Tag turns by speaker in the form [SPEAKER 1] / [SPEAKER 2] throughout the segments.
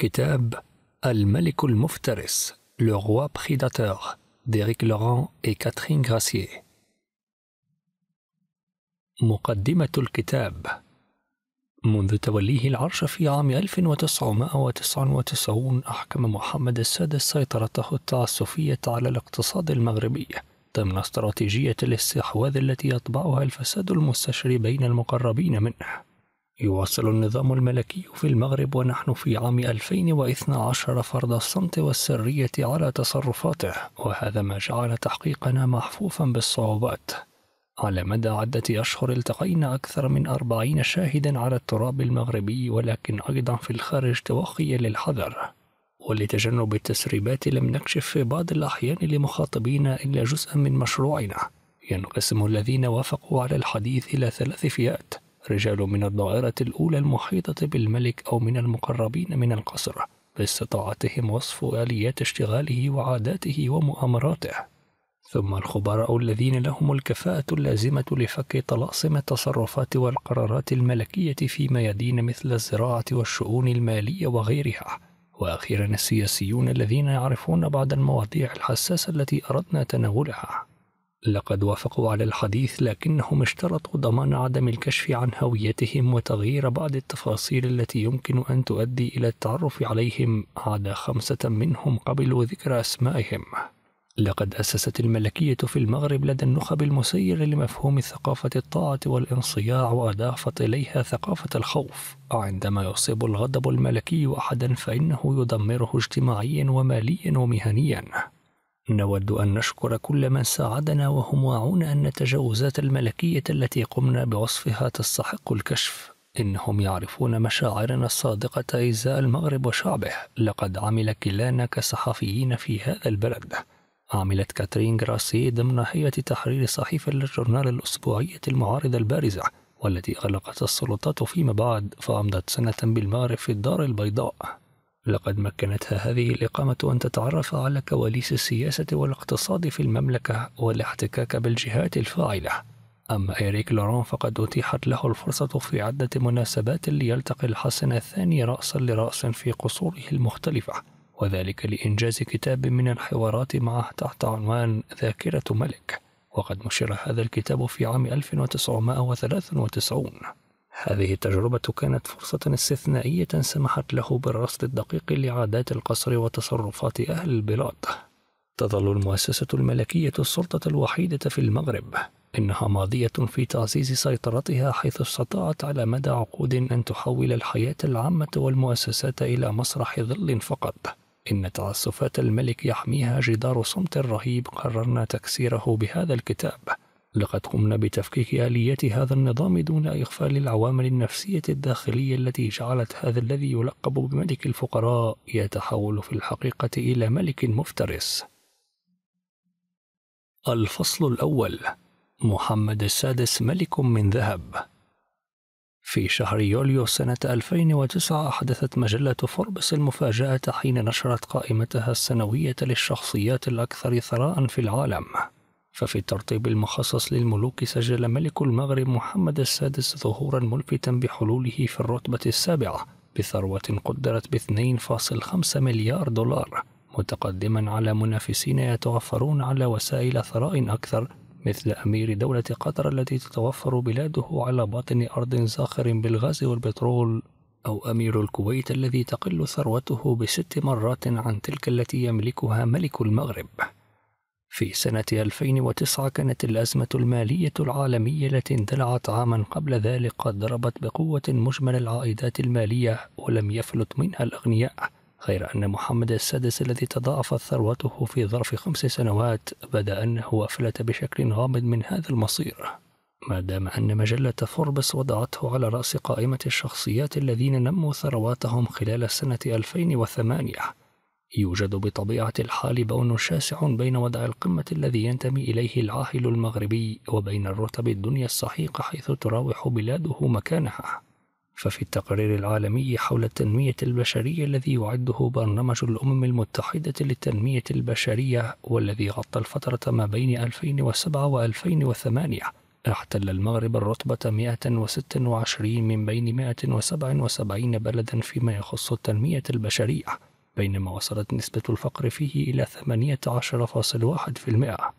[SPEAKER 1] كتاب الملك المفترس لو روا بريداتور ديريك لوران وكاترين Catherine مقدمة الكتاب منذ توليه العرش في عام 1999 أحكم محمد السادس سيطرته التعسفية على الاقتصاد المغربي ضمن استراتيجية الاستحواذ التي يطبعها الفساد المستشري بين المقربين منه يواصل النظام الملكي في المغرب ونحن في عام 2012 فرض الصمت والسرية على تصرفاته وهذا ما جعل تحقيقنا محفوفا بالصعوبات على مدى عدة أشهر التقينا أكثر من أربعين شاهدا على التراب المغربي ولكن أيضا في الخارج توخيا للحذر ولتجنب التسريبات لم نكشف في بعض الأحيان لمخاطبينا إلا جزءا من مشروعنا ينقسم الذين وافقوا على الحديث إلى ثلاث فئات رجال من الدائرة الأولى المحيطة بالملك أو من المقربين من القصر باستطاعتهم وصف آليات اشتغاله وعاداته ومؤامراته ثم الخبراء الذين لهم الكفاءة اللازمة لفك طلاسم التصرفات والقرارات الملكية في ميادين مثل الزراعة والشؤون المالية وغيرها وأخيرا السياسيون الذين يعرفون بعض المواضيع الحساسة التي أردنا تناولها لقد وافقوا على الحديث لكنهم اشترطوا ضمان عدم الكشف عن هويتهم وتغيير بعض التفاصيل التي يمكن أن تؤدي إلى التعرف عليهم عدا خمسة منهم قبلوا ذكر أسمائهم لقد أسست الملكية في المغرب لدى النخب المسير لمفهوم ثقافة الطاعة والانصياع وأضافت إليها ثقافة الخوف عندما يصيب الغضب الملكي أحدا فإنه يدمره اجتماعيا وماليا ومهنيا نود أن نشكر كل من ساعدنا وهم واعون أن التجاوزات الملكية التي قمنا بوصفها تستحق الكشف إنهم يعرفون مشاعرنا الصادقة إزاء المغرب وشعبه لقد عمل كلانا كصحفيين في هذا البلد عملت كاترين جراسي ضمن هيئة تحرير صحيفة للجورنال الأسبوعية المعارضة البارزة والتي أغلقت السلطات فيما بعد فأمضت سنة بالمغرب في الدار البيضاء لقد مكنتها هذه الإقامة أن تتعرف على كواليس السياسة والاقتصاد في المملكة والاحتكاك بالجهات الفاعلة أما إيريك لوران فقد أتيحت له الفرصة في عدة مناسبات ليلتقي الحسن الثاني رأسا لرأس في قصوره المختلفة وذلك لإنجاز كتاب من الحوارات معه تحت عنوان ذاكرة ملك وقد نشر هذا الكتاب في عام 1993 هذه التجربة كانت فرصة استثنائية سمحت له بالرصد الدقيق لعادات القصر وتصرفات أهل البلاد. تظل المؤسسة الملكية السلطة الوحيدة في المغرب. إنها ماضية في تعزيز سيطرتها حيث استطاعت على مدى عقود أن تحول الحياة العامة والمؤسسات إلى مسرح ظل فقط. إن تعسفات الملك يحميها جدار صمت رهيب قررنا تكسيره بهذا الكتاب. لقد قمنا بتفكيك آليات هذا النظام دون إغفال العوامل النفسية الداخلية التي جعلت هذا الذي يلقب بملك الفقراء يتحول في الحقيقة إلى ملك مفترس. الفصل الأول محمد السادس ملك من ذهب في شهر يوليو سنة 2009 أحدثت مجلة فوربس المفاجأة حين نشرت قائمتها السنوية للشخصيات الأكثر ثراء في العالم ففي الترتيب المخصص للملوك سجل ملك المغرب محمد السادس ظهورا ملفتا بحلوله في الرتبة السابعة بثروة قدرت ب 2.5 مليار دولار متقدما على منافسين يتوفرون على وسائل ثراء أكثر مثل أمير دولة قطر التي تتوفر بلاده على باطن أرض زاخر بالغاز والبترول أو أمير الكويت الذي تقل ثروته بست مرات عن تلك التي يملكها ملك المغرب في سنة 2009 كانت الأزمة المالية العالمية التي اندلعت عاما قبل ذلك قد ضربت بقوة مجمل العائدات المالية ولم يفلت منها الأغنياء غير أن محمد السادس الذي تضاعفت ثروته في ظرف خمس سنوات بدا أنه أفلت بشكل غامض من هذا المصير ما دام أن مجلة فوربس وضعته على رأس قائمة الشخصيات الذين نموا ثرواتهم خلال سنة 2008 يوجد بطبيعة الحال بون شاسع بين وضع القمة الذي ينتمي إليه العاهل المغربي وبين الرتب الدنيا السحيقة حيث تراوح بلاده مكانها ففي التقرير العالمي حول التنمية البشرية الذي يعده برنامج الأمم المتحدة للتنمية البشرية والذي غطى الفترة ما بين 2007 و 2008 احتل المغرب الرتبة 126 من بين 177 بلدا فيما يخص التنمية البشرية بينما وصلت نسبة الفقر فيه إلى 18.1%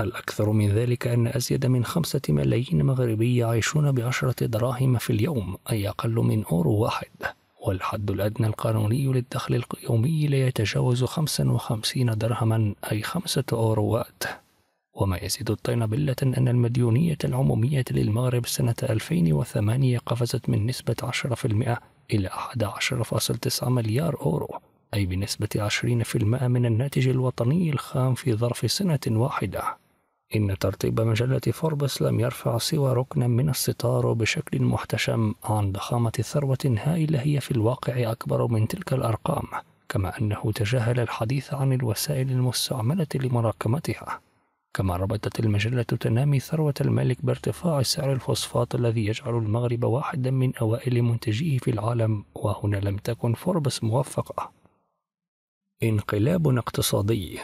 [SPEAKER 1] الأكثر من ذلك أن أزيد من خمسة ملايين مغربي يعيشون بعشرة دراهم في اليوم أي أقل من أورو واحد والحد الأدنى القانوني للدخل اليومي لا يتجاوز 55 درهما أي خمسة أوروات وما يزيد الطين بلة أن المديونية العمومية للمغرب سنة 2008 قفزت من نسبة 10% إلى 11.9 مليار أورو أي بنسبة 20% من الناتج الوطني الخام في ظرف سنة واحدة. إن ترتيب مجلة فوربس لم يرفع سوى ركنا من الستار بشكل محتشم عن ضخامة ثروة هائلة هي في الواقع أكبر من تلك الأرقام، كما أنه تجاهل الحديث عن الوسائل المستعملة لمراكمتها. كما ربطت المجلة تنامي ثروة الملك بارتفاع سعر الفوسفات الذي يجعل المغرب واحدا من أوائل منتجيه في العالم وهنا لم تكن فوربس موفقة انقلاب اقتصادي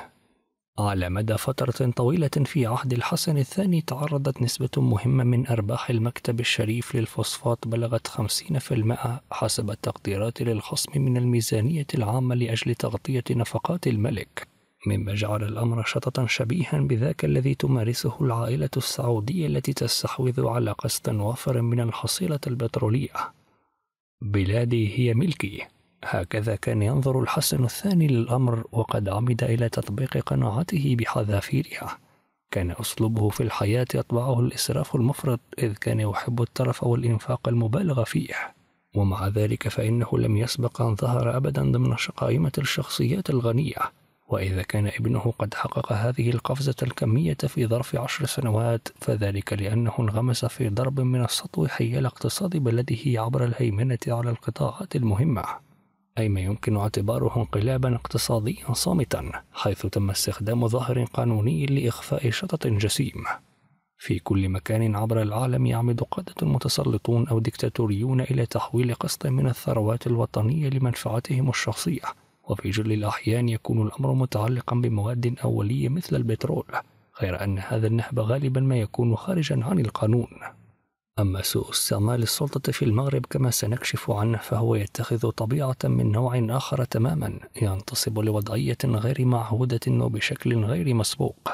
[SPEAKER 1] على مدى فترة طويلة في عهد الحسن الثاني تعرضت نسبة مهمة من أرباح المكتب الشريف للفوسفات بلغت 50% حسب التقديرات للخصم من الميزانية العامة لأجل تغطية نفقات الملك مما جعل الأمر شططا شبيها بذاك الذي تمارسه العائلة السعودية التي تستحوذ على قسط وافر من الحصيلة البترولية بلادي هي ملكي هكذا كان ينظر الحسن الثاني للأمر وقد عمد إلى تطبيق قناعته بحذافيرها كان أسلوبه في الحياة يطبعه الإسراف المفرط إذ كان يحب الترف والإنفاق المبالغ فيه ومع ذلك فإنه لم يسبق أن ظهر أبدا ضمن قائمة الشخصيات الغنية وإذا كان ابنه قد حقق هذه القفزة الكمية في ظرف عشر سنوات فذلك لأنه انغمس في ضرب من السطو حيال اقتصاد بلده عبر الهيمنة على القطاعات المهمة أي ما يمكن اعتباره انقلابا اقتصاديا صامتا حيث تم استخدام ظاهر قانوني لإخفاء شطط جسيم في كل مكان عبر العالم يعمد قادة متسلطون أو ديكتاتوريون إلى تحويل قسط من الثروات الوطنية لمنفعتهم الشخصية وفي جل الأحيان يكون الأمر متعلقا بمواد أولية مثل البترول غير أن هذا النهب غالبا ما يكون خارجا عن القانون أما سوء استعمال السلطة في المغرب كما سنكشف عنه فهو يتخذ طبيعة من نوع آخر تماما ينتصب لوضعية غير معهودة وبشكل غير مسبوق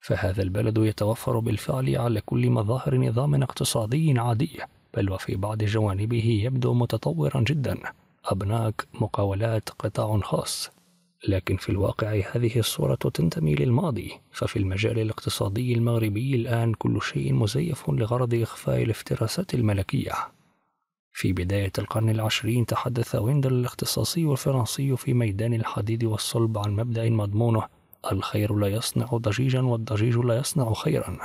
[SPEAKER 1] فهذا البلد يتوفر بالفعل على كل مظاهر نظام اقتصادي عادي بل وفي بعض جوانبه يبدو متطورا جدا أبناك مقاولات قطاع خاص لكن في الواقع هذه الصورة تنتمي للماضي، ففي المجال الاقتصادي المغربي الآن كل شيء مزيف لغرض إخفاء الافتراسات الملكية. في بداية القرن العشرين تحدث ويندر الاختصاصي الفرنسي في ميدان الحديد والصلب عن مبدأ مضمونه الخير لا يصنع ضجيجا والضجيج لا يصنع خيرا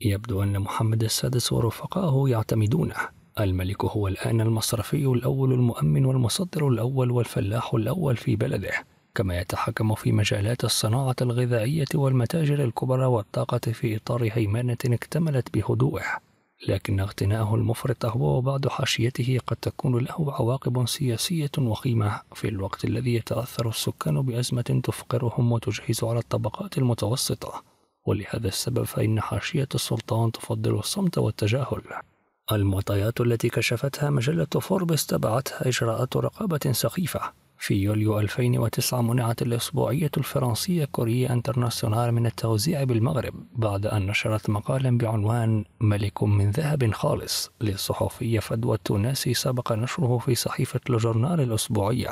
[SPEAKER 1] يبدو أن محمد السادس ورفقائه يعتمدونه الملك هو الآن المصرفي الأول المؤمن والمصدر الأول والفلاح الأول في بلده كما يتحكم في مجالات الصناعة الغذائية والمتاجر الكبرى والطاقة في إطار هيمنة اكتملت بهدوءه لكن اغتناءه المفرط هو وبعض حاشيته قد تكون له عواقب سياسية وخيمة في الوقت الذي يتأثر السكان بأزمة تفقرهم وتجهز على الطبقات المتوسطة ولهذا السبب فإن حاشية السلطان تفضل الصمت والتجاهل المعطيات التي كشفتها مجلة فوربس تبعتها إجراءات رقابة سخيفة في يوليو 2009 منعت الأسبوعية الفرنسية كوريا انترناسيونال من التوزيع بالمغرب بعد أن نشرت مقالا بعنوان ملك من ذهب خالص للصحفية فدوى التوناسي سبق نشره في صحيفة لجورنال الأسبوعية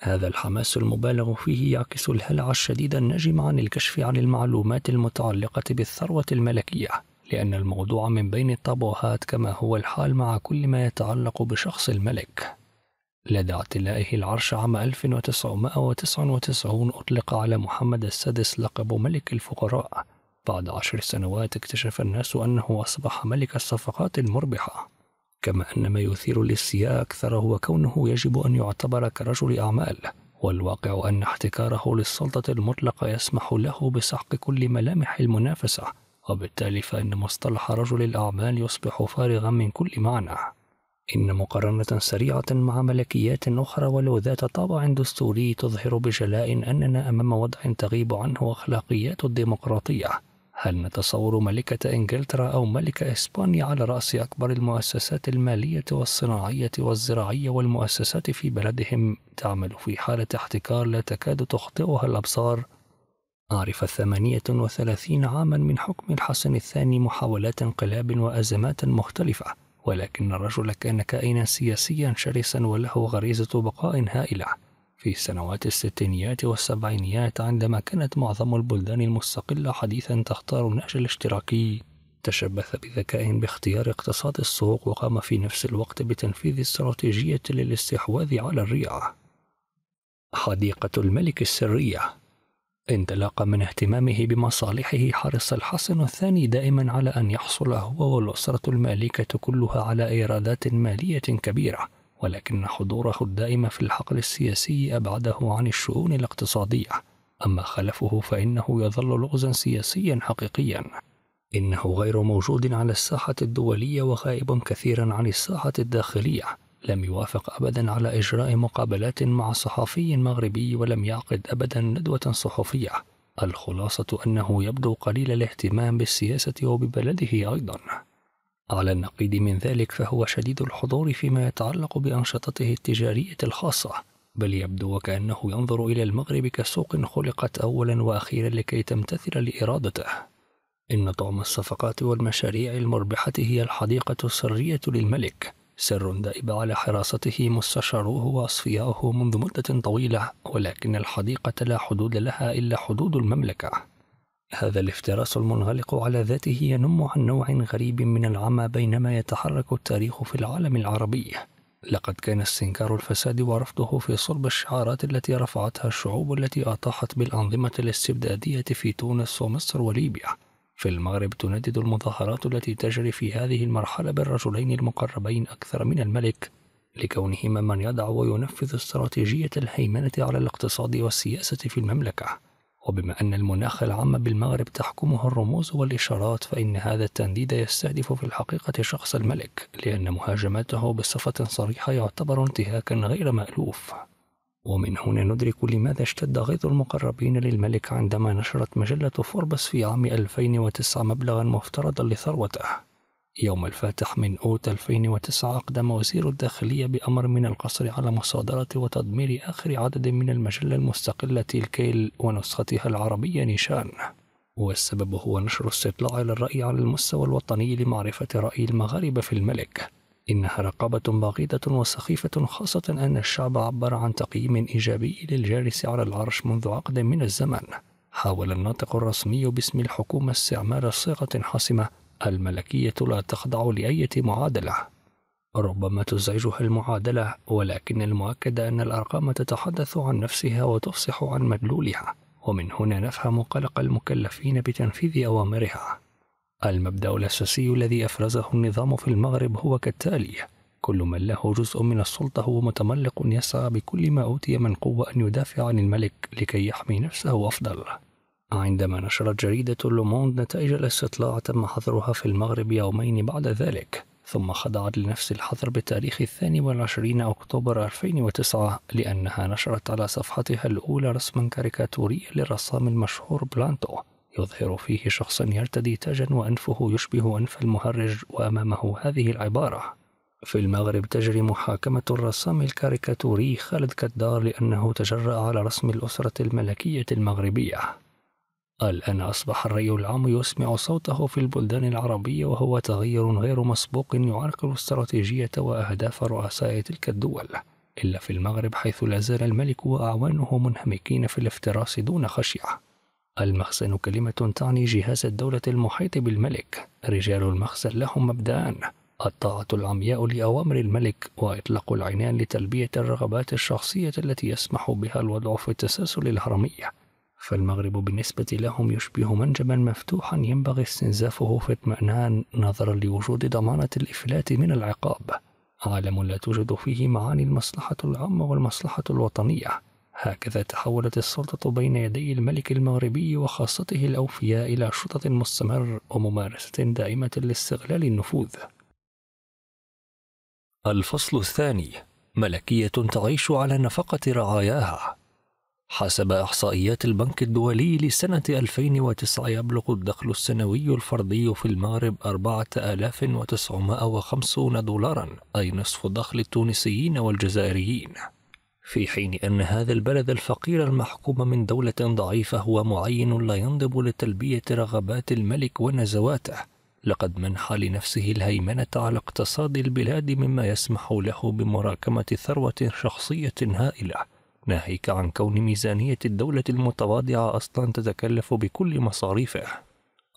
[SPEAKER 1] هذا الحماس المبالغ فيه يعكس الهلع الشديد الناجم عن الكشف عن المعلومات المتعلقة بالثروة الملكية لأن الموضوع من بين الطابوهات كما هو الحال مع كل ما يتعلق بشخص الملك لدى اعتلائه العرش عام 1999 أطلق على محمد السادس لقب ملك الفقراء بعد عشر سنوات اكتشف الناس أنه أصبح ملك الصفقات المربحة كما أن ما يثير الاستياء أكثر هو كونه يجب أن يعتبر كرجل أعمال والواقع أن احتكاره للسلطة المطلقة يسمح له بسحق كل ملامح المنافسة وبالتالي فإن مصطلح رجل الأعمال يصبح فارغا من كل معنى إن مقارنة سريعة مع ملكيات أخرى ولو ذات طابع دستوري تظهر بجلاء أننا أمام وضع تغيب عنه أخلاقيات الديمقراطية هل نتصور ملكة إنجلترا أو ملكة إسبانيا على رأس أكبر المؤسسات المالية والصناعية والزراعية والمؤسسات في بلدهم تعمل في حالة احتكار لا تكاد تخطئها الأبصار؟ عرف الثمانية وثلاثين عاما من حكم الحسن الثاني محاولات انقلاب وأزمات مختلفة ولكن الرجل كان كائنا سياسيا شرسا وله غريزة بقاء هائلة في سنوات الستينيات والسبعينيات عندما كانت معظم البلدان المستقلة حديثا تختار النهج الاشتراكي تشبث بذكاء باختيار اقتصاد السوق وقام في نفس الوقت بتنفيذ استراتيجية للاستحواذ على الريع حديقة الملك السرية انطلاقا من اهتمامه بمصالحه حرص الحسن الثاني دائما على أن يحصل هو والأسرة المالكة كلها على إيرادات مالية كبيرة ولكن حضوره الدائم في الحقل السياسي أبعده عن الشؤون الاقتصادية أما خلفه فإنه يظل لغزا سياسيا حقيقيا إنه غير موجود على الساحة الدولية وغائب كثيرا عن الساحة الداخلية لم يوافق أبدا على إجراء مقابلات مع صحفي مغربي ولم يعقد أبدا ندوة صحفية الخلاصة أنه يبدو قليل الاهتمام بالسياسة وببلده أيضا على النقيض من ذلك فهو شديد الحضور فيما يتعلق بأنشطته التجارية الخاصة بل يبدو وكأنه ينظر إلى المغرب كسوق خلقت أولا وأخيرا لكي تمتثل لإرادته إن طعم الصفقات والمشاريع المربحة هي الحديقة السرية للملك سر دائب على حراسته مستشاروه وأصفياؤه منذ مدة طويلة ولكن الحديقة لا حدود لها إلا حدود المملكة هذا الافتراس المنغلق على ذاته ينم عن نوع غريب من العمى بينما يتحرك التاريخ في العالم العربي لقد كان استنكار الفساد ورفضه في صلب الشعارات التي رفعتها الشعوب التي أطاحت بالأنظمة الاستبدادية في تونس ومصر وليبيا في المغرب تندد المظاهرات التي تجري في هذه المرحلة بالرجلين المقربين أكثر من الملك لكونهما من يضع وينفذ استراتيجية الهيمنة على الاقتصاد والسياسة في المملكة وبما أن المناخ العام بالمغرب تحكمه الرموز والإشارات فإن هذا التنديد يستهدف في الحقيقة شخص الملك لأن مهاجمته بصفة صريحة يعتبر انتهاكا غير مألوف ومن هنا ندرك لماذا اشتد غيظ المقربين للملك عندما نشرت مجلة فوربس في عام 2009 مبلغا مفترضا لثروته يوم الفاتح من أوت 2009 أقدم وزير الداخلية بأمر من القصر على مصادرة وتدمير آخر عدد من المجلة المستقلة الكيل ونسختها العربية نيشان والسبب هو نشر استطلاع للرأي على المستوى الوطني لمعرفة رأي المغاربة في الملك إنها رقابة باغتة وسخيفة خاصة أن الشعب عبر عن تقييم إيجابي للجالس على العرش منذ عقد من الزمن حاول الناطق الرسمي باسم الحكومة استعمال صيغة حاسمة الملكية لا تخضع لأية معادلة ربما تزعجها المعادلة ولكن المؤكد أن الأرقام تتحدث عن نفسها وتفصح عن مدلولها ومن هنا نفهم قلق المكلفين بتنفيذ أوامرها المبدأ الأساسي الذي أفرزه النظام في المغرب هو كالتالي: كل من له جزء من السلطة هو متملق يسعى بكل ما أوتي من قوة أن يدافع عن الملك لكي يحمي نفسه أفضل. عندما نشرت جريدة لوموند نتائج الاستطلاع تم حظرها في المغرب يومين بعد ذلك، ثم خضعت لنفس الحظر بتاريخ الثاني والعشرين أكتوبر 2009 لأنها نشرت على صفحتها الأولى رسما كاريكاتوريا للرسام المشهور بلانتو يظهر فيه شخصا يرتدي تاجا وأنفه يشبه أنف المهرج وأمامه هذه العبارة في المغرب تجري محاكمة الرسام الكاريكاتوري خالد كدار لأنه تجرأ على رسم الأسرة الملكية المغربية الآن أصبح الري العام يسمع صوته في البلدان العربية وهو تغير غير مسبوق يعرقل استراتيجية وأهداف رؤساء تلك الدول إلا في المغرب حيث لا زال الملك وأعوانه منهمكين في الافتراس دون خشية المخزن كلمة تعني جهاز الدولة المحيط بالملك رجال المخزن لهم مبدأان الطاعة العمياء لأوامر الملك وإطلاق العنان لتلبية الرغبات الشخصية التي يسمح بها الوضع في التسلسل الهرمي فالمغرب بالنسبة لهم يشبه منجما مفتوحا ينبغي استنزافه في اطمئنان نظرا لوجود ضمانة الإفلات من العقاب عالم لا توجد فيه معاني المصلحة العامة والمصلحة الوطنية هكذا تحولت السلطة بين يدي الملك المغربي وخاصته الأوفياء إلى شطط مستمر وممارسة دائمة لاستغلال النفوذ. الفصل الثاني ملكية تعيش على نفقة رعاياها حسب إحصائيات البنك الدولي لسنة 2009 يبلغ الدخل السنوي الفردي في المغرب 4950 دولارا أي نصف دخل التونسيين والجزائريين في حين أن هذا البلد الفقير المحكوم من دولة ضعيفة هو معين لا ينضب لتلبية رغبات الملك ونزواته لقد منح لنفسه الهيمنة على اقتصاد البلاد مما يسمح له بمراكمة ثروة شخصية هائلة ناهيك عن كون ميزانية الدولة المتواضعة أصلا تتكلف بكل مصاريفه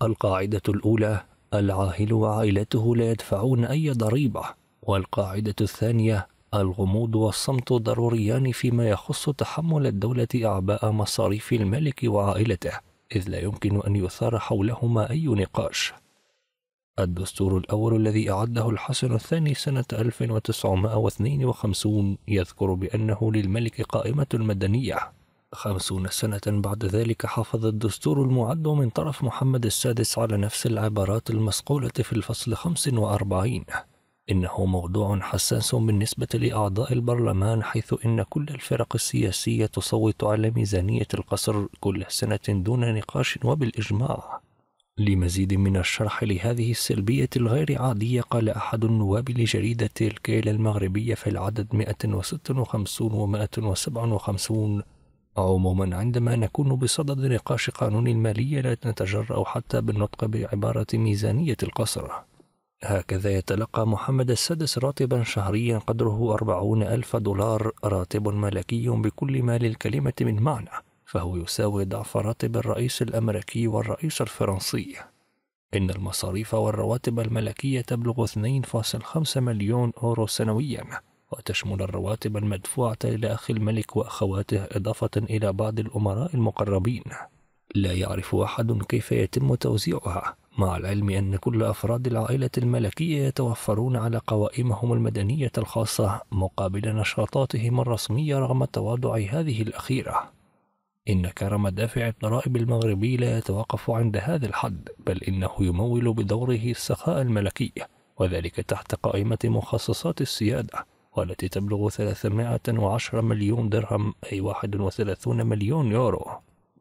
[SPEAKER 1] القاعدة الأولى العاهل وعائلته لا يدفعون أي ضريبة والقاعدة الثانية الغموض والصمت ضروريان فيما يخص تحمل الدولة أعباء مصاريف الملك وعائلته إذ لا يمكن أن يثار حولهما أي نقاش الدستور الأول الذي أعده الحسن الثاني سنة 1952 يذكر بأنه للملك قائمة مدنية. خمسون سنة بعد ذلك حافظ الدستور المعد من طرف محمد السادس على نفس العبارات المصقولة في الفصل 45 إنه موضوع حساس بالنسبة لأعضاء البرلمان حيث إن كل الفرق السياسية تصوت على ميزانية القصر كل سنة دون نقاش وبالإجماع. لمزيد من الشرح لهذه السلبية الغير عادية قال أحد النواب لجريدة الكيل المغربية في العدد 156 و 157 عموما عندما نكون بصدد نقاش قانون المالية لا نتجرأ حتى بالنطق بعبارة ميزانية القصر هكذا يتلقى محمد السادس راتبا شهريا قدره أربعون ألف دولار راتب ملكي بكل ما للكلمة من معنى فهو يساوي ضعف راتب الرئيس الأمريكي والرئيس الفرنسي إن المصاريف والرواتب الملكية تبلغ 2.5 مليون أورو سنويا وتشمل الرواتب المدفوعة إلى أخي الملك وأخواته إضافة إلى بعض الأمراء المقربين لا يعرف أحد كيف يتم توزيعها مع العلم أن كل أفراد العائلة الملكية يتوفرون على قوائمهم المدنية الخاصة مقابل نشاطاتهم الرسمية رغم تواضع هذه الأخيرة إن كرم دافع الضرائب المغربي لا يتوقف عند هذا الحد بل إنه يمول بدوره السخاء الملكي وذلك تحت قائمة مخصصات السيادة والتي تبلغ 310 مليون درهم أي 31 مليون يورو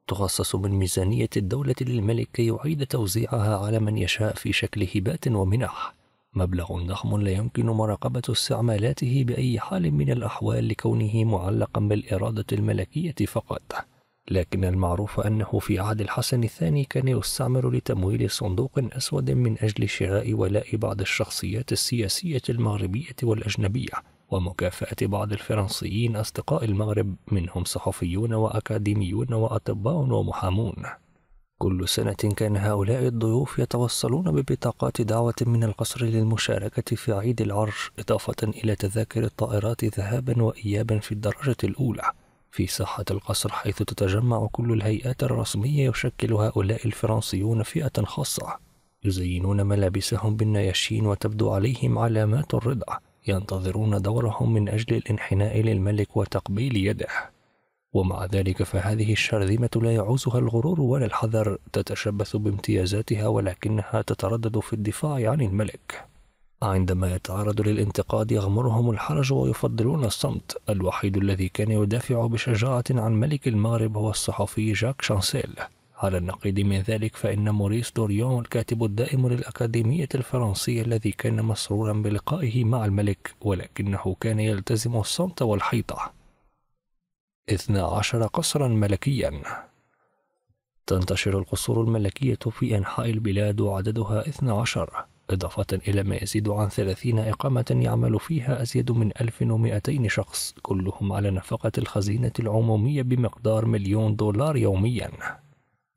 [SPEAKER 1] تخصص من ميزانية الدولة للملك كي يعيد توزيعها على من يشاء في شكل هبات ومنح مبلغ ضخم لا يمكن مراقبة استعمالاته بأي حال من الأحوال لكونه معلقا بالإرادة الملكية فقط لكن المعروف أنه في عهد الحسن الثاني كان يستعمل لتمويل صندوق أسود من أجل شراء ولاء بعض الشخصيات السياسية المغربية والأجنبية ومكافأة بعض الفرنسيين أصدقاء المغرب منهم صحفيون وأكاديميون وأطباء ومحامون كل سنة كان هؤلاء الضيوف يتوصلون ببطاقات دعوة من القصر للمشاركة في عيد العرش إضافة إلى تذاكر الطائرات ذهابا وإيابا في الدرجة الأولى في ساحة القصر حيث تتجمع كل الهيئات الرسمية يشكل هؤلاء الفرنسيون فئة خاصة يزينون ملابسهم بالنياشين وتبدو عليهم علامات الرضا ينتظرون دورهم من أجل الانحناء للملك وتقبيل يده ومع ذلك فهذه الشرذمة لا يعوزها الغرور ولا الحذر تتشبث بامتيازاتها ولكنها تتردد في الدفاع عن الملك عندما يتعرض للانتقاد يغمرهم الحرج ويفضلون الصمت الوحيد الذي كان يدافع بشجاعة عن ملك المغرب هو الصحفي جاك شانسيل على النقيض من ذلك فإن موريس دوريون الكاتب الدائم للأكاديمية الفرنسية الذي كان مسرورا بلقائه مع الملك ولكنه كان يلتزم الصمت والحيطة اثنا عشر قصرا ملكيا تنتشر القصور الملكية في أنحاء البلاد وعددها 12 إضافة إلى ما يزيد عن 30 إقامة يعمل فيها أزيد من 1200 شخص كلهم على نفقة الخزينة العمومية بمقدار مليون دولار يومياً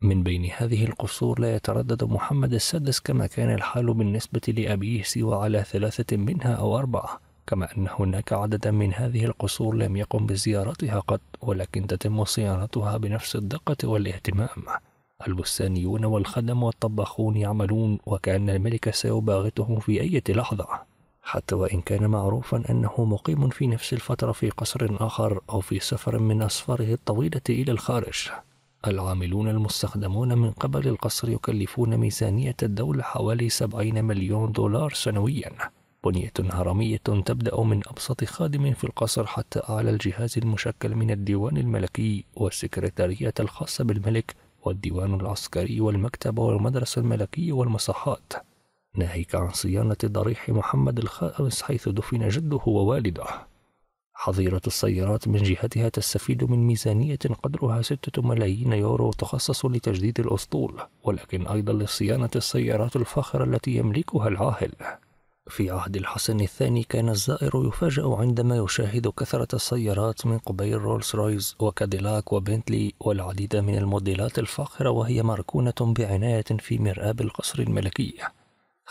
[SPEAKER 1] من بين هذه القصور لا يتردد محمد السادس كما كان الحال بالنسبة لأبيه سوى على ثلاثة منها أو أربعة كما أن هناك عددا من هذه القصور لم يقم بزيارتها قط ولكن تتم صيانتها بنفس الدقة والاهتمام البستانيون والخدم والطباخون يعملون وكأن الملك سيباغتهم في أي لحظة حتى وإن كان معروفا أنه مقيم في نفس الفترة في قصر آخر أو في سفر من أسفاره الطويلة إلى الخارج العاملون المستخدمون من قبل القصر يكلفون ميزانية الدولة حوالي 70 مليون دولار سنوياً بنية هرمية تبدأ من أبسط خادم في القصر حتى أعلى الجهاز المشكل من الديوان الملكي والسكرتارية الخاصة بالملك والديوان العسكري والمكتب والمدرسة الملكية والمصحات ناهيك عن صيانة ضريح محمد الخامس حيث دفن جده ووالده حظيرة السيارات من جهتها تستفيد من ميزانية قدرها ستة ملايين يورو تخصص لتجديد الأسطول ولكن أيضا لصيانة السيارات الفاخرة التي يملكها العاهل في عهد الحسن الثاني كان الزائر يفاجأ عندما يشاهد كثرة السيارات من قبيل رولز رويز وكاديلاك وبنتلي والعديد من الموديلات الفاخرة وهي مركونة بعناية في مرآب القصر الملكي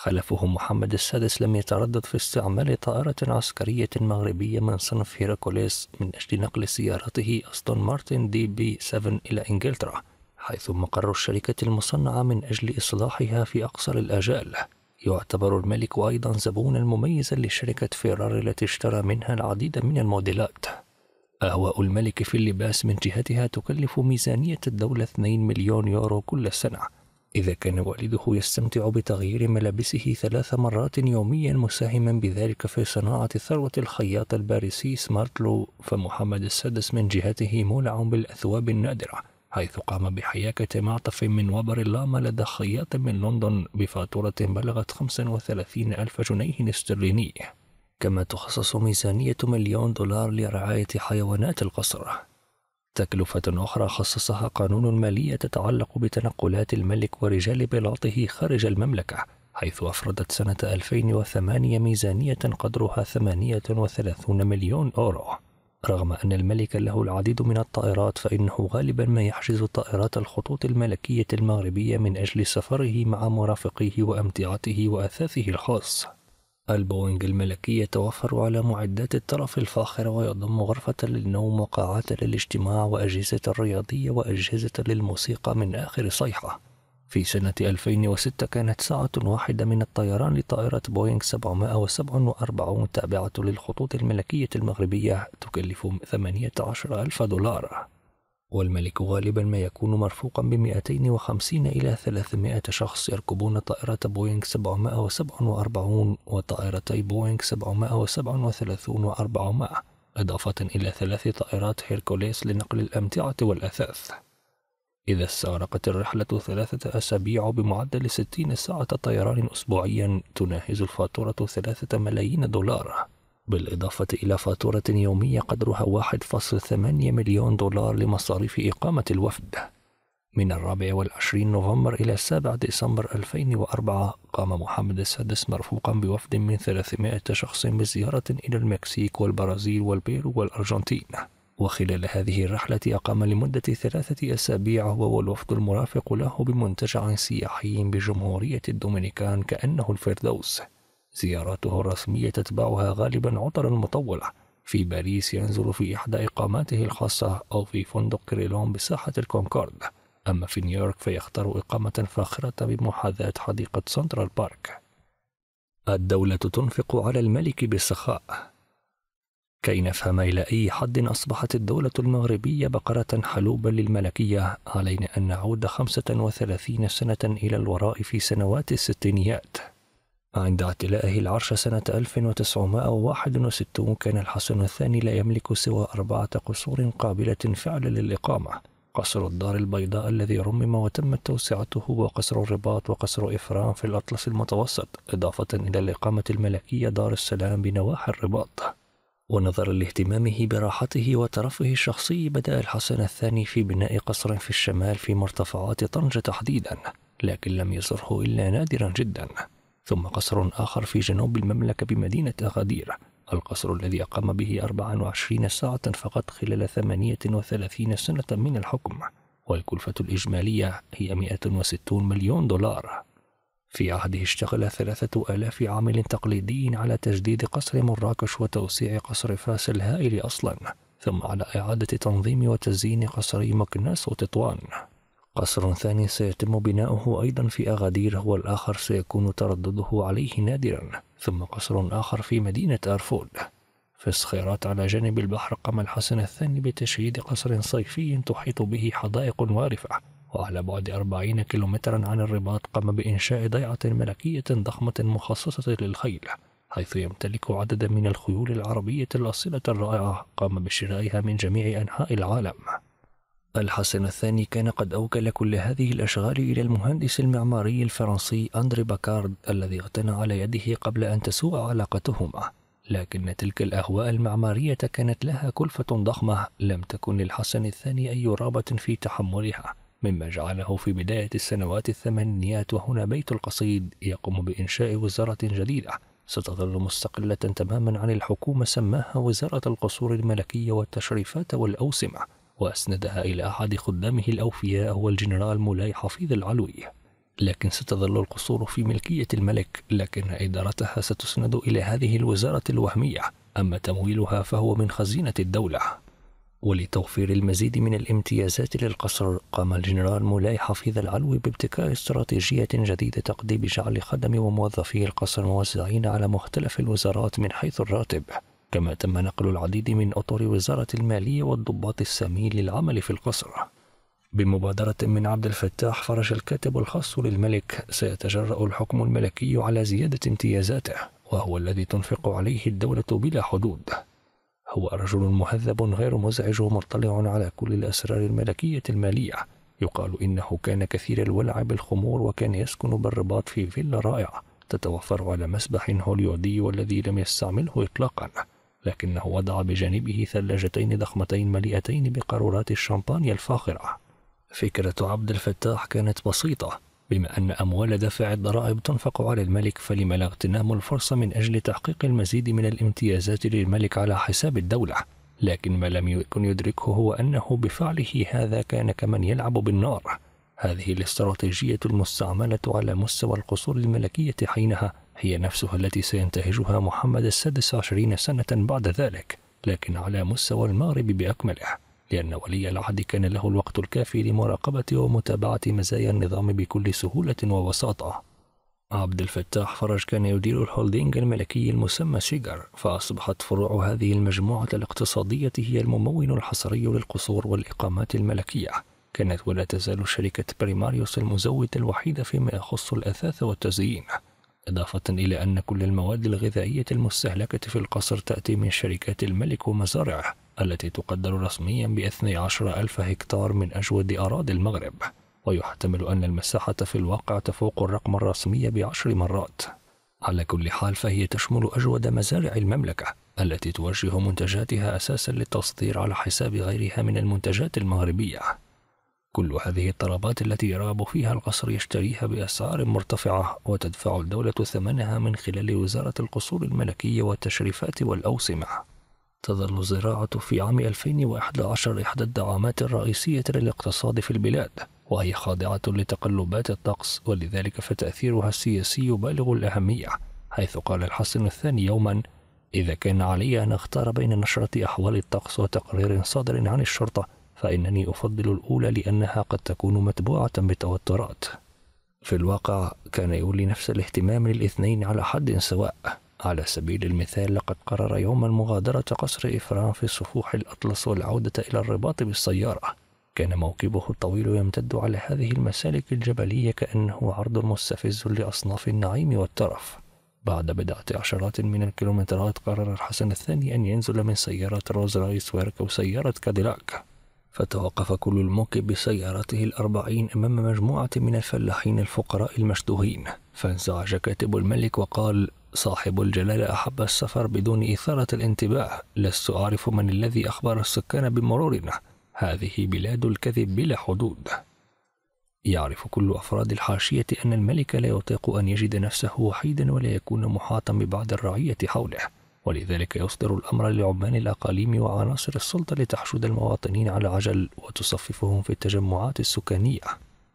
[SPEAKER 1] خلفه محمد السادس لم يتردد في استعمال طائرة عسكرية مغربية من صنف هيراكوليس من أجل نقل سيارته أستون مارتن دي بي 7 إلى إنجلترا حيث مقر الشركة المصنعة من أجل إصلاحها في أقصر الآجال يعتبر الملك أيضا زبونا مميزا لشركة فيراري التي اشترى منها العديد من الموديلات أهواء الملك في اللباس من جهتها تكلف ميزانية الدولة 2 مليون يورو كل سنة إذا كان والده يستمتع بتغيير ملابسه ثلاث مرات يوميا مساهما بذلك في صناعة ثروة الخياط الباريسي سمارتلو فمحمد السادس من جهته مولع بالأثواب النادرة حيث قام بحياكة معطف من وبر اللاما لدى خياط من لندن بفاتورة بلغت 35 ألف جنيه استرليني كما تخصص ميزانية مليون دولار لرعاية حيوانات القصر تكلفة أخرى خصصها قانون مالي تتعلق بتنقلات الملك ورجال بلاطه خارج المملكة حيث أفردت سنة 2008 ميزانية قدرها 38 مليون أورو رغم أن الملك له العديد من الطائرات فإنه غالبا ما يحجز طائرات الخطوط الملكية المغربية من أجل سفره مع مرافقيه وأمتعته وأثاثه الخاص البوينغ الملكي يتوفر على معدات الطرف الفاخرة ويضم غرفة للنوم وقاعات للاجتماع وأجهزة رياضية وأجهزة للموسيقى من آخر صيحة في سنة 2006 كانت ساعة واحدة من الطيران لطائرة بوينغ 747 تابعة للخطوط الملكية المغربية تكلف 18 ألف دولار والملك غالبا ما يكون مرفوقا ب 250 إلى 300 شخص يركبون طائرة بوينغ 747 وطائرتي بوينغ 737 و400 إضافة إلى ثلاث طائرات هيركوليس لنقل الأمتعة والأثاث إذا استغرقت الرحلة ثلاثة أسابيع بمعدل 60 ساعة طيران أسبوعيا تناهز الفاتورة ثلاثة ملايين دولار بالإضافة إلى فاتورة يومية قدرها 1.8 مليون دولار لمصاريف إقامة الوفد من الرابع والعشرين نوفمبر إلى السابع ديسمبر 2004 قام محمد السادس مرفوقا بوفد من 300 شخص بزيارة إلى المكسيك والبرازيل والبيرو والأرجنتين وخلال هذه الرحلة أقام لمدة ثلاثة أسابيع هو والوفد المرافق له بمنتجع سياحي بجمهورية الدومينيكان كأنه الفردوس زياراته الرسمية تتبعها غالبا عطلا مطولة في باريس ينزل في إحدى إقاماته الخاصة أو في فندق كريلون بساحة الكونكورد أما في نيويورك فيختار إقامة فاخرة بمحاذاة حديقة سنترال بارك الدولة تنفق على الملك بالسخاء كي نفهم إلى أي حد أصبحت الدولة المغربية بقرة حلوبا للملكية علينا أن نعود 35 سنة إلى الوراء في سنوات الستينيات عند اعتلائه العرش سنة 1961 كان الحسن الثاني لا يملك سوى أربعة قصور قابلة فعلا للإقامة قصر الدار البيضاء الذي رمم وتمت توسعته وقصر الرباط وقصر إفران في الأطلس المتوسط إضافة إلى الإقامة الملكية دار السلام بنواحي الرباط ونظرا لاهتمامه براحته وترفه الشخصي بدأ الحسن الثاني في بناء قصر في الشمال في مرتفعات طنجة تحديدا لكن لم يزره إلا نادرا جدا ثم قصر آخر في جنوب المملكة بمدينة أغادير القصر الذي أقام به 24 ساعة فقط خلال 38 سنة من الحكم والكلفة الإجمالية هي 160 مليون دولار في عهده اشتغل ثلاثة آلاف عامل تقليدي على تجديد قصر مراكش وتوسيع قصر فاس الهائل أصلا ثم على إعادة تنظيم وتزيين قصري مكناس وتطوان قصر ثاني سيتم بناؤه أيضا في أغادير هو الآخر سيكون تردده عليه نادرا ثم قصر آخر في مدينة أرفود في الصخيرات على جانب البحر قام الحسن الثاني بتشييد قصر صيفي تحيط به حدائق وارفة وعلى بعد أربعين كيلومترا عن الرباط قام بإنشاء ضيعة ملكية ضخمة مخصصة للخيل حيث يمتلك عددا من الخيول العربية الأصيلة الرائعة قام بشرائها من جميع أنحاء العالم الحسن الثاني كان قد أوكل كل هذه الأشغال إلى المهندس المعماري الفرنسي أندري باكارد الذي اغتنى على يده قبل أن تسوء علاقتهما لكن تلك الأهواء المعمارية كانت لها كلفة ضخمة لم تكن للحسن الثاني أي رغبة في تحملها مما جعله في بداية السنوات الثمانينيات وهنا بيت القصيد يقوم بإنشاء وزارة جديدة ستظل مستقلة تماما عن الحكومة سماها وزارة القصور الملكية والتشريفات والأوسمة وأسندها إلى أحد خدامه الأوفياء هو الجنرال مولاي حفيظ العلوي لكن ستظل القصور في ملكية الملك لكن إدارتها ستسند إلى هذه الوزارة الوهمية أما تمويلها فهو من خزينة الدولة ولتوفير المزيد من الامتيازات للقصر قام الجنرال مولاي حفيظ العلوي بابتكار استراتيجية جديدة تقضي بجعل خدم وموظفي القصر موزعين على مختلف الوزارات من حيث الراتب كما تم نقل العديد من أطر وزارة المالية والضباط السامين للعمل في القصر بمبادرة من عبد الفتاح فرج الكاتب الخاص للملك سيتجرأ الحكم الملكي على زيادة امتيازاته وهو الذي تنفق عليه الدولة بلا حدود هو رجل مهذب غير مزعج ومطلع على كل الأسرار الملكية المالية يقال إنه كان كثير الولع بالخمور وكان يسكن بالرباط في فيلا رائعة تتوفر على مسبح هوليودي والذي لم يستعمله إطلاقاً لكنه وضع بجانبه ثلاجتين ضخمتين مليئتين بقارورات الشمبانيا الفاخرة فكرة عبد الفتاح كانت بسيطة بما أن أموال دفع الضرائب تنفق على الملك فلم لا اغتنام الفرصة من أجل تحقيق المزيد من الامتيازات للملك على حساب الدولة لكن ما لم يكن يدركه هو أنه بفعله هذا كان كمن يلعب بالنار هذه الاستراتيجية المستعملة على مستوى القصور الملكية حينها هي نفسها التي سينتهجها محمد السادس عشرين سنة بعد ذلك لكن على مستوى المغرب بأكمله لأن ولي العهد كان له الوقت الكافي لمراقبة ومتابعة مزايا النظام بكل سهولة وبساطة عبد الفتاح فرج كان يدير الهولدينج الملكي المسمى شيجر فأصبحت فروع هذه المجموعة الاقتصادية هي الممول الحصري للقصور والإقامات الملكية كانت ولا تزال شركة بريماريوس المزودة الوحيدة فيما يخص الأثاث والتزيين إضافة إلى أن كل المواد الغذائية المستهلكة في القصر تأتي من شركات الملك ومزارعه التي تقدر رسميا ب عشر ألف هكتار من أجود أراضي المغرب ويحتمل أن المساحة في الواقع تفوق الرقم الرسمي بعشر مرات على كل حال فهي تشمل أجود مزارع المملكة التي توجه منتجاتها أساسا للتصدير على حساب غيرها من المنتجات المغربية كل هذه الطلبات التي يرغب فيها القصر يشتريها بأسعار مرتفعة وتدفع الدولة ثمنها من خلال وزارة القصور الملكية والتشريفات والأوسمة تظل الزراعة في عام 2011 إحدى الدعامات الرئيسية للاقتصاد في البلاد وهي خاضعة لتقلبات الطقس ولذلك فتأثيرها السياسي بالغ الأهمية حيث قال الحسن الثاني يوما إذا كان علي أن أختار بين نشرة أحوال الطقس وتقرير صادر عن الشرطة فإنني أفضل الأولى لأنها قد تكون متبوعة بتوترات في الواقع كان يولي نفس الاهتمام للاثنين على حد سواء على سبيل المثال لقد قرر يوما مغادرة قصر إفران في صفوح الأطلس والعودة إلى الرباط بالسيارة كان موكبه الطويل يمتد على هذه المسالك الجبلية كأنه عرض مستفز لأصناف النعيم والترف بعد بضعة عشرات من الكيلومترات قرر الحسن الثاني أن ينزل من سيارة روز رايس ويركب سيارة كاديلاك فتوقف كل الموكب بسيارته الأربعين أمام مجموعة من الفلاحين الفقراء المشدوهين فانزعج كاتب الملك وقال صاحب الجلالة أحب السفر بدون إثارة الانتباه لست أعرف من الذي أخبر السكان بمرورنا هذه بلاد الكذب بلا حدود يعرف كل أفراد الحاشية أن الملك لا يطيق أن يجد نفسه وحيدا ولا يكون محاطا ببعض الرعية حوله ولذلك يصدر الأمر لعمال الأقاليم وعناصر السلطة لتحشد المواطنين على عجل وتصففهم في التجمعات السكانية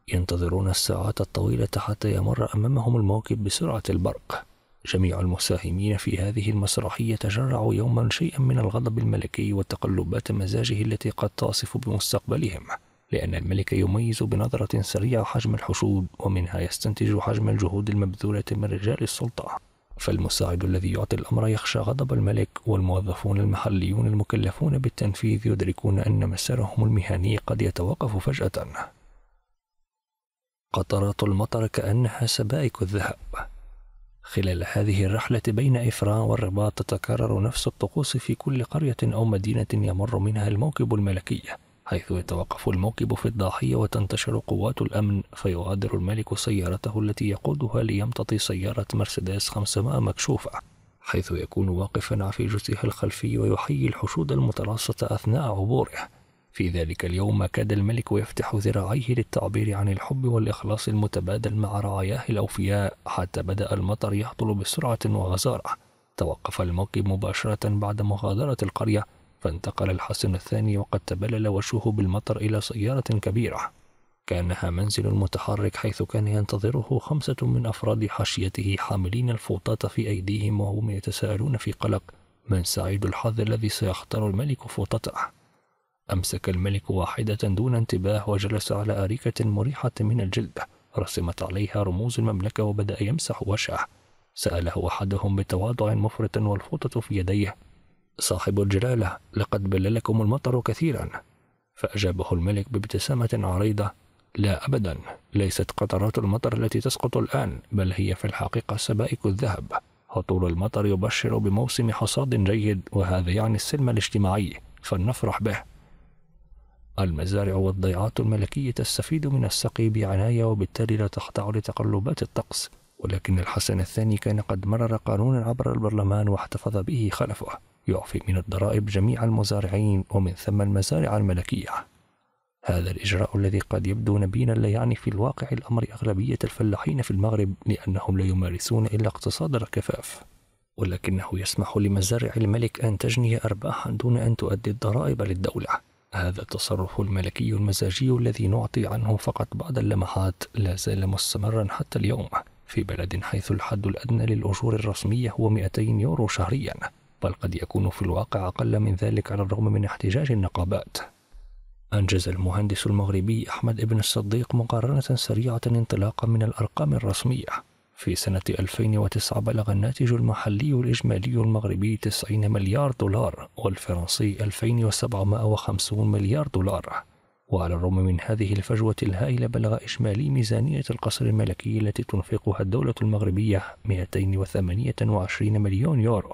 [SPEAKER 1] ينتظرون الساعات الطويلة حتى يمر أمامهم الموكب بسرعة البرق جميع المساهمين في هذه المسرحية تجرعوا يوما شيئا من الغضب الملكي وتقلبات مزاجه التي قد تعصف بمستقبلهم لأن الملك يميز بنظرة سريعة حجم الحشود ومنها يستنتج حجم الجهود المبذولة من رجال السلطة فالمساعد الذي يعطي الأمر يخشى غضب الملك والموظفون المحليون المكلفون بالتنفيذ يدركون أن مسارهم المهني قد يتوقف فجأة قطرات المطر كأنها سبائك الذهب خلال هذه الرحلة بين إفرا والرباط تتكرر نفس الطقوس في كل قرية أو مدينة يمر منها الموكب الملكي حيث يتوقف الموكب في الضاحية وتنتشر قوات الأمن فيغادر الملك سيارته التي يقودها ليمتطي سيارة مرسيدس 500 مكشوفة حيث يكون واقفا في جزئها الخلفي ويحيي الحشود المتراصة أثناء عبوره في ذلك اليوم كاد الملك يفتح ذراعيه للتعبير عن الحب والإخلاص المتبادل مع رعاياه الأوفياء حتى بدأ المطر يهطل بسرعة وغزارة توقف الموكب مباشرة بعد مغادرة القرية فانتقل الحصن الثاني وقد تبلل وجهه بالمطر إلى سيارة كبيرة كانها منزل متحرك حيث كان ينتظره خمسة من أفراد حاشيته حاملين الفوطات في أيديهم وهم يتساءلون في قلق من سعيد الحظ الذي سيختار الملك فوطته أمسك الملك واحدة دون انتباه وجلس على أريكة مريحة من الجلد رسمت عليها رموز المملكة وبدأ يمسح وجهه سأله أحدهم بتواضع مفرط والفوطة في يديه صاحب الجلالة لقد بللكم المطر كثيرا فأجابه الملك بابتسامة عريضة لا أبدا ليست قطرات المطر التي تسقط الآن بل هي في الحقيقة سبائك الذهب هطول المطر يبشر بموسم حصاد جيد وهذا يعني السلم الاجتماعي فلنفرح به المزارع والضيعات الملكية تستفيد من السقي بعناية وبالتالي لا تخضع لتقلبات الطقس ولكن الحسن الثاني كان قد مرر قانونا عبر البرلمان واحتفظ به خلفه يعفي من الضرائب جميع المزارعين ومن ثم المزارع الملكية هذا الإجراء الذي قد يبدو نبينا لا يعني في الواقع الأمر أغلبية الفلاحين في المغرب لأنهم لا يمارسون إلا اقتصاد الركفاف ولكنه يسمح لمزارع الملك أن تجني أرباحا دون أن تؤدي الضرائب للدولة هذا التصرف الملكي المزاجي الذي نعطي عنه فقط بعض اللمحات لا زال مستمرا حتى اليوم في بلد حيث الحد الأدنى للأجور الرسمية هو 200 يورو شهريا بل قد يكون في الواقع أقل من ذلك على الرغم من احتجاج النقابات أنجز المهندس المغربي أحمد ابن الصديق مقارنة سريعة انطلاقا من الأرقام الرسمية في سنة 2009 بلغ الناتج المحلي الإجمالي المغربي 90 مليار دولار والفرنسي 2750 مليار دولار وعلى الرغم من هذه الفجوة الهائلة بلغ إجمالي ميزانية القصر الملكي التي تنفقها الدولة المغربية 228 مليون يورو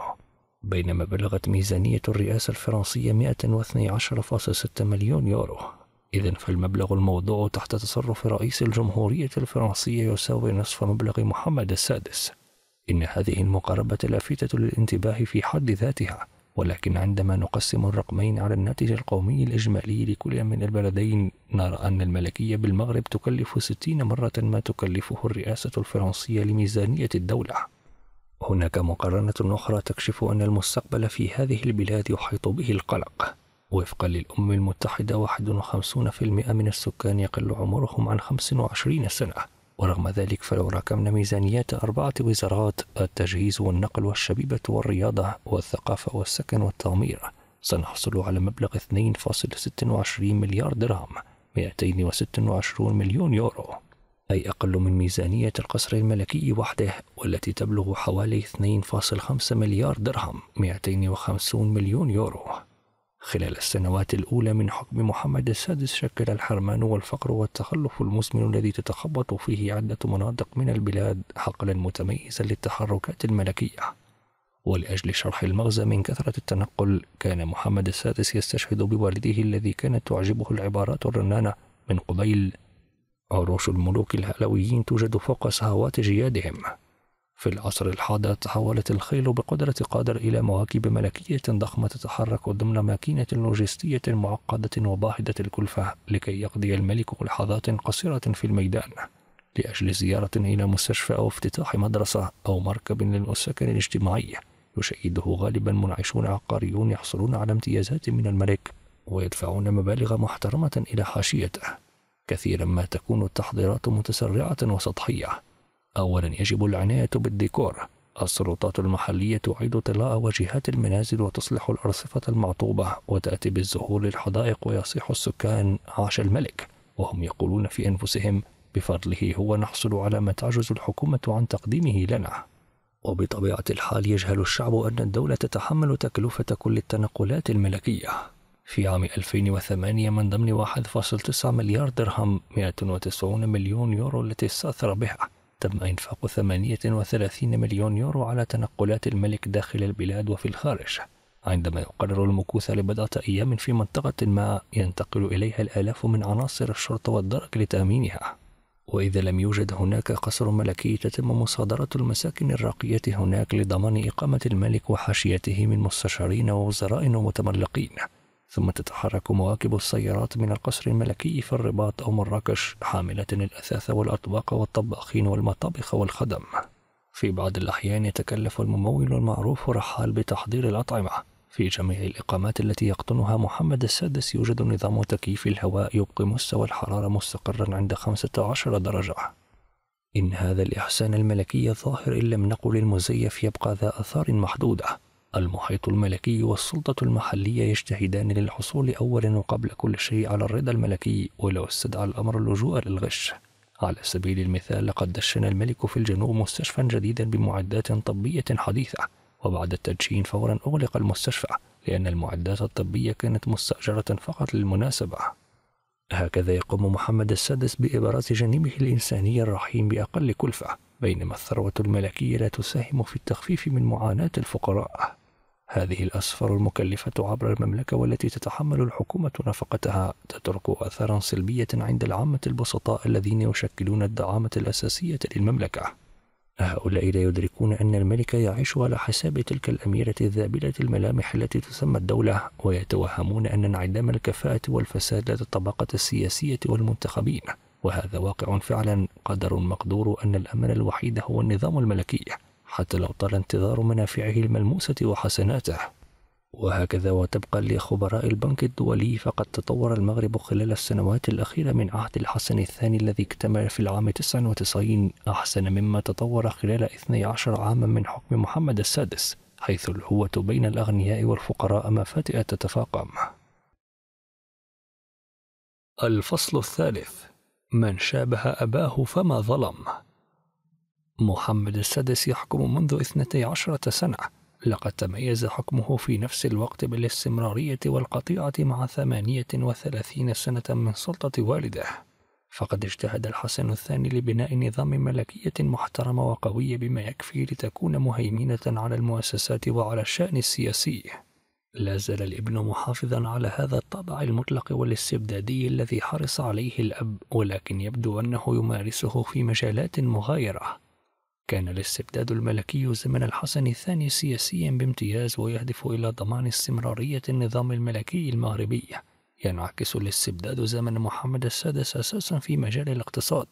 [SPEAKER 1] بينما بلغت ميزانية الرئاسة الفرنسية 112.6 مليون يورو إذا فالمبلغ الموضوع تحت تصرف رئيس الجمهورية الفرنسية يساوي نصف مبلغ محمد السادس إن هذه المقاربة لافتة للانتباه في حد ذاتها ولكن عندما نقسم الرقمين على الناتج القومي الإجمالي لكل من البلدين نرى أن الملكية بالمغرب تكلف 60 مرة ما تكلفه الرئاسة الفرنسية لميزانية الدولة هناك مقارنة أخرى تكشف أن المستقبل في هذه البلاد يحيط به القلق وفقا للأمم المتحدة 51% من السكان يقل عمرهم عن 25 سنة ورغم ذلك فلو راكمنا ميزانيات أربعة وزارات التجهيز والنقل والشبيبة والرياضة والثقافة والسكن والتعمير سنحصل على مبلغ 2.26 مليار درهم 226 مليون يورو أي أقل من ميزانية القصر الملكي وحده والتي تبلغ حوالي 2.5 مليار درهم 250 مليون يورو خلال السنوات الأولى من حكم محمد السادس شكل الحرمان والفقر والتخلف المزمن الذي تتخبط فيه عدة مناطق من البلاد حقلا متميزا للتحركات الملكية ولأجل شرح المغزى من كثرة التنقل كان محمد السادس يستشهد بوالده الذي كانت تعجبه العبارات الرنانة من قبيل عروش الملوك الهلويين توجد فوق سهوات جيادهم في العصر الحاضر تحولت الخيل بقدرة قادر إلى مواكب ملكية ضخمة تتحرك ضمن ماكينة لوجستية معقدة وباهظة الكلفة لكي يقضي الملك لحظات قصيرة في الميدان لأجل زيارة إلى مستشفى أو افتتاح مدرسة أو مركب للسكن الاجتماعي يشيده غالبا منعشون عقاريون يحصلون على امتيازات من الملك ويدفعون مبالغ محترمة إلى حاشيته كثيرا ما تكون التحضيرات متسرعة وسطحية أولا يجب العناية بالديكور السلطات المحلية تعيد طلاء واجهات المنازل وتصلح الأرصفة المعطوبة وتأتي بالزهور للحدائق ويصيح السكان عاش الملك وهم يقولون في أنفسهم بفضله هو نحصل على ما تعجز الحكومة عن تقديمه لنا وبطبيعة الحال يجهل الشعب أن الدولة تتحمل تكلفة كل التنقلات الملكية في عام 2008 من ضمن 1.9 مليار درهم 190 مليون يورو التي استأثر بها تم إنفاق 38 مليون يورو على تنقلات الملك داخل البلاد وفي الخارج عندما يقرر المكوث لبضعة أيام في منطقة ما ينتقل إليها الآلاف من عناصر الشرطة والدرك لتأمينها وإذا لم يوجد هناك قصر ملكي تتم مصادرة المساكن الراقية هناك لضمان إقامة الملك وحاشيته من مستشارين ووزراء ومتملقين ثم تتحرك مواكب السيارات من القصر الملكي في الرباط أو مراكش حاملة الأثاث والأطباق والطباخين والمطابخ والخدم في بعض الأحيان يتكلف الممول المعروف رحال بتحضير الأطعمة في جميع الإقامات التي يقطنها محمد السادس يوجد نظام تكييف الهواء يبقي مستوى الحرارة مستقرا عند 15 درجة إن هذا الإحسان الملكي الظاهر إن لم نقل المزيف يبقى ذا أثار محدودة المحيط الملكي والسلطة المحلية يجتهدان للحصول أولا وقبل كل شيء على الرضا الملكي ولو استدعى الأمر اللجوء للغش على سبيل المثال لقد دشن الملك في الجنوب مستشفى جديدا بمعدات طبية حديثة وبعد التدشين فورا أغلق المستشفى لأن المعدات الطبية كانت مستأجرة فقط للمناسبة هكذا يقوم محمد السادس بإبراز جانبه الإنساني الرحيم بأقل كلفة بينما الثروة الملكية لا تساهم في التخفيف من معاناة الفقراء هذه الأسفار المكلفة عبر المملكة والتي تتحمل الحكومة نفقتها تترك أثرا سلبية عند العامة البسطاء الذين يشكلون الدعامة الأساسية للمملكة هؤلاء لا يدركون أن الملك يعيش على حساب تلك الأميرة الذابلة الملامح التي تسمى الدولة ويتوهمون أن انعدام الكفاءة والفساد لدى الطبقة السياسية والمنتخبين وهذا واقع فعلا قدر مقدور أن الأمل الوحيد هو النظام الملكي حتى لو طال انتظار منافعه الملموسة وحسناته وهكذا وتبقى لخبراء البنك الدولي فقد تطور المغرب خلال السنوات الأخيرة من عهد الحسن الثاني الذي اكتمل في العام 99 أحسن مما تطور خلال 12 عاما من حكم محمد السادس حيث الهوة بين الأغنياء والفقراء مفاتئة تتفاقم الفصل الثالث من شابه أباه فما ظلم محمد السادس يحكم منذ اثنتي عشرة سنة لقد تميز حكمه في نفس الوقت بالاستمرارية والقطيعة مع ثمانية وثلاثين سنة من سلطة والده فقد اجتهد الحسن الثاني لبناء نظام ملكية محترم وقوي بما يكفي لتكون مهيمنة على المؤسسات وعلى الشأن السياسي لا زال الابن محافظا على هذا الطبع المطلق والاستبدادي الذي حرص عليه الأب ولكن يبدو أنه يمارسه في مجالات مغايرة كان الاستبداد الملكي زمن الحسن الثاني سياسيا بامتياز ويهدف إلى ضمان استمرارية النظام الملكي المغربي ينعكس الاستبداد زمن محمد السادس أساسا في مجال الاقتصاد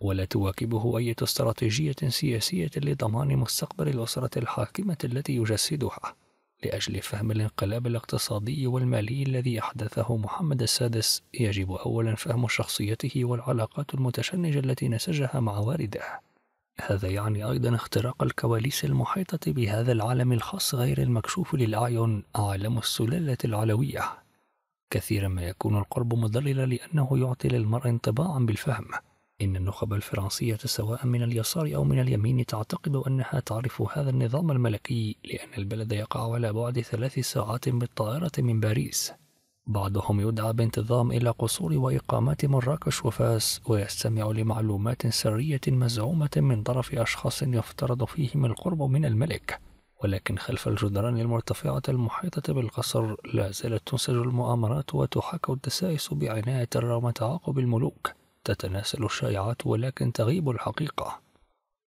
[SPEAKER 1] ولا تواكبه أي استراتيجية سياسية لضمان مستقبل الأسرة الحاكمة التي يجسدها لأجل فهم الانقلاب الاقتصادي والمالي الذي أحدثه محمد السادس يجب أولا فهم شخصيته والعلاقات المتشنجة التي نسجها مع والده هذا يعني أيضا اختراق الكواليس المحيطة بهذا العالم الخاص غير المكشوف للأعين عالم السلالة العلوية كثيرا ما يكون القرب مضللا لأنه يعطي للمرء انطباعا بالفهم إن النخب الفرنسية سواء من اليسار أو من اليمين تعتقد أنها تعرف هذا النظام الملكي لأن البلد يقع على بعد ثلاث ساعات بالطائرة من باريس بعضهم يدعى بانتظام إلى قصور وإقامات مراكش وفاس ويستمع لمعلومات سرية مزعومة من طرف أشخاص يفترض فيهم القرب من الملك ولكن خلف الجدران المرتفعة المحيطة بالقصر لا زالت تنسج المؤامرات وتحاك الدسائس بعناية رغم تعاقب الملوك تتناسل الشائعات ولكن تغيب الحقيقة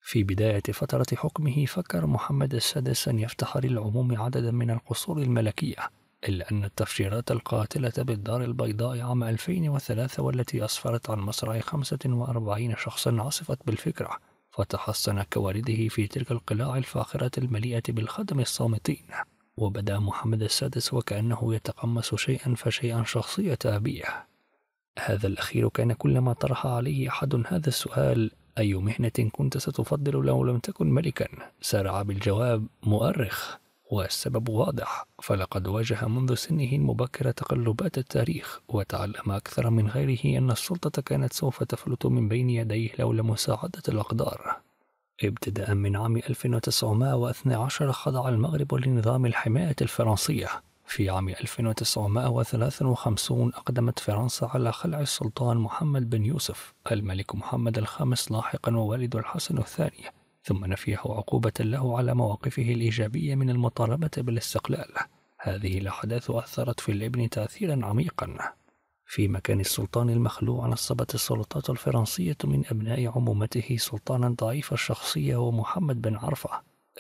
[SPEAKER 1] في بداية فترة حكمه فكر محمد السادس أن يفتح للعموم عددا من القصور الملكية إلا أن التفجيرات القاتلة بالدار البيضاء عام 2003 والتي أسفرت عن مصرع 45 شخصا عصفت بالفكرة فتحصن كوالده في تلك القلاع الفاخرة المليئة بالخدم الصامتين وبدا محمد السادس وكأنه يتقمص شيئا فشيئا شخصية أبيه هذا الأخير كان كلما طرح عليه أحد هذا السؤال أي مهنة كنت ستفضل لو لم تكن ملكا سارع بالجواب مؤرخ والسبب واضح فلقد واجه منذ سنه المبكر تقلبات التاريخ وتعلم أكثر من غيره أن السلطة كانت سوف تفلت من بين يديه لولا مساعدة الأقدار ابتداء من عام 1912 خضع المغرب لنظام الحماية الفرنسية في عام 1953 أقدمت فرنسا على خلع السلطان محمد بن يوسف الملك محمد الخامس لاحقا ووالد الحسن الثاني ثم نفيه عقوبة له على مواقفه الإيجابية من المطالبة بالاستقلال هذه الأحداث أثرت في الابن تأثيرا عميقا في مكان السلطان المخلوع نصبت السلطات الفرنسية من أبناء عمومته سلطانا ضعيف الشخصية هو محمد بن عرفة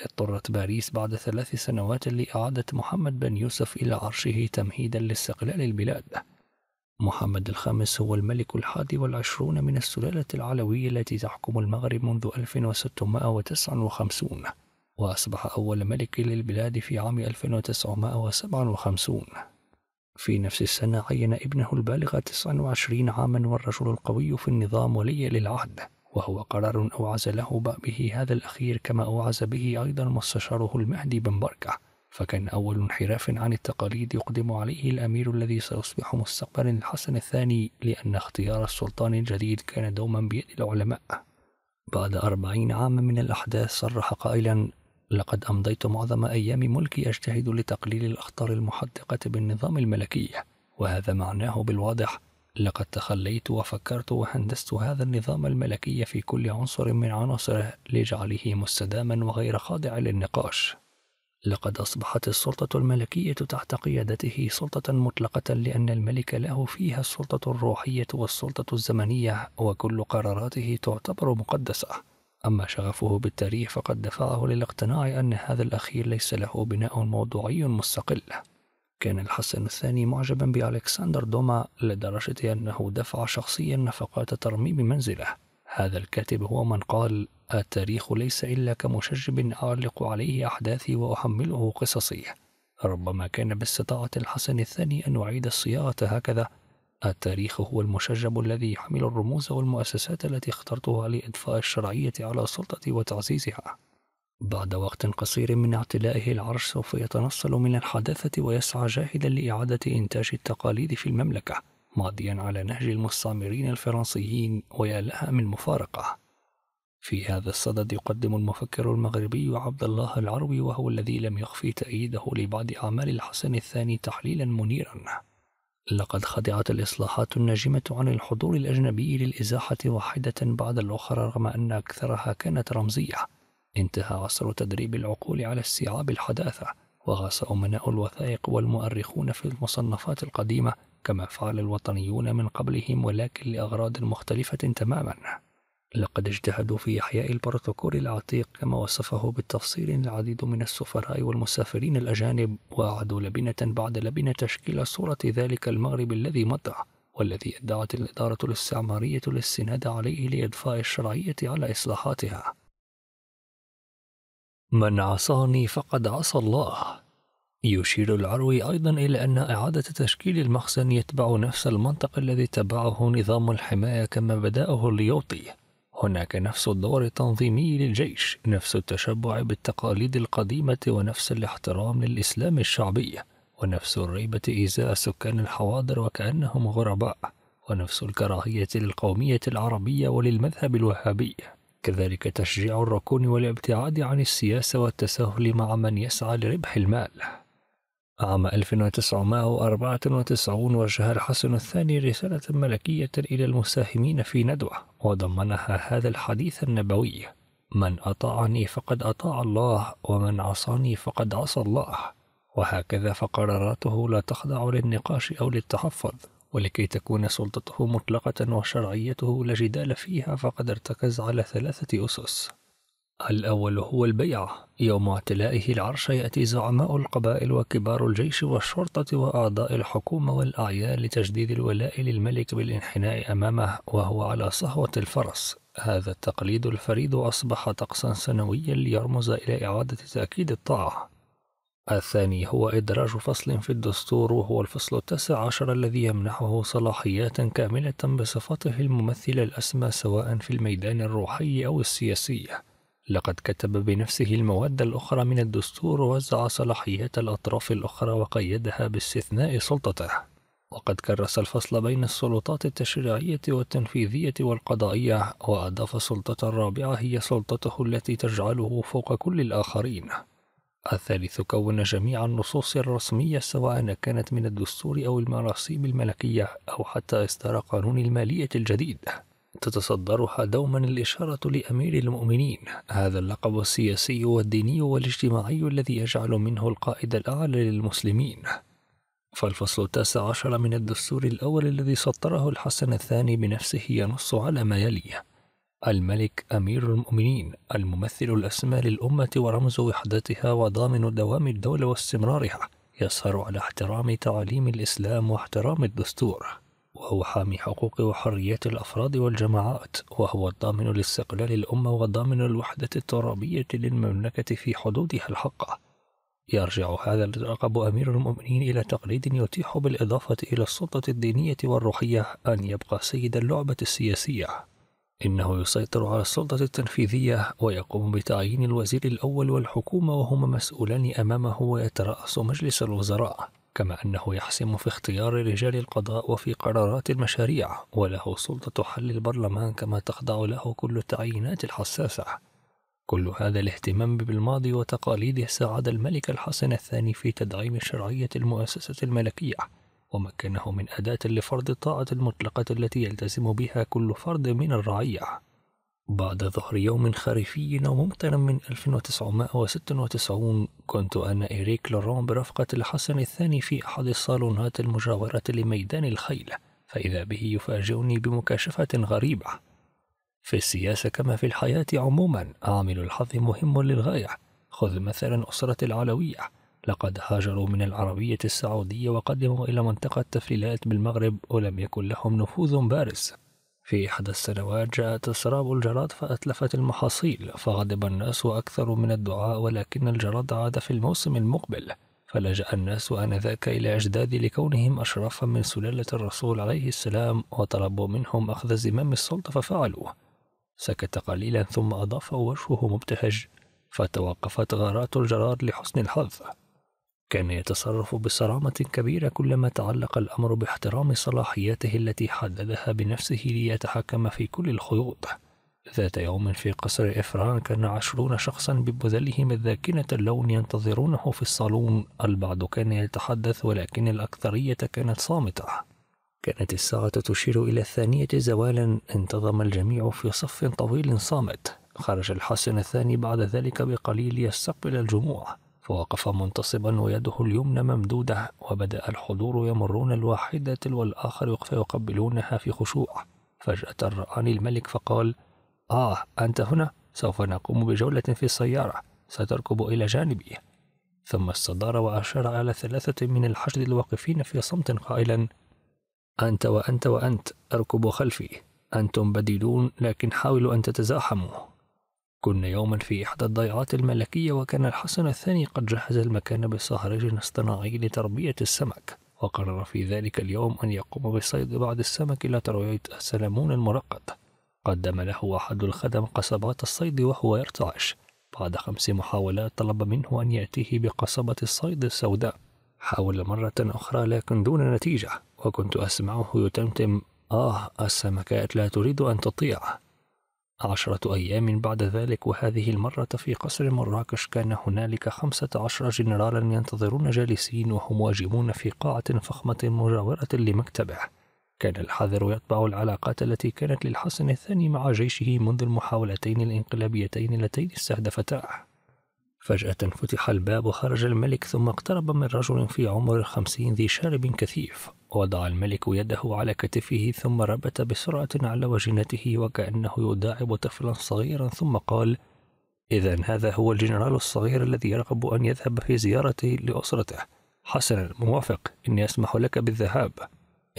[SPEAKER 1] اضطرت باريس بعد ثلاث سنوات لإعادة محمد بن يوسف إلى عرشه تمهيدا لاستقلال البلاد محمد الخامس هو الملك الحادي والعشرون من السلالة العلوية التي تحكم المغرب منذ 1659 وأصبح أول ملك للبلاد في عام 1957 في نفس السنة عين ابنه البالغ 29 عاما والرجل القوي في النظام ولي للعهد وهو قرار أوعز له بأبه هذا الأخير كما أوعز به أيضا مستشاره المهدي بن بركة فكان أول انحراف عن التقاليد يقدم عليه الأمير الذي سيصبح مستقبلا الحسن الثاني لأن اختيار السلطان الجديد كان دوما بيد العلماء بعد أربعين عاما من الأحداث صرح قائلا لقد أمضيت معظم أيام ملكي أجتهد لتقليل الأخطار المحدقة بالنظام الملكي وهذا معناه بالواضح لقد تخليت وفكرت وهندست هذا النظام الملكي في كل عنصر من عناصره لجعله مستداما وغير خاضع للنقاش لقد أصبحت السلطة الملكية تحت قيادته سلطة مطلقة لأن الملك له فيها السلطة الروحية والسلطة الزمنية وكل قراراته تعتبر مقدسة أما شغفه بالتاريخ فقد دفعه للاقتناع أن هذا الأخير ليس له بناء موضوعي مستقل كان الحسن الثاني معجبا بألكسندر دوما لدرجة أنه دفع شخصيا نفقات ترميم منزله هذا الكاتب هو من قال التاريخ ليس إلا كمشجب أعلق عليه أحداثي وأحمله قصصي ربما كان باستطاعة الحسن الثاني أن أعيد الصياغة هكذا التاريخ هو المشجب الذي يحمل الرموز والمؤسسات التي اخترتها لإضفاء الشرعية على السلطة وتعزيزها بعد وقت قصير من اعتلائه العرش سوف يتنصل من الحداثة ويسعى جاهدا لإعادة إنتاج التقاليد في المملكة ماضيا على نهج المستعمرين الفرنسيين ويا لها من مفارقة في هذا الصدد يقدم المفكر المغربي عبد الله العروي وهو الذي لم يخفي تأييده لبعض أعمال الحسن الثاني تحليلا منيرا لقد خدعت الإصلاحات الناجمة عن الحضور الأجنبي للإزاحة واحدة بعد الأخرى رغم أن أكثرها كانت رمزية انتهى عصر تدريب العقول على استيعاب الحداثة وغاص أمناء الوثائق والمؤرخون في المصنفات القديمة كما فعل الوطنيون من قبلهم ولكن لأغراض مختلفة تماما لقد اجتهدوا في إحياء البروتوكول العتيق كما وصفه بالتفصيل العديد من السفراء والمسافرين الأجانب وأعدوا لبنة بعد لبنة تشكيل صورة ذلك المغرب الذي مضى والذي ادعت الإدارة الاستعمارية الاستناد عليه لإضفاء الشرعية على إصلاحاتها من عصاني فقد عصى الله يشير العروي أيضا إلى أن إعادة تشكيل المخزن يتبع نفس المنطق الذي تبعه نظام الحماية كما بدأه الريوطي هناك نفس الدور التنظيمي للجيش نفس التشبع بالتقاليد القديمة ونفس الاحترام للإسلام الشعبي ونفس الريبة إزاء سكان الحواضر وكأنهم غرباء ونفس الكراهية للقومية العربية وللمذهب الوهابي كذلك تشجيع الركون والابتعاد عن السياسة والتساهل مع من يسعى لربح المال عام 1994 وجه الحسن الثاني رسالة ملكية إلى المساهمين في ندوة وضمنها هذا الحديث النبوي من أطاعني فقد أطاع الله ومن عصاني فقد عصى الله وهكذا فقراراته لا تخضع للنقاش أو للتحفظ ولكي تكون سلطته مطلقة وشرعيته لا جدال فيها فقد ارتكز على ثلاثة أسس الأول هو البيعة يوم اعتلائه العرش يأتي زعماء القبائل وكبار الجيش والشرطة وأعضاء الحكومة والأعيان لتجديد الولاء للملك بالانحناء أمامه وهو على صهوة الفرس هذا التقليد الفريد أصبح طقسا سنويا ليرمز إلى إعادة تأكيد الطاعة الثاني هو إدراج فصل في الدستور وهو الفصل التاسع عشر الذي يمنحه صلاحيات كاملة بصفته الممثل الأسمى سواء في الميدان الروحي أو السياسي لقد كتب بنفسه المواد الأخرى من الدستور ووزع صلاحيات الأطراف الأخرى وقيدها باستثناء سلطته وقد كرس الفصل بين السلطات التشريعية والتنفيذية والقضائية وأضاف سلطة الرابعة هي سلطته التي تجعله فوق كل الآخرين الثالث كون جميع النصوص الرسمية سواء كانت من الدستور أو المراسيم الملكية أو حتى إصدار قانون المالية الجديد تتصدرها دوما الإشارة لأمير المؤمنين هذا اللقب السياسي والديني والاجتماعي الذي يجعل منه القائد الأعلى للمسلمين فالفصل التاسع عشر من الدستور الأول الذي سطره الحسن الثاني بنفسه ينص على ما يلي الملك أمير المؤمنين الممثل الأسمى للأمة ورمز وحدتها وضامن دوام الدولة واستمرارها يسهر على احترام تعاليم الإسلام واحترام الدستور وهو حامي حقوق وحريات الأفراد والجماعات وهو الضامن لاستقلال الأمة وضامن الوحدة الترابية للمملكة في حدودها الحقة يرجع هذا اللقب أمير المؤمنين إلى تقليد يتيح بالإضافة إلى السلطة الدينية والروحية أن يبقى سيد اللعبة السياسية إنه يسيطر على السلطة التنفيذية ويقوم بتعيين الوزير الأول والحكومة وهما مسؤولان أمامه ويترأس مجلس الوزراء كما أنه يحسم في اختيار رجال القضاء وفي قرارات المشاريع وله سلطة حل البرلمان كما تخضع له كل التعيينات الحساسة كل هذا الاهتمام بالماضي وتقاليده ساعد الملك الحسن الثاني في تدعيم شرعية المؤسسة الملكية ومكنه من أداة لفرض الطاعة المطلقة التي يلتزم بها كل فرد من الرعية بعد ظهر يوم خريفي وممطر من 1996 كنت أنا إريك لوران برفقة الحسن الثاني في أحد الصالونات المجاورة لميدان الخيل فإذا به يفاجئني بمكاشفة غريبة في السياسة كما في الحياة عموما عامل الحظ مهم للغاية خذ مثلا أسرة العلوية لقد هاجروا من العربية السعودية وقدموا إلى منطقة تفليلات بالمغرب ولم يكن لهم نفوذ بارز في إحدى السنوات جاءت سراب الجراد فأتلفت المحاصيل فغضب الناس وأكثروا من الدعاء ولكن الجراد عاد في الموسم المقبل فلجأ الناس آنذاك إلى أجداد لكونهم أشرافا من سلالة الرسول عليه السلام وطلبوا منهم أخذ زمام السلطة ففعلوه سكت قليلا ثم أضاف وجهه مبتهج فتوقفت غارات الجراد لحسن الحظ كان يتصرف بصرامة كبيرة كلما تعلق الأمر باحترام صلاحياته التي حددها بنفسه ليتحكم في كل الخيوط ذات يوم في قصر إفران كان عشرون شخصا ببذلهم الذاكنة اللون ينتظرونه في الصالون البعض كان يتحدث ولكن الأكثرية كانت صامتة كانت الساعة تشير إلى الثانية زوالا انتظم الجميع في صف طويل صامت خرج الحسن الثاني بعد ذلك بقليل يستقبل الجموع فوقف منتصبا ويده اليمنى ممدودة وبدأ الحضور يمرون الواحدة تلو الآخر فيقبلونها في خشوع فجأة رآني الملك فقال آه أنت هنا سوف نقوم بجولة في السيارة ستركب إلى جانبي ثم استدار وأشار على ثلاثة من الحشد الواقفين في صمت قائلا أنت وأنت وأنت أركب خلفي أنتم بديلون لكن حاولوا أن تتزاحموا كنا يوما في إحدى الضيعات الملكية وكان الحسن الثاني قد جهز المكان بصهرج اصطناعي لتربية السمك وقرر في ذلك اليوم أن يقوم بصيد بعض السمك إلى تروية السلمون المرقط قدم له أحد الخدم قصبات الصيد وهو يرتعش بعد خمس محاولات طلب منه أن يأتيه بقصبة الصيد السوداء حاول مرة أخرى لكن دون نتيجة وكنت أسمعه يتمتم آه السمكات لا تريد أن تطيع عشرة أيام بعد ذلك وهذه المرة في قصر مراكش كان هنالك خمسة عشر جنرالا ينتظرون جالسين وهم واجبون في قاعة فخمة مجاورة لمكتبه كان الحذر يتبع العلاقات التي كانت للحسن الثاني مع جيشه منذ المحاولتين الانقلابيتين اللتين استهدفتاه فجأة فتح الباب وخرج الملك ثم اقترب من رجل في عمر الخمسين ذي شارب كثيف وضع الملك يده على كتفه ثم ربت بسرعة على وجنته وكأنه يداعب طفلا صغيرا ثم قال إذا هذا هو الجنرال الصغير الذي يرغب أن يذهب في زيارتي لأسرته حسنا موافق إني أسمح لك بالذهاب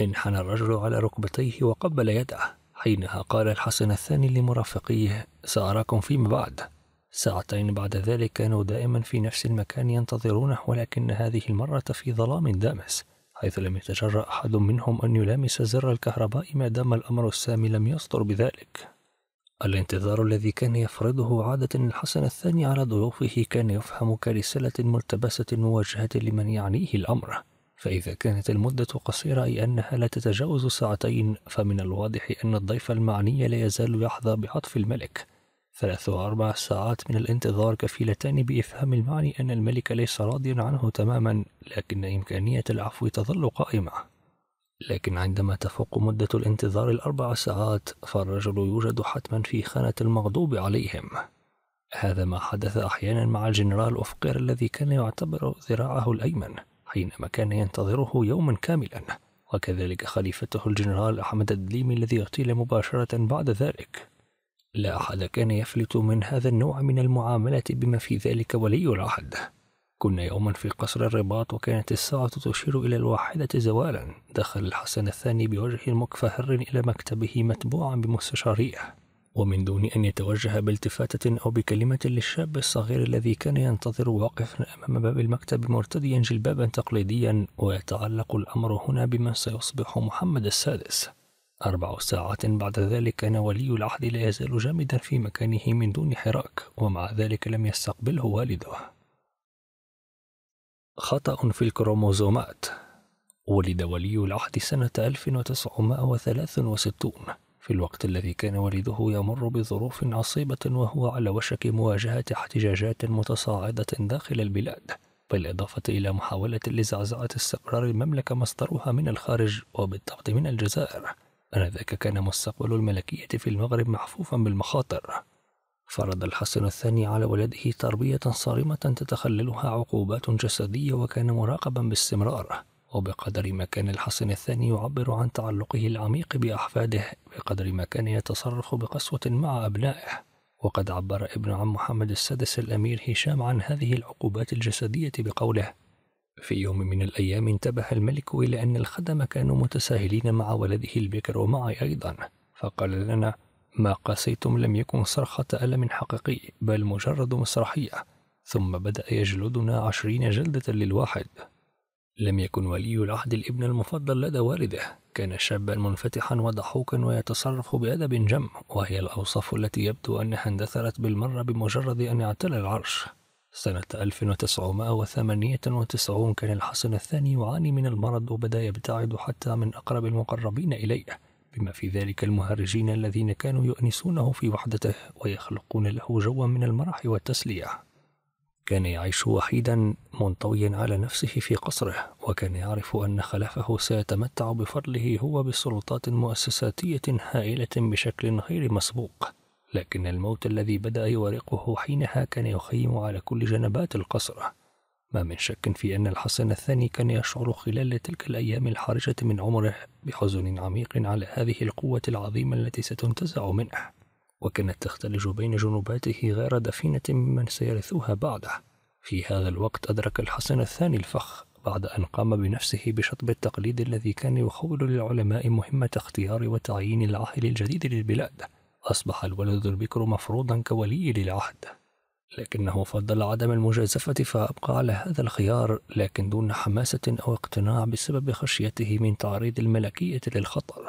[SPEAKER 1] انحنى الرجل على ركبتيه وقبل يده حينها قال الحسن الثاني لمرافقيه سأراكم فيما بعد ساعتين بعد ذلك كانوا دائما في نفس المكان ينتظرونه ولكن هذه المرة في ظلام دامس حيث لم يتجرأ أحد منهم أن يلامس زر الكهرباء ما دام الأمر السامي لم يصدر بذلك الانتظار الذي كان يفرضه عادة الحسن الثاني على ضيوفه كان يفهم كرسالة ملتبسة موجهة لمن يعنيه الأمر فإذا كانت المدة قصيرة أي أنها لا تتجاوز ساعتين فمن الواضح أن الضيف المعني لا يزال يحظى بعطف الملك ثلاث وأربع ساعات من الانتظار كفيلتان بإفهام المعني أن الملك ليس راضيا عنه تماما لكن إمكانية العفو تظل قائمة لكن عندما تفوق مدة الانتظار الأربع ساعات فالرجل يوجد حتما في خانة المغضوب عليهم هذا ما حدث أحيانا مع الجنرال أفقير الذي كان يعتبر ذراعه الأيمن حينما كان ينتظره يوما كاملا وكذلك خليفته الجنرال أحمد الدليمي الذي اغتيل مباشرة بعد ذلك لا أحد كان يفلت من هذا النوع من المعاملة بما في ذلك ولي العهد كنا يوما في قصر الرباط وكانت الساعة تشير إلى الواحدة زوالا دخل الحسن الثاني بوجه مكفهر إلى مكتبه متبوعا بمستشاريه ومن دون أن يتوجه بالتفاتة أو بكلمة للشاب الصغير الذي كان ينتظر واقفا أمام باب المكتب مرتديا جلبابا تقليديا ويتعلق الأمر هنا بمن سيصبح محمد السادس أربع ساعات بعد ذلك كان ولي العهد لا يزال جامدا في مكانه من دون حراك ومع ذلك لم يستقبله والده خطأ في الكروموزومات ولد ولي العهد سنة 1963 في الوقت الذي كان والده يمر بظروف عصيبة وهو على وشك مواجهة احتجاجات متصاعدة داخل البلاد بالإضافة إلى محاولة لزعزعة استقرار المملكة مصدرها من الخارج وبالضبط من الجزائر آنذاك كان مستقبل الملكية في المغرب محفوفا بالمخاطر فرض الحسن الثاني على ولده تربية صارمة تتخللها عقوبات جسدية وكان مراقبا باستمرار وبقدر ما كان الحسن الثاني يعبر عن تعلقه العميق بأحفاده بقدر ما كان يتصرف بقسوة مع أبنائه وقد عبر ابن عم محمد السادس الأمير هشام عن هذه العقوبات الجسدية بقوله في يوم من الأيام انتبه الملك إلى أن الخدم كانوا متساهلين مع ولده البكر ومعي أيضا فقال لنا ما قسيتم لم يكن صرخة ألم حقيقي بل مجرد مسرحية ثم بدأ يجلدنا عشرين جلدة للواحد لم يكن ولي العهد الابن المفضل لدى والده كان شابا منفتحا وضحوكا ويتصرف بأدب جم وهي الأوصاف التي يبدو أنها اندثرت بالمرة بمجرد أن اعتلى العرش سنة 1998 كان الحسن الثاني يعاني من المرض وبدا يبتعد حتى من أقرب المقربين إليه بما في ذلك المهرجين الذين كانوا يؤنسونه في وحدته ويخلقون له جوا من المرح والتسلية كان يعيش وحيدا منطويا على نفسه في قصره وكان يعرف أن خلفه سيتمتع بفضله هو بسلطات مؤسساتية هائلة بشكل غير مسبوق لكن الموت الذي بدأ يورقه حينها كان يخيم على كل جنبات القصرة ما من شك في أن الحسن الثاني كان يشعر خلال تلك الأيام الحرجة من عمره بحزن عميق على هذه القوة العظيمة التي ستنتزع منه وكانت تختلج بين جنوباته غير دفينة ممن سيرثوها بعده في هذا الوقت أدرك الحسن الثاني الفخ بعد أن قام بنفسه بشطب التقليد الذي كان يخول للعلماء مهمة اختيار وتعيين العاهل الجديد للبلاد أصبح الولد البكر مفروضا كولي للعهد لكنه فضل عدم المجازفة فأبقى على هذا الخيار لكن دون حماسة أو اقتناع بسبب خشيته من تعريض الملكية للخطر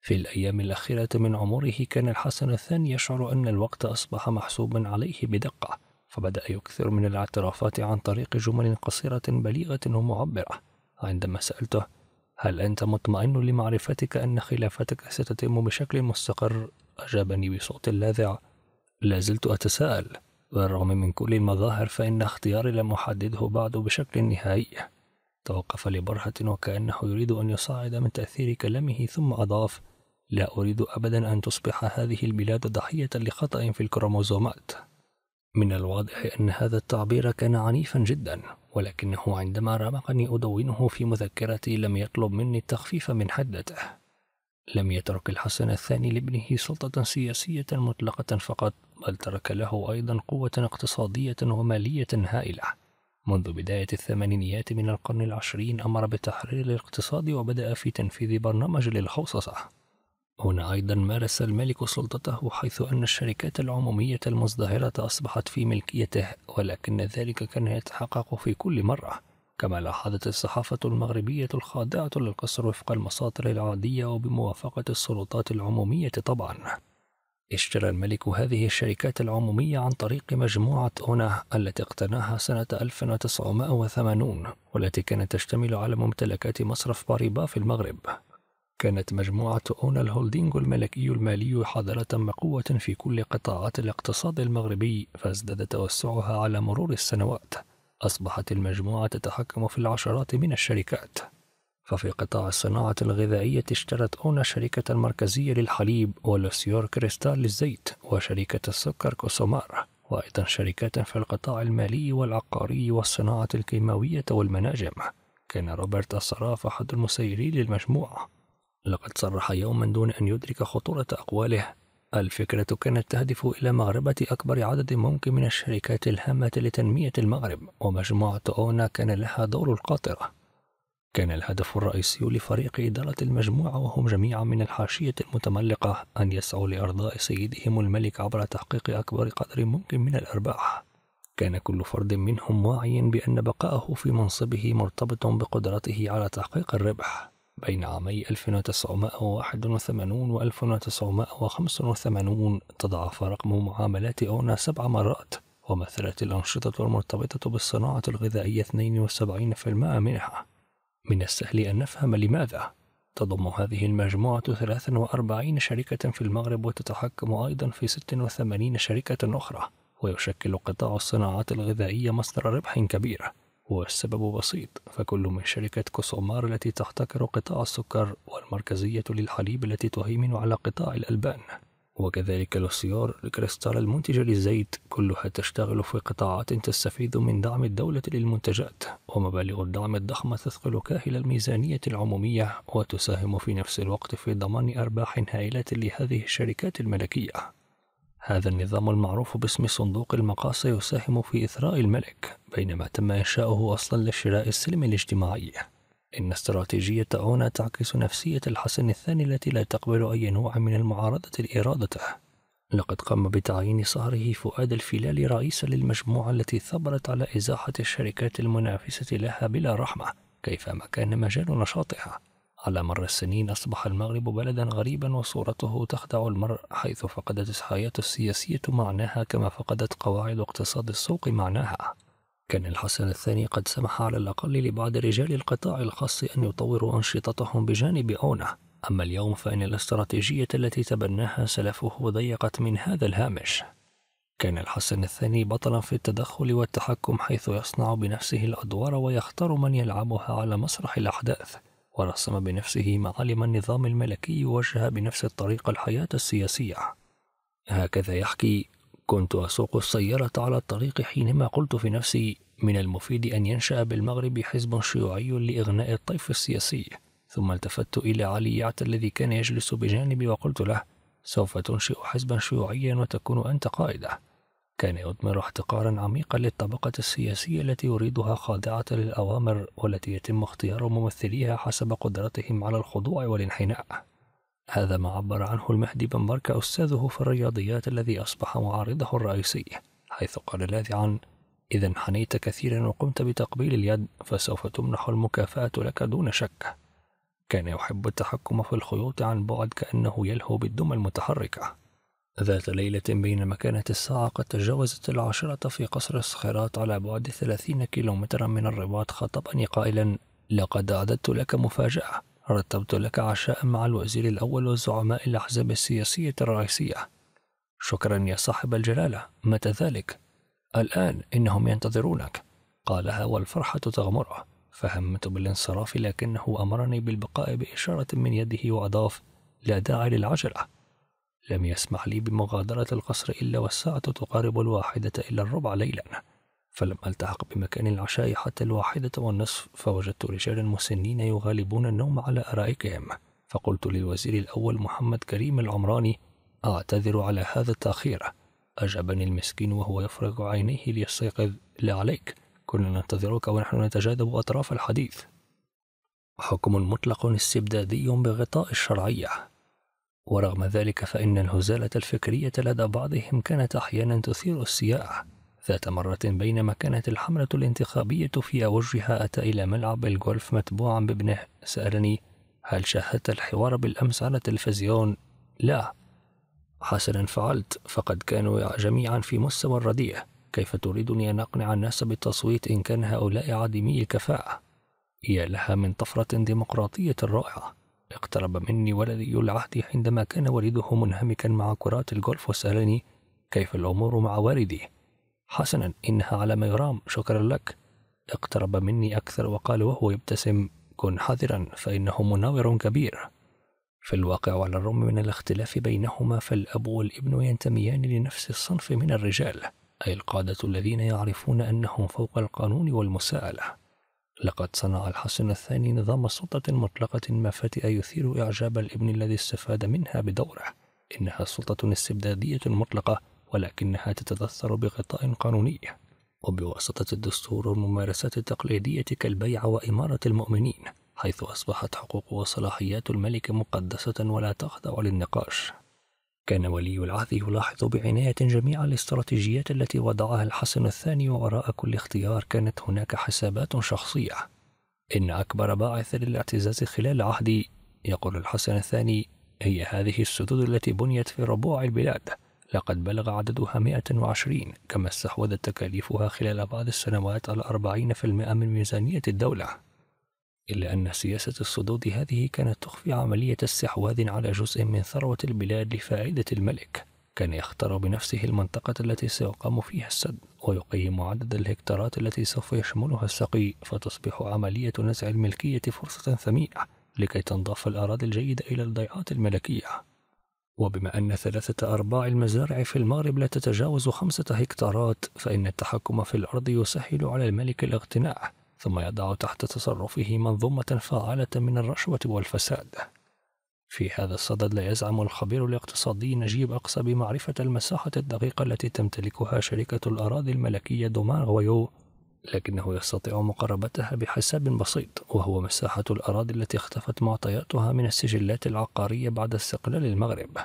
[SPEAKER 1] في الأيام الأخيرة من عمره كان الحسن الثاني يشعر أن الوقت أصبح محسوبا عليه بدقة فبدأ يكثر من الاعترافات عن طريق جمل قصيرة بليغة ومعبرة عندما سألته هل أنت مطمئن لمعرفتك أن خلافتك ستتم بشكل مستقر أجابني بصوت لاذع لا زلت أتساءل بالرغم من كل المظاهر فإن اختياري لم أحدده بعد بشكل نهائي توقف لبرهة وكأنه يريد أن يصعد من تأثير كلامه ثم أضاف لا أريد أبدا أن تصبح هذه البلاد ضحية لخطأ في الكروموزومات من الواضح أن هذا التعبير كان عنيفا جدا ولكنه عندما رمقني أدونه في مذكرتي لم يطلب مني التخفيف من حدته لم يترك الحسن الثاني لابنه سلطة سياسية مطلقة فقط، بل ترك له أيضا قوة اقتصادية ومالية هائلة. منذ بداية الثمانينيات من القرن العشرين أمر بتحرير الاقتصاد وبدأ في تنفيذ برنامج للحوصصة. هنا أيضا مارس الملك سلطته حيث أن الشركات العمومية المزدهرة أصبحت في ملكيته، ولكن ذلك كان يتحقق في كل مرة، كما لاحظت الصحافة المغربية الخاضعة للقصر وفق المصادر العادية وبموافقة السلطات العمومية طبعا اشترى الملك هذه الشركات العمومية عن طريق مجموعة أونا التي اقتناها سنة 1980 والتي كانت تشتمل على ممتلكات مصرف باريبا في المغرب كانت مجموعة أونا الهولدينغ الملكي المالي حاضرة بقوة في كل قطاعات الاقتصاد المغربي فازداد توسعها على مرور السنوات أصبحت المجموعة تتحكم في العشرات من الشركات ففي قطاع الصناعة الغذائية اشترت أونا شركة المركزية للحليب ولوسيور كريستال للزيت وشركة السكر كوسومار وأيضا شركات في القطاع المالي والعقاري والصناعة الكيماوية والمناجم كان روبرت الصراف أحد المسيرين للمجموعة لقد صرح يوما دون أن يدرك خطورة أقواله الفكرة كانت تهدف إلى مغربة أكبر عدد ممكن من الشركات الهامة لتنمية المغرب ومجموعة أونا كان لها دور القاطرة كان الهدف الرئيسي لفريق إدارة المجموعة وهم جميعا من الحاشية المتملقة أن يسعوا لإرضاء سيدهم الملك عبر تحقيق أكبر قدر ممكن من الأرباح كان كل فرد منهم واعي بأن بقاءه في منصبه مرتبط بقدرته على تحقيق الربح بين عامي 1981 و 1985 تضاعف رقم معاملات أونا سبع مرات ومثلت الأنشطة المرتبطة بالصناعة الغذائية 72% منها من السهل أن نفهم لماذا تضم هذه المجموعة 43 شركة في المغرب وتتحكم أيضا في 86 شركة أخرى ويشكل قطاع الصناعات الغذائية مصدر ربح كبير والسبب بسيط فكل من شركة كوسومار التي تحتكر قطاع السكر والمركزية للحليب التي تهيمن على قطاع الألبان وكذلك لوسيور لكريستال المنتجة للزيت كلها تشتغل في قطاعات تستفيد من دعم الدولة للمنتجات ومبالغ الدعم الضخمة تثقل كاهل الميزانية العمومية وتساهم في نفس الوقت في ضمان أرباح هائلة لهذه الشركات الملكية هذا النظام المعروف باسم صندوق المقاصة يساهم في إثراء الملك بينما تم إنشاؤه أصلا لشراء السلم الاجتماعي إن استراتيجية أونا تعكس نفسية الحسن الثاني التي لا تقبل أي نوع من المعارضة لإرادته لقد قام بتعيين صهره فؤاد الفلال رئيسا للمجموعة التي ثبرت على إزاحة الشركات المنافسة لها بلا رحمة كيفما كان مجال نشاطها على مر السنين أصبح المغرب بلدا غريبا وصورته تخدع المرء حيث فقدت الحياة السياسية معناها كما فقدت قواعد اقتصاد السوق معناها كان الحسن الثاني قد سمح على الأقل لبعض رجال القطاع الخاص أن يطوروا أنشطتهم بجانب أونة أما اليوم فإن الاستراتيجية التي تبناها سلفه ضيقت من هذا الهامش كان الحسن الثاني بطلا في التدخل والتحكم حيث يصنع بنفسه الأدوار ويختار من يلعبها على مسرح الأحداث ورسم بنفسه معالم النظام الملكي وجه بنفس الطريقة الحياة السياسية هكذا يحكي كنت أسوق السيارة على الطريق حينما قلت في نفسي من المفيد أن ينشأ بالمغرب حزب شيوعي لإغناء الطيف السياسي ثم التفت إلى علي يعت الذي كان يجلس بجانبي وقلت له سوف تنشئ حزبا شيوعيا وتكون أنت قائده كان يضمر احتقارا عميقا للطبقة السياسية التي يريدها خاضعة للأوامر والتي يتم اختيار ممثليها حسب قدرتهم على الخضوع والانحناء هذا ما عبر عنه المهدي بن بركة أستاذه في الرياضيات الذي أصبح معارضه الرئيسي حيث قال لاذعا إذا انحنيت كثيرا وقمت بتقبيل اليد فسوف تمنح المكافأة لك دون شك كان يحب التحكم في الخيوط عن بعد كأنه يلهو بالدمى المتحركة ذات ليلة بينما كانت الساعة قد تجاوزت العاشرة في قصر الصخرات على بعد ثلاثين كيلومترا من الرباط خطبني قائلا لقد أعددت لك مفاجأة رتبت لك عشاء مع الوزير الأول وزعماء الأحزاب السياسية الرئيسية شكرا يا صاحب الجلالة متى ذلك؟ الآن إنهم ينتظرونك قالها والفرحة تغمره فهمت بالانصراف لكنه أمرني بالبقاء بإشارة من يده وأضاف لا داعي للعجلة لم يسمح لي بمغادرة القصر إلا والساعة تقارب الواحدة إلا الربع ليلا فلم ألتحق بمكان العشاء حتى الواحدة والنصف فوجدت رجالا مسنين يغالبون النوم على أرائكهم فقلت للوزير الأول محمد كريم العمراني أعتذر على هذا التأخير أجابني المسكين وهو يفرغ عينيه ليستيقظ لا عليك كنا ننتظرك ونحن نتجاذب أطراف الحديث حكم مطلق استبدادي بغطاء الشرعية ورغم ذلك فإن الهزالة الفكرية لدى بعضهم كانت أحيانا تثير السياح ذات مرة بينما كانت الحملة الانتخابية في أوجها أتى إلى ملعب الجولف متبوعا بابنه سألني هل شاهدت الحوار بالأمس على التلفزيون؟ لا حسنا فعلت فقد كانوا جميعا في مستوى الرديء كيف تريدني أن أقنع الناس بالتصويت إن كان هؤلاء عديمي الكفاءة؟ يا لها من طفرة ديمقراطية رائعة اقترب مني ولدي العهد عندما كان والده منهمكا مع كرات الجولف وسألني كيف الأمور مع والدي حسنا إنها على ما يرام شكرا لك اقترب مني أكثر وقال وهو يبتسم كن حذرا فإنه مناور كبير في الواقع على الرغم من الاختلاف بينهما فالأب والابن ينتميان لنفس الصنف من الرجال أي القادة الذين يعرفون أنهم فوق القانون والمساءلة لقد صنع الحصن الثاني نظام سلطة مطلقة مفاتئة يثير إعجاب الابن الذي استفاد منها بدوره إنها سلطة استبدادية مطلقة ولكنها تتدثر بغطاء قانوني وبواسطة الدستور والممارسات التقليدية كالبيع وإمارة المؤمنين حيث أصبحت حقوق وصلاحيات الملك مقدسة ولا تخضع للنقاش كان ولي العهد يلاحظ بعناية جميع الاستراتيجيات التي وضعها الحسن الثاني وراء كل اختيار كانت هناك حسابات شخصية إن أكبر باعث للاعتزاز خلال عهدي يقول الحسن الثاني هي هذه السدود التي بنيت في ربوع البلاد لقد بلغ عددها 120 كما استحوذت تكاليفها خلال بعض السنوات على 40% من ميزانية الدولة إلا أن سياسة الصدود هذه كانت تخفي عملية استحواذ على جزء من ثروة البلاد لفائدة الملك كان يختار بنفسه المنطقة التي سيقام فيها السد ويقيم عدد الهكتارات التي سوف يشملها السقي فتصبح عملية نزع الملكية فرصة ثمينة لكي تنضاف الأراضي الجيدة إلى الضيعات الملكية وبما أن ثلاثة أرباع المزارع في المغرب لا تتجاوز خمسة هكتارات فإن التحكم في الأرض يسهل على الملك الاغتناء ثم يضع تحت تصرفه منظومة فعالة من الرشوة والفساد. في هذا الصدد لا يزعم الخبير الاقتصادي نجيب أقصى بمعرفة المساحة الدقيقة التي تمتلكها شركة الأراضي الملكية دومان غويو لكنه يستطيع مقاربتها بحساب بسيط وهو مساحة الأراضي التي اختفت معطياتها من السجلات العقارية بعد استقلال المغرب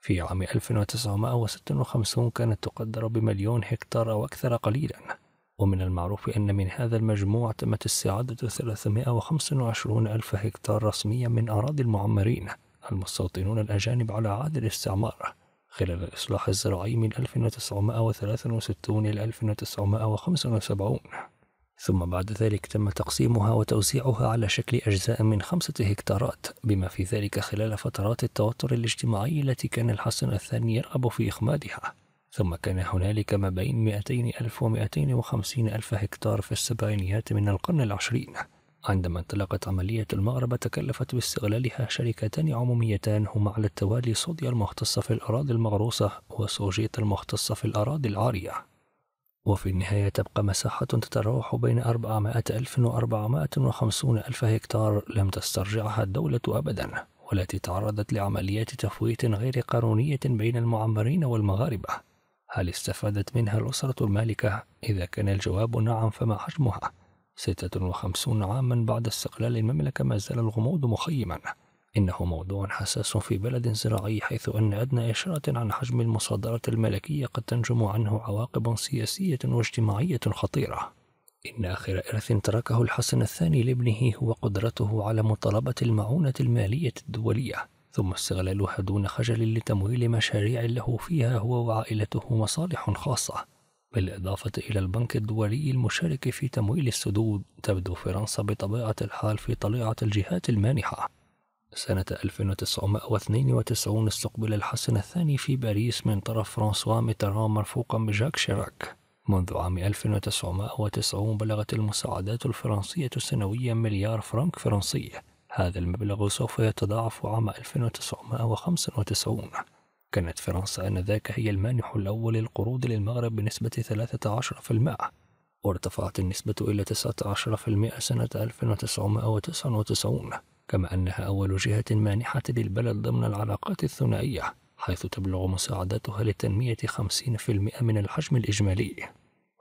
[SPEAKER 1] في عام 1956 كانت تقدر بمليون هكتار أو أكثر قليلاً ومن المعروف أن من هذا المجموع تمت استعادة 325 ألف هكتار رسميا من أراضي المعمرين المستوطنون الأجانب على عهد الاستعمار خلال الإصلاح الزراعي من 1963 إلى 1975 ثم بعد ذلك تم تقسيمها وتوزيعها على شكل أجزاء من خمسة هكتارات بما في ذلك خلال فترات التوتر الاجتماعي التي كان الحسن الثاني يرغب في إخمادها ثم كان هنالك ما بين 200 ألف و 250 ألف هكتار في السبعينيات من القرن العشرين عندما انطلقت عملية المغرب تكلفت باستغلالها شركتان عموميتان هما على التوالي صوديا المختصة في الأراضي المغروسة وسوجيت المختصة في الأراضي العارية وفي النهاية تبقى مساحة تتراوح بين 400 ألف و 450 ألف هكتار لم تسترجعها الدولة أبدا والتي تعرضت لعمليات تفويت غير قانونية بين المعمرين والمغاربة هل استفادت منها الأسرة المالكة؟ إذا كان الجواب نعم فما حجمها؟ 56 عاما بعد استقلال المملكة ما زال الغموض مخيما إنه موضوع حساس في بلد زراعي حيث أن أدنى إشارة عن حجم المصادرة الملكية قد تنجم عنه عواقب سياسية واجتماعية خطيرة إن آخر إرث تركه الحسن الثاني لابنه هو قدرته على مطالبة المعونة المالية الدولية ثم استغلالها دون خجل لتمويل مشاريع له فيها هو وعائلته مصالح خاصة بالإضافة إلى البنك الدولي المشارك في تمويل السدود تبدو فرنسا بطبيعة الحال في طليعة الجهات المانحة سنة 1992 استقبل الحسن الثاني في باريس من طرف فرانسوا ميتران مرفوقا بجاك شيراك منذ عام 1990 بلغت المساعدات الفرنسية سنويا مليار فرنك فرنسي هذا المبلغ سوف يتضاعف عام 1995 كانت فرنسا آنذاك هي المانح الأول للقروض للمغرب بنسبة 13% وارتفعت النسبة إلى 19% سنة 1999 كما أنها أول جهة مانحة للبلد ضمن العلاقات الثنائية حيث تبلغ مساعدتها للتنمية 50% من الحجم الإجمالي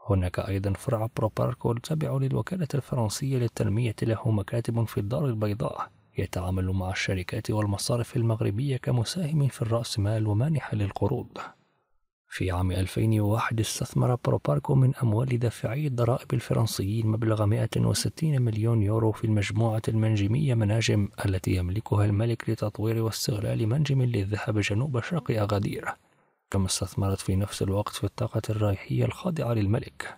[SPEAKER 1] هناك أيضا فرع بروباركو التابع للوكالة الفرنسية للتنمية له مكاتب في الدار البيضاء يتعامل مع الشركات والمصارف المغربية كمساهم في الرأسمال ومانح للقروض في عام 2001 استثمر بروباركو من أموال دافعي الضرائب الفرنسيين مبلغ 160 مليون يورو في المجموعة المنجمية مناجم التي يملكها الملك لتطوير واستغلال منجم للذهب جنوب شرق أغادير كما استثمرت في نفس الوقت في الطاقة الريحية الخاضعة للملك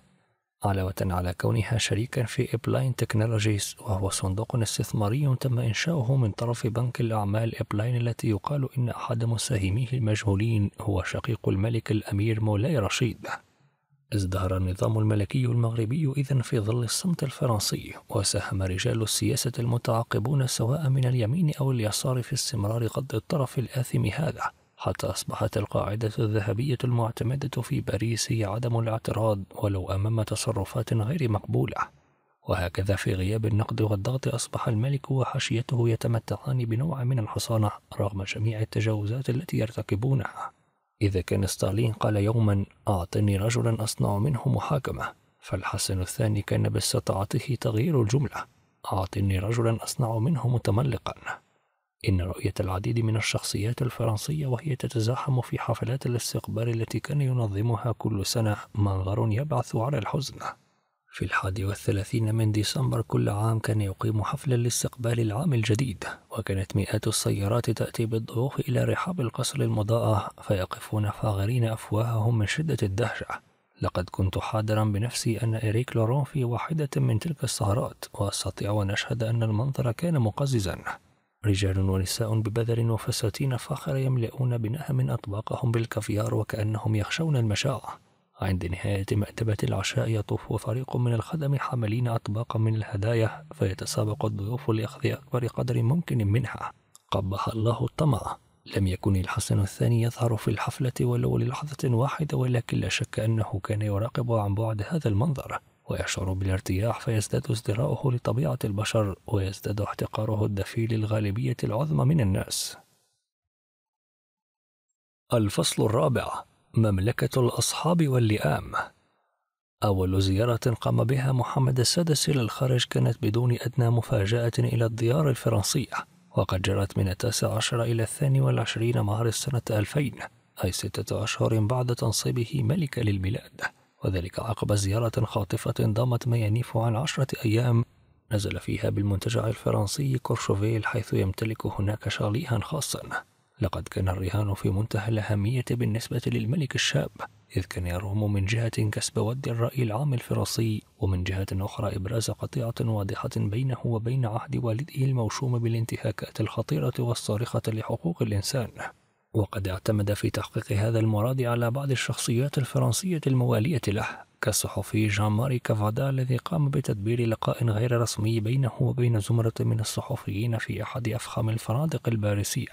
[SPEAKER 1] علاوة على كونها شريكا في إبلاين تكنولوجيز وهو صندوق استثماري تم إنشاؤه من طرف بنك الأعمال إبلاين التي يقال إن أحد مساهميه المجهولين هو شقيق الملك الأمير مولاي رشيد ازدهر النظام الملكي المغربي إذا في ظل الصمت الفرنسي وساهم رجال السياسة المتعاقبون سواء من اليمين أو اليسار في استمرار غض الطرف الآثم هذا حتى أصبحت القاعدة الذهبية المعتمدة في باريس هي عدم الاعتراض ولو أمام تصرفات غير مقبولة وهكذا في غياب النقد والضغط أصبح الملك وحشيته يتمتعان بنوع من الحصانة رغم جميع التجاوزات التي يرتكبونها إذا كان ستالين قال يوما أعطني رجلا أصنع منه محاكمة فالحسن الثاني كان باستطاعته تغيير الجملة أعطني رجلا أصنع منه متملقا إن رؤية العديد من الشخصيات الفرنسية وهي تتزاحم في حفلات الاستقبال التي كان ينظمها كل سنة منظر يبعث على الحزن في الحادي والثلاثين من ديسمبر كل عام كان يقيم حفلا لاستقبال العام الجديد وكانت مئات السيارات تأتي بالضيوف إلى رحاب القصر المضاءة فيقفون فاغرين أفواههم من شدة الدهشة لقد كنت حاضرا بنفسي أن إريك لورون في واحدة من تلك السهرات وأستطيع أن أشهد أن المنظر كان مقززا رجال ونساء ببذر وفساتين فاخرة يملؤون بنهم أطباقهم بالكافيار وكأنهم يخشون المشاع عند نهاية مأتبة العشاء يطوف فريق من الخدم حاملين أطباقا من الهدايا فيتسابق الضيوف لأخذ أكبر قدر ممكن منها قبح الله الطمع لم يكن الحسن الثاني يظهر في الحفلة ولو للحظة واحدة ولكن لا شك أنه كان يراقب عن بعد هذا المنظر ويشعر بالارتياح فيزداد ازدراؤه لطبيعة البشر ويزداد احتقاره الدفي للغالبية العظمى من الناس. الفصل الرابع مملكة الأصحاب واللئام أول زيارة قام بها محمد السادس إلى الخارج كانت بدون أدنى مفاجأة إلى الديار الفرنسية وقد جرت من التاسع عشر إلى الثاني والعشرين مارس سنة 2000 أي ستة أشهر بعد تنصيبه ملك للبلاد وذلك عقب زيارة خاطفة ما ينيف عن عشرة أيام نزل فيها بالمنتجع الفرنسي كورشوفيل حيث يمتلك هناك شاليها خاصا لقد كان الرهان في منتهى الأهمية بالنسبة للملك الشاب إذ كان يرغم من جهة كسب ود الرأي العام الفرنسي ومن جهة أخرى إبراز قطيعة واضحة بينه وبين عهد والده الموشوم بالانتهاكات الخطيرة والصارخة لحقوق الإنسان وقد اعتمد في تحقيق هذا المراد على بعض الشخصيات الفرنسية الموالية له كالصحفي جان ماري كافادا الذي قام بتدبير لقاء غير رسمي بينه وبين زمرة من الصحفيين في أحد أفخم الفنادق الباريسية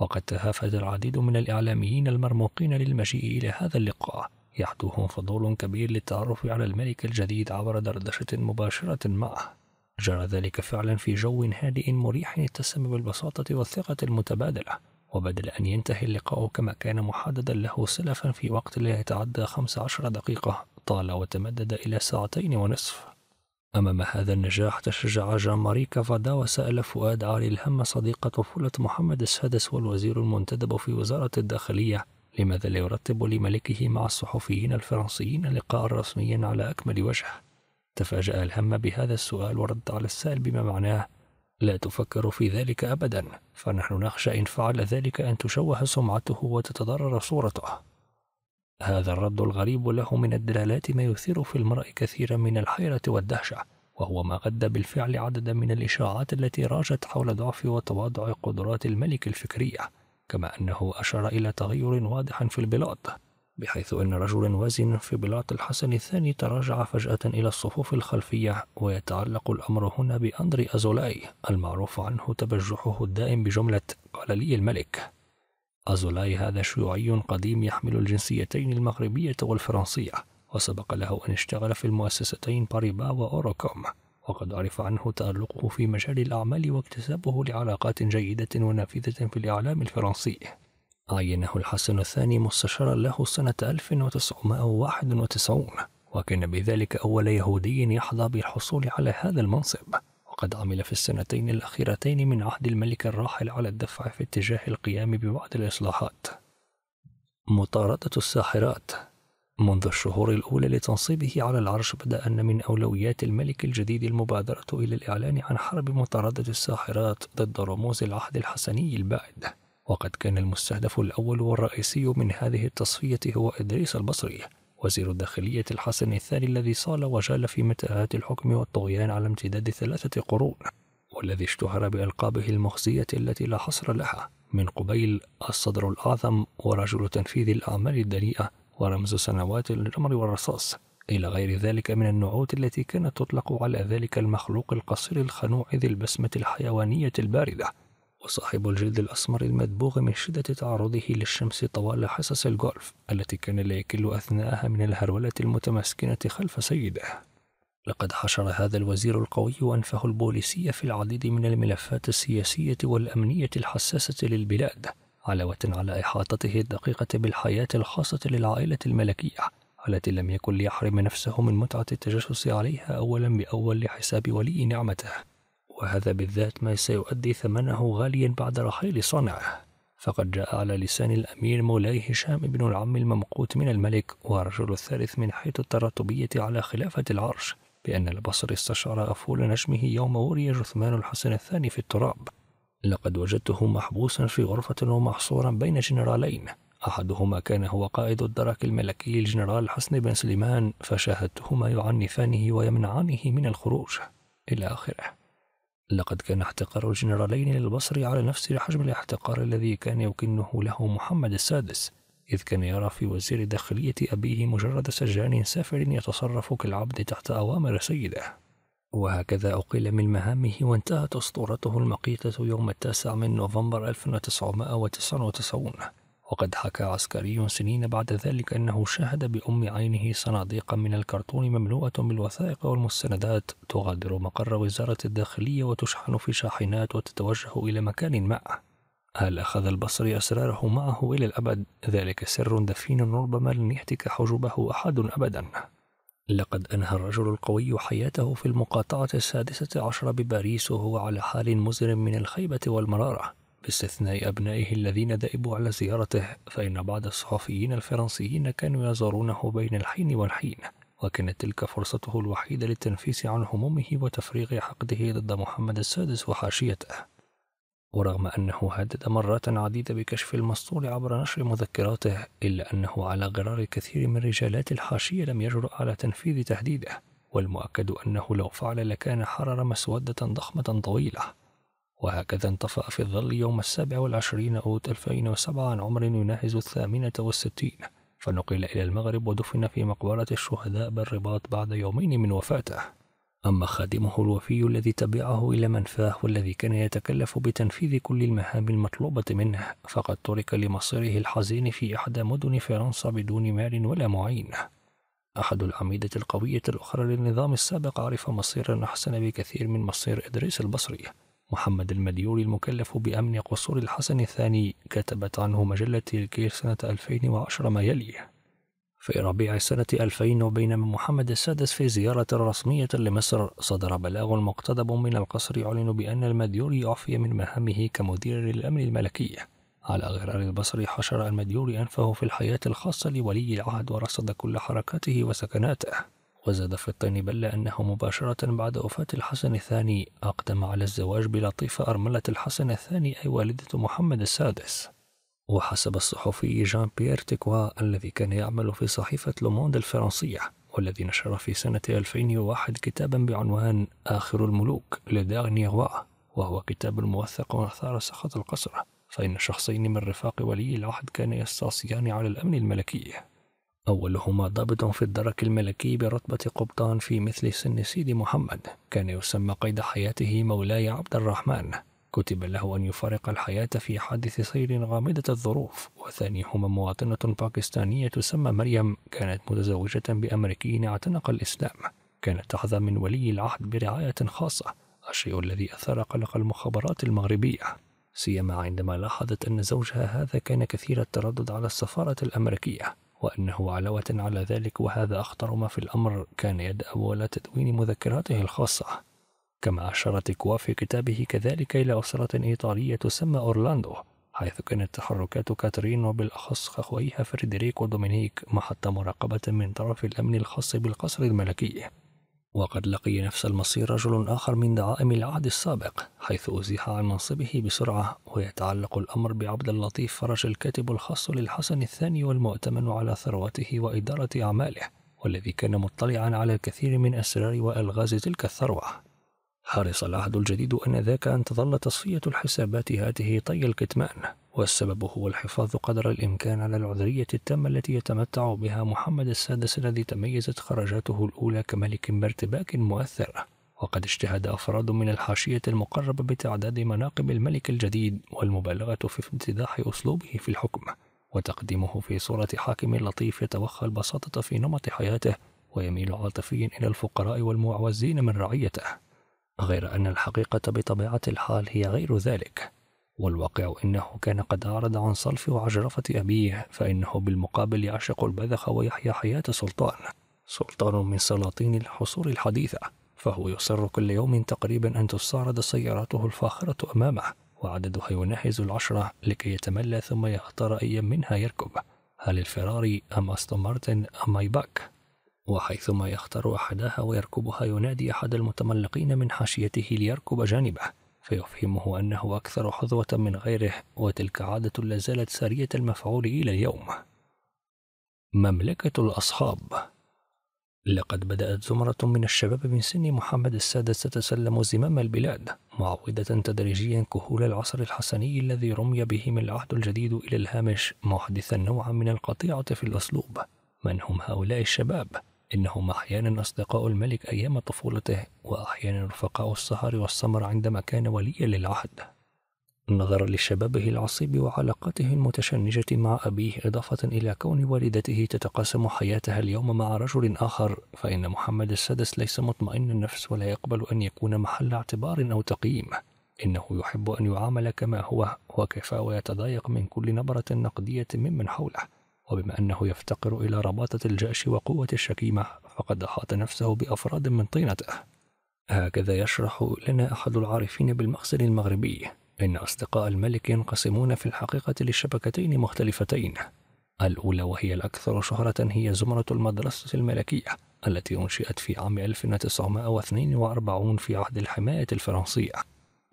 [SPEAKER 1] وقد تهافت العديد من الإعلاميين المرموقين للمجيء إلى هذا اللقاء يحدوهم فضول كبير للتعرف على الملك الجديد عبر دردشة مباشرة معه جرى ذلك فعلا في جو هادئ مريح اتسم بالبساطة والثقة المتبادلة وبدل أن ينتهي اللقاء كما كان محددا له سلفا في وقت لا يتعدى خمس عشر دقيقة طال وتمدد إلى ساعتين ونصف أمام هذا النجاح تشجع جان ماري كافادا وسأل فؤاد علي الهم صديق طفولة محمد السادس والوزير المنتدب في وزارة الداخلية لماذا لا يرتب لملكه مع الصحفيين الفرنسيين لقاء رسميا على أكمل وجه تفاجأ الهم بهذا السؤال ورد على السائل بما معناه لا تفكر في ذلك أبدا فنحن نخشى إن فعل ذلك أن تشوه سمعته وتتضرر صورته هذا الرد الغريب له من الدلالات ما يثير في المرء كثيرا من الحيرة والدهشة وهو ما غد بالفعل عددا من الإشاعات التي راجت حول ضعف وتواضع قدرات الملك الفكرية كما أنه أشار إلى تغير واضح في البلاد بحيث أن رجلا وازنا في بلاط الحسن الثاني تراجع فجأة إلى الصفوف الخلفية ويتعلق الأمر هنا بأندري أزولاي المعروف عنه تبجحه الدائم بجملة قال لي الملك أزولاي هذا شيوعي قديم يحمل الجنسيتين المغربية والفرنسية وسبق له أن اشتغل في المؤسستين باريبا وأوروكوم وقد عرف عنه تألقه في مجال الأعمال واكتسابه لعلاقات جيدة ونافذة في الإعلام الفرنسي عينه الحسن الثاني مستشارا له سنة 1991 وكان بذلك أول يهودي يحظى بالحصول على هذا المنصب وقد عمل في السنتين الأخيرتين من عهد الملك الراحل على الدفع في اتجاه القيام ببعض الإصلاحات مطاردة الساحرات منذ الشهور الأولى لتنصيبه على العرش بدأ أن من أولويات الملك الجديد المبادرة إلى الإعلان عن حرب مطاردة الساحرات ضد رموز العهد الحسني البعد وقد كان المستهدف الأول والرئيسي من هذه التصفية هو إدريس البصري وزير الداخلية الحسن الثاني الذي صال وجال في متاهات الحكم والطغيان على امتداد ثلاثة قرون والذي اشتهر بألقابه المخزية التي لا حصر لها من قبيل الصدر الأعظم ورجل تنفيذ الأعمال الدنيئة ورمز سنوات الجمر والرصاص إلى غير ذلك من النعوت التي كانت تطلق على ذلك المخلوق القصير الخنوع ذي البسمة الحيوانية الباردة وصاحب الجلد الأسمر المدبوغ من شدة تعرضه للشمس طوال حصص الجولف التي كان لا يكل أثناءها من الهرولة المتمسكنة خلف سيده لقد حشر هذا الوزير القوي أنفه البوليسي في العديد من الملفات السياسية والأمنية الحساسة للبلاد علاوة على إحاطته الدقيقة بالحياة الخاصة للعائلة الملكية التي لم يكن ليحرم نفسه من متعة التجسس عليها أولا بأول لحساب ولي نعمته وهذا بالذات ما سيؤدي ثمنه غاليا بعد رحيل صنعه فقد جاء على لسان الأمير مولاي هشام بن العم الممقوت من الملك والرجل الثالث من حيث التراتبية على خلافة العرش بأن البصر استشعر أفول نجمه يوم وري جثمان الحسن الثاني في التراب لقد وجدته محبوسا في غرفة ومحصورا بين جنرالين أحدهما كان هو قائد الدرك الملكي الجنرال حسن بن سليمان فشاهدتهما يعنفانه ويمنعانه من الخروج إلى آخره لقد كان احتقار الجنرالين للبصري على نفس حجم الاحتقار الذي كان يكنه له محمد السادس إذ كان يرى في وزير داخلية أبيه مجرد سجان سافر يتصرف كالعبد تحت أوامر سيده وهكذا أقيل من مهامه وانتهت أسطورته المقيتة يوم التاسع من نوفمبر 1999 وقد حكى عسكري سنين بعد ذلك أنه شاهد بأم عينه صناديق من الكرتون مملوءة بالوثائق والمستندات تغادر مقر وزارة الداخلية وتشحن في شاحنات وتتوجه إلى مكان ما هل أخذ البصري أسراره معه إلى الأبد؟ ذلك سر دفين ربما لن يهتك حجبه أحد أبدا لقد أنهى الرجل القوي حياته في المقاطعة السادسة عشر بباريس وهو على حال مزر من الخيبة والمرارة باستثناء أبنائه الذين ذئبوا على زيارته فإن بعض الصحفيين الفرنسيين كانوا يزورونه بين الحين والحين وكانت تلك فرصته الوحيدة للتنفيس عن همومه وتفريغ حقده ضد محمد السادس وحاشيته ورغم أنه هدد مرات عديدة بكشف المسطول عبر نشر مذكراته إلا أنه على غرار كثير من رجالات الحاشية لم يجرؤ على تنفيذ تهديده والمؤكد أنه لو فعل لكان حرر مسودة ضخمة طويلة وهكذا انطفأ في الظل يوم السابع والعشرين أوت 2007 عن عمر يناهز الثامنة والستين فنقل إلى المغرب ودفن في مقبرة الشهداء بالرباط بعد يومين من وفاته أما خادمه الوفي الذي تبعه إلى منفاه والذي كان يتكلف بتنفيذ كل المهام المطلوبة منه فقد ترك لمصيره الحزين في إحدى مدن فرنسا بدون مال ولا معين أحد العميدة القوية الأخرى للنظام السابق عرف مصيرا أحسن بكثير من مصير إدريس البصري محمد المديوري المكلف بأمن قصور الحسن الثاني كتبت عنه مجلة الكير سنة 2010 ما يلي في ربيع سنة 2000 وبينما محمد السادس في زيارة رسمية لمصر صدر بلاغ مقتضب من القصر يعلن بأن المديوري عفي من مهامه كمدير للأمن الملكي على غرار البصر حشر المديوري أنفه في الحياة الخاصة لولي العهد ورصد كل حركاته وسكناته وزاد الطين بل أنه مباشرة بعد وفاة الحسن الثاني أقدم على الزواج بلطيفة أرملة الحسن الثاني أي والدة محمد السادس وحسب الصحفي جان بيير تيكوا الذي كان يعمل في صحيفة لوموند الفرنسية والذي نشر في سنة 2001 كتابا بعنوان آخر الملوك لداغنيغوا وهو كتاب موثق أثار سخط القصر فإن شخصين من رفاق ولي العهد كان يستعصيان على الأمن الملكي أولهما ضابط في الدرك الملكي برتبة قبطان في مثل سن سيدي محمد كان يسمى قيد حياته مولاي عبد الرحمن كتب له أن يفارق الحياة في حادث سير غامضة الظروف وثانيهما مواطنة باكستانية تسمى مريم كانت متزوجة بأمريكي اعتنق الإسلام كانت تحظى من ولي العهد برعاية خاصة الشيء الذي أثار قلق المخابرات المغربية سيما عندما لاحظت أن زوجها هذا كان كثير التردد على السفارة الأمريكية وأنه علاوة على ذلك وهذا أخطر ما في الأمر كان يدأب ولا تدوين مذكراته الخاصة كما أشار تيكوا في كتابه كذلك إلى أسرة إيطالية تسمى أورلاندو حيث كانت تحركات كاترين وبالأخص أخويها فريدريك ودومينيك محط مراقبة من طرف الأمن الخاص بالقصر الملكي وقد لقي نفس المصير رجل آخر من دعائم العهد السابق حيث أزيح عن منصبه بسرعة ويتعلق الأمر بعبد اللطيف فرج الكاتب الخاص للحسن الثاني والمؤتمن على ثروته وإدارة أعماله والذي كان مطلعا على الكثير من أسرار وألغاز تلك الثروة حرص العهد الجديد أنذاك أن تظل تصفية الحسابات هاته طي الكتمان والسبب هو الحفاظ قدر الإمكان على العذرية التامة التي يتمتع بها محمد السادس الذي تميزت خرجاته الأولى كملك بارتباك مؤثر وقد اجتهد أفراد من الحاشية المقربة بتعداد مناقب الملك الجديد والمبالغة في افتضاح أسلوبه في الحكم وتقديمه في صورة حاكم لطيف يتوخى البساطة في نمط حياته ويميل عاطفيا إلى الفقراء والمعوزين من رعيته غير أن الحقيقة بطبيعة الحال هي غير ذلك والواقع إنه كان قد أعرض عن صلف وعجرفة أبيه فإنه بالمقابل يعشق البذخ ويحيا حياة سلطان سلطان من سلاطين الحصور الحديثة فهو يصر كل يوم تقريبا أن تستعرض سياراته الفاخرة أمامه وعددها يناهز العشرة لكي يتملى ثم يختار أي منها يركب هل الفراري أم أستون مارتن أم مايباك وحيثما يختار أحداها ويركبها ينادي أحد المتملقين من حاشيته ليركب جانبه فيفهمه أنه أكثر حظوة من غيره وتلك عادة لا زالت سارية المفعول إلى اليوم مملكة الأصحاب لقد بدأت زمرة من الشباب من سن محمد السادس تتسلم زمام البلاد معوضة تدريجيا كهول العصر الحسني الذي رمي بهم العهد الجديد إلى الهامش محدثا نوعا من القطيعة في الأسلوب من هم هؤلاء الشباب؟ إنهم أحيانا أصدقاء الملك أيام طفولته وأحيانا رفقاء السهر والسمر عندما كان وليا للعهد نظرا لشبابه العصيب وعلاقاته المتشنجة مع أبيه إضافة إلى كون والدته تتقاسم حياتها اليوم مع رجل آخر فإن محمد السادس ليس مطمئن النفس ولا يقبل أن يكون محل اعتبار أو تقييم إنه يحب أن يعامل كما هو وكفى ويتضايق من كل نبرة نقدية ممن حوله وبما أنه يفتقر إلى رباطة الجأش وقوة الشكيمة فقد أحاط نفسه بأفراد من طينته هكذا يشرح لنا أحد العارفين بالمخزن المغربي إن أصدقاء الملك ينقسمون في الحقيقة لشبكتين مختلفتين الأولى وهي الأكثر شهرة هي زمرة المدرسة الملكية التي أنشئت في عام 1942 في عهد الحماية الفرنسية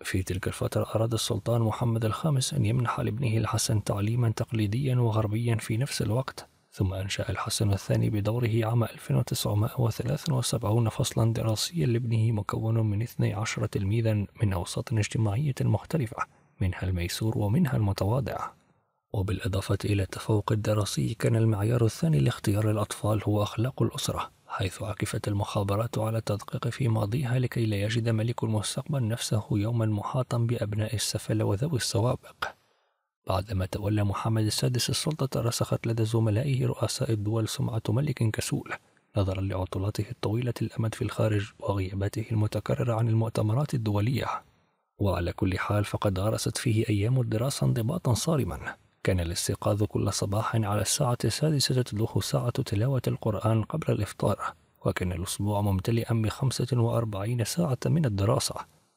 [SPEAKER 1] في تلك الفترة أراد السلطان محمد الخامس أن يمنح لابنه الحسن تعليما تقليديا وغربيا في نفس الوقت ثم أنشأ الحسن الثاني بدوره عام 1973 فصلا دراسيا لابنه مكون من 12 تلميذا من أوساط اجتماعية مختلفة منها الميسور ومنها المتواضع وبالإضافة إلى التفوق الدراسي كان المعيار الثاني لاختيار الأطفال هو أخلاق الأسرة حيث عكفت المخابرات على التدقيق في ماضيها لكي لا يجد ملك المستقبل نفسه يوما محاطا بأبناء السفل وذوي السوابق بعدما تولى محمد السادس السلطة رسخت لدى زملائه رؤساء الدول سمعة ملك كسول نظرا لعطلاته الطويلة الأمد في الخارج وغياباته المتكررة عن المؤتمرات الدولية وعلى كل حال فقد غرست فيه أيام الدراسة انضباطا صارما كان الاستيقاظ كل صباح على الساعة السادسة تدلخ ساعة تلاوة القرآن قبل الإفطار وكان الأسبوع ممتلئا بخمسة وأربعين ساعة من الدراسة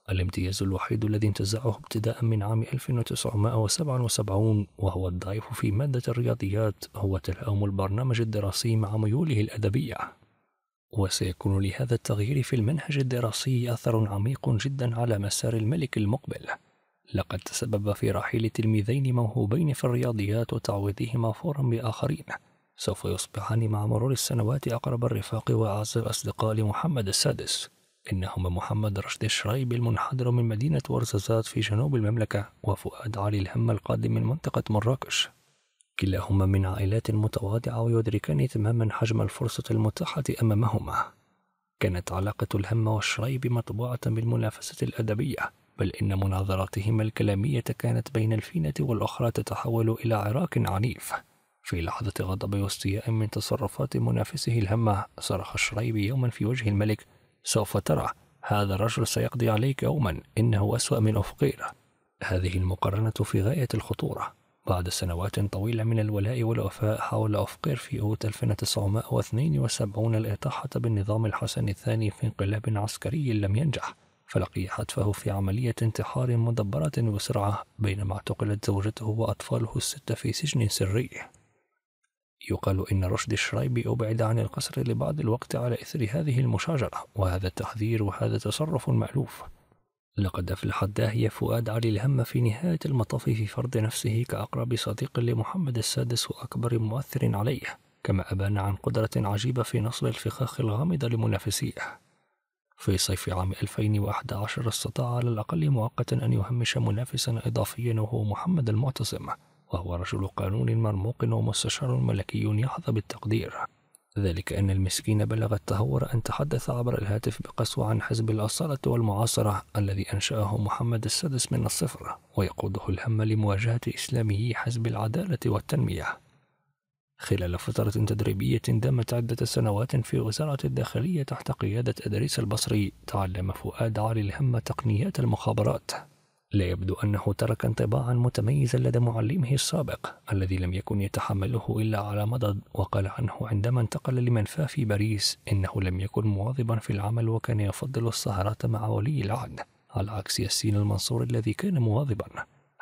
[SPEAKER 1] الامتياز الوحيد الذي انتزعه ابتداء من عام 1977 وهو الضعيف في مادة الرياضيات هو تلاوم البرنامج الدراسي مع ميوله الأدبية وسيكون لهذا التغيير في المنهج الدراسي أثر عميق جدا على مسار الملك المقبل لقد تسبب في رحيل تلميذين موهوبين في الرياضيات وتعويضهما فورا بآخرين سوف يصبحان مع مرور السنوات أقرب الرفاق وأعز الأصدقاء لمحمد السادس إنهما محمد رشد الشريب المنحدر من مدينة ورزازات في جنوب المملكة وفؤاد علي الهم القادم من منطقة مراكش كلاهما من عائلات متواضعة ويدركان تماما حجم الفرصة المتاحة أمامهما كانت علاقة الهم والشريب مطبوعة بالمنافسة الأدبية بل إن مناظراتهما الكلامية كانت بين الفينة والأخرى تتحول إلى عراك عنيف في لحظة غضب واستياء من تصرفات منافسه الهمة صرخ الشريبي يوما في وجه الملك سوف ترى هذا الرجل سيقضي عليك يوما إنه أسوأ من أفقير هذه المقارنة في غاية الخطورة بعد سنوات طويلة من الولاء والوفاء حاول أفقير في أوت 1972 الإطاحة بالنظام الحسن الثاني في انقلاب عسكري لم ينجح فلقي حتفه في عملية انتحار مدبرة وسرعة بينما اعتقلت زوجته وأطفاله الستة في سجن سري يقال إن رشد الشرايبي أبعد عن القصر لبعض الوقت على إثر هذه المشاجرة وهذا التحذير وهذا تصرف مألوف لقد أفلح الداهية فؤاد علي الهم في نهاية المطاف في فرض نفسه كأقرب صديق لمحمد السادس وأكبر مؤثر عليه كما أبان عن قدرة عجيبة في نصر الفخاخ الغامض لمنافسيه في صيف عام 2011 استطاع على الأقل مؤقتا أن يهمش منافسا إضافيا وهو محمد المعتصم وهو رجل قانون مرموق ومستشار ملكي يحظى بالتقدير ذلك أن المسكين بلغ التهور أن تحدث عبر الهاتف بقسوة عن حزب الأصالة والمعاصرة الذي أنشأه محمد السادس من الصفر ويقوده الهم لمواجهة إسلامي حزب العدالة والتنمية خلال فترة تدريبية دامت عدة سنوات في وزارة الداخلية تحت قيادة أدريس البصري تعلم فؤاد علي الهم تقنيات المخابرات لا يبدو أنه ترك انطباعا متميزا لدى معلمه السابق الذي لم يكن يتحمله إلا على مضض وقال عنه عندما انتقل لمنفاه في باريس إنه لم يكن مواظبا في العمل وكان يفضل السهرات مع ولي العهد على عكس ياسين المنصور الذي كان مواظبا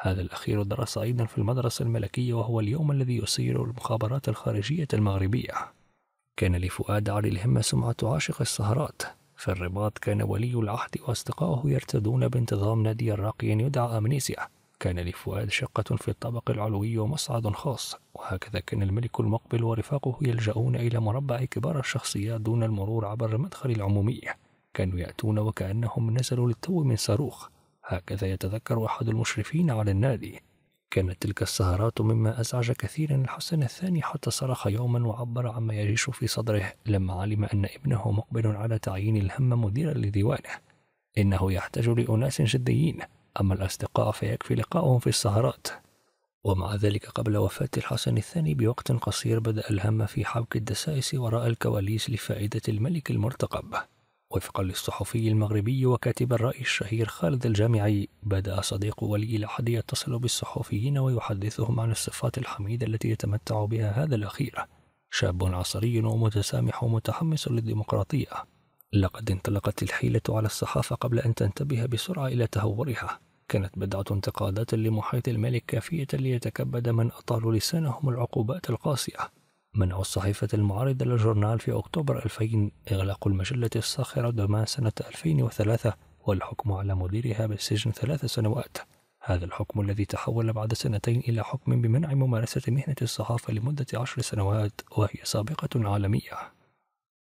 [SPEAKER 1] هذا الأخير درس أيضا في المدرسة الملكية وهو اليوم الذي يسير المخابرات الخارجية المغربية كان لفؤاد علي الهمة سمعة عاشق السهرات في الرباط كان ولي العهد وأصدقائه يرتدون بانتظام نادي راقي يدعى أمنيسيا كان لفؤاد شقة في الطبق العلوي ومصعد خاص وهكذا كان الملك المقبل ورفاقه يلجؤون إلى مربع كبار الشخصيات دون المرور عبر المدخل العمومي كانوا يأتون وكأنهم نزلوا للتو من صاروخ هكذا يتذكر أحد المشرفين على النادي كانت تلك السهرات مما أزعج كثيرا الحسن الثاني حتى صرخ يوما وعبر عما يجيش في صدره لما علم أن ابنه مقبل على تعيين الهم مديرا لديوانه إنه يحتاج لأناس جديين أما الأصدقاء فيكفي لقاؤهم في السهرات ومع ذلك قبل وفاة الحسن الثاني بوقت قصير بدأ الهم في حبك الدسائس وراء الكواليس لفائدة الملك المرتقب وفقا للصحفي المغربي وكاتب الرأي الشهير خالد الجامعي بدأ صديق ولي العهد يتصل بالصحفيين ويحدثهم عن الصفات الحميدة التي يتمتع بها هذا الأخير شاب عصري ومتسامح ومتحمس للديمقراطية لقد انطلقت الحيلة على الصحافة قبل أن تنتبه بسرعة إلى تهورها كانت بضعة انتقادات لمحيط الملك كافية ليتكبد من أطالوا لسانهم العقوبات القاسية منع الصحيفة المعارضة للجورنال في أكتوبر 2000 إغلاق المجلة الصاخرة دوما سنة 2003 والحكم على مديرها بالسجن ثلاث سنوات هذا الحكم الذي تحول بعد سنتين إلى حكم بمنع ممارسة مهنة الصحافة لمدة عشر سنوات وهي سابقة عالمية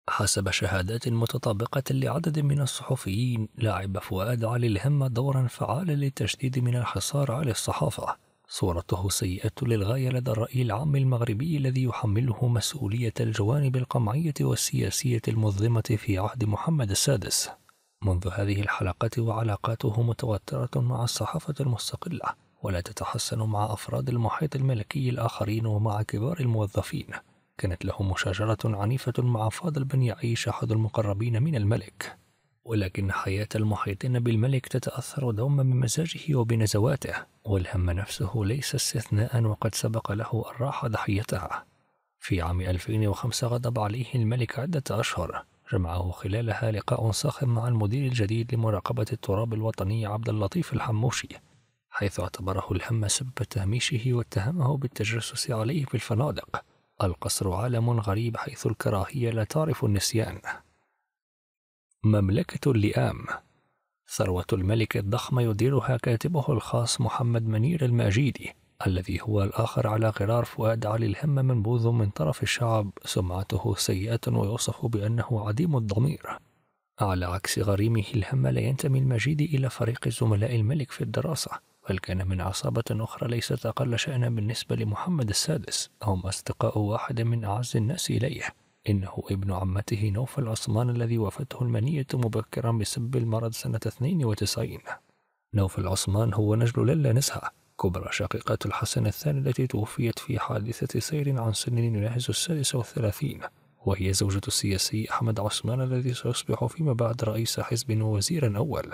[SPEAKER 1] حسب شهادات متطابقة لعدد من الصحفيين لعب فؤاد علي الهمة دورا فعالا للتشديد من الحصار على الصحافة صورته سيئة للغاية لدى الرأي العام المغربي الذي يحمله مسؤولية الجوانب القمعية والسياسية المظلمة في عهد محمد السادس. منذ هذه الحلقة وعلاقاته متوترة مع الصحافة المستقلة، ولا تتحسن مع أفراد المحيط الملكي الآخرين ومع كبار الموظفين. كانت له مشاجرة عنيفة مع فاضل بن يعيش أحد المقربين من الملك. ولكن حياة المحيطين بالملك تتأثر دوما بمزاجه وبنزواته والهم نفسه ليس استثناء وقد سبق له أن راح ضحيتها في عام 2005 غضب عليه الملك عدة أشهر جمعه خلالها لقاء صاخب مع المدير الجديد لمراقبة التراب الوطني عبد اللطيف الحموشي حيث اعتبره الهم سبب تهميشه واتهمه بالتجسس عليه في الفنادق القصر عالم غريب حيث الكراهية لا تعرف النسيان مملكة اللئام ثروة الملك الضخمة يديرها كاتبه الخاص محمد منير الماجيدي الذي هو الآخر على غرار فؤاد علي الهمة منبوذ من طرف الشعب سمعته سيئة ويوصف بأنه عديم الضمير على عكس غريمه الهمة لا ينتمي المجيد إلى فريق زملاء الملك في الدراسة بل كان من عصابة أخرى ليست أقل شأنا بالنسبة لمحمد السادس هم أصدقاء واحد من أعز الناس إليه إنه ابن عمته نوفل عثمان الذي وافته المنية مبكرا بسبب المرض سنة 92 نوفل عثمان هو نجل للا نسها كبرى شقيقة الحسن الثاني التي توفيت في حادثة سير عن سن يناهز السادسة والثلاثين وهي زوجة السياسي أحمد عثمان الذي سيصبح فيما بعد رئيس حزب ووزيرا أول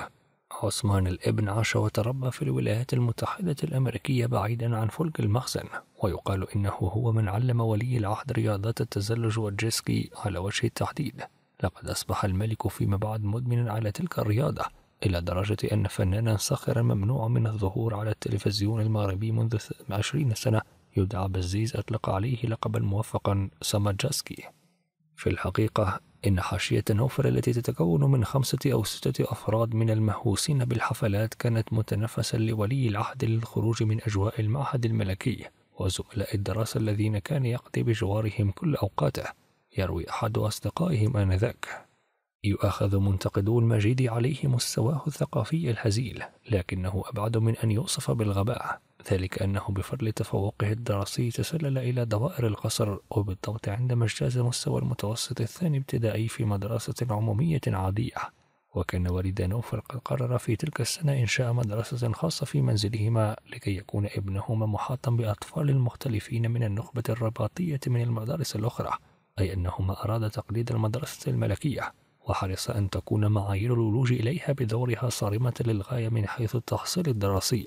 [SPEAKER 1] عثمان الابن عاش وتربى في الولايات المتحدة الأمريكية بعيدا عن فلك المخزن ويقال إنه هو من علم ولي العهد رياضات التزلج والجيسكي على وجه التحديد لقد أصبح الملك فيما بعد مدمنا على تلك الرياضة إلى درجة أن فنانا ساخرا ممنوع من الظهور على التلفزيون المغربي منذ 20 سنة يدعى بزيز أطلق عليه لقبا موفقا سماجاسكي في الحقيقة إن حاشية نوفر التي تتكون من خمسة أو ستة أفراد من المهووسين بالحفلات كانت متنفسا لولي العهد للخروج من أجواء المعهد الملكي وزملاء الدراسة الذين كان يقضي بجوارهم كل أوقاته يروي أحد أصدقائهم آنذاك يؤاخذ منتقدو المجيد عليه مستواه الثقافي الهزيل لكنه أبعد من أن يوصف بالغباء ذلك أنه بفضل تفوقه الدراسي تسلل إلى دوائر القصر وبالضبط عندما اجتاز مستوى المتوسط الثاني ابتدائي في مدرسة عمومية عادية وكان والد نوفل قد قرر في تلك السنة إنشاء مدرسة خاصة في منزلهما لكي يكون ابنهما محاطا بأطفال مختلفين من النخبة الرباطية من المدارس الأخرى أي أنهما أراد تقليد المدرسة الملكية وحرص أن تكون معايير الولوج إليها بدورها صارمة للغاية من حيث التحصيل الدراسي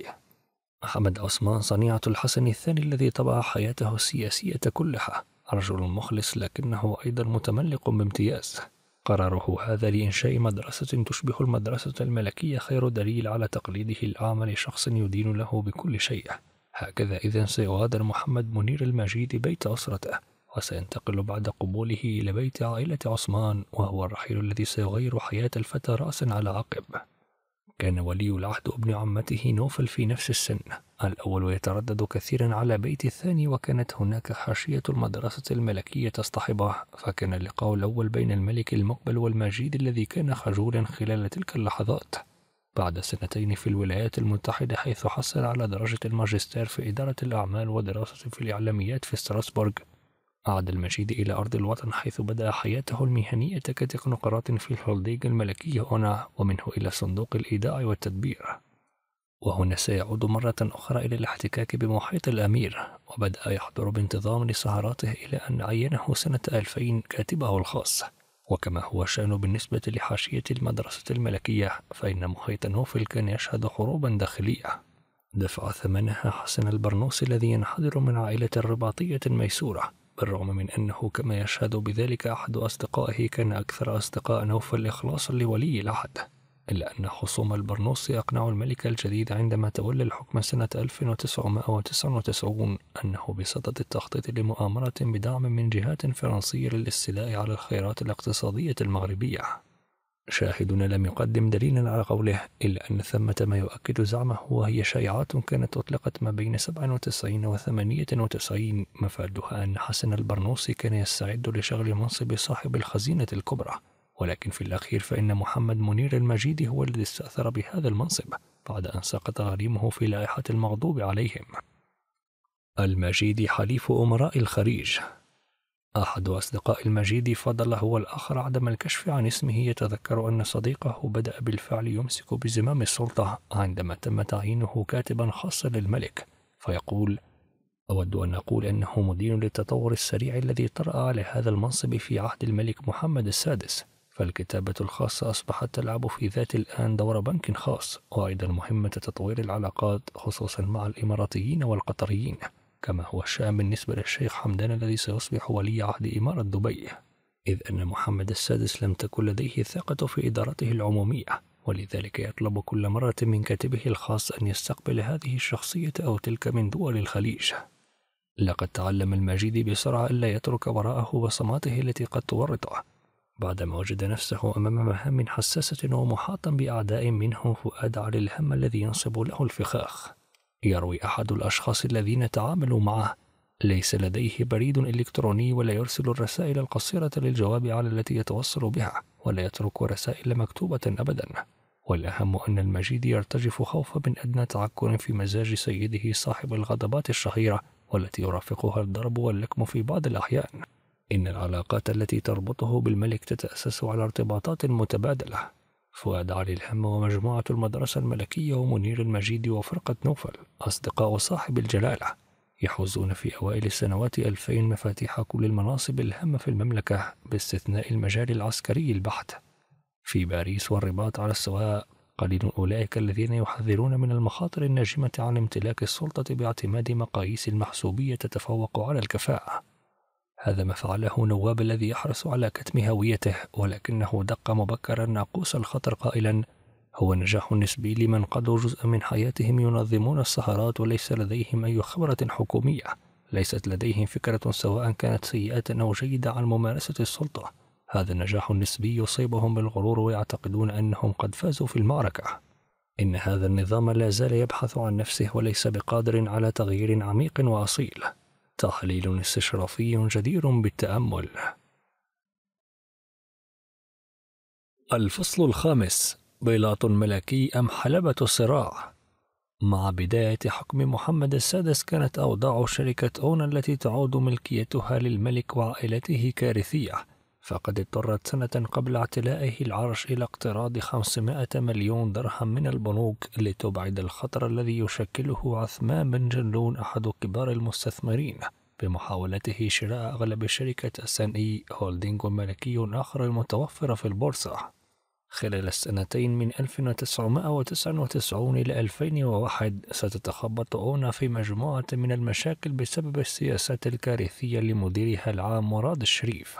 [SPEAKER 1] أحمد عثمان صنيعة الحسن الثاني الذي طبع حياته السياسية كلها رجل مخلص لكنه أيضا متملق بامتياز قراره هذا لإنشاء مدرسة تشبه المدرسة الملكية خير دليل على تقليده الأعمى لشخص يدين له بكل شيء هكذا إذا سيغادر محمد منير المجيد بيت أسرته وسينتقل بعد قبوله إلى بيت عائلة عثمان وهو الرحيل الذي سيغير حياة الفتى رأسا على عقب كان ولي العهد ابن عمته نوفل في نفس السن الأول يتردد كثيرا على بيت الثاني وكانت هناك حاشية المدرسة الملكية تصطحبه فكان اللقاء الأول بين الملك المقبل والمجيد الذي كان خجولا خلال تلك اللحظات بعد سنتين في الولايات المتحدة حيث حصل على درجة الماجستير في إدارة الأعمال ودراسة في الإعلاميات في ستراسبورغ عاد المجيد إلى أرض الوطن حيث بدأ حياته المهنية كتكنوقراط في الهولديج الملكي هنا ومنه إلى صندوق الإيداع والتدبير وهنا سيعود مرة أخرى إلى الاحتكاك بمحيط الأمير وبدأ يحضر بانتظام لسهراته إلى أن عينه سنة 2000 كاتبه الخاص وكما هو شأن بالنسبة لحاشية المدرسة الملكية فإن محيط نوفل كان يشهد حروبا داخلية دفع ثمنها حسن البرنوس الذي ينحدر من عائلة رباطية ميسورة بالرغم من أنه كما يشهد بذلك أحد أصدقائه كان أكثر أصدقاء نوفل إخلاصا لولي العهد إلا أن خصوم البرنوسي أقنعوا الملك الجديد عندما تولى الحكم سنة 1999 أنه بصدد التخطيط لمؤامرة بدعم من جهات فرنسية للاستيلاء على الخيرات الاقتصادية المغربية شاهدنا لم يقدم دليلا على قوله إلا أن ثمة ما يؤكد زعمه وهي شائعات كانت أطلقت ما بين 97 و 98 مفادها أن حسن البرنوسي كان يستعد لشغل منصب صاحب الخزينة الكبرى ولكن في الأخير فإن محمد منير المجيدي هو الذي استأثر بهذا المنصب بعد أن سقط غريمه في لائحة المغضوب عليهم المجيدي حليف أمراء الخليج أحد أصدقاء المجيد فضل هو الآخر عدم الكشف عن اسمه يتذكر أن صديقه بدأ بالفعل يمسك بزمام السلطة عندما تم تعيينه كاتبا خاصا للملك فيقول أود أن أقول أنه مدين للتطور السريع الذي طرأ على هذا المنصب في عهد الملك محمد السادس فالكتابة الخاصة أصبحت تلعب في ذات الآن دور بنك خاص وأيضا مهمة تطوير العلاقات خصوصا مع الإماراتيين والقطريين كما هو الشأن بالنسبة للشيخ حمدان الذي سيصبح ولي عهد إمارة دبي إذ أن محمد السادس لم تكن لديه ثقة في إدارته العمومية ولذلك يطلب كل مرة من كاتبه الخاص أن يستقبل هذه الشخصية أو تلك من دول الخليج لقد تعلم المجيد بسرعة ألا يترك وراءه بصماته التي قد تورطه بعدما وجد نفسه أمام مهام حساسة ومحاطا بأعداء منهم فؤاد علي الهم الذي ينصب له الفخاخ يروي أحد الأشخاص الذين تعاملوا معه ليس لديه بريد إلكتروني ولا يرسل الرسائل القصيرة للجواب على التي يتوصل بها ولا يترك رسائل مكتوبة أبدا والأهم أن المجيد يرتجف خوفا من أدنى تعكر في مزاج سيده صاحب الغضبات الشهيرة والتي يرافقها الضرب واللكم في بعض الأحيان إن العلاقات التي تربطه بالملك تتأسس على ارتباطات متبادلة فؤاد علي الهم ومجموعة المدرسة الملكية ومنير المجيد وفرقة نوفل أصدقاء صاحب الجلالة يحوزون في أوائل السنوات 2000 مفاتيح كل المناصب الهامة في المملكة باستثناء المجال العسكري البحت في باريس والرباط على السواء قليل أولئك الذين يحذرون من المخاطر الناجمة عن امتلاك السلطة باعتماد مقاييس المحسوبية تتفوق على الكفاءة هذا ما فعله نواب الذي يحرص على كتم هويته ولكنه دق مبكرا ناقوس الخطر قائلا هو نجاح نسبي لمن قضوا جزء من حياتهم ينظمون السهرات وليس لديهم أي خبرة حكومية ليست لديهم فكرة سواء كانت سيئة أو جيدة عن ممارسة السلطة هذا النجاح النسبي يصيبهم بالغرور ويعتقدون أنهم قد فازوا في المعركة إن هذا النظام لا زال يبحث عن نفسه وليس بقادر على تغيير عميق وأصيل تحليل استشرافي جدير بالتأمل. الفصل الخامس بلاط ملكي أم حلبة الصراع مع بداية حكم محمد السادس كانت أوضاع شركة أون التي تعود ملكيتها للملك وعائلته كارثية فقد اضطرت سنة قبل اعتلائه العرش إلى اقتراض 500 مليون درهم من البنوك لتبعد الخطر الذي يشكله عثمان بن جنلون أحد كبار المستثمرين بمحاولته شراء أغلب شركة سان هولدينج ملكي آخر المتوفرة في البورصة خلال السنتين من 1999 إلى 2001 ستتخبط أونا في مجموعة من المشاكل بسبب السياسات الكارثية لمديرها العام مراد الشريف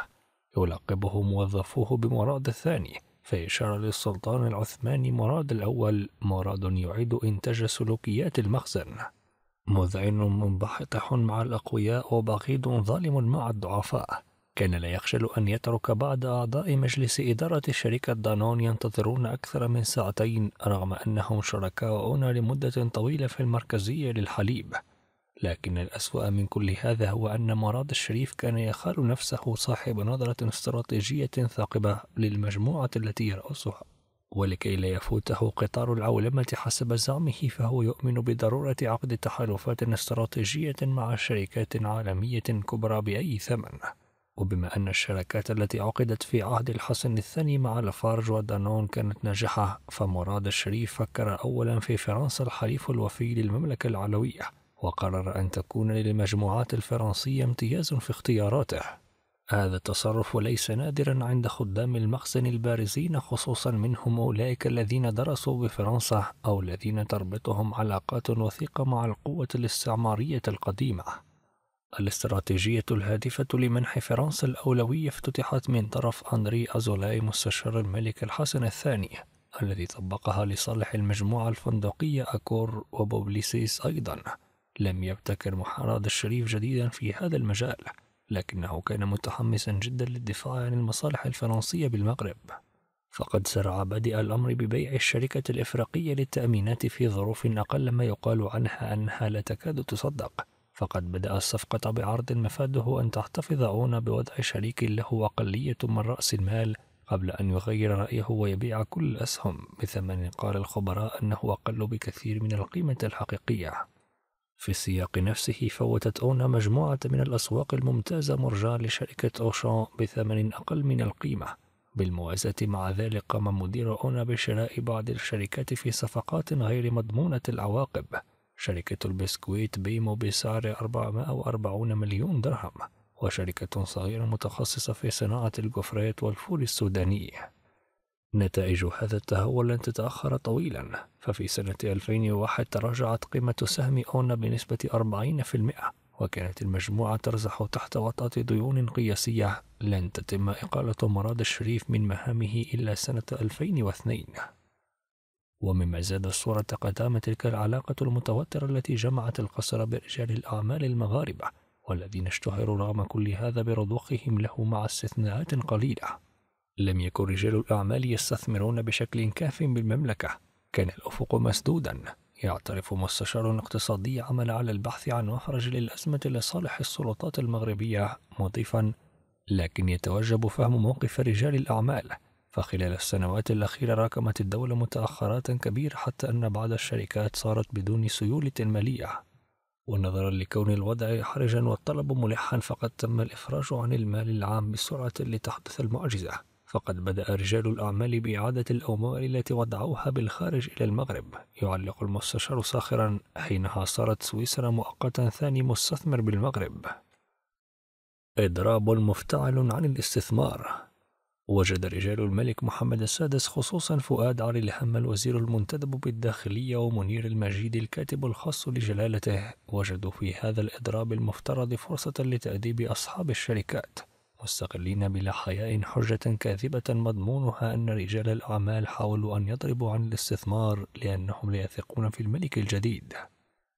[SPEAKER 1] يلقبه موظفوه بمراد الثاني فيشار للسلطان العثماني مراد الأول مراد يعيد إنتاج سلوكيات المخزن مذعن منبحطح مع الأقوياء وبغيض ظالم مع الضعفاء كان لا يخجل أن يترك بعض أعضاء مجلس إدارة شركة دانون ينتظرون أكثر من ساعتين رغم أنهم شركاؤنا لمدة طويلة في المركزية للحليب لكن الأسوأ من كل هذا هو أن مراد الشريف كان يخال نفسه صاحب نظرة استراتيجية ثاقبة للمجموعة التي يرأسها ولكي لا يفوته قطار العولمة حسب زعمه فهو يؤمن بضرورة عقد تحالفات استراتيجية مع شركات عالمية كبرى بأي ثمن وبما أن الشراكات التي عقدت في عهد الحسن الثاني مع لافارج ودانون كانت ناجحة فمراد الشريف فكر أولا في فرنسا الحليف الوفي للمملكة العلوية وقرر أن تكون للمجموعات الفرنسية امتياز في اختياراته هذا التصرف ليس نادرا عند خدام المخزن البارزين خصوصا منهم أولئك الذين درسوا بفرنسا أو الذين تربطهم علاقات وثيقة مع القوة الاستعمارية القديمة الاستراتيجية الهادفة لمنح فرنسا الأولوية افتتحت من طرف أندري أزولاي مستشار الملك الحسن الثاني الذي طبقها لصالح المجموعة الفندقية أكور وبوبليسيس أيضاً لم يبتكر محمد الشريف جديدا في هذا المجال لكنه كان متحمسا جدا للدفاع عن المصالح الفرنسية بالمغرب فقد سرع بدء الأمر ببيع الشركة الإفريقية للتأمينات في ظروف أقل ما يقال عنها أنها لا تكاد تصدق فقد بدأ الصفقة بعرض مفاده أن تحتفظ أونا بوضع شريك له أقلية من رأس المال قبل أن يغير رأيه ويبيع كل الأسهم بثمن قال الخبراء أنه أقل بكثير من القيمة الحقيقية في السياق نفسه فوتت أونا مجموعة من الأسواق الممتازة مرجان لشركة أوشان بثمن أقل من القيمة بالموازاة مع ذلك قام مدير أونا بشراء بعض الشركات في صفقات غير مضمونة العواقب شركة البسكويت بيمو بسعر 440 مليون درهم وشركة صغيرة متخصصة في صناعة الجفرات والفول السوداني نتائج هذا التهور لن تتأخر طويلا ففي سنة 2001 تراجعت قيمة سهم أونا بنسبة 40% وكانت المجموعة ترزح تحت وطأة ديون قياسية لن تتم إقالة مراد الشريف من مهامه إلا سنة 2002 ومما زاد الصورة قدام تلك العلاقة المتوترة التي جمعت القصر برجال الأعمال المغاربة والذين اشتهروا رغم كل هذا برضوخهم له مع استثناءات قليلة لم يكن رجال الأعمال يستثمرون بشكل كاف بالمملكة كان الأفق مسدودا يعترف مستشار اقتصادي عمل على البحث عن مخرج للأزمة لصالح السلطات المغربية مضيفا لكن يتوجب فهم موقف رجال الأعمال فخلال السنوات الأخيرة راكمت الدولة متأخرات كبيرة حتى أن بعض الشركات صارت بدون سيولة مالية ونظرا لكون الوضع حرجا والطلب ملحا فقد تم الإفراج عن المال العام بسرعة لتحدث المعجزة فقد بدأ رجال الأعمال بإعادة الأموال التي وضعوها بالخارج إلى المغرب يعلق المستشار ساخرا حينها صارت سويسرا مؤقتا ثاني مستثمر بالمغرب إضراب مفتعل عن الاستثمار وجد رجال الملك محمد السادس خصوصا فؤاد علي الهم الوزير المنتدب بالداخلية ومنير المجيد الكاتب الخاص لجلالته وجدوا في هذا الإضراب المفترض فرصة لتأديب أصحاب الشركات مستقلين بلا حياء حجة كاذبة مضمونها أن رجال الأعمال حاولوا أن يضربوا عن الاستثمار لأنهم لا يثقون في الملك الجديد.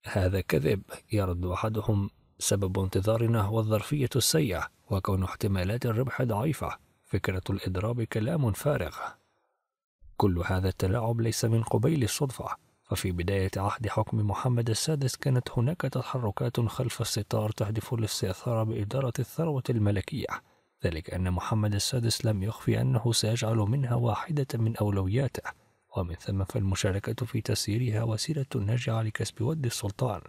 [SPEAKER 1] هذا كذب يرد أحدهم سبب انتظارنا هو الظرفية السيئة وكون احتمالات الربح ضعيفة. فكرة الإضراب كلام فارغ. كل هذا التلاعب ليس من قبيل الصدفة، ففي بداية عهد حكم محمد السادس كانت هناك تحركات خلف الستار تهدف للاستئثار بإدارة الثروة الملكية ذلك أن محمد السادس لم يخفي أنه سيجعل منها واحدة من أولوياته ومن ثم فالمشاركة في تسييرها وسيلة ناجعة لكسب ود السلطان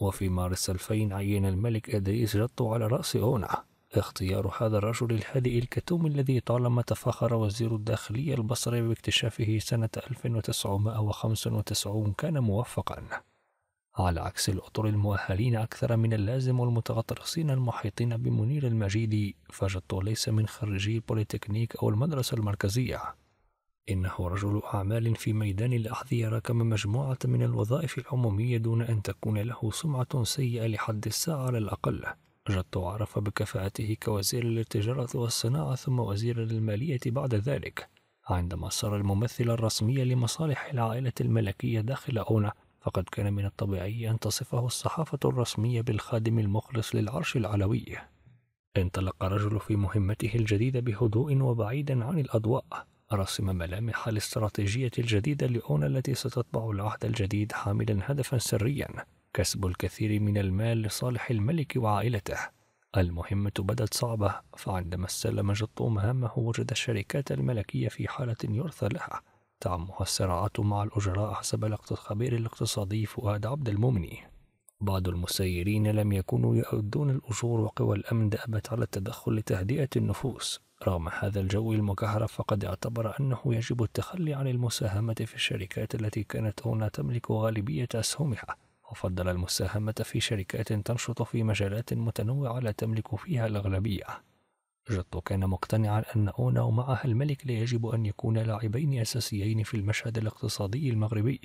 [SPEAKER 1] وفي مارس 2000 عين الملك إدريس جطو على رأس أونا اختيار هذا الرجل الهادئ الكتوم الذي طالما تفاخر وزير الداخلية البصري باكتشافه سنة 1995 كان موفقا على عكس الأطر المؤهلين أكثر من اللازم والمتغطرسين المحيطين بمنير المجيد فجدته ليس من خريجي البوليتكنيك أو المدرسة المركزية إنه رجل أعمال في ميدان الأحذية ركم مجموعة من الوظائف العمومية دون أن تكون له سمعة سيئة لحد الساعة على الأقل جدت عرف بكفاءته كوزير للتجارة والصناعة ثم وزير للمالية بعد ذلك عندما صار الممثل الرسمي لمصالح العائلة الملكية داخل أونه فقد كان من الطبيعي أن تصفه الصحافة الرسمية بالخادم المخلص للعرش العلوي انطلق الرجل في مهمته الجديدة بهدوء وبعيدا عن الأضواء رسم ملامح الاستراتيجية الجديدة لأون التي ستطبع العهد الجديد حاملا هدفا سريا كسب الكثير من المال لصالح الملك وعائلته المهمة بدت صعبة فعندما استلم جطوم هامه وجد الشركات الملكية في حالة يرثى لها تعمق الصراعات مع الأجراء حسب الخبير الاقتصادي فؤاد عبد المؤمن بعض المسيرين لم يكونوا يؤدون الأجور وقوى الأمن دأبت على التدخل لتهدئة النفوس رغم هذا الجو المكهرب فقد اعتبر أنه يجب التخلي عن المساهمة في الشركات التي كانت هنا تملك غالبية أسهمها وفضل المساهمة في شركات تنشط في مجالات متنوعة لا تملك فيها الأغلبية جتو كان مقتنعا أن أونا ومعها الملك لا يجب أن يكون لاعبين أساسيين في المشهد الاقتصادي المغربي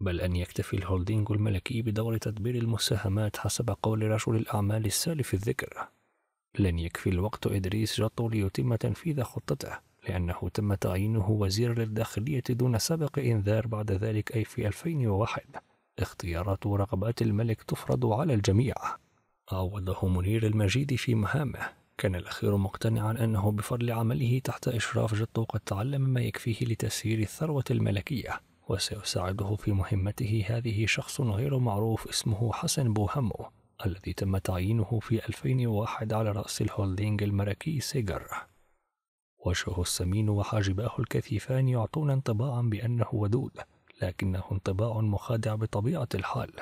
[SPEAKER 1] بل أن يكتفي الهولدينغ الملكي بدور تدبير المساهمات حسب قول رجل الأعمال السالف الذكر لن يكفي الوقت إدريس جطو ليتم تنفيذ خطته لأنه تم تعيينه وزير للداخلية دون سابق إنذار بعد ذلك أي في 2001 اختيارات ورغبات الملك تفرض على الجميع عوضه منير المجيد في مهامه كان الأخير مقتنعا أنه بفضل عمله تحت إشراف جتو قد تعلم ما يكفيه لتسيير الثروة الملكية وسيساعده في مهمته هذه شخص غير معروف اسمه حسن بوهمو الذي تم تعيينه في 2001 على رأس الهولدينج الملكي سيجر وجهه السمين وحاجباه الكثيفان يعطون انطباعا بأنه ودود لكنه انطباع مخادع بطبيعة الحال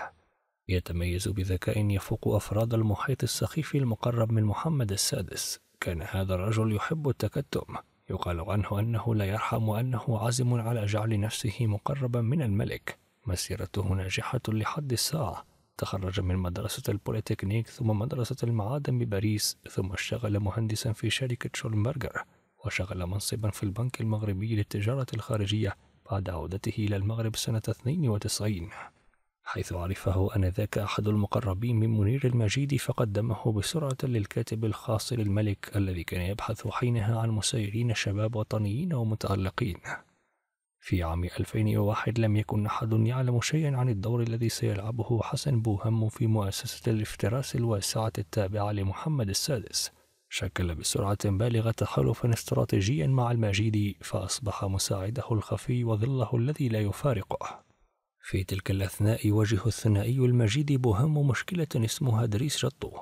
[SPEAKER 1] يتميز بذكاء يفوق أفراد المحيط السخيف المقرب من محمد السادس كان هذا الرجل يحب التكتم يقال عنه أنه لا يرحم وأنه عازم على جعل نفسه مقربا من الملك مسيرته ناجحة لحد الساعة تخرج من مدرسة البوليتكنيك ثم مدرسة المعادن بباريس ثم اشتغل مهندسا في شركة شولمبرجر وشغل منصبا في البنك المغربي للتجارة الخارجية بعد عودته إلى المغرب سنة 92 حيث عرفه آنذاك أحد المقربين من منير المجيد فقدمه بسرعة للكاتب الخاص للملك الذي كان يبحث حينها عن مسيرين شباب وطنيين ومتألقين في عام 2001 لم يكن أحد يعلم شيئا عن الدور الذي سيلعبه حسن بوهم في مؤسسة الافتراس الواسعة التابعة لمحمد السادس شكل بسرعة بالغة تحالفا استراتيجيا مع المجيد فأصبح مساعده الخفي وظله الذي لا يفارقه في تلك الأثناء يواجه الثنائي المجيد بهم مشكلة اسمها دريس جطو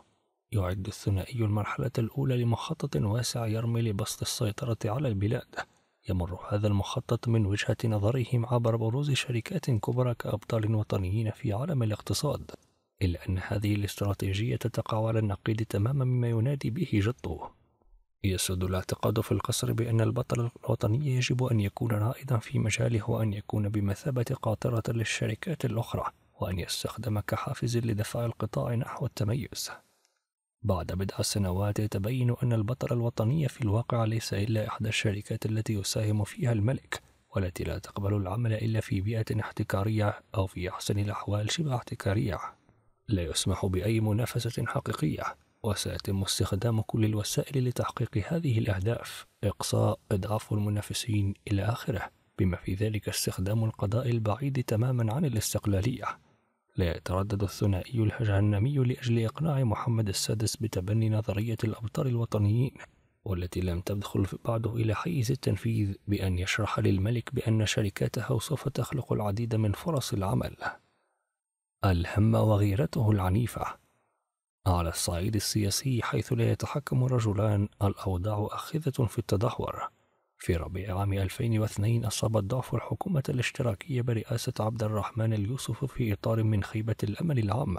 [SPEAKER 1] يعد الثنائي المرحلة الأولى لمخطط واسع يرمي لبسط السيطرة على البلاد يمر هذا المخطط من وجهة نظرهم عبر بروز شركات كبرى كأبطال وطنيين في عالم الاقتصاد إلا أن هذه الاستراتيجية تقع على النقيض تماما مما ينادي به جطو يسود الاعتقاد في القصر بأن البطل الوطني يجب أن يكون رائدا في مجاله وأن يكون بمثابة قاطرة للشركات الأخرى وأن يستخدم كحافز لدفع القطاع نحو التميز بعد بضع سنوات يتبين أن البطل الوطني في الواقع ليس إلا إحدى الشركات التي يساهم فيها الملك والتي لا تقبل العمل إلا في بيئة احتكارية أو في أحسن الأحوال شبه احتكارية لا يسمح بأي منافسة حقيقية وسيتم استخدام كل الوسائل لتحقيق هذه الأهداف إقصاء إضعاف المنافسين إلى آخره بما في ذلك استخدام القضاء البعيد تماما عن الاستقلالية لا يتردد الثنائي الجهنمي لأجل إقناع محمد السادس بتبني نظرية الأبطال الوطنيين والتي لم تدخل بعده إلى حيز التنفيذ بأن يشرح للملك بأن شركاته سوف تخلق العديد من فرص العمل الهم وغيرته العنيفة على الصعيد السياسي حيث لا يتحكم الرجلان الأوضاع أخذة في التدهور في ربيع عام 2002 أصاب الضعف الحكومة الاشتراكية برئاسة عبد الرحمن اليوسف في إطار من خيبة الأمل العام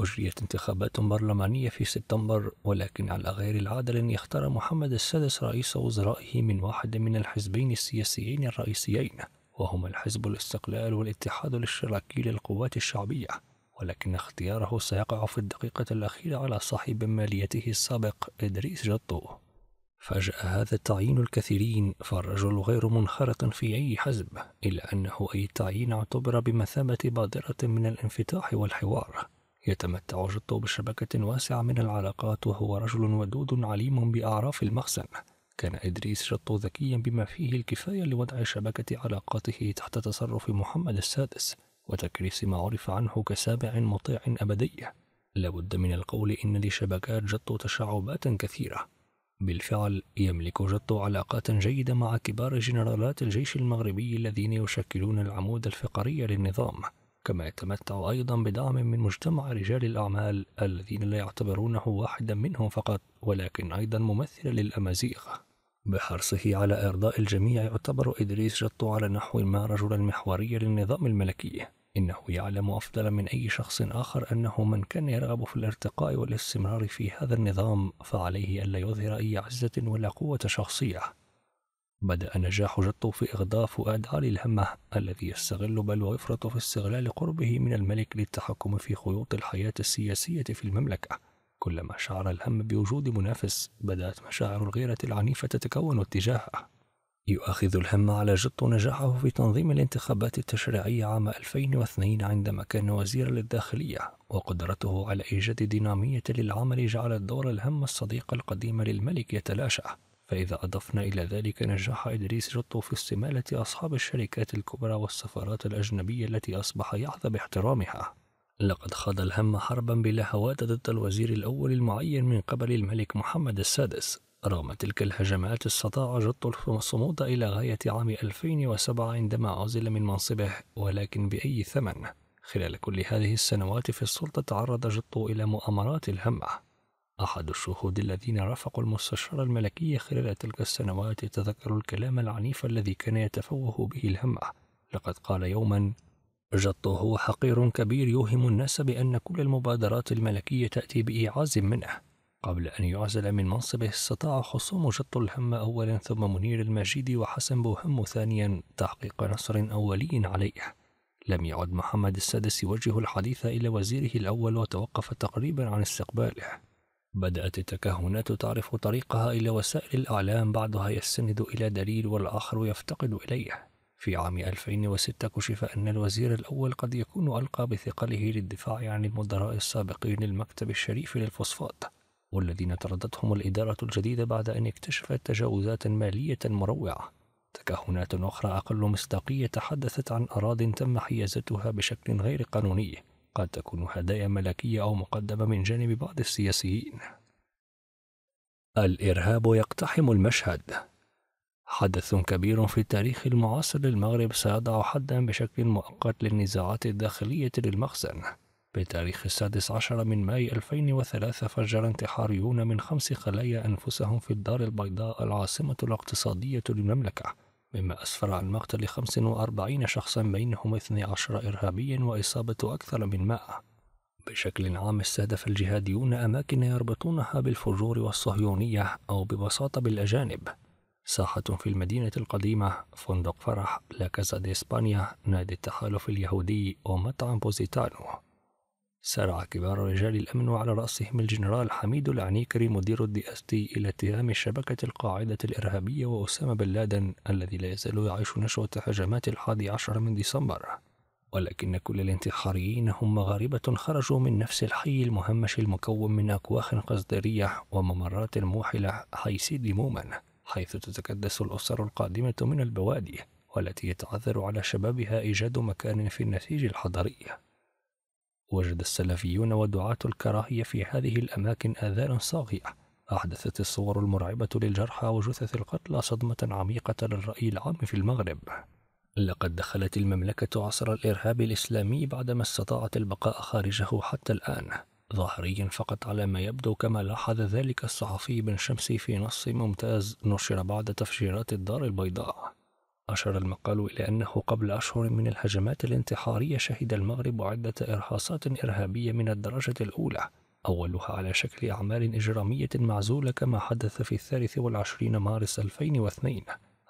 [SPEAKER 1] أجريت انتخابات برلمانية في سبتمبر ولكن على غير العادة لن يختار محمد السادس رئيس وزرائه من واحد من الحزبين السياسيين الرئيسيين وهما الحزب الاستقلال والاتحاد الاشتراكي للقوات الشعبية ولكن اختياره سيقع في الدقيقة الأخيرة على صاحب ماليته السابق إدريس جطو فجأة هذا التعيين الكثيرين فالرجل غير منخرط في أي حزب إلا أنه أي تعيين اعتبر بمثابة بادرة من الانفتاح والحوار يتمتع جطو بشبكة واسعة من العلاقات وهو رجل ودود عليم بأعراف المخزن كان إدريس جطو ذكيا بما فيه الكفاية لوضع شبكة علاقاته تحت تصرف محمد السادس وتكريس ما عرف عنه كسابع مطيع أبدي لابد من القول إن لشبكات جتو تشعبات كثيرة بالفعل يملك جتو علاقات جيدة مع كبار جنرالات الجيش المغربي الذين يشكلون العمود الفقري للنظام كما يتمتع أيضا بدعم من مجتمع رجال الأعمال الذين لا يعتبرونه واحدا منهم فقط ولكن أيضا ممثلا للأمازيغ بحرصه على إرضاء الجميع يعتبر إدريس جطو على نحو ما رجلا محوريا للنظام الملكي إنه يعلم أفضل من أي شخص آخر أنه من كان يرغب في الارتقاء والاستمرار في هذا النظام فعليه ألا يظهر أي عزة ولا قوة شخصية بدأ نجاح جطو في إغضاء فؤاد علي الهمة الذي يستغل بل ويفرط في استغلال قربه من الملك للتحكم في خيوط الحياة السياسية في المملكة كلما شعر الهم بوجود منافس بدأت مشاعر الغيرة العنيفة تتكون اتجاهه يؤخذ الهم على جط نجاحه في تنظيم الانتخابات التشريعية عام 2002 عندما كان وزيرا للداخلية وقدرته على إيجاد دينامية للعمل جعلت دور الهم الصديق القديم للملك يتلاشى فإذا أضفنا إلى ذلك نجاح إدريس جطو في استمالة أصحاب الشركات الكبرى والسفارات الأجنبية التي أصبح يحظى باحترامها لقد خاض الهم حربا بلهوات ضد الوزير الأول المعين من قبل الملك محمد السادس رغم تلك الهجمات استطاع جط الصمود إلى غاية عام 2007 عندما عزل من منصبه ولكن بأي ثمن خلال كل هذه السنوات في السلطة تعرض جط إلى مؤامرات الهمة أحد الشهود الذين رافقوا المستشار الملكي خلال تلك السنوات يتذكر الكلام العنيف الذي كان يتفوه به الهمة لقد قال يوما جده هو حقير كبير يوهم الناس بأن كل المبادرات الملكية تأتي بإيعاز منه قبل أن يعزل من منصبه استطاع خصوم جط الهم أولا ثم منير المجيد وحسن بوهم ثانيا تحقيق نصر أولي عليه لم يعد محمد السادس يوجه الحديث إلى وزيره الأول وتوقف تقريبا عن استقباله بدأت التكهنات تعرف طريقها إلى وسائل الإعلام بعضها يستند إلى دليل والآخر يفتقد إليه في عام 2006 كشف أن الوزير الأول قد يكون ألقى بثقله للدفاع عن المدراء السابقين المكتب الشريف للفوسفات والذين طردتهم الإدارة الجديدة بعد أن اكتشفت تجاوزات مالية مروعة تكهنات أخرى أقل مصداقية تحدثت عن أراض تم حيازتها بشكل غير قانوني قد تكون هدايا ملكية أو مقدمة من جانب بعض السياسيين الإرهاب يقتحم المشهد حدث كبير في التاريخ المعاصر للمغرب سيضع حدا بشكل مؤقت للنزاعات الداخلية للمخزن بتاريخ السادس عشر من ماي 2003 فجر انتحاريون من خمس خلايا أنفسهم في الدار البيضاء العاصمة الاقتصادية للمملكة مما أسفر عن مقتل 45 شخصا بينهم 12 إرهابي وإصابة أكثر من 100 بشكل عام استهدف الجهاديون أماكن يربطونها بالفجور والصهيونية أو ببساطة بالأجانب ساحة في المدينة القديمة فندق فرح لا كازا دي إسبانيا نادي التحالف اليهودي ومطعم بوزيتانو سارع كبار رجال الأمن وعلى رأسهم الجنرال حميد العنيكري مدير الدي اس تي إلى اتهام الشبكة القاعدة الإرهابية وأسامة بن لادن الذي لا يزال يعيش نشوة هجمات الحادي عشر من ديسمبر ولكن كل الانتحاريين هم مغاربة خرجوا من نفس الحي المهمش المكون من أكواخ قصدرية وممرات موحلة حي سيدي مومن حيث تتكدس الأسر القادمة من البوادي والتي يتعذر على شبابها إيجاد مكان في النسيج الحضري وجد السلفيون ودعاة الكراهية في هذه الأماكن آثارا صاغية أحدثت الصور المرعبة للجرحى وجثث القتلى صدمة عميقة للرأي العام في المغرب لقد دخلت المملكة عصر الإرهاب الإسلامي بعدما استطاعت البقاء خارجه حتى الآن ظاهريا فقط على ما يبدو كما لاحظ ذلك الصحفي بن شمسي في نص ممتاز نشر بعد تفجيرات الدار البيضاء أشار المقال إلى أنه قبل أشهر من الهجمات الانتحارية شهد المغرب عدة إرهاصات إرهابية من الدرجة الأولى أولها على شكل أعمال إجرامية معزولة كما حدث في الثالث والعشرين مارس 2002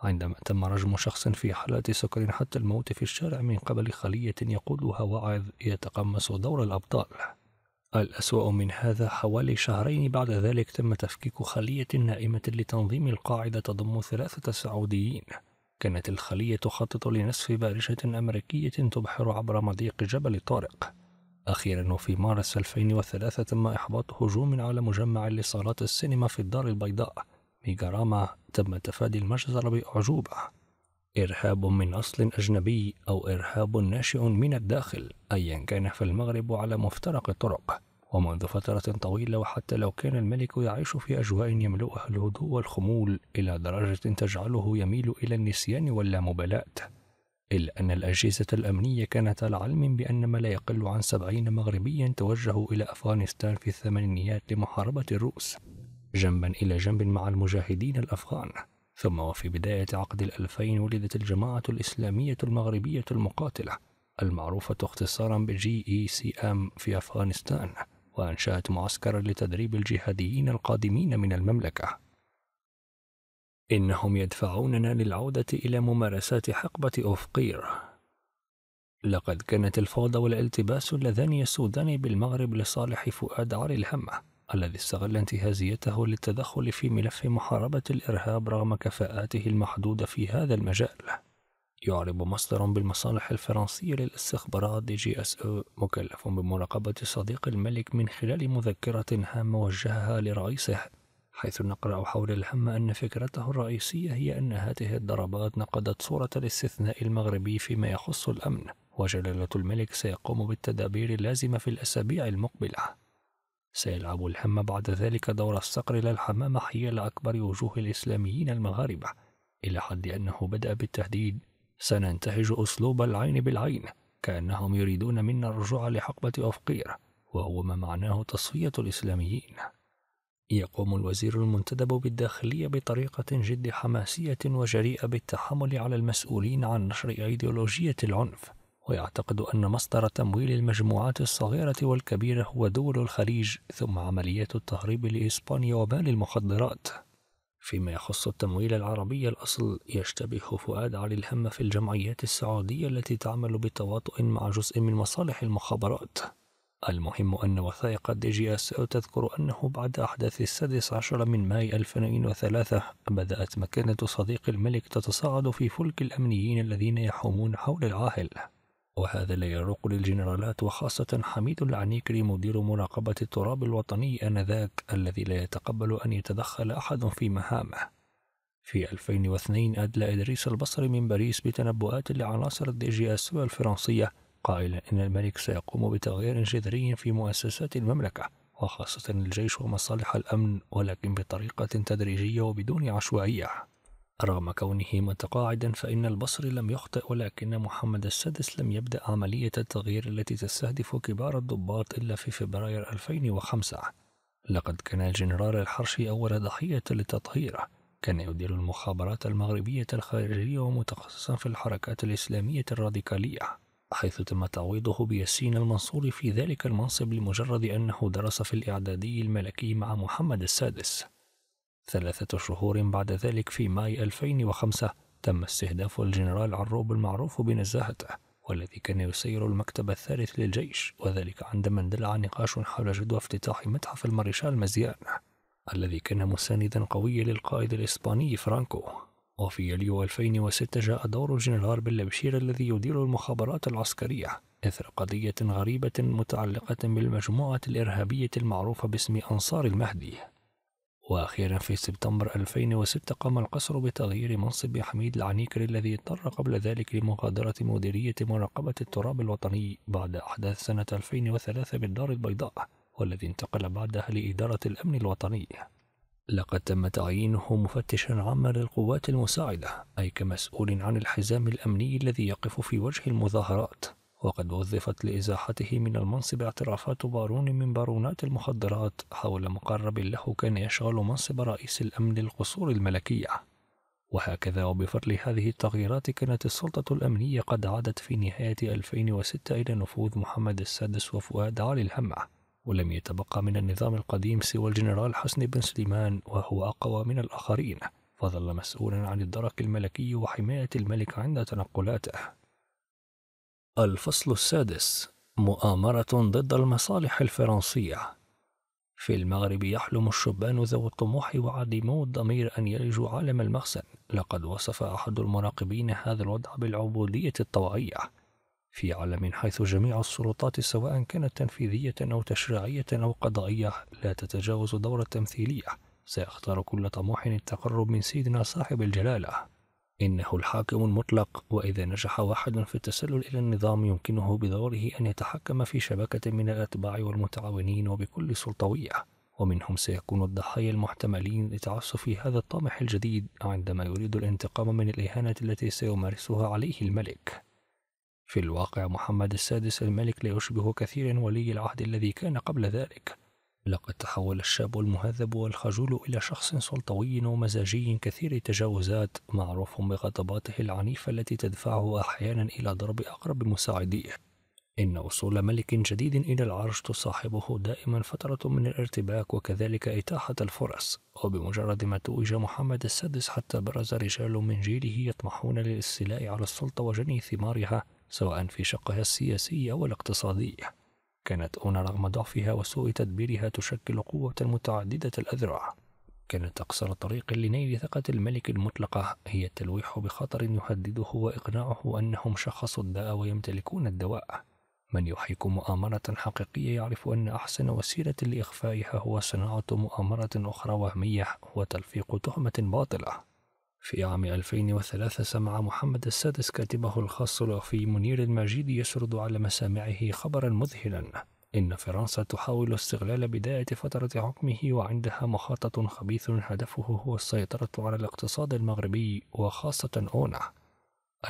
[SPEAKER 1] عندما تم رجم شخص في حالة سكر حتى الموت في الشارع من قبل خلية يقودها واعظ يتقمص دور الأبطال الأسوأ من هذا حوالي شهرين بعد ذلك تم تفكيك خلية نائمة لتنظيم القاعدة تضم ثلاثة سعوديين كانت الخلية تخطط لنسف بارجة أمريكية تبحر عبر مضيق جبل طارق أخيرا وفي مارس 2003 تم إحباط هجوم على مجمع لصالات السينما في الدار البيضاء ميجاراما تم تفادي المجزر بأعجوبة إرهاب من أصل أجنبي أو إرهاب ناشئ من الداخل أيا كان في المغرب على مفترق الطرق ومنذ فترة طويلة وحتى لو كان الملك يعيش في أجواء يملؤها الهدوء والخمول إلى درجة تجعله يميل إلى النسيان واللامبالاة إلا أن الأجهزة الأمنية كانت على علم بأن ما لا يقل عن سبعين مغربيا توجهوا إلى أفغانستان في الثمانينيات لمحاربة الروس جنبا إلى جنب مع المجاهدين الأفغان ثم وفي بداية عقد الألفين ولدت الجماعة الإسلامية المغربية المقاتلة المعروفة اختصارا بجي إي سي أم في أفغانستان وأنشأت معسكرا لتدريب الجهاديين القادمين من المملكة إنهم يدفعوننا للعودة إلى ممارسات حقبة أفقير لقد كانت الفوضى والالتباس اللذان يسودان بالمغرب لصالح فؤاد عري الهمة الذي استغل انتهازيته للتدخل في ملف محاربة الإرهاب رغم كفاءاته المحدودة في هذا المجال. يعرب مصدر بالمصالح الفرنسية للاستخبارات دي جي اس او مكلف بمراقبة صديق الملك من خلال مذكرة هامة وجهها لرئيسه حيث نقرأ حول الهم أن فكرته الرئيسية هي أن هذه الضربات نقضت صورة الاستثناء المغربي فيما يخص الأمن وجلالة الملك سيقوم بالتدابير اللازمة في الأسابيع المقبلة سيلعب الحمى بعد ذلك دور الصقر لا الحمام حيال أكبر وجوه الإسلاميين المغاربة إلى حد أنه بدأ بالتهديد سننتهج أسلوب العين بالعين كأنهم يريدون منا الرجوع لحقبة أفقير وهو ما معناه تصفية الإسلاميين يقوم الوزير المنتدب بالداخلية بطريقة جد حماسية وجريئة بالتحمل على المسؤولين عن نشر أيديولوجية العنف ويعتقد أن مصدر تمويل المجموعات الصغيرة والكبيرة هو دول الخليج ثم عمليات التهريب لإسبانيا وبال المخدرات فيما يخص التمويل العربي الأصل يشتبه فؤاد علي الهم في الجمعيات السعودية التي تعمل بتواطؤ مع جزء من مصالح المخابرات المهم أن وثائق دي جي اس تذكر أنه بعد أحداث السادس عشر من ماي 2003 بدأت مكانة صديق الملك تتصاعد في فلك الأمنيين الذين يحومون حول العاهل وهذا لا يروق للجنرالات وخاصة حميد العنيكري مدير مراقبة التراب الوطني آنذاك الذي لا يتقبل أن يتدخل أحد في مهامه في 2002 أدلى إدريس البصري من باريس بتنبؤات لعناصر الدي جي اس الفرنسية قائلا إن الملك سيقوم بتغيير جذري في مؤسسات المملكة وخاصة الجيش ومصالح الأمن ولكن بطريقة تدريجية وبدون عشوائية رغم كونه متقاعدا فإن البصري لم يخطئ ولكن محمد السادس لم يبدأ عملية التغيير التي تستهدف كبار الضباط إلا في فبراير 2005 لقد كان الجنرال الحرشي أول ضحية للتطهير كان يدير المخابرات المغربية الخارجية ومتخصصا في الحركات الإسلامية الراديكالية حيث تم تعويضه بياسين المنصور في ذلك المنصب لمجرد أنه درس في الإعدادي الملكي مع محمد السادس ثلاثة شهور بعد ذلك في ماي 2005 تم استهداف الجنرال عروب المعروف بنزاهته والذي كان يسير المكتب الثالث للجيش وذلك عندما اندلع نقاش حول جدوى افتتاح متحف المارشال مزيان الذي كان مساندا قويا للقائد الإسباني فرانكو وفي يوليو 2006 جاء دور الجنرال بالبشير الذي يدير المخابرات العسكرية إثر قضية غريبة متعلقة بالمجموعة الإرهابية المعروفة باسم أنصار المهدي وأخيرا في سبتمبر 2006 قام القصر بتغيير منصب حميد العنيكر الذي اضطر قبل ذلك لمغادرة مديرية مراقبة التراب الوطني بعد أحداث سنة 2003 بالدار البيضاء والذي انتقل بعدها لإدارة الأمن الوطني لقد تم تعيينه مفتشا عاما للقوات المساعدة أي كمسؤول عن الحزام الأمني الذي يقف في وجه المظاهرات وقد وظفت لإزاحته من المنصب اعترافات بارون من بارونات المخدرات حول مقرب له كان يشغل منصب رئيس الأمن للقصور الملكية وهكذا وبفضل هذه التغييرات كانت السلطة الأمنية قد عادت في نهاية 2006 إلى نفوذ محمد السادس وفؤاد علي الهمع ولم يتبقى من النظام القديم سوى الجنرال حسن بن سليمان وهو أقوى من الآخرين فظل مسؤولا عن الدرك الملكي وحماية الملك عند تنقلاته الفصل السادس مؤامرة ضد المصالح الفرنسية في المغرب يحلم الشبان ذوو الطموح وعدمو الضمير أن يلجوا عالم المخزن لقد وصف أحد المراقبين هذا الوضع بالعبودية الطوعية في عالم حيث جميع السلطات سواء كانت تنفيذية أو تشريعية أو قضائية لا تتجاوز دور التمثيلية سيختار كل طموح التقرب من سيدنا صاحب الجلالة إنه الحاكم المطلق وإذا نجح واحد في التسلل إلى النظام يمكنه بدوره أن يتحكم في شبكة من الأتباع والمتعاونين وبكل سلطوية ومنهم سيكون الضحايا المحتملين لتعسف هذا الطامح الجديد عندما يريد الانتقام من الإهانة التي سيمارسها عليه الملك في الواقع محمد السادس الملك لا يشبه كثيرا ولي العهد الذي كان قبل ذلك لقد تحول الشاب المهذب والخجول إلى شخص سلطوي ومزاجي كثير التجاوزات معروف بغضباته العنيفة التي تدفعه أحيانا إلى ضرب أقرب مساعديه إن وصول ملك جديد إلى العرش تصاحبه دائما فترة من الارتباك وكذلك إتاحة الفرص وبمجرد ما توج محمد السادس حتى برز رجال من جيله يطمحون للاستيلاء على السلطة وجني ثمارها سواء في شقها السياسي أو الاقتصادي كانت أونا رغم ضعفها وسوء تدبيرها تشكل قوة متعددة الأذرع كانت أقصر طريق لنيل ثقة الملك المطلقة هي التلويح بخطر يهدده وإقناعه أنهم شخصوا الداء ويمتلكون الدواء من يحيك مؤامرة حقيقية يعرف أن أحسن وسيلة لإخفائها هو صناعة مؤامرة أخرى وهمية وتلفيق تهمة باطلة في عام 2003 سمع محمد السادس كاتبه الخاص الوفي منير المجيد يسرد على مسامعه خبرا مذهلا إن فرنسا تحاول استغلال بداية فترة حكمه وعندها مخطط خبيث هدفه هو السيطرة على الاقتصاد المغربي وخاصة أونا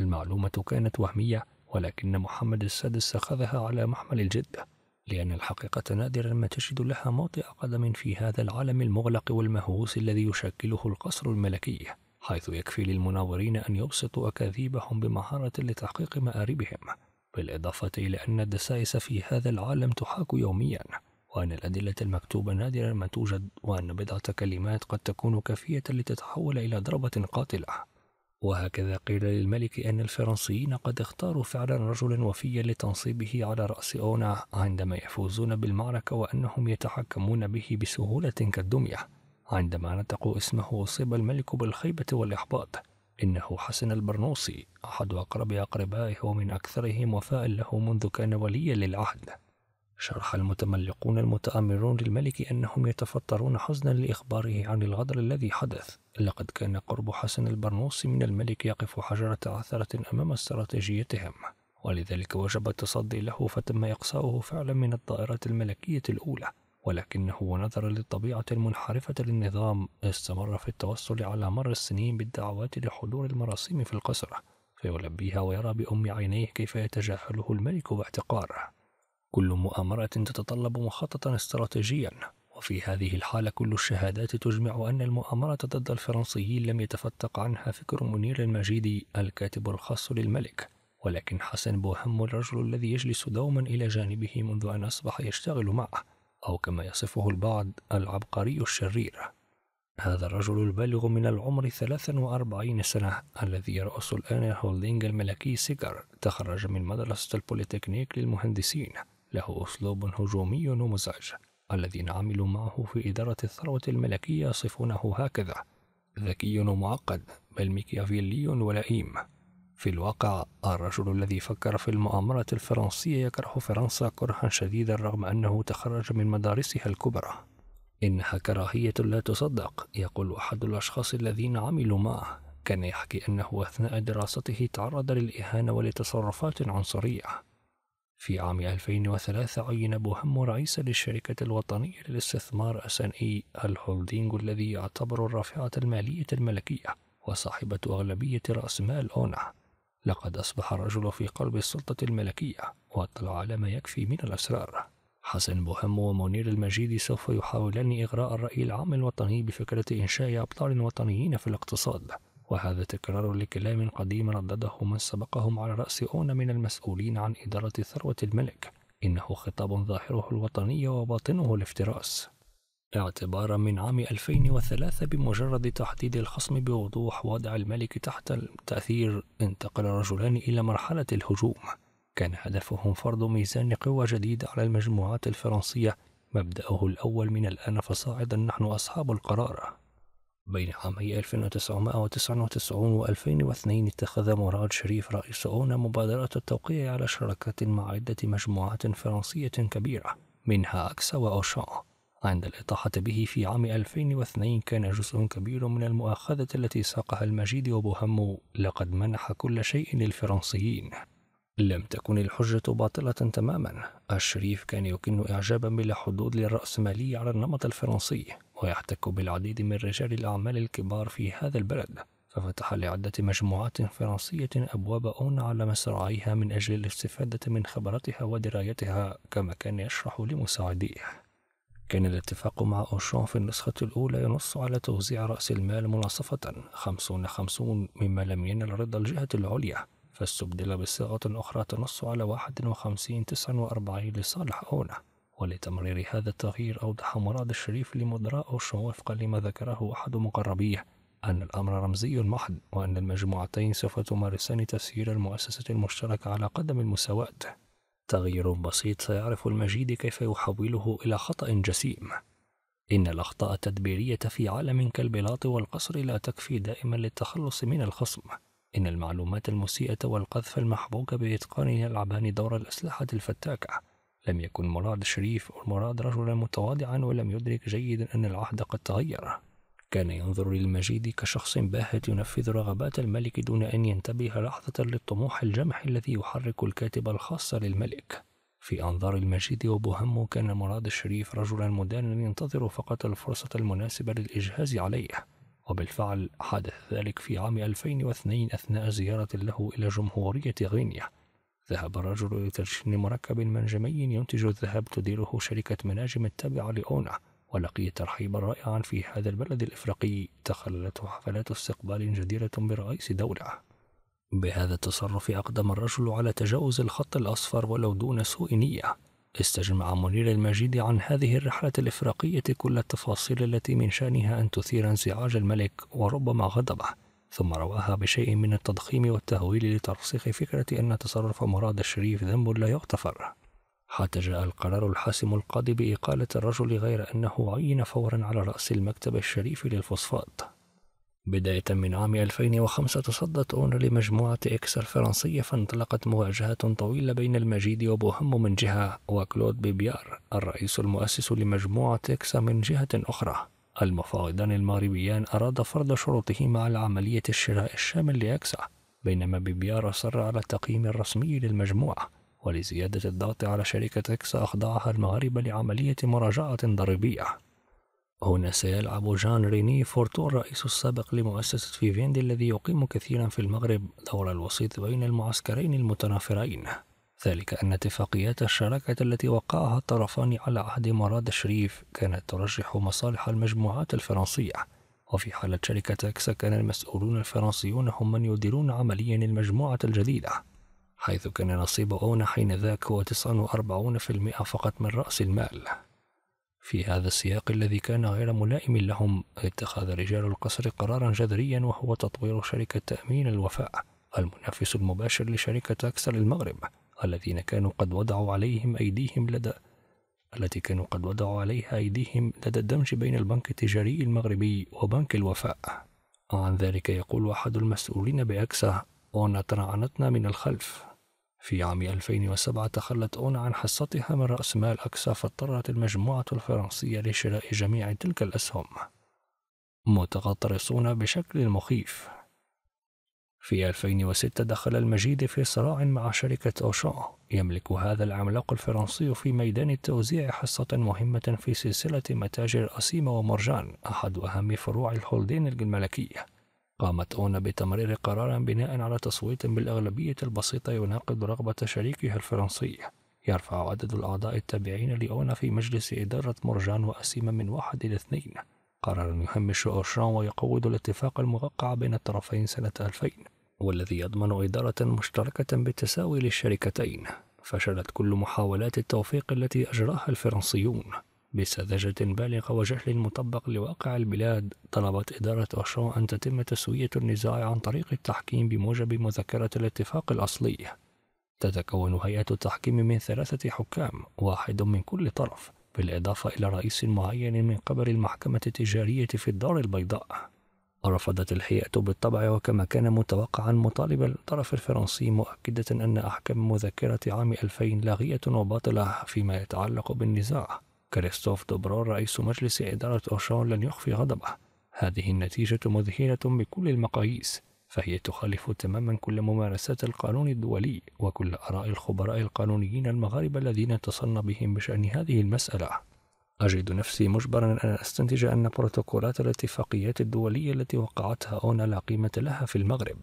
[SPEAKER 1] المعلومة كانت وهمية ولكن محمد السادس أخذها على محمل الجد لأن الحقيقة نادرا ما تجد لها موطئ قدم في هذا العالم المغلق والمهووس الذي يشكله القصر الملكي حيث يكفي للمناورين أن يبسطوا أكاذيبهم بمهارة لتحقيق مآربهم بالإضافة إلى أن الدسائس في هذا العالم تحاك يوميا وأن الأدلة المكتوبة نادرا ما توجد وأن بضعة كلمات قد تكون كافية لتتحول إلى ضربة قاتلة وهكذا قيل للملك أن الفرنسيين قد اختاروا فعلا رجلا وفيا لتنصيبه على رأس أونا عندما يفوزون بالمعركة وأنهم يتحكمون به بسهولة كالدمية عندما نطق اسمه أصيب الملك بالخيبة والإحباط إنه حسن البرنوصي أحد أقرب أقربائه ومن أكثرهم وفاء له منذ كان وليا للعهد شرح المتملقون المتآمرون للملك أنهم يتفطرون حزنا لإخباره عن الغدر الذي حدث لقد كان قرب حسن البرنوصي من الملك يقف حجرة عثرة أمام استراتيجيتهم ولذلك وجب التصدي له فتم إقصاؤه فعلا من الطائرات الملكية الأولى ولكنه نظرا للطبيعة المنحرفة للنظام استمر في التوصل على مر السنين بالدعوات لحضور المراسيم في القصر فيلبيها ويرى بأم عينيه كيف يتجاهله الملك باحتقاره كل مؤامرة تتطلب مخططا استراتيجيا وفي هذه الحالة كل الشهادات تجمع أن المؤامرة ضد الفرنسيين لم يتفتق عنها فكر منير المجيدي الكاتب الخاص للملك ولكن حسن بوهم الرجل الذي يجلس دوما إلى جانبه منذ أن أصبح يشتغل معه أو كما يصفه البعض العبقري الشرير هذا الرجل البالغ من العمر 43 سنة الذي يرأس الآن الهولدينج الملكي سيجر تخرج من مدرسة البوليتكنيك للمهندسين له أسلوب هجومي ومزعج الذين عملوا معه في إدارة الثروة الملكية يصفونه هكذا ذكي ومعقد بل ميكيافيلي ولئيم في الواقع الرجل الذي فكر في المؤامرة الفرنسية يكره فرنسا كرها شديدا رغم أنه تخرج من مدارسها الكبرى إنها كراهية لا تصدق يقول أحد الأشخاص الذين عملوا معه كان يحكي أنه أثناء دراسته تعرض للإهانة ولتصرفات عنصرية في عام 2003 عين بوهم رئيسا للشركة الوطنية للاستثمار اس ان اي e الهولدينج الذي يعتبر الرافعة المالية الملكية وصاحبة أغلبية رأس مال أونا لقد أصبح الرجل في قلب السلطة الملكية وأطلع على ما يكفي من الأسرار حسن بوهم ومنير المجيد سوف يحاولان إغراء الرأي العام الوطني بفكرة إنشاء أبطال وطنيين في الاقتصاد وهذا تكرار لكلام قديم ردده من سبقهم على رأس أون من المسؤولين عن إدارة ثروة الملك إنه خطاب ظاهره الوطني وباطنه الافتراس اعتبارا من عام 2003 بمجرد تحديد الخصم بوضوح وضع الملك تحت التأثير انتقل الرجلان إلى مرحلة الهجوم كان هدفهم فرض ميزان قوى جديد على المجموعات الفرنسية مبدأه الأول من الآن فصاعدا نحن أصحاب القرار بين عامي 1999 و 2002 اتخذ مراد شريف رئيس أونا مبادرة التوقيع على شراكات مع عدة مجموعات فرنسية كبيرة منها أكسا وأوشان عند الإطاحة به في عام 2002 كان جزء كبير من المؤاخذة التي ساقها المجيد وبوهمو لقد منح كل شيء للفرنسيين لم تكن الحجة باطلة تماما الشريف كان يكن إعجابا بلا حدود للرأسمالية على النمط الفرنسي ويحتك بالعديد من رجال الأعمال الكبار في هذا البلد ففتح لعدة مجموعات فرنسية أبواب أون على مصراعيها من أجل الاستفادة من خبرتها ودرايتها كما كان يشرح لمساعديه كان الاتفاق مع أوشون في النسخة الأولى ينص على توزيع رأس المال مناصفة 50 50 مما لم ينل رضا الجهة العليا فاستبدل بصيغة أخرى تنص على 51 49 لصالح أونا ولتمرير هذا التغيير أوضح مراد الشريف لمدراء أوشون وفقا لما ذكره أحد مقربيه أن الأمر رمزي محض وأن المجموعتين سوف تمارسان تسيير المؤسسة المشتركة على قدم المساواة تغيير بسيط سيعرف المجيد كيف يحوله إلى خطأ جسيم إن الأخطاء التدبيرية في عالم كالبلاط والقصر لا تكفي دائما للتخلص من الخصم إن المعلومات المسيئة والقذف المحبوك بإتقان يلعبان دور الأسلحة الفتاكة لم يكن مراد شريف أو مراد رجلا متواضعا ولم يدرك جيدا أن العهد قد تغير كان ينظر للمجيد كشخص باهت ينفذ رغبات الملك دون أن ينتبه لحظة للطموح الجمح الذي يحرك الكاتب الخاص للملك في أنظار المجيد وبهمه كان مراد الشريف رجلا مدانا ينتظر فقط الفرصة المناسبة للإجهاز عليه وبالفعل حدث ذلك في عام 2002 أثناء زيارة له إلى جمهورية غينيا ذهب الرجل لتدشين مركب منجمي ينتج الذهب تديره شركة مناجم التابعة لأونا ولقي ترحيبا رائعا في هذا البلد الإفريقي تخللته حفلات استقبال جديرة برئيس دولة بهذا التصرف أقدم الرجل على تجاوز الخط الأصفر ولو دون سوء نية استجمع منير المجيد عن هذه الرحلة الإفريقية كل التفاصيل التي من شأنها أن تثير انزعاج الملك وربما غضبه ثم رواها بشيء من التضخيم والتهويل لترسيخ فكرة أن تصرف مراد الشريف ذنب لا يغتفر حتى جاء القرار الحاسم القاضي بإقالة الرجل غير أنه عين فورا على رأس المكتب الشريف للفوسفات بداية من عام 2005 تصدت أون لمجموعة إكس الفرنسية فانطلقت مواجهة طويلة بين المجيد وبوهم من جهة وكلود بيبيار الرئيس المؤسس لمجموعة إكس من جهة أخرى المفاوضان المغربيان أراد فرض شروطهما على عملية الشراء الشامل لإكسا بينما بيبيار أصر على التقييم الرسمي للمجموعة ولزيادة الضغط على شركتك سأخضعها المغرب لعملية مراجعة ضريبية هنا سيلعب جان ريني فورتون الرئيس السابق لمؤسسة فيفيندي الذي يقيم كثيرا في المغرب دور الوسيط بين المعسكرين المتنافرين ذلك أن اتفاقيات الشراكة التي وقعها الطرفان على عهد مراد شريف كانت ترجح مصالح المجموعات الفرنسية وفي حالة شركة أكسا كان المسؤولون الفرنسيون هم من يديرون عمليا المجموعة الجديدة حيث كان نصيب أونا حين ذاك هو 49% فقط من رأس المال في هذا السياق الذي كان غير ملائم لهم اتخذ رجال القصر قرارا جذريا وهو تطوير شركة تأمين الوفاء المنافس المباشر لشركة أكسل المغرب الذين كانوا قد وضعوا عليهم أيديهم لدى التي كانوا قد وضعوا عليها أيديهم لدى الدمج بين البنك التجاري المغربي وبنك الوفاء عن ذلك يقول أحد المسؤولين بأكسا أونا ترعنتنا من الخلف في عام 2007 تخلت أون عن حصتها من رأس مال أكسا فاضطرت المجموعة الفرنسية لشراء جميع تلك الأسهم متغطرسون بشكل مخيف في 2006 دخل المجيد في صراع مع شركة أوشان يملك هذا العملاق الفرنسي في ميدان التوزيع حصة مهمة في سلسلة متاجر أسيما ومرجان أحد أهم فروع الهولدين الملكية قامت أونا بتمرير قرار بناء على تصويت بالأغلبية البسيطة يناقض رغبة شريكها الفرنسي يرفع عدد الأعضاء التابعين لأونا في مجلس إدارة مرجان وأسيما من واحد إلى اثنين قرار يهمش أوشان ويقود الاتفاق الموقع بين الطرفين سنة 2000 والذي يضمن إدارة مشتركة بالتساوي للشركتين فشلت كل محاولات التوفيق التي أجراها الفرنسيون بسذاجة بالغة وجهل مطبق لواقع البلاد طلبت إدارة أوشون أن تتم تسوية النزاع عن طريق التحكيم بموجب مذكرة الاتفاق الأصلي تتكون هيئة التحكيم من ثلاثة حكام واحد من كل طرف بالإضافة إلى رئيس معين من قبل المحكمة التجارية في الدار البيضاء رفضت الهيئة بالطبع وكما كان متوقعا مطالب الطرف الفرنسي مؤكدة أن أحكام مذكرة عام 2000 لاغية وباطلة فيما يتعلق بالنزاع كريستوف دوبرور رئيس مجلس إدارة أوشون لن يخفي غضبه هذه النتيجة مذهلة بكل المقاييس فهي تخالف تماما كل ممارسات القانون الدولي وكل آراء الخبراء القانونيين المغاربة الذين اتصلنا بهم بشأن هذه المسألة أجد نفسي مجبرا أن أستنتج أن بروتوكولات الاتفاقيات الدولية التي وقعتها أونا لا قيمة لها في المغرب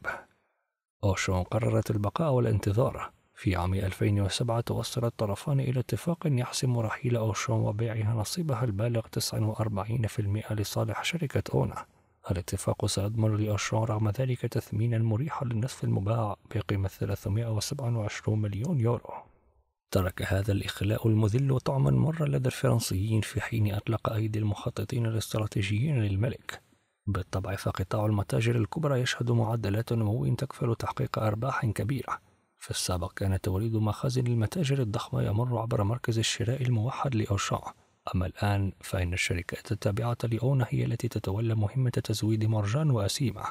[SPEAKER 1] أوشون قررت البقاء والانتظار في عام 2007 توصل الطرفان إلى اتفاق يحسم رحيل أوشون وبيعها نصيبها البالغ 49% لصالح شركة أونا الاتفاق سيضمن لأوشون رغم ذلك تثمينا مريحا للنصف المباع بقيمة 327 مليون يورو ترك هذا الإخلاء المذل طعما مرا لدى الفرنسيين في حين أطلق أيدي المخططين الاستراتيجيين للملك بالطبع فقطاع المتاجر الكبرى يشهد معدلات نمو تكفل تحقيق أرباح كبيرة في السابق كان توريد مخازن المتاجر الضخمة يمر عبر مركز الشراء الموحد لأوشع أما الآن فإن الشركات التابعة لأونا هي التي تتولى مهمة تزويد مرجان وأسيمة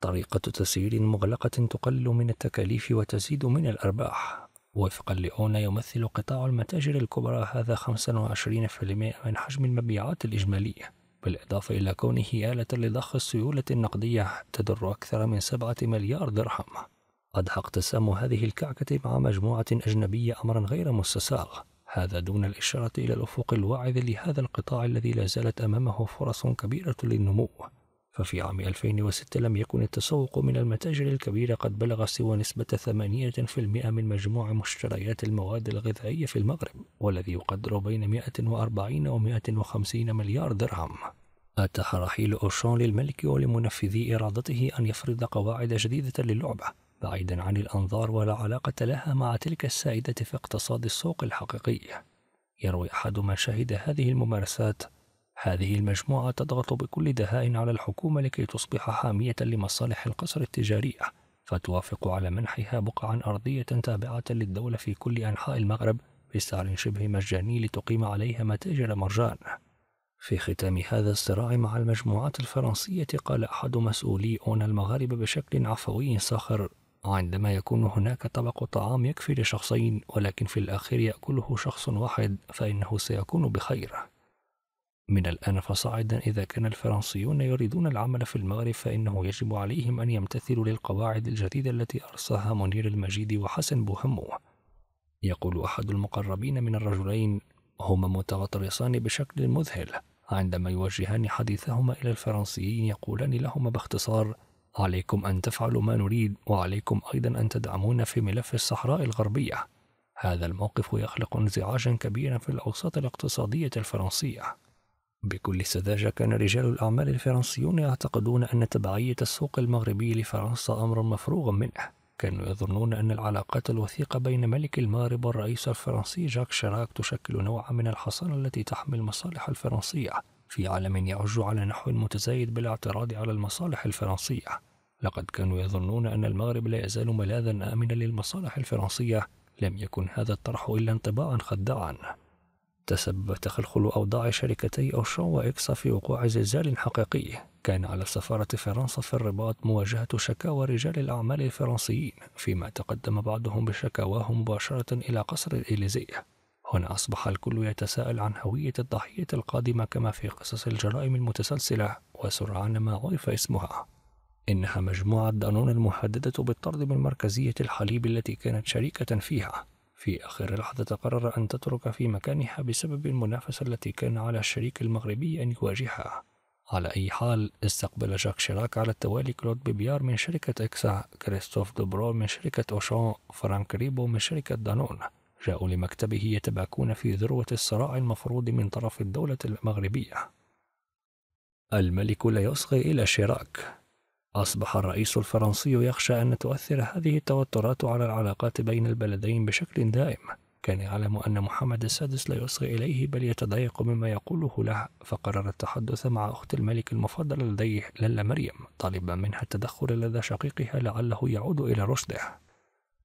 [SPEAKER 1] طريقة تسيير مغلقة تقلل من التكاليف وتزيد من الأرباح وفقا لأونا يمثل قطاع المتاجر الكبرى هذا 25% من حجم المبيعات الإجمالية بالإضافة إلى كونه آلة لضخ السيولة النقدية تدر أكثر من 7 مليار درهم أدهقت سام هذه الكعكة مع مجموعة أجنبية أمرا غير مستساغ هذا دون الإشارة إلى الأفق الواعد لهذا القطاع الذي لا زالت أمامه فرص كبيرة للنمو ففي عام 2006 لم يكن التسوق من المتاجر الكبيرة قد بلغ سوى نسبة 8% من مجموع مشتريات المواد الغذائية في المغرب والذي يقدر بين 140 و 150 مليار درهم أتاح رحيل أوشون للملك ولمنفذي إرادته أن يفرض قواعد جديدة للعبة بعيدا عن الأنظار ولا علاقة لها مع تلك السائدة في اقتصاد السوق الحقيقي يروي أحد من شهد هذه الممارسات هذه المجموعة تضغط بكل دهاء على الحكومة لكي تصبح حامية لمصالح القصر التجارية فتوافق على منحها بقعا أرضية تابعة للدولة في كل أنحاء المغرب بسعر شبه مجاني لتقيم عليها متاجر مرجان في ختام هذا الصراع مع المجموعات الفرنسية قال أحد مسؤولي أون المغاربة بشكل عفوي صخر وعندما يكون هناك طبق طعام يكفي لشخصين ولكن في الأخير يأكله شخص واحد فإنه سيكون بخير. من الآن فصاعدا إذا كان الفرنسيون يريدون العمل في المغرب فإنه يجب عليهم أن يمتثلوا للقواعد الجديدة التي أرساها منير المجيد وحسن بوهمو. يقول أحد المقربين من الرجلين هما متغطرسان بشكل مذهل عندما يوجهان حديثهما إلى الفرنسيين يقولان لهما باختصار عليكم أن تفعلوا ما نريد وعليكم أيضا أن تدعمونا في ملف الصحراء الغربية هذا الموقف يخلق انزعاجا كبيرا في الأوساط الاقتصادية الفرنسية بكل سذاجة كان رجال الأعمال الفرنسيون يعتقدون أن تبعية السوق المغربي لفرنسا أمر مفروغ منه كانوا يظنون أن العلاقات الوثيقة بين ملك المغرب والرئيس الفرنسي جاك شراك تشكل نوعا من الحصانة التي تحمي المصالح الفرنسية في عالم يعج على نحو متزايد بالاعتراض على المصالح الفرنسية لقد كانوا يظنون أن المغرب لا يزال ملاذا آمنا للمصالح الفرنسية لم يكن هذا الطرح إلا انطباعا خداعا تسبب تخلخل أوضاع شركتي أوشو وإكسا في وقوع زلزال حقيقي كان على سفارة فرنسا في الرباط مواجهة شكاوى رجال الأعمال الفرنسيين فيما تقدم بعضهم بشكاواه مباشرة إلى قصر الإليزي هنا أصبح الكل يتساءل عن هوية الضحية القادمة كما في قصص الجرائم المتسلسلة وسرعان ما عرف اسمها إنها مجموعة دانون المهددة بالطرد من مركزية الحليب التي كانت شريكة فيها في آخر لحظة قرر أن تترك في مكانها بسبب المنافسة التي كان على الشريك المغربي أن يواجهها على أي حال استقبل جاك شيراك على التوالي كلود بيبيار من شركة إكسا كريستوف دوبرو من شركة أوشون فرانك ريبو من شركة دانون جاءوا لمكتبه يتباكون في ذروة الصراع المفروض من طرف الدولة المغربية الملك لا يصغي إلى شيراك أصبح الرئيس الفرنسي يخشى أن تؤثر هذه التوترات على العلاقات بين البلدين بشكل دائم كان يعلم أن محمد السادس لا يصغي إليه بل يتضايق مما يقوله له فقرر التحدث مع أخت الملك المفضل لديه للا مريم طالبا منها التدخل لدى شقيقها لعله يعود إلى رشده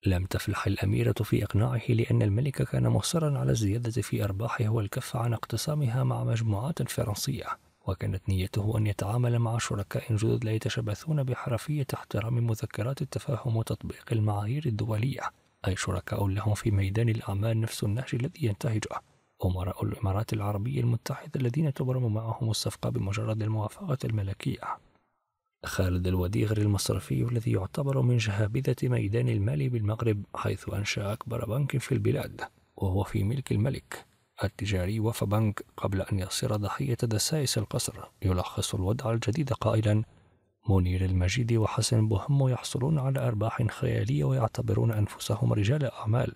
[SPEAKER 1] لم تفلح الأميرة في إقناعه لأن الملك كان مصرا على الزيادة في أرباحه والكف عن اقتسامها مع مجموعات فرنسية وكانت نيته أن يتعامل مع شركاء جدد لا يتشبثون بحرفية احترام مذكرات التفاهم وتطبيق المعايير الدولية أي شركاء لهم في ميدان الأعمال نفس النهج الذي ينتهجه أمراء الإمارات العربية المتحدة الذين تبرم معهم الصفقة بمجرد الموافقة الملكية خالد الوديغر المصرفي الذي يعتبر من جهابذة ميدان المال بالمغرب حيث أنشأ أكبر بنك في البلاد وهو في ملك الملك التجاري وفبنك قبل أن يصير ضحية دسائس القصر يلخص الوضع الجديد قائلا منير المجيد وحسن بوهم يحصلون على أرباح خيالية ويعتبرون أنفسهم رجال أعمال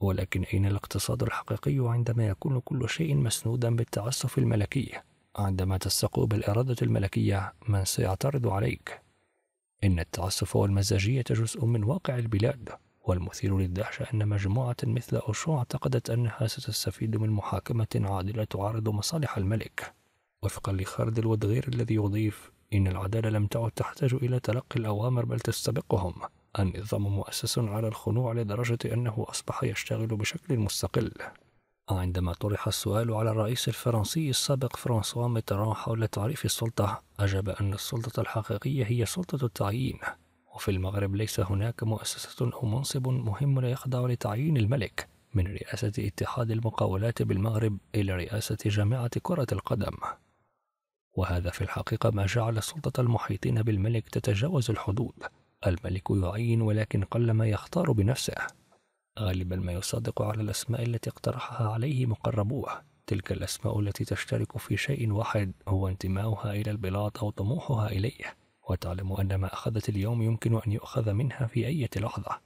[SPEAKER 1] ولكن أين الاقتصاد الحقيقي عندما يكون كل شيء مسنودا بالتعسف الملكي عندما تستقو بالإرادة الملكية من سيعترض عليك إن التعسف والمزاجية جزء من واقع البلاد والمثير للدهشة أن مجموعة مثل أوشو اعتقدت أنها ستستفيد من محاكمة عادلة تعارض مصالح الملك وفقا لخارد الودغير الذي يضيف إن العدالة لم تعد تحتاج إلى تلقي الأوامر بل تستبقهم النظام مؤسس على الخنوع لدرجة أنه أصبح يشتغل بشكل مستقل عندما طرح السؤال على الرئيس الفرنسي السابق فرانسوا ميتران حول تعريف السلطة أجاب أن السلطة الحقيقية هي سلطة التعيين وفي المغرب ليس هناك مؤسسة أو منصب مهم يخضع لتعيين الملك من رئاسة اتحاد المقاولات بالمغرب إلى رئاسة جامعة كرة القدم وهذا في الحقيقة ما جعل السلطة المحيطين بالملك تتجاوز الحدود الملك يعين ولكن قلما يختار بنفسه غالبا ما يصادق على الأسماء التي اقترحها عليه مقربوه تلك الأسماء التي تشترك في شيء واحد هو انتماؤها إلى البلاط أو طموحها إليه وتعلم أن ما أخذت اليوم يمكن أن يؤخذ منها في أي لحظة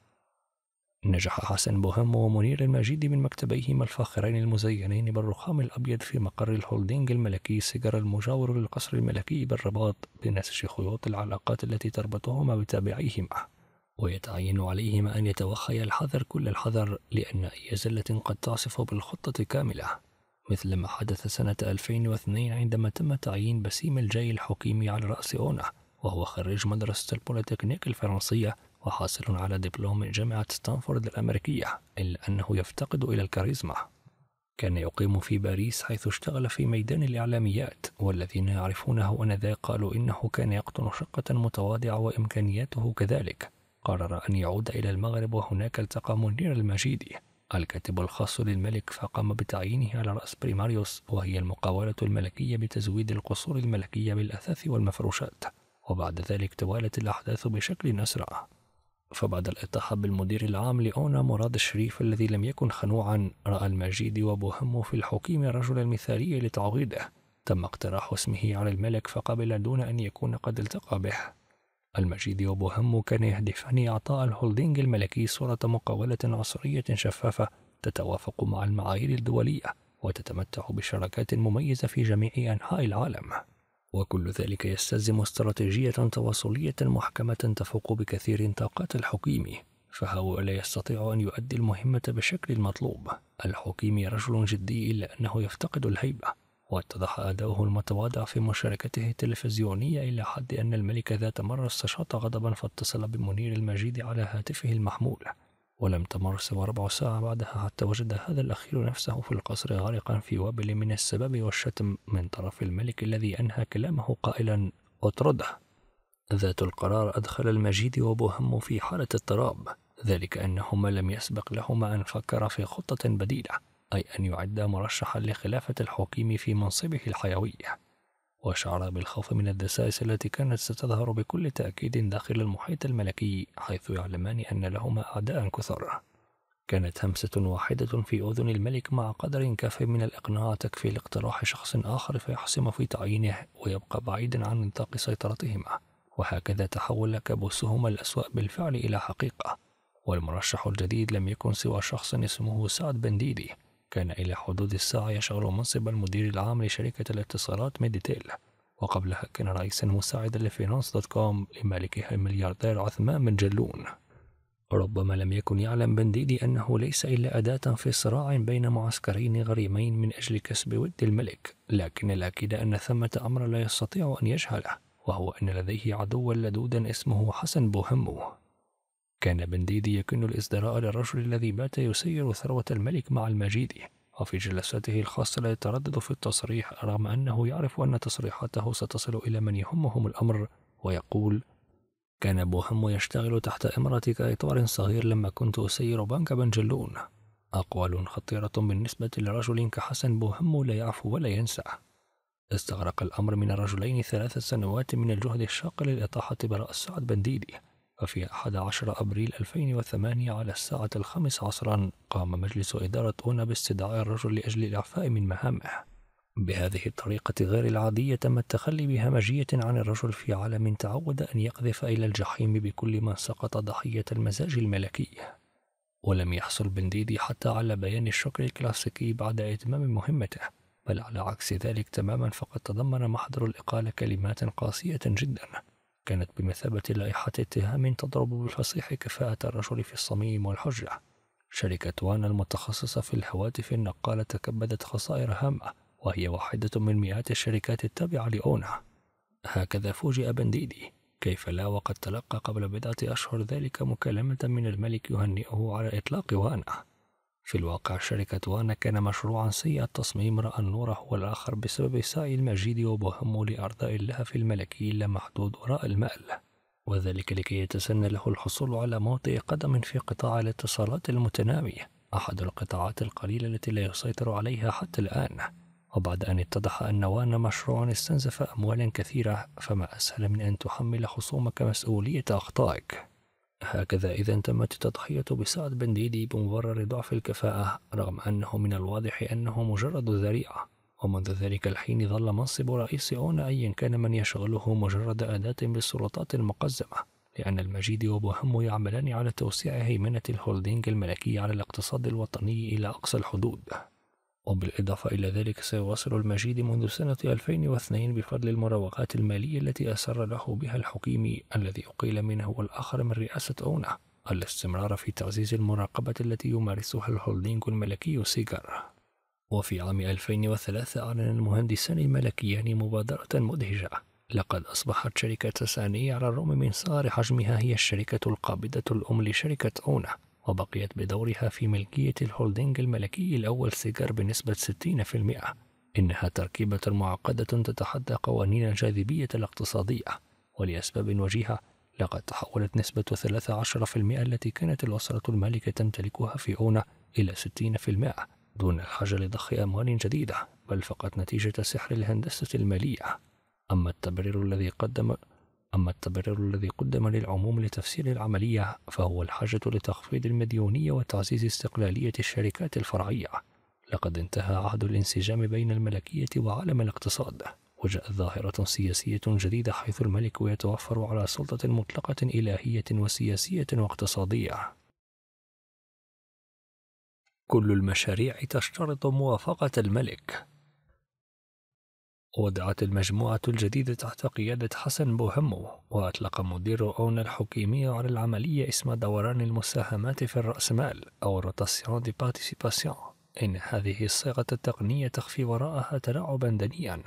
[SPEAKER 1] نجح حسن بوهم ومنير المجيد من مكتبيهما الفاخرين المزينين بالرخام الأبيض في مقر الهولدينغ الملكي سيجر المجاور للقصر الملكي بالرباط بنسج خيوط العلاقات التي تربطهما بتابعيهما ويتعين عليهما أن يتوخيا الحذر كل الحذر لأن أي زلة قد تعصف بالخطة كاملة مثل ما حدث سنة 2002 عندما تم تعيين بسيم الجاي الحكيمي على رأس أونه وهو خريج مدرسة البوليتكنيك الفرنسية وحاصل على دبلوم من جامعة ستانفورد الأمريكية إلا أنه يفتقد إلى الكاريزما كان يقيم في باريس حيث اشتغل في ميدان الإعلاميات والذين يعرفونه أنذاك قالوا إنه كان يقطن شقة متواضعة وإمكانياته كذلك قرر أن يعود إلى المغرب وهناك التقى منير المجيدي الكاتب الخاص للملك فقام بتعيينه على رأس بريماريوس وهي المقاولة الملكية بتزويد القصور الملكية بالأثاث والمفروشات وبعد ذلك توالت الأحداث بشكل أسرع فبعد الالتحاق بالمدير العام لأونا مراد الشريف الذي لم يكن خنوعا رأى المجيد وبوهم في الحكيم الرجل المثالي لتعويضه تم اقتراح اسمه على الملك فقبل دون أن يكون قد التقى به المجيد وبوهم كان يهدفان إعطاء الهولدينغ الملكي صورة مقاولة عصرية شفافة تتوافق مع المعايير الدولية وتتمتع بشراكات مميزة في جميع أنحاء العالم وكل ذلك يستلزم استراتيجية تواصلية محكمة تفوق بكثير طاقات الحكيم فهو لا يستطيع أن يؤدي المهمة بالشكل المطلوب الحكيم رجل جدي إلا أنه يفتقد الهيبة واتضح أداؤه المتواضع في مشاركته التلفزيونية إلى حد أن الملك ذات مرة استشاط غضبا فاتصل بمنير المجيد على هاتفه المحمول ولم تمر سوى ربع ساعة بعدها حتى وجد هذا الأخير نفسه في القصر غارقا في وابل من السبب والشتم من طرف الملك الذي أنهى كلامه قائلا اطرده ذات القرار أدخل المجيد وبوهم في حالة اضطراب ذلك أنهما لم يسبق لهما أن فكر في خطة بديلة أي أن يعد مرشحا لخلافة الحكيم في منصبه الحيوي وشعر بالخوف من الدسائس التي كانت ستظهر بكل تأكيد داخل المحيط الملكي حيث يعلمان أن لهما أعداء كثر كانت همسة واحدة في أذن الملك مع قدر كاف من الإقناع تكفي لاقتراح شخص آخر فيحسم في تعيينه ويبقى بعيدا عن نطاق سيطرتهما وهكذا تحول كابوسهما الأسوأ بالفعل إلى حقيقة والمرشح الجديد لم يكن سوى شخص اسمه سعد بن ديدي كان إلى حدود الساعة يشغل منصب المدير العام لشركة الاتصالات ميديتيل وقبلها كان رئيسا مساعدا لفينانس دوت كوم لمالكها الملياردير عثمان بن جلون ربما لم يكن يعلم بنديدي أنه ليس إلا أداة في صراع بين معسكرين غريمين من أجل كسب ود الملك لكن الأكيد أن ثمة أمر لا يستطيع أن يجهله وهو أن لديه عدوا لدودا اسمه حسن بوهمو كان بنديدي يكن الإصدراء للرجل الذي بات يسير ثروة الملك مع المجيد وفي جلساته الخاصة لا يتردد في التصريح رغم أنه يعرف أن تصريحاته ستصل إلى من يهمهم الأمر ويقول كان بوهم يشتغل تحت إمرتي كإطار صغير لما كنت أسير بنك بنجلون أقوال خطيرة بالنسبة لرجل كحسن بوهم لا يعفو ولا ينسى استغرق الأمر من الرجلين ثلاث سنوات من الجهد الشاق للإطاحة برأس سعد بنديدي وفي 11 أبريل 2008 على الساعة الخامس عصرا قام مجلس إدارة أونا باستدعاء الرجل لأجل الإعفاء من مهامه بهذه الطريقة غير العادية تم التخلي بهمجية عن الرجل في عالم تعود أن يقذف إلى الجحيم بكل من سقط ضحية المزاج الملكي ولم يحصل بنديدي حتى على بيان الشكر الكلاسيكي بعد إتمام مهمته بل على عكس ذلك تماما فقد تضمن محضر الإقالة كلمات قاسية جدا كانت بمثابة لائحة اتهام تضرب بالفصيح كفاءة الرجل في الصميم والحجة شركة وانا المتخصصة في الهواتف النقالة تكبدت خسائر هامة وهي واحدة من مئات الشركات التابعة لأونا هكذا فوجئ بنديدي كيف لا وقد تلقى قبل بضعة أشهر ذلك مكالمة من الملك يهنئه على إطلاق وانا في الواقع شركة وانا كان مشروعا سيء التصميم رأى النور هو الآخر بسبب سعي المجيد وبهمه لأرضاء اللهف الملكي اللامحدود وراء المأل وذلك لكي يتسنى له الحصول على موطئ قدم في قطاع الاتصالات المتنامية أحد القطاعات القليلة التي لا يسيطر عليها حتى الآن وبعد أن اتضح أن وانا مشروع استنزف أموالا كثيرة فما أسهل من أن تحمل خصومك مسؤولية أخطائك هكذا إذا تمت التضحية بسعد بن ديدي بمبرر ضعف الكفاءة رغم أنه من الواضح أنه مجرد ذريعة ومنذ ذلك الحين ظل منصب رئيس أون أيا كان من يشغله مجرد أداة للسلطات المقزمة لأن المجيد وبوهم يعملان على توسيع هيمنة الهولدينج الملكي على الاقتصاد الوطني إلى أقصى الحدود وبالإضافة إلى ذلك سيواصل المجيد منذ سنة 2002 بفضل المراوغات المالية التي أسر له بها الحكيمي الذي أقيل منه والآخر من رئاسة أونا الاستمرار في تعزيز المراقبة التي يمارسها الهولدينغ الملكي سيجار وفي عام 2003 أعلن المهندسان الملكيان مبادرة مدهشة لقد أصبحت شركة ساني على الرغم من صغر حجمها هي الشركة القابضة الأم لشركة أونا وبقيت بدورها في ملكية الهولدنج الملكي الأول سيجار بنسبة 60% إنها تركيبة معقدة تتحدى قوانين الجاذبية الاقتصادية ولأسباب وجيهة لقد تحولت نسبة 13% التي كانت الأسرة المالكة تمتلكها في أونا إلى 60% دون الحاجة لضخ أموال جديدة بل فقط نتيجة سحر الهندسة المالية أما التبرير الذي قدم أما التبرير الذي قدم للعموم لتفسير العملية فهو الحاجة لتخفيض المديونية وتعزيز استقلالية الشركات الفرعية لقد انتهى عهد الانسجام بين الملكية وعالم الاقتصاد وجاءت ظاهرة سياسية جديدة حيث الملك يتوفر على سلطة مطلقة إلهية وسياسية واقتصادية كل المشاريع تشترط موافقة الملك وضعت المجموعة الجديدة تحت قيادة حسن بوهمو وأطلق مدير أون الحكيمية على العملية اسم دوران المساهمات في الرأسمال أو روتاسيون دي بارتيسيباسيون إن هذه الصيغة التقنية تخفي وراءها تلاعبا دنيا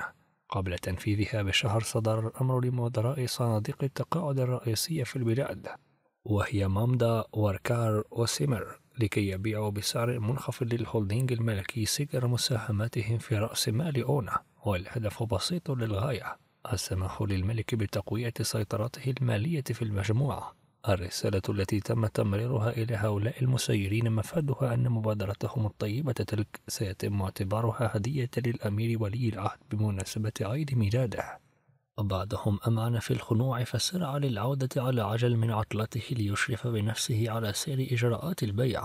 [SPEAKER 1] قبل تنفيذها بشهر صدر الأمر لمدراء صناديق التقاعد الرئيسية في البلاد وهي مامدا واركار وسيمر لكي يبيعوا بسعر منخفض للهولدينج الملكي سكر مساهماتهم في رأس مال أونا والهدف بسيط للغاية السماح للملك بتقوية سيطرته المالية في المجموعة الرسالة التي تم تمريرها إلى هؤلاء المسيرين مفادها أن مبادرتهم الطيبة تلك سيتم اعتبارها هدية للأمير ولي العهد بمناسبة عيد ميلاده بعضهم أمعن في الخنوع فسرع للعودة على عجل من عطلته ليشرف بنفسه على سير إجراءات البيع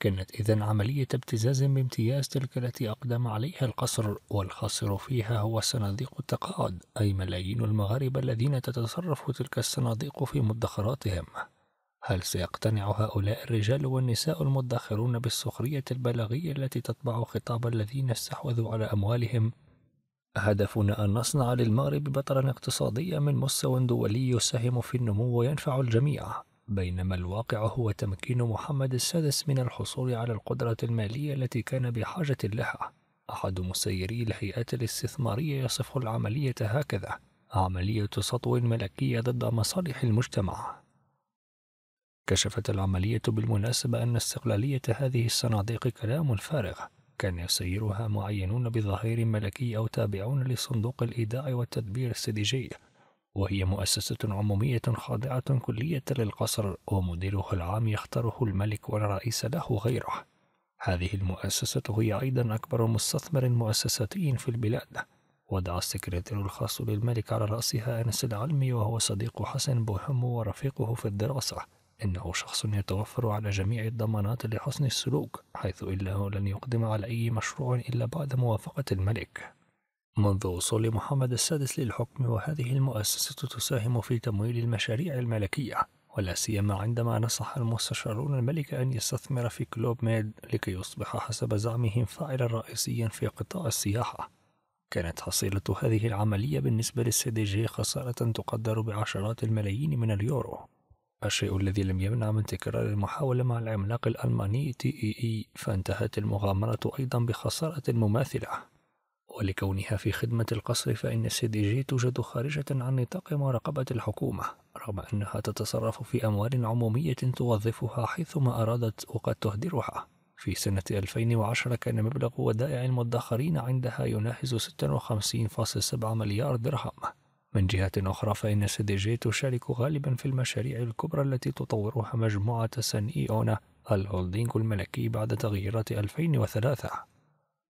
[SPEAKER 1] كانت إذا عملية ابتزاز بامتياز تلك التي أقدم عليها القصر والخاسر فيها هو صناديق التقاعد أي ملايين المغاربة الذين تتصرف تلك الصناديق في مدخراتهم هل سيقتنع هؤلاء الرجال والنساء المدخرون بالسخرية البلاغية التي تطبع خطاب الذين استحوذوا على أموالهم؟ هدفنا أن نصنع للمغرب بطلا اقتصاديا من مستوى دولي يساهم في النمو وينفع الجميع بينما الواقع هو تمكين محمد السادس من الحصول على القدرة المالية التي كان بحاجة لها أحد مسيري الهيئات الاستثمارية يصف العملية هكذا عملية سطو ملكية ضد مصالح المجتمع كشفت العملية بالمناسبة أن استقلالية هذه الصناديق كلام فارغ كان يسيرها معينون بظهير ملكي أو تابعون لصندوق الإيداع والتدبير السديجي وهي مؤسسة عمومية خاضعة كلية للقصر ومديره العام يختاره الملك ولا رئيس له غيره هذه المؤسسة هي أيضا أكبر مستثمر مؤسساتي في البلاد ودعا السكرتير الخاص للملك على رأسها أنس العلمي وهو صديق حسن بوهم ورفيقه في الدراسة إنه شخص يتوفر على جميع الضمانات لحسن السلوك حيث إنه لن يقدم على أي مشروع إلا بعد موافقة الملك منذ وصول محمد السادس للحكم وهذه المؤسسة تساهم في تمويل المشاريع الملكية ولا سيما عندما نصح المستشارون الملك أن يستثمر في كلوب ميد لكي يصبح حسب زعمهم فاعلا رئيسيا في قطاع السياحة كانت حصيلة هذه العملية بالنسبة للسي دي جي خسارة تقدر بعشرات الملايين من اليورو الشيء الذي لم يمنع من تكرار المحاولة مع العملاق الألماني تي إي إي فانتهت المغامرة أيضا بخسارة مماثلة ولكونها في خدمة القصر فإن السي جي توجد خارجة عن نطاق مراقبة الحكومة رغم أنها تتصرف في أموال عمومية توظفها حيثما أرادت وقد تهدرها في سنة 2010 كان مبلغ ودائع المدخرين عندها يناهز 56.7 مليار درهم من جهة أخرى فإن سيدي جي تشارك غالبا في المشاريع الكبرى التي تطورها مجموعة سان إيونا الهولدينغ الملكي بعد تغييرات 2003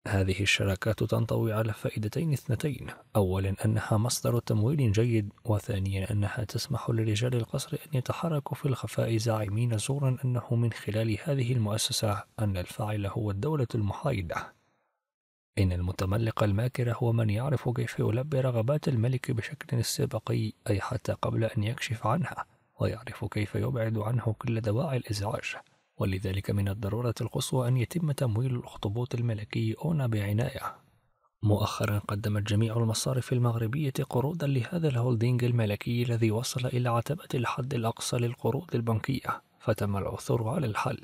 [SPEAKER 1] هذه الشراكات تنطوي على فائدتين اثنتين أولا أنها مصدر تمويل جيد وثانيا أنها تسمح لرجال القصر أن يتحركوا في الخفاء زاعمين زورا أنه من خلال هذه المؤسسة أن الفاعل هو الدولة المحايدة إن المتملق الماكر هو من يعرف كيف يلبي رغبات الملك بشكل استباقي أي حتى قبل أن يكشف عنها ويعرف كيف يبعد عنه كل دواعي الإزعاج ولذلك من الضرورة القصوى أن يتم تمويل الأخطبوط الملكي أونا بعناية مؤخرا قدمت جميع المصارف المغربية قروضا لهذا الهولدينج الملكي الذي وصل إلى عتبة الحد الأقصى للقروض البنكية فتم العثور على الحل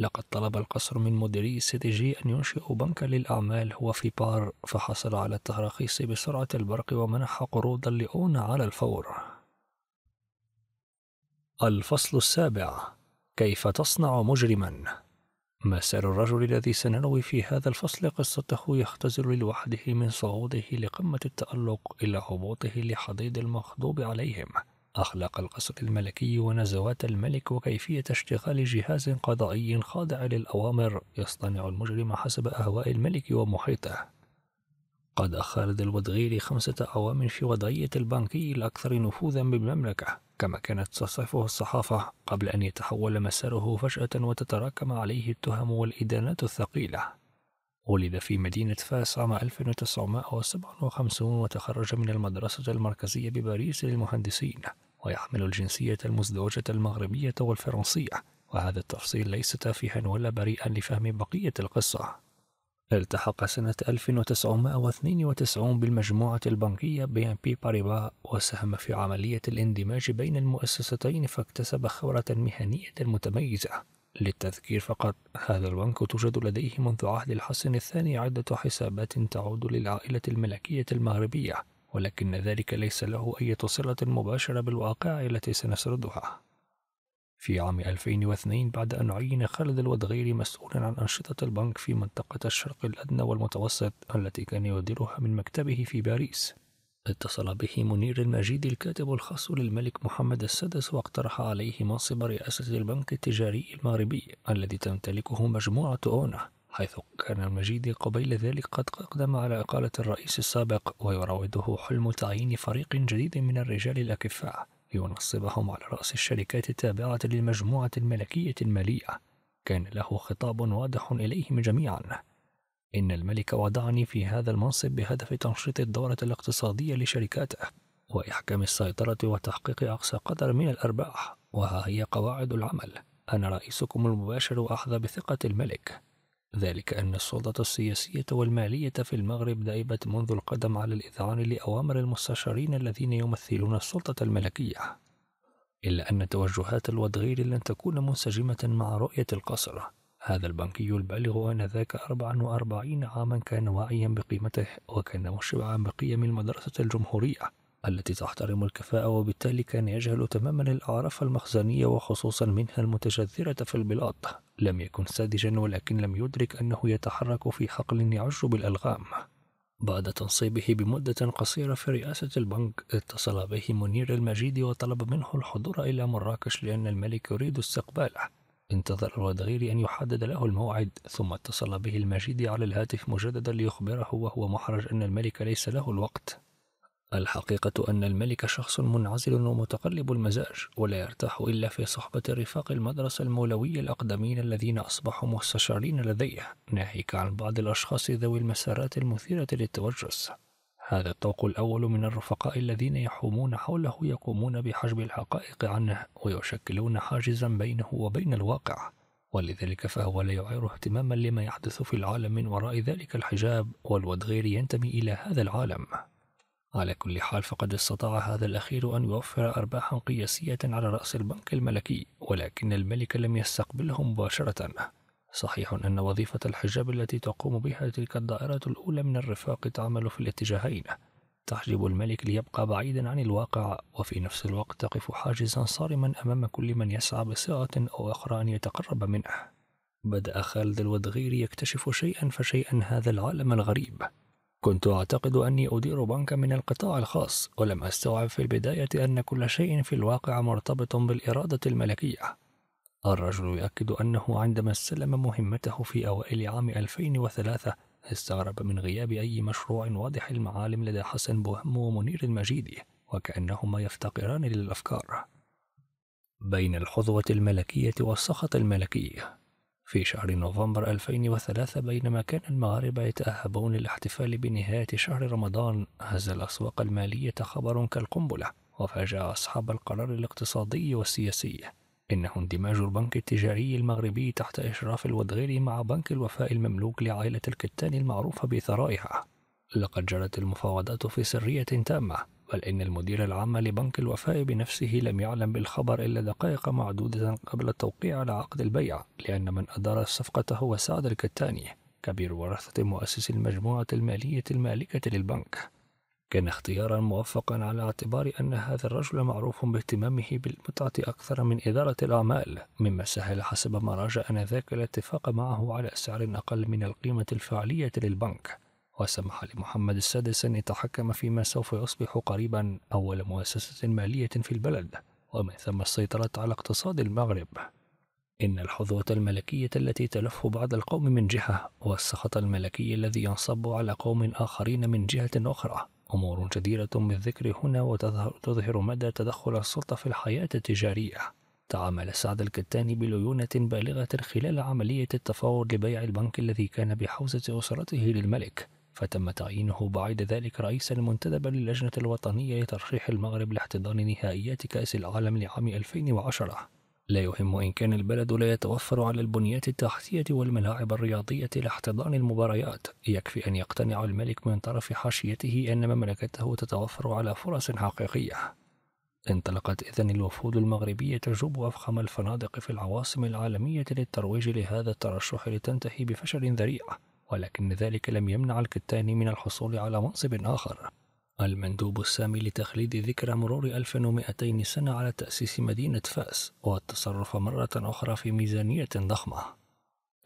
[SPEAKER 1] لقد طلب القصر من مديري جي أن ينشئوا بنكا للأعمال هو في بار فحصل على التراخيص بسرعة البرق ومنح قروضا لأونا على الفور الفصل السابع كيف تصنع مجرما مسار الرجل الذي سنروي في هذا الفصل قصته يختزل لوحده من صعوده لقمة التألق إلى هبوطه لحضيض المغضوب عليهم أخلاق القصر الملكي ونزوات الملك وكيفية اشتغال جهاز قضائي خاضع للأوامر يصطنع المجرم حسب أهواء الملك ومحيطه قد خالد الودغيري خمسة أعوام في وضعية البنكي الأكثر نفوذا بالمملكة كما كانت تصفه الصحافة قبل أن يتحول مساره فجأة وتتراكم عليه التهم والإدانات الثقيلة ولد في مدينة فاس عام 1957 وتخرج من المدرسة المركزية بباريس للمهندسين ويحمل الجنسية المزدوجة المغربية والفرنسية وهذا التفصيل ليس تافها ولا بريئا لفهم بقية القصة التحق سنة 1992 بالمجموعة البنكية بي ام بي باريبا وساهم في عملية الاندماج بين المؤسستين فاكتسب خبرة مهنية متميزة للتذكير فقط هذا البنك توجد لديه منذ عهد الحسن الثاني عدة حسابات تعود للعائلة الملكية المغربية ولكن ذلك ليس له أي صلة مباشرة بالواقع التي سنسردها في عام 2002 بعد أن عين خالد الودغيري مسؤولا عن أنشطة البنك في منطقة الشرق الأدنى والمتوسط التي كان يديرها من مكتبه في باريس اتصل به منير المجيد الكاتب الخاص للملك محمد السادس واقترح عليه منصب رئاسة البنك التجاري المغربي الذي تمتلكه مجموعة أونه حيث كان المجيد قبيل ذلك قد أقدم على إقالة الرئيس السابق ويراوده حلم تعيين فريق جديد من الرجال الأكفاء لينصبهم على رأس الشركات التابعة للمجموعة الملكية المالية كان له خطاب واضح إليهم جميعا إن الملك وضعني في هذا المنصب بهدف تنشيط الدورة الاقتصادية لشركاته وإحكام السيطرة وتحقيق أقصى قدر من الأرباح وها هي قواعد العمل أنا رئيسكم المباشر وأحظى بثقة الملك ذلك أن السلطة السياسية والمالية في المغرب دائبت منذ القدم على الإذعان لأوامر المستشارين الذين يمثلون السلطة الملكية إلا أن توجهات الودغير لن تكون منسجمة مع رؤية القصر هذا البنكي البالغ آنذاك 44 عاما كان واعيا بقيمته وكان مشبعا بقيم المدرسة الجمهورية التي تحترم الكفاءة وبالتالي كان يجهل تماما الأعراف المخزنية وخصوصا منها المتجذرة في البلاط لم يكن ساذجا ولكن لم يدرك أنه يتحرك في حقل يعج بالألغام بعد تنصيبه بمدة قصيرة في رئاسة البنك اتصل به منير المجيد وطلب منه الحضور إلى مراكش لأن الملك يريد استقباله انتظر الودغيري أن يحدد له الموعد ثم اتصل به المجيد على الهاتف مجددا ليخبره وهو محرج أن الملك ليس له الوقت الحقيقة أن الملك شخص منعزل ومتقلب المزاج ولا يرتاح إلا في صحبة رفاق المدرسة المولوية الأقدمين الذين أصبحوا مستشارين لديه ناهيك عن بعض الأشخاص ذوي المسارات المثيرة للتوجس هذا الطوق الأول من الرفقاء الذين يحومون حوله يقومون بحجب الحقائق عنه ويشكلون حاجزا بينه وبين الواقع ولذلك فهو لا يعير اهتماما لما يحدث في العالم من وراء ذلك الحجاب والواد غير ينتمي إلى هذا العالم على كل حال فقد استطاع هذا الأخير أن يوفر أرباحا قياسية على رأس البنك الملكي ولكن الملك لم يستقبله مباشرة صحيح أن وظيفة الحجاب التي تقوم بها تلك الدائرة الأولى من الرفاق تعمل في الاتجاهين تحجب الملك ليبقى بعيدا عن الواقع وفي نفس الوقت تقف حاجزا صارما أمام كل من يسعى بصيغة أو أخرى أن يتقرب منه بدأ خالد الودغير يكتشف شيئا فشيئا هذا العالم الغريب كنت أعتقد أني أدير بنكا من القطاع الخاص ولم أستوعب في البداية أن كل شيء في الواقع مرتبط بالإرادة الملكية الرجل يؤكد أنه عندما استلم مهمته في أوائل عام 2003 استغرب من غياب أي مشروع واضح المعالم لدى حسن بوهم ومنير المجيدي وكأنهما يفتقران للأفكار بين الحظوة الملكية والسخط الملكي في شهر نوفمبر 2003 بينما كان المغاربة يتأهبون للاحتفال بنهاية شهر رمضان هز الأسواق المالية خبر كالقنبلة وفاجأ أصحاب القرار الاقتصادي والسياسي إنه اندماج البنك التجاري المغربي تحت إشراف الودغيري مع بنك الوفاء المملوك لعائلة الكتان المعروفة بثرائها لقد جرت المفاوضات في سرية تامة بل إن المدير العام لبنك الوفاء بنفسه لم يعلم بالخبر إلا دقائق معدودة قبل التوقيع على عقد البيع لأن من أدار الصفقة هو سعد الكتاني كبير ورثة مؤسس المجموعة المالية المالكة للبنك كان اختيارا موفقا على اعتبار أن هذا الرجل معروف باهتمامه بالمتعة أكثر من إدارة الأعمال مما سهل حسب ما رجى آنذاك الاتفاق معه على سعر أقل من القيمة الفعلية للبنك وسمح لمحمد السادس أن يتحكم فيما سوف يصبح قريبا أول مؤسسة مالية في البلد ومن ثم السيطرة على اقتصاد المغرب إن الحظوة الملكية التي تلف بعض القوم من جهة والسخط الملكي الذي ينصب على قوم آخرين من جهة أخرى أمور جديرة بالذكر هنا وتظهر مدى تدخل السلطة في الحياة التجارية تعامل سعد الكتاني بليونة بالغة خلال عملية التفاوض لبيع البنك الذي كان بحوزة أسرته للملك فتم تعيينه بعد ذلك رئيسا منتدبا للجنة الوطنية لترشيح المغرب لاحتضان نهائيات كأس العالم لعام 2010 لا يهم إن كان البلد لا يتوفر على البنيات التحتية والملاعب الرياضية لاحتضان المباريات يكفي أن يقتنع الملك من طرف حاشيته أن مملكته تتوفر على فرص حقيقية انطلقت إذن الوفود المغربية تجوب أفخم الفنادق في العواصم العالمية للترويج لهذا الترشح لتنتهي بفشل ذريع ولكن ذلك لم يمنع الكتان من الحصول على منصب آخر المندوب السامي لتخليد ذكرى مرور 1200 سنة على تأسيس مدينة فاس والتصرف مرة أخرى في ميزانية ضخمة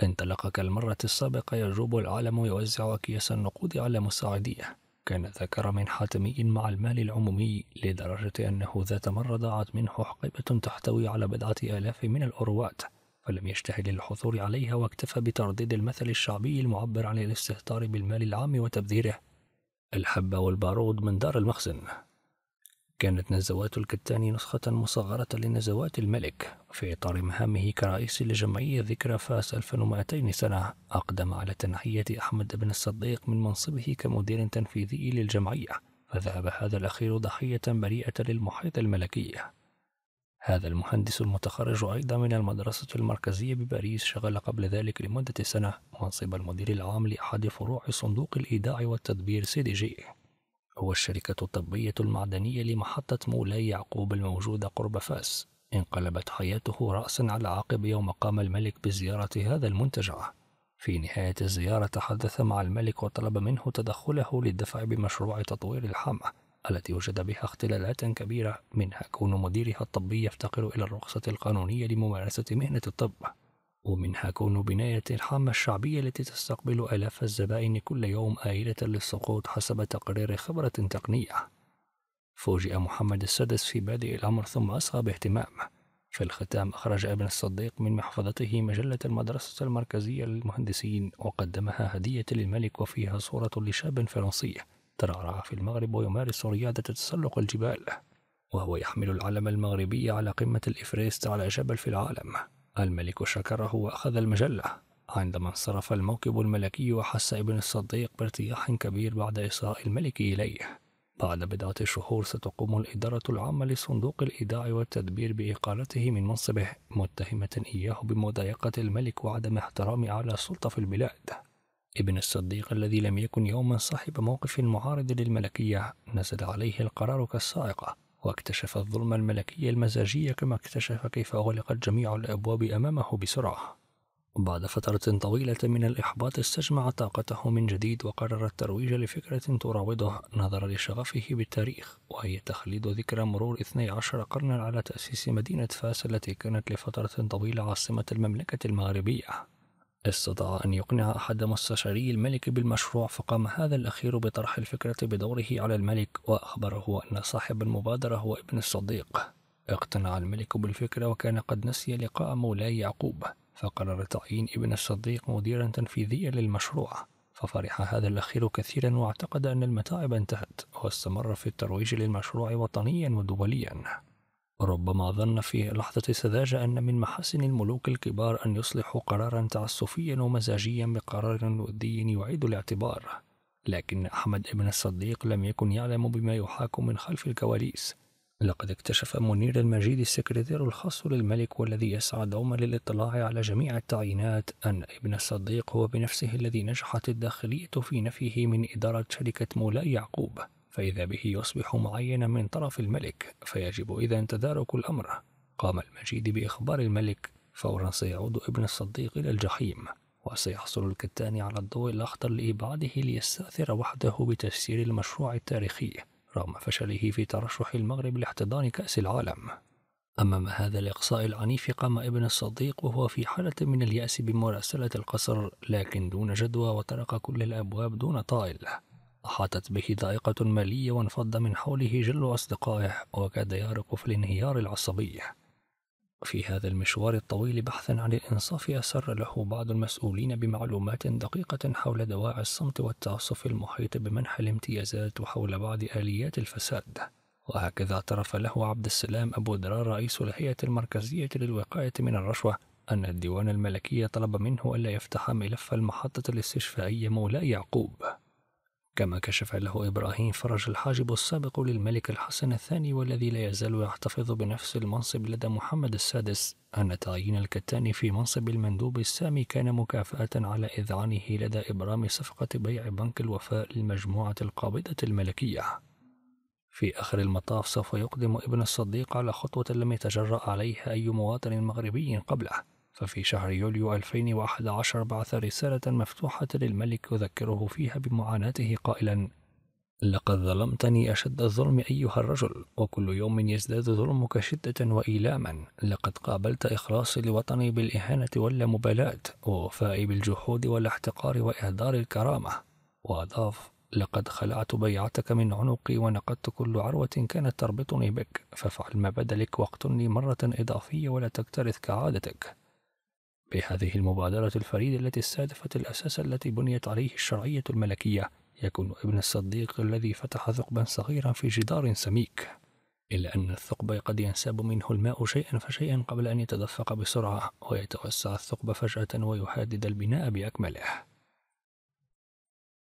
[SPEAKER 1] انطلق كالمرة السابقة يجوب العالم يوزع أكياس النقود على مساعديه كان ذكر من حاتمي مع المال العمومي لدرجة أنه ذات مرة ضاعت منه حقيبة تحتوي على بضعة آلاف من الأروات فلم يجتهد للحصول عليها واكتفى بترديد المثل الشعبي المعبر عن الاستهتار بالمال العام وتبذيره الحبة والبارود من دار المخزن كانت نزوات الكتان نسخة مصغرة لنزوات الملك في إطار مهامه كرئيس لجمعية ذكرى فاس 1200 سنة أقدم على تنحية أحمد بن الصديق من منصبه كمدير تنفيذي للجمعية فذهب هذا الأخير ضحية بريئة للمحيط الملكي هذا المهندس المتخرج أيضا من المدرسة المركزية بباريس شغل قبل ذلك لمدة سنة منصب المدير العام لأحد فروع صندوق الإيداع والتدبير سي دي جي هو الشركة الطبية المعدنية لمحطة مولاي يعقوب الموجودة قرب فاس انقلبت حياته رأسا على عقب يوم قام الملك بزيارة هذا المنتجع في نهاية الزيارة تحدث مع الملك وطلب منه تدخله للدفع بمشروع تطوير الحمى التي وجد بها اختلالات كبيرة منها كون مديرها الطبي يفتقر إلى الرخصة القانونية لممارسة مهنة الطب ومنها كون بناية الحامة الشعبية التي تستقبل آلاف الزبائن كل يوم آيلة للسقوط حسب تقرير خبرة تقنية فوجئ محمد السادس في بادئ الأمر ثم أصغى باهتمام في الختام أخرج ابن الصديق من محفظته مجلة المدرسة المركزية للمهندسين وقدمها هدية للملك وفيها صورة لشاب فرنسي ترعرع في المغرب ويمارس رياضة تسلق الجبال وهو يحمل العلم المغربي على قمة الإفريست على جبل في العالم الملك شكره وأخذ المجلة عندما انصرف الموكب الملكي وحس ابن الصديق بارتياح كبير بعد إسراء الملك إليه بعد بضعة شهور ستقوم الإدارة العامة لصندوق الإيداع والتدبير بإقالته من منصبه متهمة إياه بمضايقة الملك وعدم احترام أعلى السلطة في البلاد ابن الصديق الذي لم يكن يوما صاحب موقف معارض للملكية نزل عليه القرار كالصاعقة واكتشف الظلم الملكي المزاجي كما اكتشف كيف أغلقت جميع الأبواب أمامه بسرعة بعد فترة طويلة من الإحباط استجمع طاقته من جديد وقرر الترويج لفكرة تراوده نظرا لشغفه بالتاريخ وهي تخليد ذكرى مرور 12 قرنا على تأسيس مدينة فاس التي كانت لفترة طويلة عاصمة المملكة المغربية استطاع أن يقنع أحد مستشاري الملك بالمشروع فقام هذا الأخير بطرح الفكرة بدوره على الملك وأخبره أن صاحب المبادرة هو ابن الصديق اقتنع الملك بالفكرة وكان قد نسي لقاء مولاي يعقوب فقرر تعيين ابن الصديق مديرا تنفيذيا للمشروع ففرح هذا الأخير كثيرا واعتقد أن المتاعب انتهت واستمر في الترويج للمشروع وطنيا ودوليا ربما ظن في لحظة السذاجة أن من محاسن الملوك الكبار أن يصلحوا قرارا تعسفيا ومزاجيا بقرار ودي يعيد الاعتبار لكن أحمد ابن الصديق لم يكن يعلم بما يحاك من خلف الكواليس لقد اكتشف منير المجيد السكرتير الخاص للملك والذي يسعى دوما للاطلاع على جميع التعيينات أن ابن الصديق هو بنفسه الذي نجحت الداخلية في نفيه من إدارة شركة مولاي يعقوب فإذا به يصبح معينا من طرف الملك فيجب إذا تدارك الأمر قام المجيد بإخبار الملك فورا سيعود ابن الصديق إلى الجحيم وسيحصل الكتان على الضوء الأخضر لإبعاده ليستأثر وحده بتفسير المشروع التاريخي رغم فشله في ترشح المغرب لاحتضان كأس العالم أمام هذا الإقصاء العنيف قام ابن الصديق وهو في حالة من اليأس بمراسلة القصر لكن دون جدوى وطرق كل الأبواب دون طائل أحاطت به ضائقة مالية وانفض من حوله جل أصدقائه وكاد يغرق في الانهيار العصبي في هذا المشوار الطويل بحثا عن الإنصاف أسر له بعض المسؤولين بمعلومات دقيقة حول دواعي الصمت والتعصف المحيط بمنح الامتيازات وحول بعض آليات الفساد وهكذا اعترف له عبد السلام أبو درار رئيس الهيئة المركزية للوقاية من الرشوة أن الديوان الملكي طلب منه ألا يفتح ملف المحطة الاستشفائية مولاي يعقوب كما كشف له إبراهيم فرج الحاجب السابق للملك الحسن الثاني والذي لا يزال يحتفظ بنفس المنصب لدى محمد السادس أن تعيين الكتاني في منصب المندوب السامي كان مكافأة على إذعانه لدى إبرام صفقة بيع بنك الوفاء للمجموعة القابضة الملكية في آخر المطاف سوف يقدم ابن الصديق على خطوة لم يتجرأ عليها أي مواطن مغربي قبله ففي شهر يوليو 2011 بعث رسالة مفتوحة للملك يذكره فيها بمعاناته قائلا لقد ظلمتني أشد الظلم أيها الرجل وكل يوم يزداد ظلمك شدة وإيلاما لقد قابلت إخلاصي لوطني بالإهانة واللامبالاة ووفائي بالجحود والاحتقار وإهدار الكرامة وأضاف لقد خلعت بيعتك من عنقي ونقدت كل عروة كانت تربطني بك فافعل ما بدلك واقتلني مرة إضافية ولا تكترث كعادتك بهذه المبادرة الفريدة التي استهدفت الأساس التي بنيت عليه الشرعية الملكية يكون ابن الصديق الذي فتح ثقبا صغيرا في جدار سميك إلا أن الثقب قد ينساب منه الماء شيئا فشيئا قبل أن يتدفق بسرعة ويتوسع الثقب فجأة ويحدد البناء بأكمله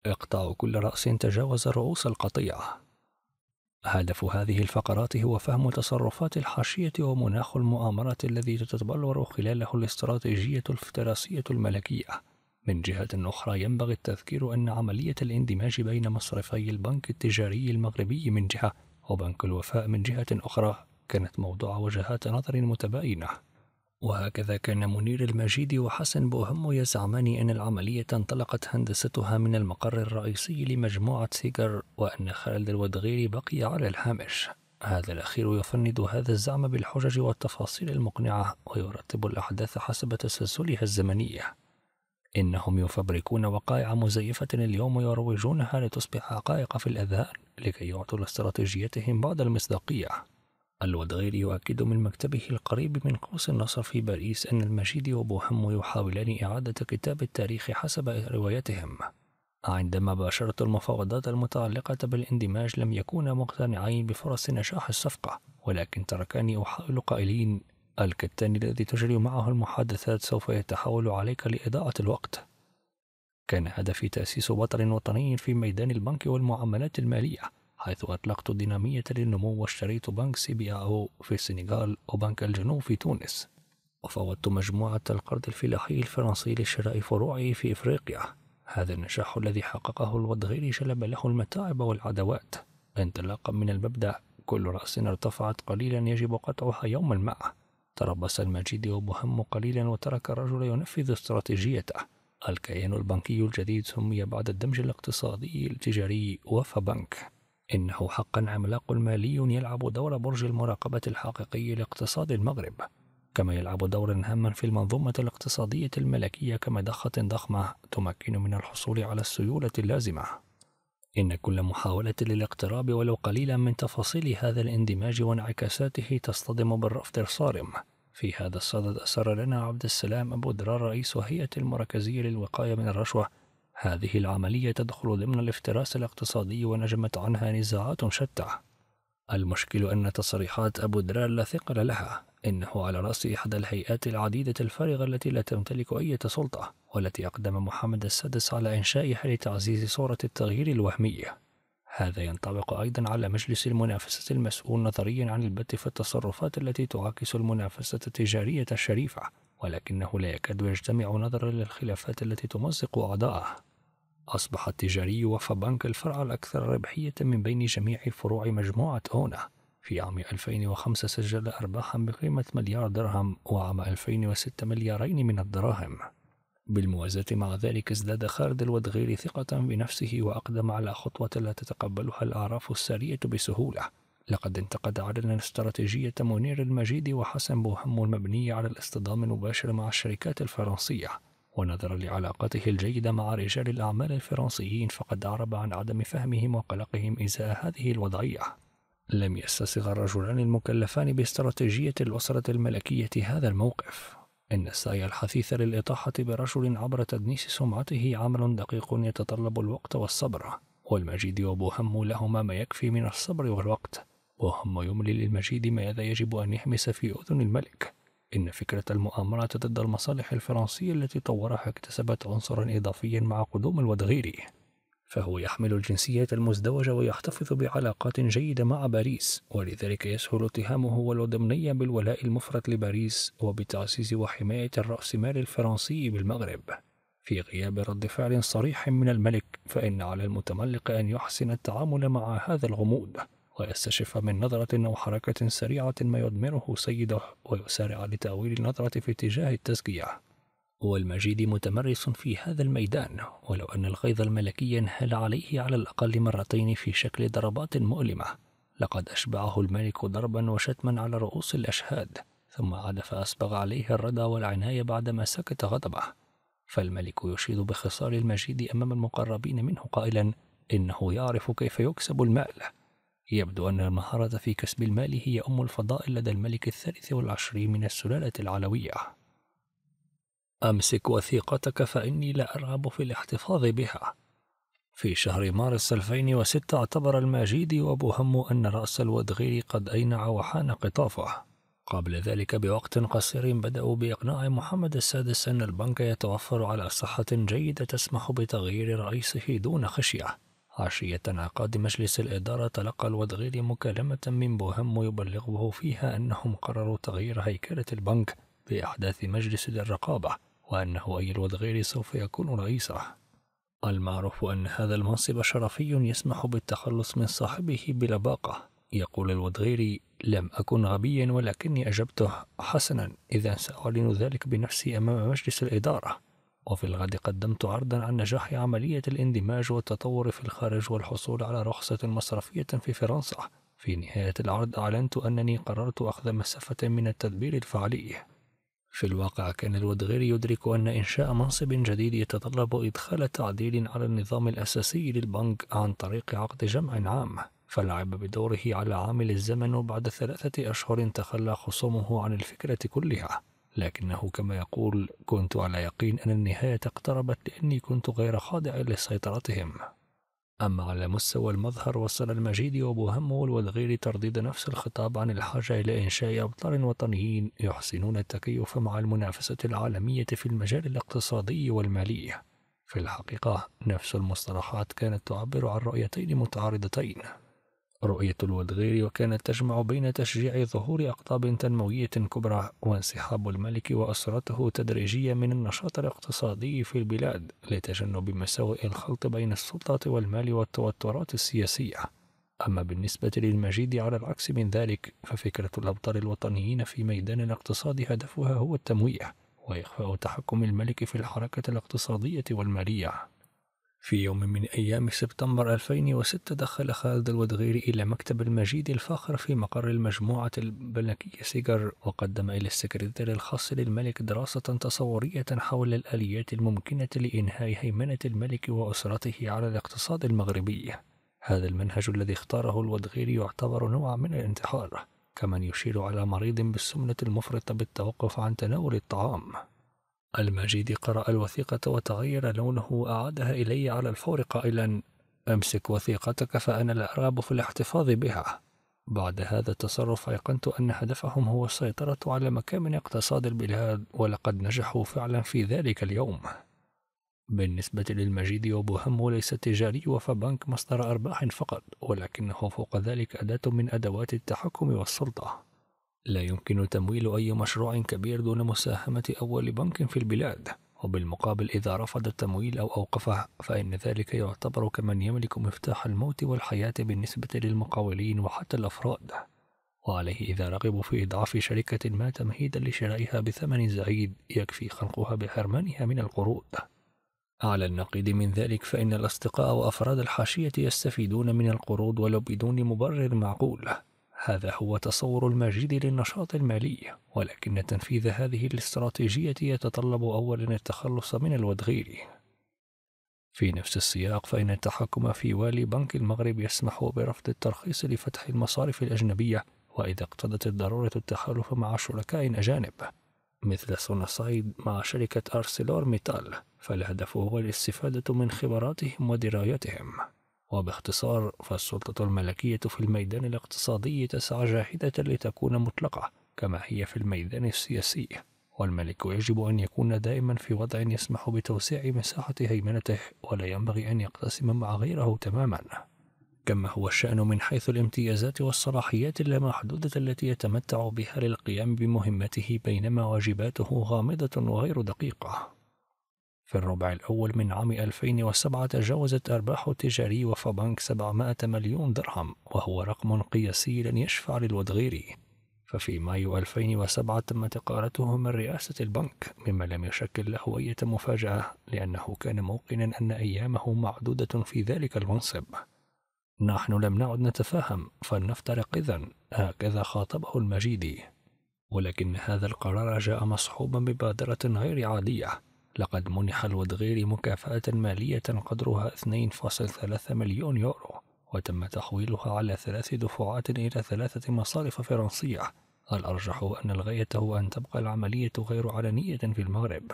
[SPEAKER 1] اقطعوا كل رأس تجاوز رؤوس القطيعة هدف هذه الفقرات هو فهم تصرفات الحاشية ومناخ المؤامرة الذي تتبلور خلاله الاستراتيجية الافتراسية الملكية. من جهة أخرى ينبغي التذكير أن عملية الاندماج بين مصرفي البنك التجاري المغربي من جهة وبنك الوفاء من جهة أخرى كانت موضوع وجهات نظر متباينة وهكذا كان منير المجيد وحسن بوهم يزعمان أن العملية انطلقت هندستها من المقر الرئيسي لمجموعة سيجر وأن خالد الودغيري بقي على الهامش هذا الأخير يفند هذا الزعم بالحجج والتفاصيل المقنعة ويرتب الأحداث حسب تسلسلها الزمني إنهم يفبركون وقائع مزيفة اليوم ويروجونها لتصبح حقائق في الأذهان لكي يعطوا لاستراتيجيتهم بعض المصداقية الودغير يؤكد من مكتبه القريب من قوس النصر في باريس أن المجيد وبوهم يحاولان إعادة كتاب التاريخ حسب روايتهم عندما باشرت المفاوضات المتعلقة بالاندماج لم يكونا مقتنعين بفرص نجاح الصفقة ولكن تركاني أحاول قائلين الكتان الذي تجري معه المحادثات سوف يتحول عليك لإضاءة الوقت كان هدفي تأسيس بطل وطني في ميدان البنك والمعاملات المالية حيث أطلقت دينامية للنمو واشتريت بنك سي بي إيه أو في السنغال وبنك الجنوب في تونس وفوضت مجموعة القرض الفلاحي الفرنسي لشراء فروعه في إفريقيا هذا النجاح الذي حققه الوضغيري جلب له المتاعب والعداوات انطلاقا من المبدأ كل رأس ارتفعت قليلا يجب قطعها يوما ما تربص المجيد وبهم قليلا وترك الرجل ينفذ استراتيجيته الكيان البنكي الجديد سمي بعد الدمج الاقتصادي التجاري وفا بنك إنه حقا عملاق مالي يلعب دور برج المراقبة الحقيقي لاقتصاد المغرب كما يلعب دورا هاما في المنظومة الاقتصادية الملكية كمضخة ضخمة تمكن من الحصول على السيولة اللازمة إن كل محاولة للاقتراب ولو قليلا من تفاصيل هذا الاندماج وانعكاساته تصطدم بالرفض الصارم في هذا الصدد أسر لنا عبد السلام أبو درار رئيس هيئة المركزية للوقاية من الرشوة هذه العملية تدخل ضمن الافتراس الاقتصادي ونجمت عنها نزاعات شتى. المشكل أن تصريحات أبو درال لا ثقل لها، إنه على رأس إحدى الهيئات العديدة الفارغة التي لا تمتلك أي سلطة، والتي أقدم محمد السادس على إنشائها لتعزيز صورة التغيير الوهمي. هذا ينطبق أيضا على مجلس المنافسة المسؤول نظريا عن البت في التصرفات التي تعاكس المنافسة التجارية الشريفة، ولكنه لا يكاد يجتمع نظرا للخلافات التي تمزق أعضاءه. أصبح التجاري بنك الفرع الأكثر ربحية من بين جميع فروع مجموعة أونا في عام 2005 سجل أرباحا بقيمة مليار درهم وعام 2006 مليارين من الدراهم بالموازاة مع ذلك ازداد خالد الودغير ثقة بنفسه وأقدم على خطوة لا تتقبلها الأعراف السارية بسهولة لقد انتقد علنا استراتيجية منير المجيد وحسن بوهم المبنية على الاصطدام المباشر مع الشركات الفرنسية ونظرا لعلاقته الجيدة مع رجال الأعمال الفرنسيين فقد أعرب عن عدم فهمهم وقلقهم إزاء هذه الوضعية لم يستصغ الرجلان المكلفان باستراتيجية الأسرة الملكية هذا الموقف إن السعي الحثيث للإطاحة برجل عبر تدنيس سمعته عمل دقيق يتطلب الوقت والصبر والمجيد وبوهم لهما ما يكفي من الصبر والوقت وهم يملي للمجيد ماذا يجب أن يحمس في أذن الملك إن فكرة المؤامرة ضد المصالح الفرنسية التي طورها اكتسبت عنصرا إضافيا مع قدوم الودغيري فهو يحمل الجنسيات المزدوجة ويحتفظ بعلاقات جيدة مع باريس ولذلك يسهل اتهامه والودمنية بالولاء المفرط لباريس وبتعزيز وحماية الرأسمال الفرنسي بالمغرب في غياب رد فعل صريح من الملك فإن على المتملق أن يحسن التعامل مع هذا الغموض ويستشف من نظرة أو حركة سريعة ما يدمره سيده ويسارع لتأويل النظرة في اتجاه التزكية والمجيد متمرس في هذا الميدان ولو أن الغيظ الملكي انهال عليه على الأقل مرتين في شكل ضربات مؤلمة لقد أشبعه الملك ضربا وشتما على رؤوس الأشهاد ثم عاد فأسبغ عليه الردى والعناية بعدما سكت غضبه فالملك يشيد بخصال المجيد أمام المقربين منه قائلا إنه يعرف كيف يكسب المال يبدو أن المهارة في كسب المال هي أم الفضائل لدى الملك الثالث والعشرين من السلالة العلوية. أمسك وثيقتك فإني لا أرغب في الاحتفاظ بها. في شهر مارس 2006 اعتبر الماجيدي وأبو هم أن رأس الودغيري قد أينع وحان قطافه. قبل ذلك بوقت قصير بدأوا بإقناع محمد السادس أن البنك يتوفر على صحة جيدة تسمح بتغيير رئيسه دون خشية. عشية انعقاد مجلس الإدارة تلقى الودغيري مكالمة من بوهم يبلغه فيها أنهم قرروا تغيير هيكلة البنك بإحداث مجلس للرقابة وأنه أي الودغيري سوف يكون رئيسه المعروف أن هذا المنصب شرفي يسمح بالتخلص من صاحبه بلباقة يقول الودغيري لم أكن غبيا ولكني أجبته حسنا إذا سأعلن ذلك بنفسي أمام مجلس الإدارة وفي الغد قدمت عرضا عن نجاح عملية الاندماج والتطور في الخارج والحصول على رخصة مصرفية في فرنسا في نهاية العرض أعلنت أنني قررت أخذ مسافة من التدبير الفعلي في الواقع كان الودغيري يدرك أن إنشاء منصب جديد يتطلب إدخال تعديل على النظام الأساسي للبنك عن طريق عقد جمع عام فلعب بدوره على عامل الزمن وبعد ثلاثة أشهر تخلى خصومه عن الفكرة كلها لكنه كما يقول كنت على يقين أن النهاية اقتربت لأني كنت غير خاضع لسيطرتهم أما على مستوى المظهر وصل المجيد وبوهم والغير ترديد نفس الخطاب عن الحاجة إلى إنشاء أبطال وطنيين يحسنون التكيف مع المنافسة العالمية في المجال الاقتصادي والمالي في الحقيقة نفس المصطلحات كانت تعبر عن رؤيتين متعارضتين رؤية الولد غيري وكانت تجمع بين تشجيع ظهور أقطاب تنموية كبرى وانسحاب الملك وأسرته تدريجيا من النشاط الاقتصادي في البلاد لتجنب مساوئ الخلط بين السلطة والمال والتوترات السياسية أما بالنسبة للمجيد على العكس من ذلك ففكرة الأبطال الوطنيين في ميدان الاقتصاد هدفها هو التمويه وإخفاء تحكم الملك في الحركة الاقتصادية والمالية في يوم من أيام سبتمبر 2006 دخل خالد الودغيري إلى مكتب المجيد الفاخر في مقر المجموعة البلنكية سيجر وقدم إلى السكرتير الخاص للملك دراسة تصورية حول الآليات الممكنة لإنهاء هيمنة الملك وأسرته على الاقتصاد المغربي هذا المنهج الذي اختاره الودغيري يعتبر نوع من الانتحار كمن يشير على مريض بالسمنة المفرطة بالتوقف عن تناول الطعام المجيد قرأ الوثيقة وتغير لونه وأعادها إلي على الفور قائلا أمسك وثيقتك فأنا الأرغب في الاحتفاظ بها بعد هذا التصرف أيقنت أن هدفهم هو السيطرة على مكامن اقتصاد البلاد ولقد نجحوا فعلا في ذلك اليوم بالنسبة للمجيد وبوهم ليس تجاري فبنك مصدر أرباح فقط ولكنه فوق ذلك أداة من أدوات التحكم والسلطة لا يمكن تمويل أي مشروع كبير دون مساهمة أول بنك في البلاد وبالمقابل إذا رفض التمويل أو أوقفه فإن ذلك يعتبر كمن يملك مفتاح الموت والحياة بالنسبة للمقاولين وحتى الأفراد وعليه إذا رغبوا في إضعاف شركة ما تمهيدا لشرائها بثمن زعيد يكفي خنقها بحرمانها من القروض على النقيض من ذلك فإن الأصدقاء وأفراد الحاشية يستفيدون من القروض ولو بدون مبرر معقول هذا هو تصور المجيد للنشاط المالي ولكن تنفيذ هذه الاستراتيجية يتطلب أولا التخلص من الودغيل في نفس السياق فإن التحكم في والي بنك المغرب يسمح برفض الترخيص لفتح المصارف الأجنبية وإذا اقتضت الضرورة التحالف مع شركاء أجانب مثل سونسايد مع شركة أرسلور ميتال فالهدف هو الاستفادة من خبراتهم ودرايتهم وباختصار فالسلطة الملكية في الميدان الاقتصادي تسعى جاهدة لتكون مطلقة كما هي في الميدان السياسي والملك يجب أن يكون دائما في وضع يسمح بتوسيع مساحة هيمنته ولا ينبغي أن يقتسم مع غيره تماما كما هو الشأن من حيث الامتيازات والصلاحيات اللامحدودة التي يتمتع بها للقيام بمهمته بينما واجباته غامضة وغير دقيقة في الربع الأول من عام 2007 تجاوزت أرباح تجاري بنك 700 مليون درهم وهو رقم قياسي لن يشفع للود ففي مايو 2007 تمت تقارته من رئاسة البنك مما لم يشكل له أي مفاجأة لأنه كان موقنا أن أيامه معدودة في ذلك المنصب نحن لم نعد نتفاهم فلنفترق إذا هكذا خاطبه المجيدي ولكن هذا القرار جاء مصحوبا ببادرة غير عادية لقد منح الودغير مكافأة مالية قدرها 2.3 مليون يورو وتم تحويلها على ثلاث دفعات إلى ثلاثة مصارف فرنسية الأرجح أن الغاية هو أن تبقى العملية غير علنية في المغرب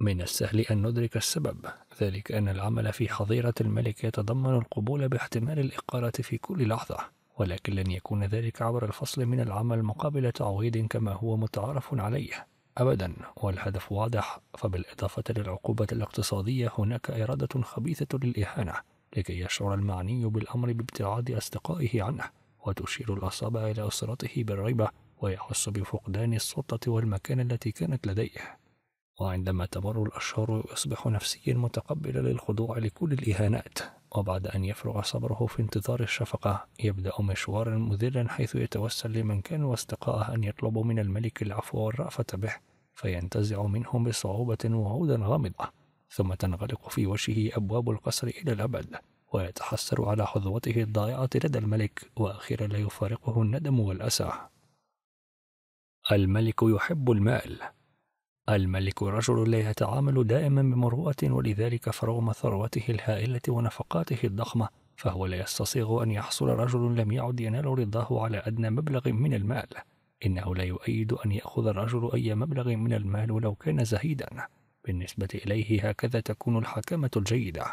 [SPEAKER 1] من السهل أن ندرك السبب ذلك أن العمل في حظيرة الملك يتضمن القبول باحتمال الإقالة في كل لحظة ولكن لن يكون ذلك عبر الفصل من العمل مقابل تعويض كما هو متعارف عليه أبدا والهدف واضح فبالإضافة للعقوبة الاقتصادية هناك إرادة خبيثة للإهانة لكي يشعر المعني بالأمر بابتعاد أصدقائه عنه وتشير الأصابع إلى أسرته بالريبة ويحس بفقدان السلطة والمكانة التي كانت لديه وعندما تمر الأشهر يصبح نفسيا متقبلا للخضوع لكل الإهانات وبعد أن يفرغ صبره في انتظار الشفقة يبدأ مشوارا مذلا حيث يتوسل لمن كانوا أصدقائه أن يطلبوا من الملك العفو والرأفة به فينتزع منهم بصعوبة وعودا غامضة ثم تنغلق في وجهه أبواب القصر إلى الأبد ويتحسر على حظوته الضائعة لدى الملك وأخيرا لا يفارقه الندم والأسى الملك يحب المال الملك رجل لا يتعامل دائما بمروءة ولذلك فرغم ثروته الهائلة ونفقاته الضخمة فهو لا يستصيغ أن يحصل رجل لم يعد ينال رضاه على أدنى مبلغ من المال إنه لا يؤيد أن يأخذ الرجل أي مبلغ من المال ولو كان زهيدا بالنسبة إليه هكذا تكون الحكمة الجيدة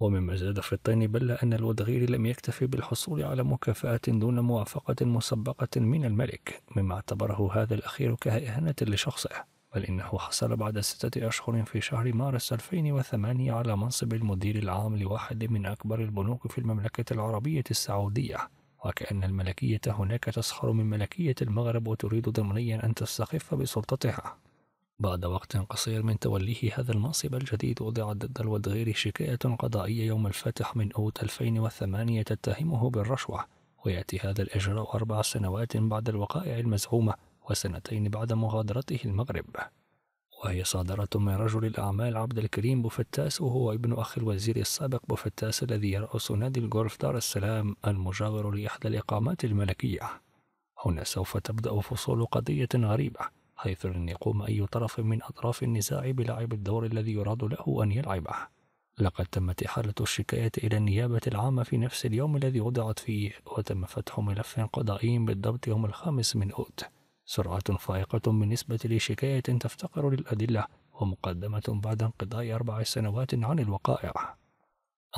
[SPEAKER 1] ومما زاد في الطين بل أن الودغير لم يكتف بالحصول على مكافأة دون موافقة مسبقة من الملك مما اعتبره هذا الأخير كإهانة لشخصه بل إنه حصل بعد ستة أشهر في شهر مارس 2008 على منصب المدير العام لواحد من أكبر البنوك في المملكة العربية السعودية وكأن الملكية هناك تسخر من ملكية المغرب وتريد ضمنيا أن تستخف بسلطتها بعد وقت قصير من توليه هذا المنصب الجديد وضعت ضد الودغير شكاية قضائية يوم الفتح من أوت 2008 تتهمه بالرشوة ويأتي هذا الإجراء أربع سنوات بعد الوقائع المزعومة وسنتين بعد مغادرته المغرب وهي صادرة من رجل الأعمال عبد الكريم بوفتاس وهو ابن أخ الوزير السابق بوفتاس الذي يرأس نادي الجولف دار السلام المجاور لإحدى الإقامات الملكية هنا سوف تبدأ فصول قضية غريبة حيث لن يقوم أي طرف من أطراف النزاع بلعب الدور الذي يراد له أن يلعبه لقد تمت إحالة الشكاية إلى النيابة العامة في نفس اليوم الذي وضعت فيه وتم فتح ملف قضائي بالضبط يوم الخامس من أوت سرعة فائقة بالنسبة لشكاية تفتقر للأدلة ومقدمة بعد انقضاء أربع سنوات عن الوقائع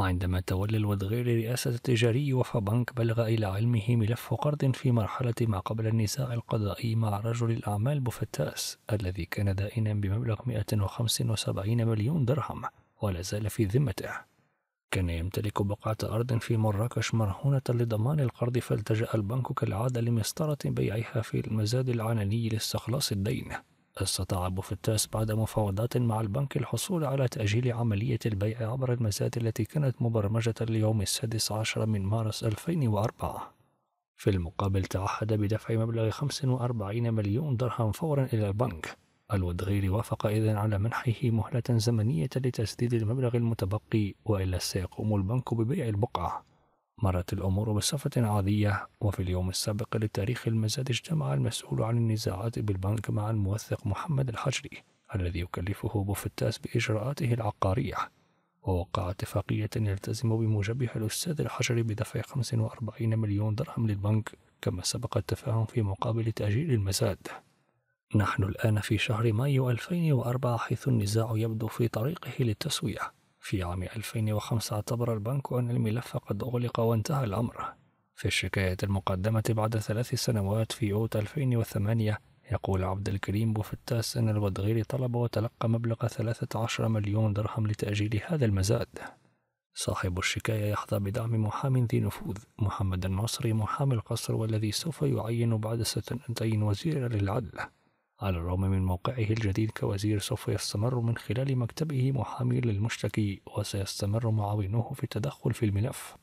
[SPEAKER 1] عندما تولى الودغير رئاسة التجاري بنك بلغ إلى علمه ملف قرض في مرحلة ما قبل النزاع القضائي مع رجل الأعمال بوفتاس الذي كان دائنا بمبلغ 175 مليون درهم ولا زال في ذمته كان يمتلك بقعة أرض في مراكش مرهونة لضمان القرض فالتجأ البنك كالعادة لمسطرة بيعها في المزاد العلني لاستخلاص الدين استطاع بوفتاس بعد مفاوضات مع البنك الحصول على تأجيل عملية البيع عبر المزاد التي كانت مبرمجة ليوم السادس عشر من مارس 2004 في المقابل تعهد بدفع مبلغ 45 مليون درهم فورا إلى البنك الودغيري وافق إذا على منحه مهلة زمنية لتسديد المبلغ المتبقي وإلا سيقوم البنك ببيع البقعة مرت الأمور بصفة عادية وفي اليوم السابق لتاريخ المزاد اجتمع المسؤول عن النزاعات بالبنك مع الموثق محمد الحجري الذي يكلفه بوفتاس بإجراءاته العقارية ووقع اتفاقية يلتزم بموجبها الأستاذ الحجري بدفع 45 مليون درهم للبنك كما سبق التفاهم في مقابل تأجيل المزاد نحن الآن في شهر مايو 2004 حيث النزاع يبدو في طريقه للتسوية في عام 2005 اعتبر البنك أن الملف قد أغلق وانتهى الأمر في الشكاية المقدمة بعد ثلاث سنوات في أوت 2008 يقول عبد الكريم بوفتاس أن الودغير طلب وتلقى مبلغ 13 مليون درهم لتأجيل هذا المزاد صاحب الشكاية يحظى بدعم محام ذي نفوذ محمد النصري محامي القصر والذي سوف يعين بعد سنتين وزيرا للعدل على الرغم من موقعه الجديد كوزير سوف يستمر من خلال مكتبه محامي للمشتكي وسيستمر معاونوه في التدخل في الملف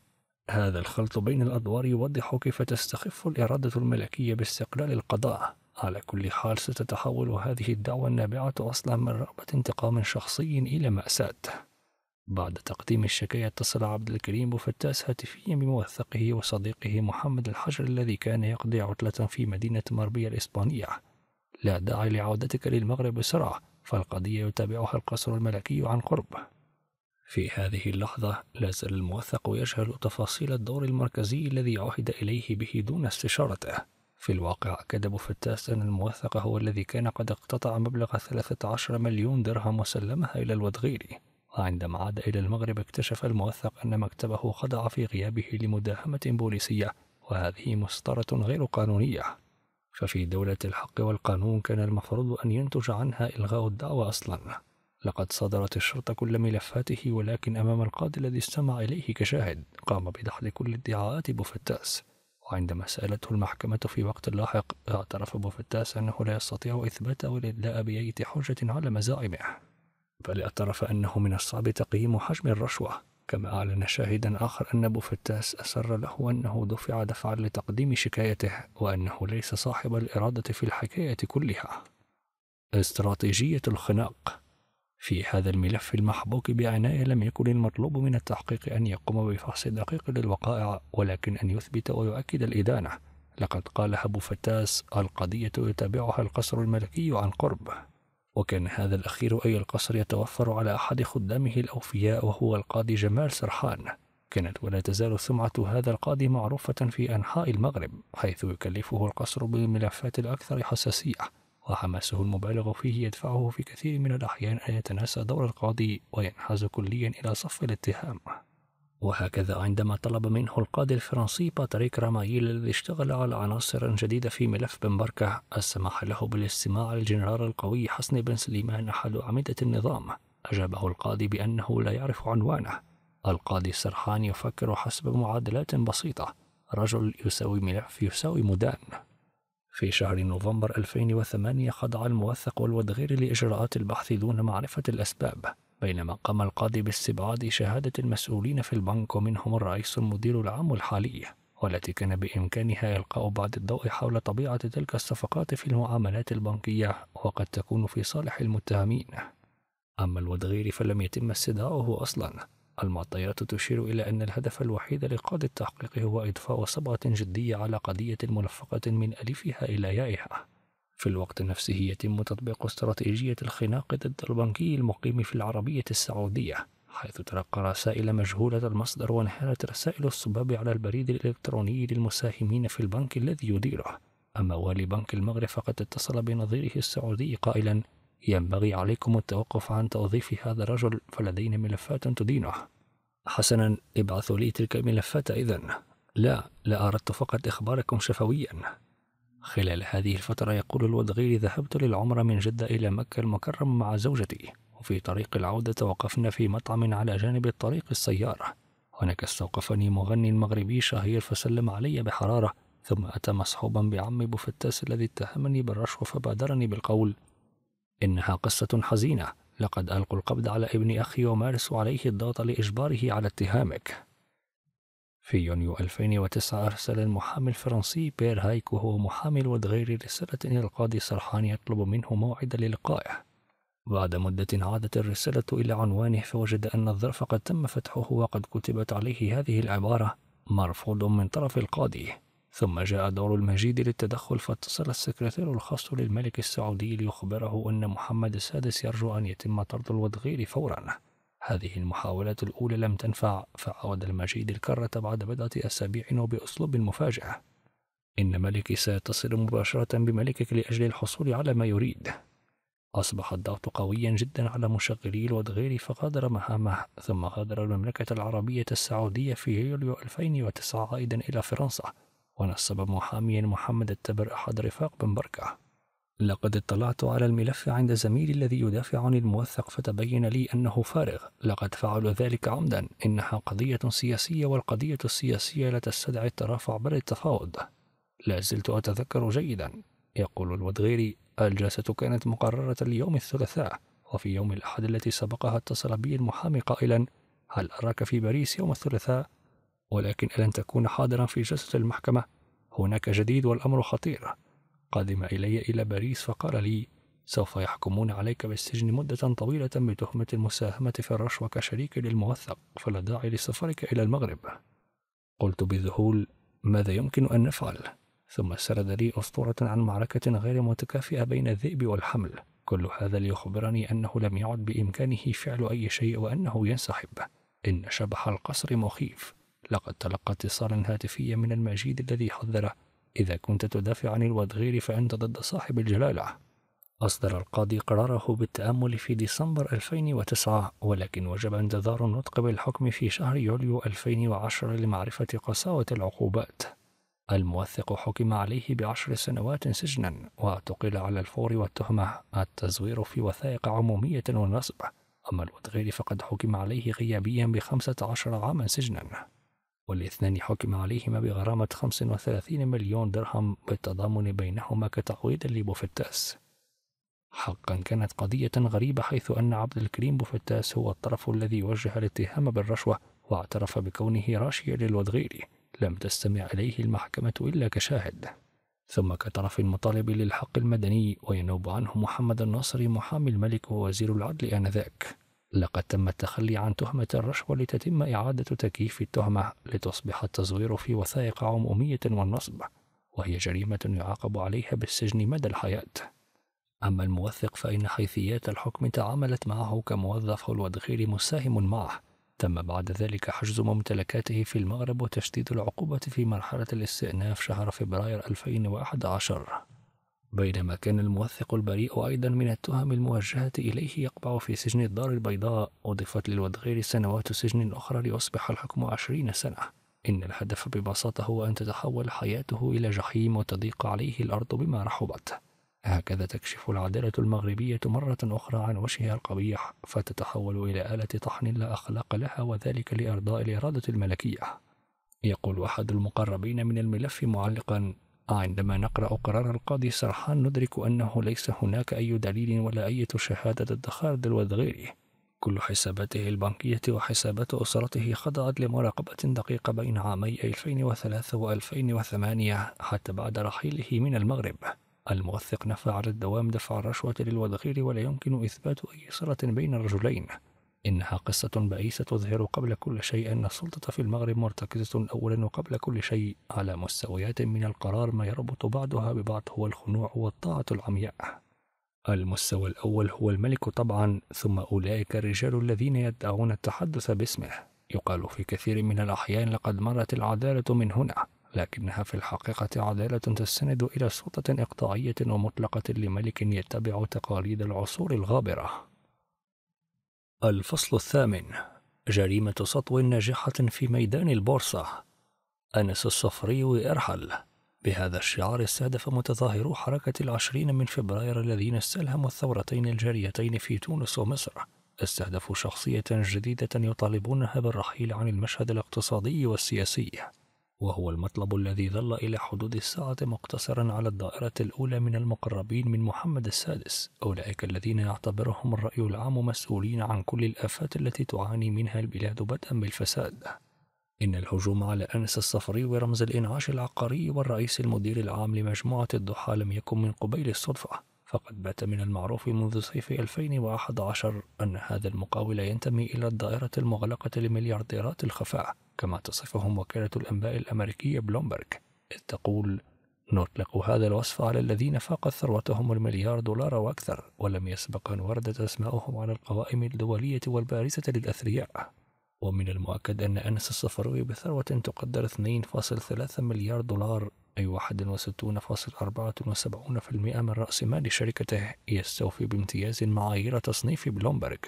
[SPEAKER 1] هذا الخلط بين الأدوار يوضح كيف تستخف الإرادة الملكية باستقلال القضاء على كل حال ستتحول هذه الدعوة النابعة أصلا من رغبة انتقام شخصي إلى مأساة بعد تقديم الشكاية اتصل عبد الكريم بفتاس هاتفيا بموثقه وصديقه محمد الحجر الذي كان يقضي عطلة في مدينة مربية الإسبانية لا داعي لعودتك للمغرب بسرعة فالقضية يتابعها القصر الملكي عن قرب في هذه اللحظة لا زال الموثق يجهل تفاصيل الدور المركزي الذي عهد إليه به دون استشارته في الواقع أكد بوفتاس أن الموثق هو الذي كان قد اقتطع مبلغ 13 مليون درهم وسلمها إلى الودغيري وعندما عاد إلى المغرب اكتشف الموثق أن مكتبه خضع في غيابه لمداهمة بوليسية وهذه مسطرة غير قانونية ففي دولة الحق والقانون كان المفروض أن ينتج عنها إلغاء الدعوى أصلا لقد صدرت الشرطة كل ملفاته ولكن أمام القاضي الذي استمع إليه كشاهد قام بدحض كل ادعاءات بوفتاس وعندما سألته المحكمة في وقت لاحق اعترف بوفتاس أنه لا يستطيع إثبات والإدلاء بأي حجة على مزاعمه بل اعترف أنه من الصعب تقييم حجم الرشوة كما أعلن شاهدا آخر أن أبو فتاس أسر له أنه دفع دفعا لتقديم شكايته وأنه ليس صاحب الإرادة في الحكاية كلها استراتيجية الخناق في هذا الملف المحبوك بعناية لم يكن المطلوب من التحقيق أن يقوم بفحص دقيق للوقائع ولكن أن يثبت ويؤكد الإدانة لقد قال أبو فتاس القضية يتابعها القصر الملكي عن قرب وكان هذا الأخير أي القصر يتوفر على أحد خدامه الأوفياء وهو القاضي جمال سرحان كانت ولا تزال سمعة هذا القاضي معروفة في أنحاء المغرب حيث يكلفه القصر بالملفات الأكثر حساسية وحماسه المبالغ فيه يدفعه في كثير من الأحيان أن يتناسى دور القاضي وينحاز كليا إلى صف الاتهام وهكذا عندما طلب منه القاضي الفرنسي باتريك رامايل الذي اشتغل على عناصر جديدة في ملف بن بركة السماح له بالاستماع للجنرال القوي حسن بن سليمان أحد أعمدة النظام أجابه القاضي بأنه لا يعرف عنوانه القاضي السرحان يفكر حسب معادلات بسيطة رجل يساوي ملف يساوي مدان في شهر نوفمبر 2008 خضع الموثق والودغير لإجراءات البحث دون معرفة الأسباب بينما قام القاضي باستبعاد شهادة المسؤولين في البنك ومنهم الرئيس المدير العام الحالي والتي كان بإمكانها إلقاء بعض الضوء حول طبيعة تلك الصفقات في المعاملات البنكية وقد تكون في صالح المتهمين أما الود غير فلم يتم استدعاؤه أصلا المعطيات تشير إلى أن الهدف الوحيد لقاضي التحقيق هو إضفاء صبغة جدية على قضية ملفقة من ألفها إلى يائها في الوقت نفسه يتم تطبيق استراتيجية الخناق ضد البنكي المقيم في العربية السعودية حيث تلقى رسائل مجهولة المصدر وانحلت رسائل الصباب على البريد الإلكتروني للمساهمين في البنك الذي يديره أما والي بنك المغرب فقد اتصل بنظيره السعودي قائلا ينبغي عليكم التوقف عن توظيف هذا الرجل فلدينا ملفات تدينه حسنا ابعثوا لي تلك الملفات إذا لا لا أردت فقط إخباركم شفويا خلال هذه الفترة يقول الودغيري ذهبت للعمرة من جدة إلى مكة المكرمة مع زوجتي وفي طريق العودة توقفنا في مطعم على جانب الطريق السيارة هناك استوقفني مغني مغربي شهير فسلم علي بحرارة ثم أتى مصحوبا بعم بفتاس الذي اتهمني بالرشوة فبادرني بالقول إنها قصة حزينة لقد ألقوا القبض على ابن أخي ومارسوا عليه الضغط لإجباره على اتهامك في يونيو 2009 أرسل المحامي الفرنسي بير هايك وهو محامي الودغيري رسالة إلى القاضي سرحان يطلب منه موعد للقائه بعد مدة عادت الرسالة إلى عنوانه فوجد أن الظرف قد تم فتحه وقد كتبت عليه هذه العبارة مرفوض من طرف القاضي ثم جاء دور المجيد للتدخل فاتصل السكرتير الخاص للملك السعودي ليخبره أن محمد السادس يرجو أن يتم طرد الودغير فورا هذه المحاولات الأولى لم تنفع فعاود المجيد الكرة بعد بضعة أسابيع وبأسلوب مفاجئ إن ملكي سيتصل مباشرة بملكك لأجل الحصول على ما يريد أصبح الضغط قويا جدا على مشغلي الودغيري فغادر مهامه ثم غادر المملكة العربية السعودية في يوليو 2009 أيضا إلى فرنسا ونصب محاميا محمد التبر أحد رفاق بن بركة لقد اطلعت على الملف عند زميلي الذي يدافع عن الموثق فتبين لي أنه فارغ لقد فعل ذلك عمدا إنها قضية سياسية والقضية السياسية لا تستدعي الترافع بل التفاوض لا زلت أتذكر جيدا يقول الودغيري الجلسة كانت مقررة ليوم الثلاثاء وفي يوم الأحد التي سبقها اتصل بي المحامي قائلا هل أراك في باريس يوم الثلاثاء؟ ولكن ألن تكون حاضرا في جلسة المحكمة؟ هناك جديد والأمر خطير قدم إلي إلى باريس فقال لي سوف يحكمون عليك بالسجن مدة طويلة بتهمة المساهمة في الرشوة كشريك للموثق فلا داعي لسفرك إلى المغرب قلت بذهول ماذا يمكن أن نفعل؟ ثم سرد لي أسطورة عن معركة غير متكافئة بين الذئب والحمل كل هذا ليخبرني أنه لم يعد بإمكانه فعل أي شيء وأنه ينسحب إن شبح القصر مخيف لقد تلقى اتصالا هاتفيا من المجيد الذي حذره إذا كنت تدافع عن الودغير فأنت ضد صاحب الجلالة أصدر القاضي قراره بالتأمل في ديسمبر 2009 ولكن وجب انتظار النطق بالحكم في شهر يوليو 2010 لمعرفة قساوة العقوبات الموثق حكم عليه بعشر سنوات سجنا واعتقل على الفور والتهمة التزوير في وثائق عمومية ونصب أما الودغير فقد حكم عليه غيابيا بخمسة عشر عاما سجنا والاثنان حكم عليهما بغرامة 35 مليون درهم بالتضامن بينهما كتعويض لبوفتاس حقا كانت قضية غريبة حيث أن عبد الكريم بوفتاس هو الطرف الذي وجه الاتهام بالرشوة واعترف بكونه راشيا للودغيري لم تستمع إليه المحكمة إلا كشاهد ثم كطرف مطالب للحق المدني وينوب عنه محمد الناصري محامي الملك ووزير العدل آنذاك لقد تم التخلي عن تهمة الرشوة لتتم إعادة تكييف التهمة لتصبح التزوير في وثائق عمومية والنصب وهي جريمة يعاقب عليها بالسجن مدى الحياة أما الموثق فإن حيثيات الحكم تعاملت معه كموظف والغير مساهم معه تم بعد ذلك حجز ممتلكاته في المغرب وتشديد العقوبة في مرحلة الاستئناف شهر فبراير 2011 بينما كان الموثق البريء أيضا من التهم الموجهة إليه يقبع في سجن الدار البيضاء أضفت للودغير سنوات سجن أخرى ليصبح الحكم عشرين سنة إن الهدف ببساطة هو أن تتحول حياته إلى جحيم وتضيق عليه الأرض بما رحبت هكذا تكشف العدالة المغربية مرة أخرى عن وجهها القبيح فتتحول إلى آلة طحن لا أخلاق لها وذلك لأرضاء الإرادة الملكية يقول أحد المقربين من الملف معلقا عندما نقرأ قرار القاضي سرحان ندرك أنه ليس هناك أي دليل ولا أي شهادة ضد خالد وغيره كل حساباته البنكية وحسابات أسرته خضعت لمراقبة دقيقة بين عامي 2003 و 2008 حتى بعد رحيله من المغرب الموثق نفى على الدوام دفع الرشوة للودغير ولا يمكن إثبات أي صلة بين الرجلين إنها قصة بئيسة تظهر قبل كل شيء أن السلطة في المغرب مرتكزة أولا وقبل كل شيء على مستويات من القرار ما يربط بعضها ببعض هو الخنوع والطاعة العمياء المستوى الأول هو الملك طبعا ثم أولئك الرجال الذين يدعون التحدث باسمه يقال في كثير من الأحيان لقد مرت العدالة من هنا لكنها في الحقيقة عدالة تستند إلى سلطة إقطاعية ومطلقة لملك يتبع تقاليد العصور الغابرة الفصل الثامن جريمة سطو ناجحة في ميدان البورصة أنس الصفري ارحل بهذا الشعار استهدف متظاهرو حركة العشرين من فبراير الذين استلهموا الثورتين الجاريتين في تونس ومصر استهدفوا شخصية جديدة يطالبونها بالرحيل عن المشهد الاقتصادي والسياسي وهو المطلب الذي ظل إلى حدود الساعة مقتصرا على الدائرة الأولى من المقربين من محمد السادس أولئك الذين يعتبرهم الرأي العام مسؤولين عن كل الآفات التي تعاني منها البلاد بدءا بالفساد إن الهجوم على أنس الصفري ورمز الإنعاش العقاري والرئيس المدير العام لمجموعة الضحى لم يكن من قبيل الصدفة فقد بات من المعروف منذ صيف 2011 أن هذا المقاول ينتمي إلى الدائرة المغلقة لمليارديرات الخفاء كما تصفهم وكالة الأنباء الأمريكية بلومبرج إذ تقول نطلق هذا الوصف على الذين فاقت ثروتهم المليار دولار وأكثر ولم يسبق أن وردت أسماؤهم على القوائم الدولية والبارزة للأثرياء ومن المؤكد أن أنس الصفروي بثروة تقدر 2.3 مليار دولار أي 61.74% من رأس مال شركته يستوفي بامتياز معايير تصنيف بلومبرج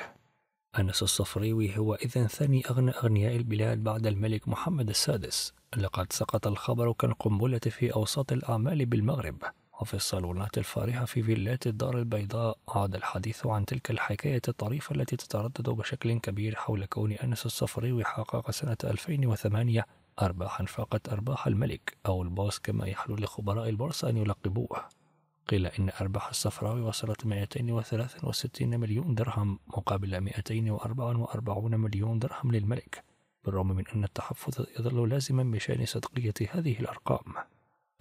[SPEAKER 1] أنس الصفريوي هو إذا ثاني أغنى أغنياء البلاد بعد الملك محمد السادس لقد سقط الخبر كالقنبلة في أوساط الأعمال بالمغرب وفي الصالونات الفارهة في فيلات الدار البيضاء عاد الحديث عن تلك الحكاية الطريفة التي تتردد بشكل كبير حول كون أنس الصفريوي حقق سنة 2008 أرباحا فاقت أرباح الملك أو البوس كما يحلو لخبراء البورصة أن يلقبوه قيل إن أرباح الصفراوي وصلت 263 مليون درهم مقابل 244 مليون درهم للملك بالرغم من أن التحفظ يظل لازما بشأن صدقية هذه الأرقام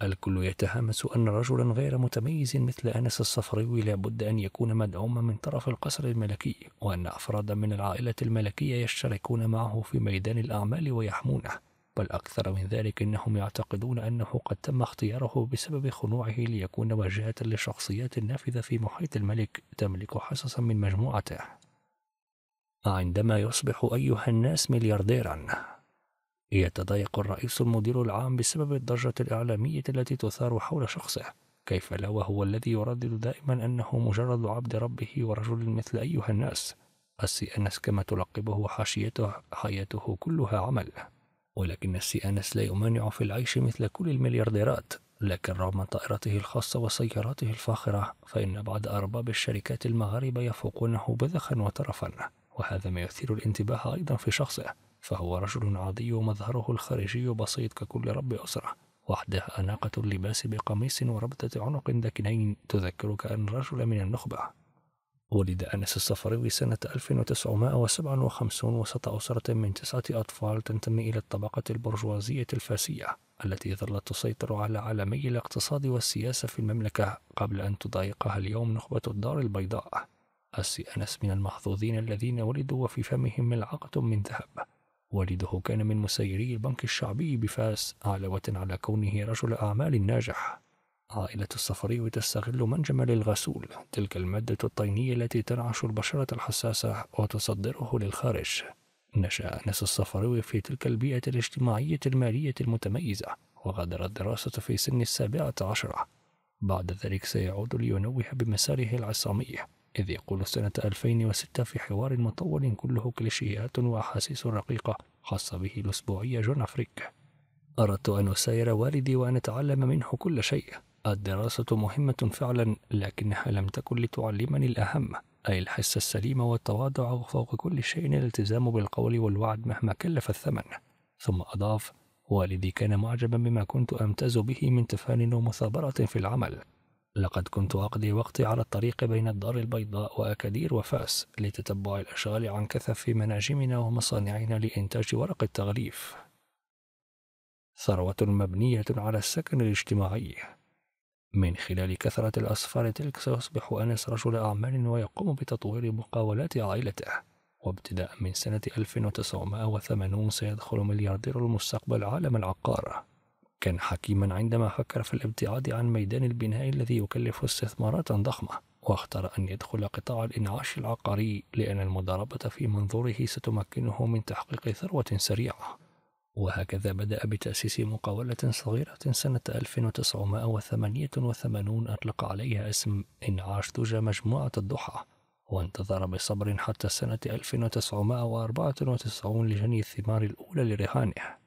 [SPEAKER 1] الكل يتهامس أن رجلا غير متميز مثل أنس الصفراوي لابد أن يكون مدعوما من طرف القصر الملكي وأن أفرادا من العائلة الملكية يشتركون معه في ميدان الأعمال ويحمونه بل أكثر من ذلك إنهم يعتقدون أنه قد تم اختياره بسبب خنوعه ليكون واجهة لشخصيات نافذة في محيط الملك تملك حصصا من مجموعته عندما يصبح أيها الناس مليارديرا يتضايق الرئيس المدير العام بسبب الضجة الإعلامية التي تثار حول شخصه كيف لا وهو الذي يردد دائما أنه مجرد عبد ربه ورجل مثل أيها الناس السي أنس كما تلقبه حاشيته حياته كلها عمل ولكن السي أنس لا يمانع في العيش مثل كل المليارديرات لكن رغم طائرته الخاصة وسياراته الفاخرة فإن بعض أرباب الشركات المغاربة يفوقونه بذخا وترفا وهذا ما يثير الانتباه أيضا في شخصه فهو رجل عادي ومظهره الخارجي بسيط ككل رب أسرة وحده أناقة اللباس بقميص وربطة عنق دكنين تذكرك أن رجل من النخبة ولد أنس الصفروي سنة 1957 وسط أسرة من تسعة أطفال تنتمي إلى الطبقة البرجوازية الفاسية التي ظلت تسيطر على عالمي الاقتصاد والسياسة في المملكة قبل أن تضايقها اليوم نخبة الدار البيضاء السي أنس من المحظوظين الذين ولدوا وفي فمهم ملعقة من ذهب والده كان من مسيري البنك الشعبي بفاس علاوة على كونه رجل أعمال ناجح عائلة الصفري تستغل منجم للغسول تلك المادة الطينية التي تنعش البشرة الحساسة وتصدره للخارج نشأ أنس الصفري في تلك البيئة الاجتماعية المالية المتميزة وغادر الدراسة في سن السابعة عشرة بعد ذلك سيعود لينوه بمساره العصامي إذ يقول سنة 2006 في حوار مطول كله كليشيهات وأحاسيس رقيقة خاصة به الأسبوعية جون أفريك أردت أن أساير والدي وأن أتعلم منه كل شيء الدراسة مهمة فعلا لكنها لم تكن لتعلمني الأهم أي الحس السليم والتواضع وفوق كل شيء الالتزام بالقول والوعد مهما كلف الثمن ثم أضاف والدي كان معجبا بما كنت أمتاز به من تفان ومثابرة في العمل لقد كنت أقضي وقتي على الطريق بين الدار البيضاء وأكادير وفاس لتتبع الأشغال عن كثف مناجمنا ومصانعنا لإنتاج ورق التغليف ثروة مبنية على السكن الاجتماعي من خلال كثرة الأسفار تلك سيصبح أنس رجل أعمال ويقوم بتطوير مقاولات عائلته وابتداء من سنة 1980 سيدخل ملياردير المستقبل عالم العقار كان حكيما عندما فكر في الابتعاد عن ميدان البناء الذي يكلف استثمارات ضخمة واختار أن يدخل قطاع الإنعاش العقاري لأن المضاربة في منظوره ستمكنه من تحقيق ثروة سريعة وهكذا بدأ بتأسيس مقاولة صغيرة سنة 1988 أطلق عليها اسم إنعاش دوجا مجموعة الضحى وانتظر بصبر حتى سنة 1994 لجني الثمار الأولى لرهانه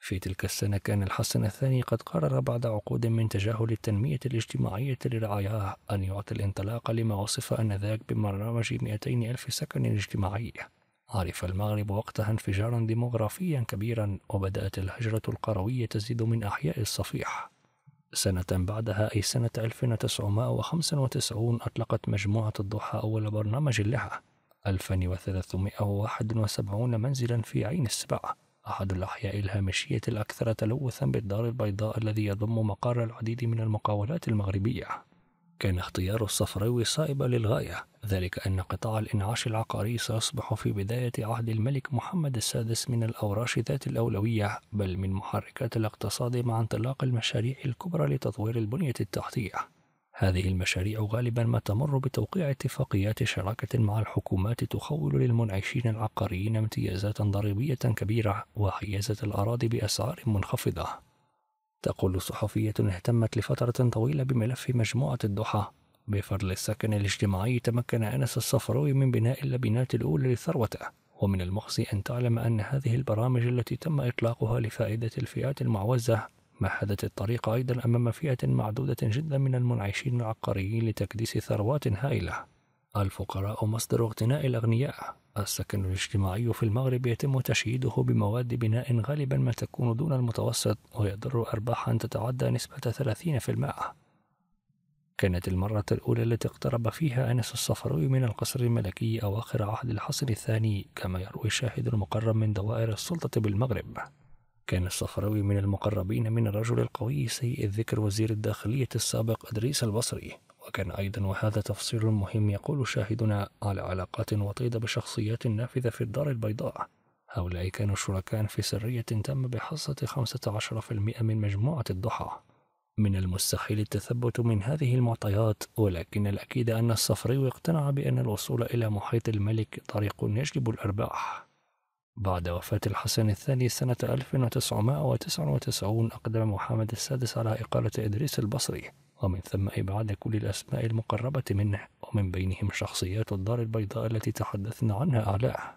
[SPEAKER 1] في تلك السنة كان الحسن الثاني قد قرر بعد عقود من تجاهل التنمية الاجتماعية لرعاياه أن يعطي الانطلاق لما وصف آنذاك ببرنامج 200 ألف سكن اجتماعي عرف المغرب وقتها انفجارا ديموغرافيا كبيرا وبدأت الهجرة القروية تزيد من أحياء الصفيح سنة بعدها أي سنة 1995 أطلقت مجموعة الضحى أول برنامج لها 2371 منزلا في عين السبع أحد الأحياء الهامشية الأكثر تلوثا بالدار البيضاء الذي يضم مقر العديد من المقاولات المغربية كان اختيار الصفراوي صائبا للغاية ذلك أن قطاع الإنعاش العقاري سيصبح في بداية عهد الملك محمد السادس من الأوراش ذات الأولوية بل من محركات الاقتصاد مع انطلاق المشاريع الكبرى لتطوير البنية التحتية هذه المشاريع غالبا ما تمر بتوقيع اتفاقيات شراكة مع الحكومات تخول للمنعشين العقاريين امتيازات ضريبية كبيرة وحيازة الأراضي بأسعار منخفضة تقول صحفية اهتمت لفترة طويلة بملف مجموعة الضحى بفضل السكن الاجتماعي تمكن أنس الصفراوي من بناء اللبنات الأولى لثروته ومن المخزي أن تعلم أن هذه البرامج التي تم إطلاقها لفائدة الفئات المعوزة مهدت الطريق أيضا أمام فئة معدودة جدا من المنعشين العقاريين لتكديس ثروات هائلة الفقراء مصدر اغتناء الأغنياء السكن الاجتماعي في المغرب يتم تشييده بمواد بناء غالبا ما تكون دون المتوسط ويضر أرباحا تتعدى نسبة 30% كانت المرة الأولى التي اقترب فيها أنس الصفراوي من القصر الملكي أواخر عهد الحصر الثاني كما يروي الشاهد المقرب من دوائر السلطة بالمغرب كان الصفراوي من المقربين من الرجل القوي سيء الذكر وزير الداخلية السابق إدريس البصري وكان أيضا وهذا تفصيل مهم يقول شاهدنا على علاقات وطيدة بشخصيات نافذة في الدار البيضاء هؤلاء كانوا شركاء في سرية تم بحصة 15% من مجموعة الضحى من المستحيل التثبت من هذه المعطيات ولكن الأكيد أن الصفري اقتنع بأن الوصول إلى محيط الملك طريق يجلب الأرباح بعد وفاة الحسن الثاني سنة 1999 أقدم محمد السادس على إقالة إدريس البصري ومن ثم إبعاد كل الأسماء المقربة منه ومن بينهم شخصيات الدار البيضاء التي تحدثنا عنها أعلاه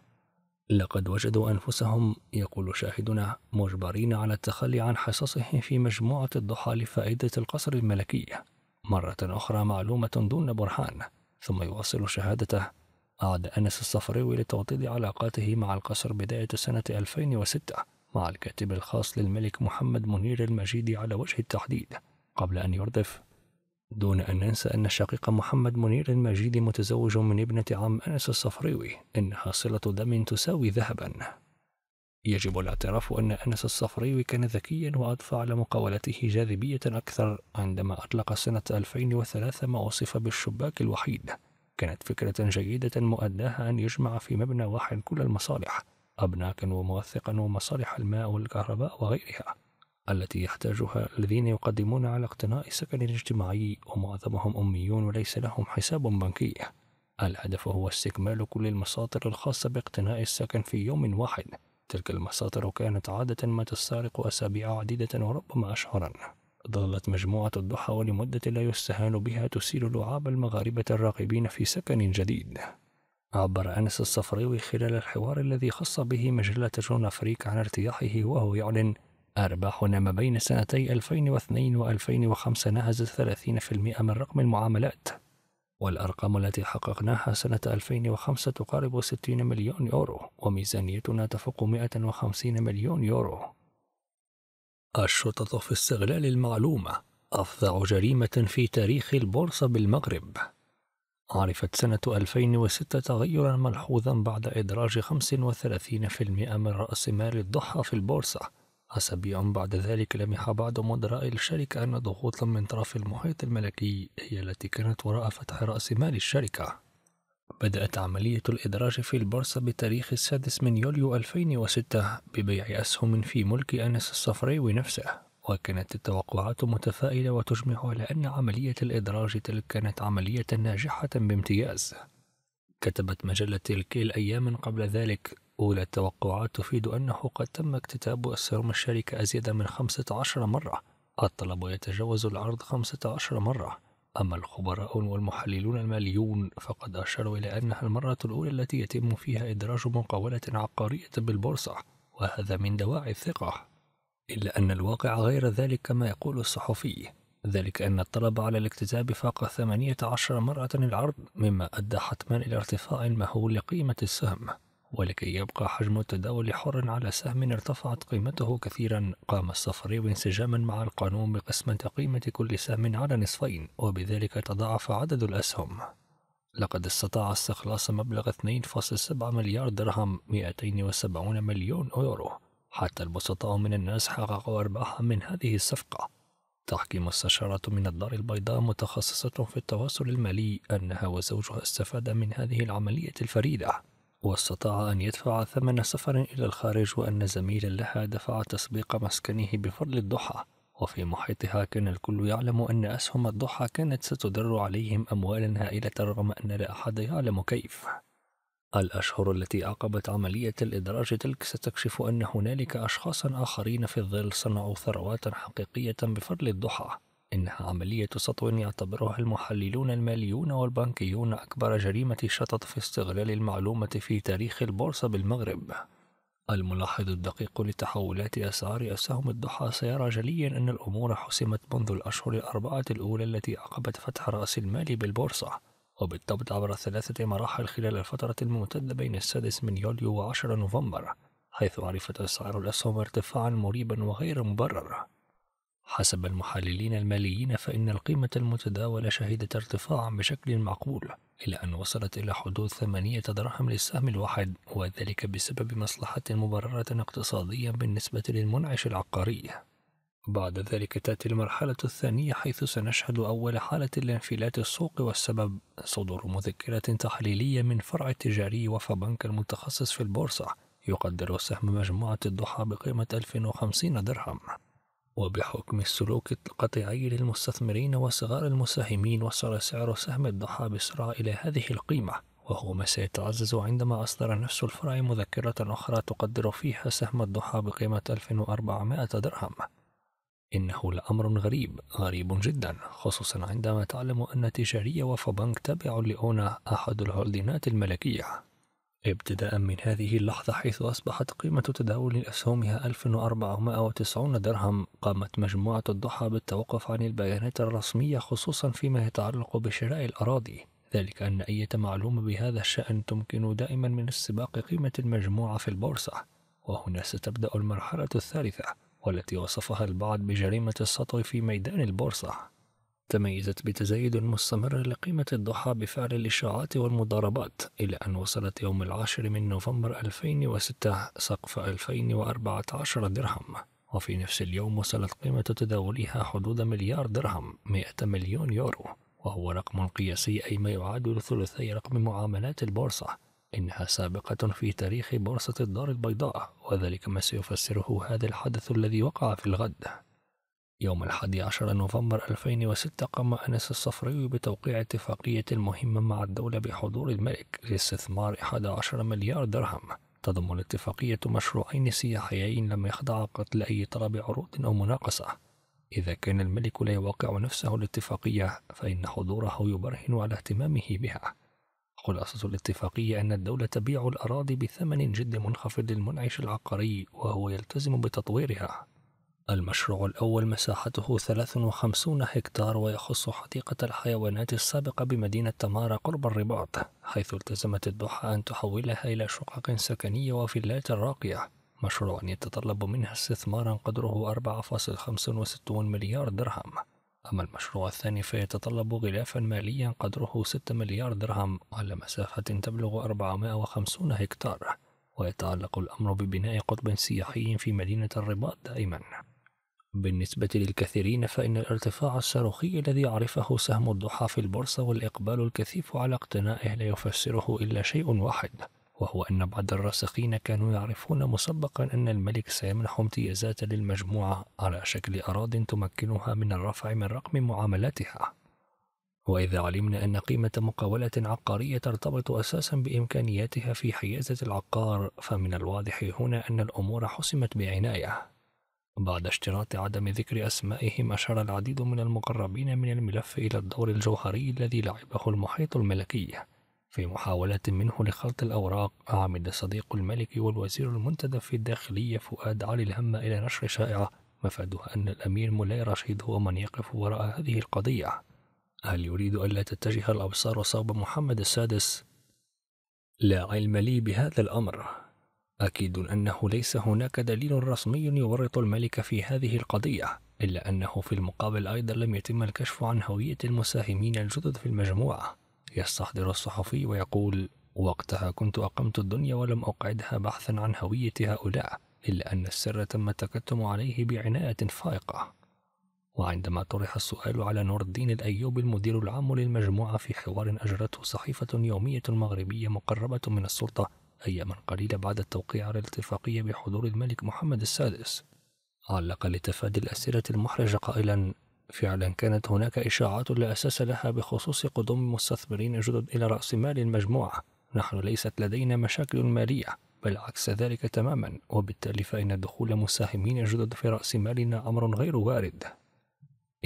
[SPEAKER 1] لقد وجدوا أنفسهم يقول شاهدنا مجبرين على التخلي عن حصصهم في مجموعة الضحى لفائدة القصر الملكي مرة أخرى معلومة دون برهان ثم يواصل شهادته عاد أنس الصفراوي لتوطيد علاقاته مع القصر بداية سنة 2006 مع الكاتب الخاص للملك محمد منير المجيد على وجه التحديد قبل أن يردف دون أن ننسى أن الشقيق محمد منير المجيد متزوج من ابنة عم أنس الصفريوي إنها صلة دم تساوي ذهبا يجب الاعتراف أن أنس الصفريوي كان ذكيا وأضفى على مقاولته جاذبية أكثر عندما أطلق سنة 2003 ما وصف بالشباك الوحيد كانت فكرة جيدة مؤداها أن يجمع في مبنى واحد كل المصالح أبناكا وموثقا ومصالح الماء والكهرباء وغيرها التي يحتاجها الذين يقدمون على اقتناء سكن اجتماعي ومعظمهم أميون وليس لهم حساب بنكي الهدف هو استكمال كل المصادر الخاصة باقتناء السكن في يوم واحد تلك المصادر كانت عادة ما تستغرق أسابيع عديدة وربما أشهرا ظلت مجموعة الضحى لمدة لا يستهان بها تسيل لعاب المغاربة الراغبين في سكن جديد عبر أنس الصفراوي خلال الحوار الذي خص به مجلة جون أفريك عن ارتياحه وهو يعلن أرباحنا ما بين سنتي 2002 و 2005 نهزت 30% من رقم المعاملات والأرقام التي حققناها سنة 2005 تقارب 60 مليون يورو وميزانيتنا تفوق 150 مليون يورو الشرطة في استغلال المعلومة أفظع جريمة في تاريخ البورصة بالمغرب عرفت سنة 2006 تغيرا ملحوظا بعد إدراج 35% من رأس مال الضحى في البورصة أسابيع بعد ذلك لمح بعض مدراء الشركة أن ضغوطا من طرف المحيط الملكي هي التي كانت وراء فتح رأس مال الشركة بدأت عملية الإدراج في البورصة بتاريخ السادس من يوليو 2006 ببيع أسهم في ملك أنس الصفراوي نفسه وكانت التوقعات متفائلة وتجمع على أن عملية الإدراج تلك كانت عملية ناجحة بامتياز كتبت مجلة الكيل أيام قبل ذلك أولى التوقعات تفيد أنه قد تم اكتتاب أسهم الشركة أزيد من 15 مرة الطلب يتجاوز العرض 15 مرة أما الخبراء والمحللون الماليون فقد أشاروا إلى أنها المرة الأولى التي يتم فيها إدراج مقاولة عقارية بالبورصة وهذا من دواعي الثقة إلا أن الواقع غير ذلك كما يقول الصحفي ذلك أن الطلب على الاكتتاب فاق 18 مرة العرض مما أدى حتما إلى ارتفاع مهول لقيمة السهم ولكي يبقى حجم التداول حرا على سهم ارتفعت قيمته كثيرا قام الصفري انسجاما مع القانون بقسمة قيمة كل سهم على نصفين وبذلك تضاعف عدد الأسهم لقد استطاع استخلاص مبلغ 2.7 مليار درهم 270 مليون يورو حتى البسطاء من الناس حققوا أرباحا من هذه الصفقة تحكي مستشارة من الدار البيضاء متخصصة في التواصل المالي أنها وزوجها استفاد من هذه العملية الفريدة واستطاع أن يدفع ثمن سفر إلى الخارج وأن زميلا لها دفع تسبيق مسكنه بفضل الضحى وفي محيطها كان الكل يعلم أن أسهم الضحى كانت ستدر عليهم أموالا هائلة رغم أن لا أحد يعلم كيف الأشهر التي عقبت عملية الإدراج تلك ستكشف أن هنالك أشخاصا آخرين في الظل صنعوا ثروات حقيقية بفضل الضحى إنها عملية سطو يعتبرها المحللون الماليون والبنكيون أكبر جريمة شطط في استغلال المعلومة في تاريخ البورصة بالمغرب. الملاحظ الدقيق لتحولات أسعار أسهم الضحى سيرى جليا أن الأمور حسمت منذ الأشهر الأربعة الأولى التي عقبت فتح رأس المال بالبورصة وبالضبط عبر ثلاثة مراحل خلال الفترة الممتدة بين السادس من يوليو وعشر نوفمبر حيث عرفت أسعار الأسهم ارتفاعا مريبا وغير مبرر حسب المحللين الماليين فإن القيمة المتداولة شهدت ارتفاعا بشكل معقول إلى أن وصلت إلى حدود ثمانية دراهم للسهم الواحد وذلك بسبب مصلحة مبررة اقتصاديا بالنسبة للمنعش العقاري بعد ذلك تأتي المرحلة الثانية حيث سنشهد أول حالة لانفلات السوق والسبب صدور مذكرة تحليلية من فرع تجاري بنك المتخصص في البورصة يقدر سهم مجموعة الضحى بقيمة 1050 درهم وبحكم السلوك القطيعي للمستثمرين وصغار المساهمين وصل سعر سهم الضحى بسرعة إلى هذه القيمة وهو ما سيتعزز عندما أصدر نفس الفرع مذكرة أخرى تقدر فيها سهم الضحى بقيمة 1400 درهم إنه لأمر غريب غريب جدا خصوصا عندما تعلم أن تجارية وفبنك تابع لأونا أحد الهولدينات الملكية ابتداء من هذه اللحظة حيث أصبحت قيمة تداول أسهمها 1490 درهم قامت مجموعة الضحى بالتوقف عن البيانات الرسمية خصوصا فيما يتعلق بشراء الأراضي ذلك أن أي معلومة بهذا الشأن تمكن دائما من استباق قيمة المجموعة في البورصة وهنا ستبدأ المرحلة الثالثة والتي وصفها البعض بجريمة السطو في ميدان البورصة تميزت بتزايد مستمر لقيمة الضحى بفعل الإشاعات والمضاربات إلى أن وصلت يوم العاشر من نوفمبر 2006 سقف 2014 درهم وفي نفس اليوم وصلت قيمة تداولها حدود مليار درهم 100 مليون يورو وهو رقم قياسي أي ما يعادل ثلثي رقم معاملات البورصة إنها سابقة في تاريخ بورصة الدار البيضاء وذلك ما سيفسره هذا الحدث الذي وقع في الغد يوم الحادي عشر نوفمبر 2006 قام أنس الصفري بتوقيع اتفاقية مهمة مع الدولة بحضور الملك لاستثمار 11 مليار درهم تضم الاتفاقية مشروعين سياحيين لم يخضع قط لأي طلب عروض أو مناقصة إذا كان الملك لا يوقع نفسه الاتفاقية فإن حضوره يبرهن على اهتمامه بها خلاصة الاتفاقية أن الدولة تبيع الأراضي بثمن جد منخفض للمنعش العقاري وهو يلتزم بتطويرها المشروع الأول مساحته 53 هكتار ويخص حديقة الحيوانات السابقة بمدينة تمارا قرب الرباط حيث التزمت الدوحة أن تحولها إلى شقق سكنية وفيلات راقية مشروع يتطلب منها استثمارا قدره 4.65 مليار درهم أما المشروع الثاني فيتطلب غلافا ماليا قدره 6 مليار درهم على مسافة تبلغ 450 هكتار ويتعلق الأمر ببناء قطب سياحي في مدينة الرباط دائما بالنسبة للكثيرين فإن الارتفاع الصاروخي الذي عرفه سهم الضحى في البورصة والإقبال الكثيف على اقتنائه لا يفسره إلا شيء واحد وهو أن بعض الراسخين كانوا يعرفون مسبقا أن الملك سيمنح امتيازات للمجموعة على شكل أراض تمكنها من الرفع من رقم معاملاتها وإذا علمنا أن قيمة مقاولة عقارية ترتبط أساسا بإمكانياتها في حيازة العقار فمن الواضح هنا أن الأمور حسمت بعناية بعد اشتراط عدم ذكر أسمائهم أشار العديد من المقربين من الملف إلى الدور الجوهري الذي لعبه المحيط الملكي في محاولة منه لخلط الأوراق عمد صديق الملك والوزير المنتدب في الداخلية فؤاد علي الهمة إلى نشر شائعة مفادها أن الأمير مولاي رشيد هو من يقف وراء هذه القضية هل يريد ألا تتجه الأبصار صوب محمد السادس؟ لا علم لي بهذا الأمر أكيد أنه ليس هناك دليل رسمي يورط الملك في هذه القضية إلا أنه في المقابل أيضا لم يتم الكشف عن هوية المساهمين الجدد في المجموعة يستحضر الصحفي ويقول وقتها كنت أقمت الدنيا ولم أقعدها بحثا عن هوية هؤلاء إلا أن السر تم التكتم عليه بعناية فائقة وعندما طرح السؤال على نور الدين الأيوبي المدير العام للمجموعة في حوار أجرته صحيفة يومية مغربية مقربة من السلطة أياما قليلة بعد التوقيع على الاتفاقية بحضور الملك محمد السادس علق لتفادي الأسئلة المحرجة قائلا فعلا كانت هناك إشاعات لا أساس لها بخصوص قدوم مستثمرين جدد إلى رأس مال المجموعة نحن ليست لدينا مشاكل مالية بل عكس ذلك تماما وبالتالي فإن دخول مساهمين جدد في رأس مالنا أمر غير وارد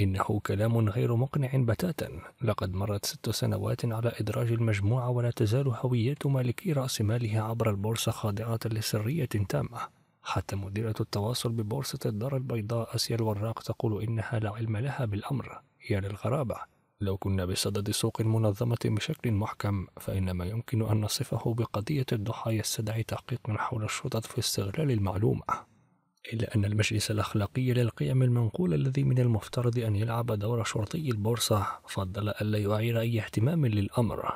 [SPEAKER 1] إنه كلام غير مقنع بتاتا لقد مرت ست سنوات على إدراج المجموعة ولا تزال هويات مالكي رأس مالها عبر البورصة خاضعة لسرية تامة حتى مديرة التواصل ببورصة الدار البيضاء أسيا الوراق تقول إنها لا علم لها بالأمر يا للغرابة لو كنا بصدد سوق منظمة بشكل محكم فإن ما يمكن أن نصفه بقضية الضحايا السدع تحقيق حول الشرطة في استغلال المعلومة إلا أن المجلس الأخلاقي للقيم المنقولة الذي من المفترض أن يلعب دور شرطي البورصة فضل ألا يعير أي اهتمام للأمر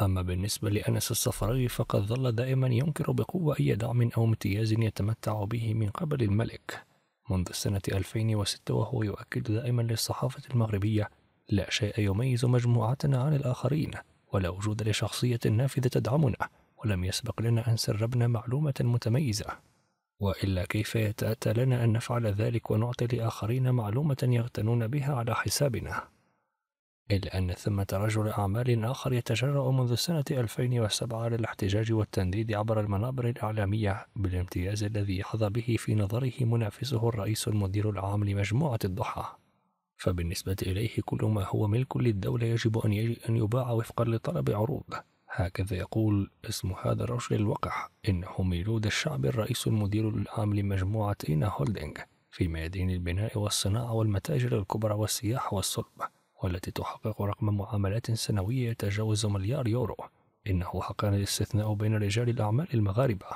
[SPEAKER 1] أما بالنسبة لأنس الصفراوي فقد ظل دائما ينكر بقوة أي دعم أو امتياز يتمتع به من قبل الملك منذ السنة 2006 وهو يؤكد دائما للصحافة المغربية لا شيء يميز مجموعتنا عن الآخرين ولا وجود لشخصية نافذة تدعمنا ولم يسبق لنا أن سربنا معلومة متميزة وإلا كيف يتأتى لنا أن نفعل ذلك ونعطي لآخرين معلومة يغتنون بها على حسابنا؟ إلا أن ثمة رجل أعمال آخر يتجرأ منذ سنة 2007 للاحتجاج والتنديد عبر المنابر الإعلامية بالامتياز الذي يحظى به في نظره منافسه الرئيس المدير العام لمجموعة الضحى فبالنسبة إليه كل ما هو ملك للدولة يجب أن, يجب أن يباع وفقا لطلب عروض هكذا يقول اسم هذا الرجل الوقح إنه ميلود الشعب الرئيس المدير العام لمجموعة إينا هولدينغ في ميادين البناء والصناعة والمتاجر الكبرى والسياحة والصلب والتي تحقق رقم معاملات سنوية يتجاوز مليار يورو إنه حقا الاستثناء بين رجال الأعمال المغاربة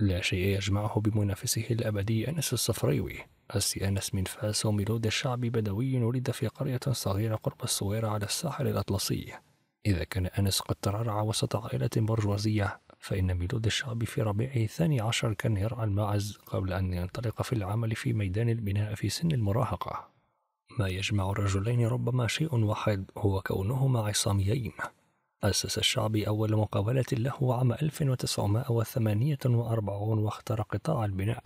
[SPEAKER 1] لا شيء يجمعه بمنافسه الأبدي أنس الصفريوي أسي أنس من فاس وميلود الشعب بدوي ولد في قرية صغيرة قرب الصويرة على الساحل الأطلسي إذا كان أنس قد ترعرع وسط عائلة برجوازية فإن ميلود الشعب في ربيعه الثاني عشر كان يرعى الماعز قبل أن ينطلق في العمل في ميدان البناء في سن المراهقة ما يجمع الرجلين ربما شيء واحد هو كونهما عصاميين أسس الشعب أول مقابلة له عام 1948 واختار قطاع البناء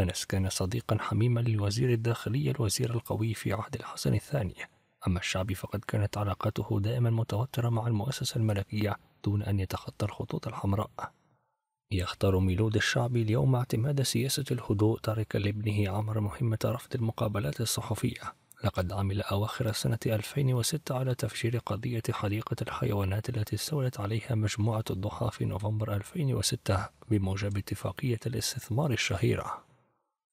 [SPEAKER 1] أنس كان صديقا حميما لوزير الداخلية الوزير القوي في عهد الحسن الثاني أما الشعبي فقد كانت علاقته دائما متوترة مع المؤسسة الملكية دون أن يتخطى الخطوط الحمراء يختار ميلود الشعبي اليوم اعتماد سياسة الهدوء تاركا لابنه عمر مهمة رفض المقابلات الصحفية لقد عمل أواخر سنة 2006 على تفجير قضية حديقة الحيوانات التي استولت عليها مجموعة الضحى في نوفمبر 2006 بموجب اتفاقية الاستثمار الشهيرة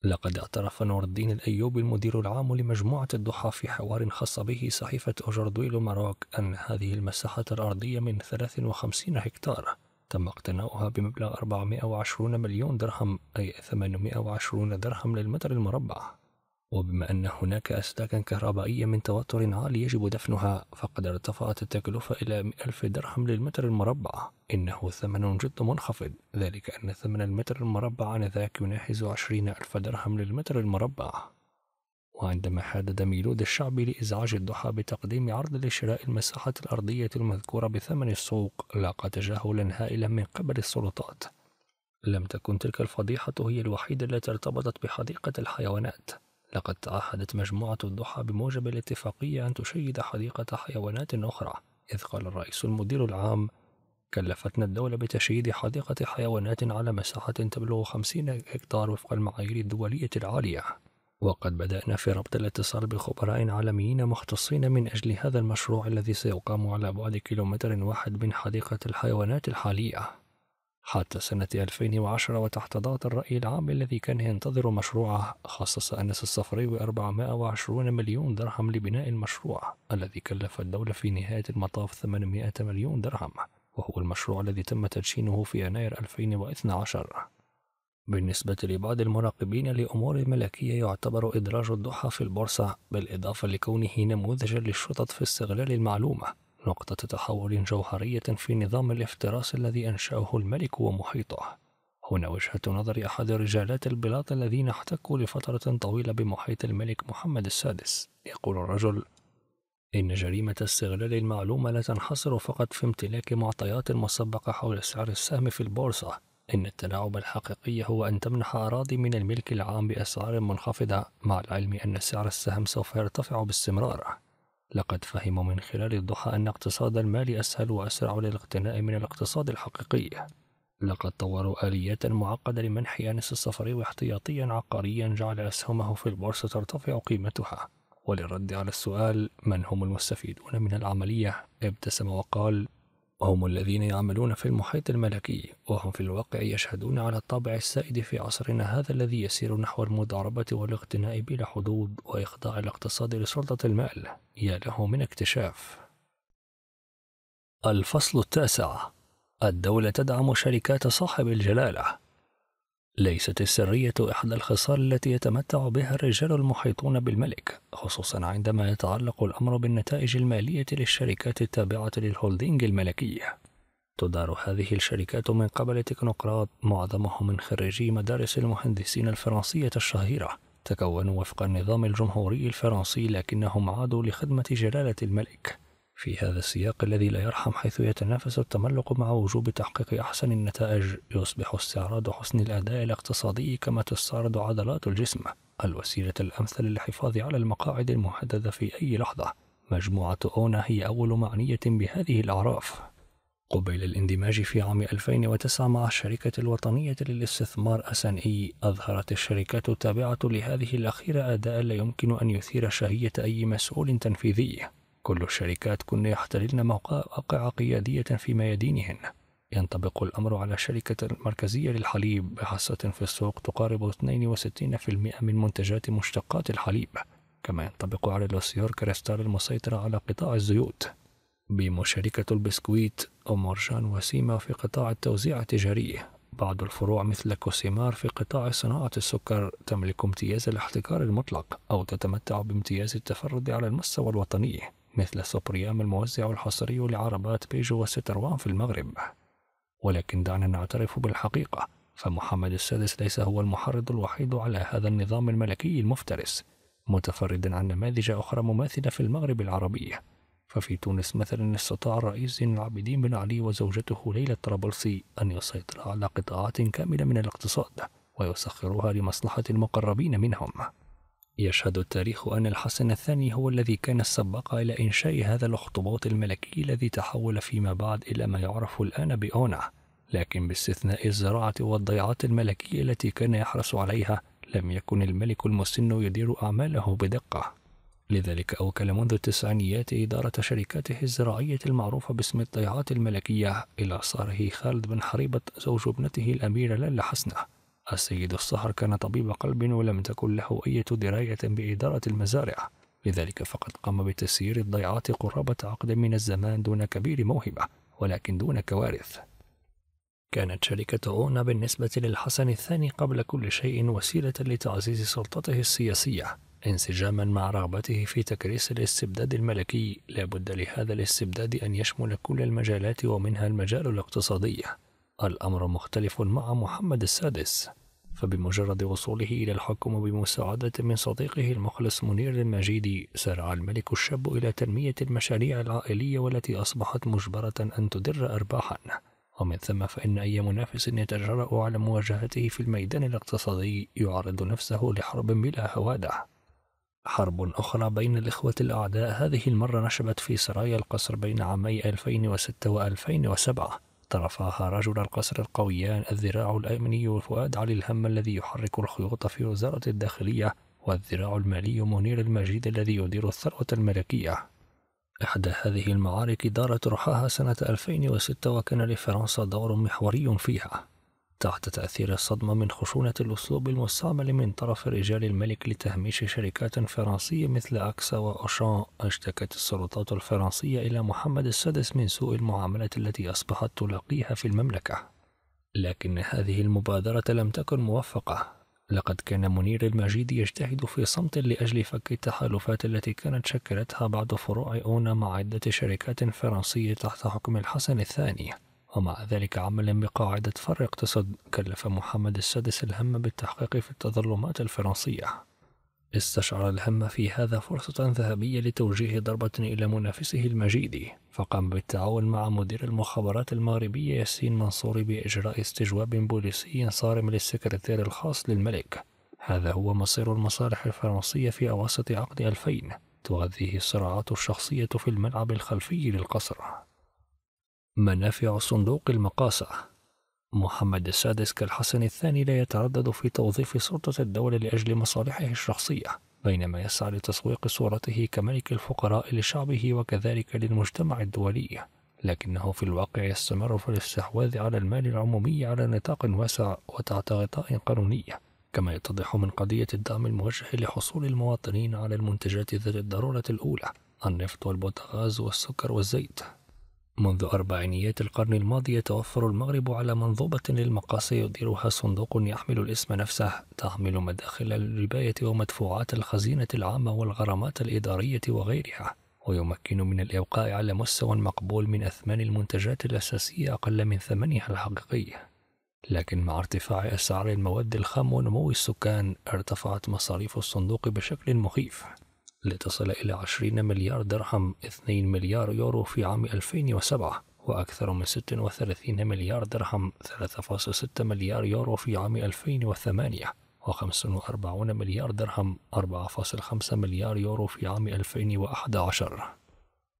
[SPEAKER 1] لقد اعترف نور الدين الأيوبي المدير العام لمجموعة الضحى في حوار خاص به صحيفة أجردويل ماروك أن هذه المساحة الأرضية من 53 هكتار تم اقتناؤها بمبلغ 420 مليون درهم أي 820 درهم للمتر المربع وبما أن هناك أسلاكا كهربائية من توتر عالي يجب دفنها فقد ارتفعت التكلفة إلى ألف درهم للمتر المربع إنه ثمن جد منخفض ذلك أن ثمن المتر المربع آنذاك يناهز 20 ألف درهم للمتر المربع وعندما حدد ميلود الشعب لإزعاج الضحى بتقديم عرض لشراء المساحة الأرضية المذكورة بثمن السوق لاقى تجاهلا هائلا من قبل السلطات لم تكن تلك الفضيحة هي الوحيدة التي ارتبطت بحديقة الحيوانات لقد تعهدت مجموعة الضحى بموجب الاتفاقية أن تشيد حديقة حيوانات أخرى إذ قال الرئيس المدير العام كلفتنا الدولة بتشييد حديقة حيوانات على مساحة تبلغ 50 هكتار وفق المعايير الدولية العالية وقد بدأنا في ربط الاتصال بخبراء عالميين مختصين من أجل هذا المشروع الذي سيقام على بعد كيلومتر واحد من حديقة الحيوانات الحالية حتى سنة 2010 وتحت ضغط الرأي العام الذي كان ينتظر مشروعه خصص أنس الصفري 420 مليون درهم لبناء المشروع الذي كلف الدولة في نهاية المطاف 800 مليون درهم وهو المشروع الذي تم تدشينه في يناير 2012 بالنسبة لبعض المراقبين لأمور الملكية يعتبر إدراج الضحى في البورصة بالإضافة لكونه نموذجا للشطط في استغلال المعلومة نقطة تحول جوهرية في نظام الافتراس الذي أنشأه الملك ومحيطه هنا وجهة نظر أحد رجالات البلاط الذين احتكوا لفترة طويلة بمحيط الملك محمد السادس يقول الرجل إن جريمة استغلال المعلومة لا تنحصر فقط في امتلاك معطيات مسبقة حول سعر السهم في البورصة إن التلاعب الحقيقي هو أن تمنح أراضي من الملك العام بأسعار منخفضة مع العلم أن سعر السهم سوف يرتفع باستمرار لقد فهموا من خلال الضحى أن اقتصاد المال أسهل وأسرع للاقتناء من الاقتصاد الحقيقي لقد طوروا آليات معقدة لمنح أنس السفري احتياطيا عقاريا جعل أسهمه في البورصة ترتفع قيمتها وللرد على السؤال من هم المستفيدون من العملية ابتسم وقال وهم الذين يعملون في المحيط الملكي وهم في الواقع يشهدون على الطابع السائد في عصرنا هذا الذي يسير نحو المضاربة والاقتناء بلا حدود وإخضاع الاقتصاد لسلطة المال يا له من اكتشاف الفصل التاسع الدولة تدعم شركات صاحب الجلالة ليست السرية إحدى الخصال التي يتمتع بها الرجال المحيطون بالملك، خصوصًا عندما يتعلق الأمر بالنتائج المالية للشركات التابعة للهولدينج الملكي. تدار هذه الشركات من قبل تكنوقراط معظمهم من خريجي مدارس المهندسين الفرنسية الشهيرة، تكونوا وفق النظام الجمهوري الفرنسي لكنهم عادوا لخدمة جلالة الملك. في هذا السياق الذي لا يرحم حيث يتنافس التملق مع وجوب تحقيق أحسن النتائج يصبح استعراض حسن الأداء الاقتصادي كما تستعرض عضلات الجسم الوسيلة الأمثل للحفاظ على المقاعد المحددة في أي لحظة مجموعة أونا هي أول معنية بهذه الأعراف قبيل الاندماج في عام 2009 مع الشركة الوطنية للاستثمار أسنئي أظهرت الشركات التابعة لهذه الأخيرة أداء لا يمكن أن يثير شهية أي مسؤول تنفيذي كل الشركات كن يحتللن مواقع قيادية في ميادينهن ينطبق الأمر على الشركة المركزية للحليب بحصة في السوق تقارب 62% من منتجات مشتقات الحليب كما ينطبق على لوسيور كريستال المسيطرة على قطاع الزيوت بيمو شركة البسكويت ومرجان وسيما في قطاع التوزيع التجاري بعض الفروع مثل كوسيمار في قطاع صناعة السكر تملك امتياز الاحتكار المطلق أو تتمتع بامتياز التفرد على المستوى الوطني مثل سوبريام الموزع الحصري لعربات بيجو وستروان في المغرب ولكن دعنا نعترف بالحقيقة فمحمد السادس ليس هو المحرض الوحيد على هذا النظام الملكي المفترس متفردا عن نماذج أخرى مماثلة في المغرب العربي ففي تونس مثلا استطاع الرئيس زين العابدين بن علي وزوجته ليلى الطرابلسي أن يسيطر على قطاعات كاملة من الاقتصاد ويسخرها لمصلحة المقربين منهم يشهد التاريخ أن الحسن الثاني هو الذي كان السباق إلى إنشاء هذا الاخطبوط الملكي الذي تحول فيما بعد إلى ما يعرف الآن بأونع لكن باستثناء الزراعة والضيعات الملكية التي كان يحرص عليها لم يكن الملك المسن يدير أعماله بدقة لذلك أوكل منذ التسعينيات إدارة شركاته الزراعية المعروفة باسم الضيعات الملكية إلى صاره خالد بن حريبة زوج ابنته الأميرة لالا حسنة السيد الصهر كان طبيب قلب ولم تكن له أي دراية بإدارة المزارع لذلك فقد قام بتسيير الضيعات قرابة عقد من الزمان دون كبير موهبة ولكن دون كوارث كانت شركة أونا بالنسبة للحسن الثاني قبل كل شيء وسيلة لتعزيز سلطته السياسية انسجاما مع رغبته في تكريس الاستبداد الملكي لابد لهذا الاستبداد أن يشمل كل المجالات ومنها المجال الاقتصادي الأمر مختلف مع محمد السادس فبمجرد وصوله إلى الحكم بمساعدة من صديقه المخلص منير المجيدي سارع الملك الشاب إلى تنمية المشاريع العائلية والتي أصبحت مجبرة أن تدر أرباحا ومن ثم فإن أي منافس يتجرأ على مواجهته في الميدان الاقتصادي يعرض نفسه لحرب بلا هوادة حرب أخرى بين الإخوة الأعداء هذه المرة نشبت في سرايا القصر بين عامي 2006 و 2007 طرفاها رجل القصر القويان الذراع الأمني فؤاد علي الهم الذي يحرك الخيوط في وزارة الداخلية والذراع المالي منير المجيد الذي يدير الثروة الملكية إحدى هذه المعارك دارت رحاها سنة 2006 وكان لفرنسا دور محوري فيها تحت تأثير الصدمة من خشونة الأسلوب المستعمل من طرف رجال الملك لتهميش شركات فرنسية مثل أكسا وأوشان اشتكت السلطات الفرنسية إلى محمد السادس من سوء المعاملة التي أصبحت تلاقيها في المملكة لكن هذه المبادرة لم تكن موفقة لقد كان منير المجيد يجتهد في صمت لأجل فك التحالفات التي كانت شكلتها بعض فروع أونا مع عدة شركات فرنسية تحت حكم الحسن الثاني ومع ذلك عملا بقاعدة فر اقتصاد كلف محمد السادس الهم بالتحقيق في التظلمات الفرنسية استشعر الهم في هذا فرصة ذهبية لتوجيه ضربة إلى منافسه المجيد فقام بالتعاون مع مدير المخابرات المغربي ياسين منصور بإجراء استجواب بوليسي صارم للسكرتير الخاص للملك هذا هو مصير المصالح الفرنسية في أواسط عقد 2000 تغذيه الصراعات الشخصية في الملعب الخلفي للقصر منافع صندوق المقاصة محمد السادس كالحسن الثاني لا يتردد في توظيف سلطة الدولة لأجل مصالحه الشخصية بينما يسعى لتسويق صورته كملك الفقراء لشعبه وكذلك للمجتمع الدولي لكنه في الواقع يستمر في الاستحواذ على المال العمومي على نطاق واسع وتحت غطاء قانوني كما يتضح من قضية الدعم الموجه لحصول المواطنين على المنتجات ذات الضرورة الأولى النفط والبوتاغاز والسكر والزيت منذ أربعينيات القرن الماضي يتوفر المغرب على منظومة للمقاصة يديرها صندوق يحمل الاسم نفسه تحمل مداخل الرباية ومدفوعات الخزينة العامة والغرامات الإدارية وغيرها ويمكن من الإبقاء على مستوى مقبول من أثمان المنتجات الأساسية أقل من ثمنها الحقيقي لكن مع ارتفاع أسعار المواد الخام ونمو السكان ارتفعت مصاريف الصندوق بشكل مخيف لتصل إلى 20 مليار درهم 2 مليار يورو في عام 2007 وأكثر من 36 مليار درهم 3.6 مليار يورو في عام 2008 و45 مليار درهم 4.5 مليار يورو في عام 2011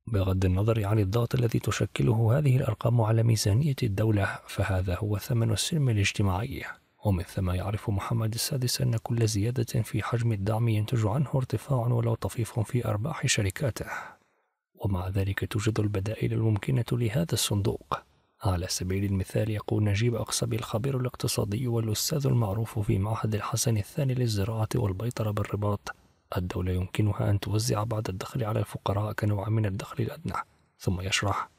[SPEAKER 1] بغض النظر عن الضغط الذي تشكله هذه الأرقام على ميزانية الدولة فهذا هو ثمن السلم الاجتماعي ومن ثم يعرف محمد السادس أن كل زيادة في حجم الدعم ينتج عنه ارتفاع ولو طفيف في أرباح شركاته ومع ذلك توجد البدائل الممكنة لهذا الصندوق على سبيل المثال يقول نجيب أقصبي الخبير الاقتصادي والأستاذ المعروف في معهد الحسن الثاني للزراعة والبيطرة بالرباط الدولة يمكنها أن توزع بعض الدخل على الفقراء كنوع من الدخل الأدنى ثم يشرح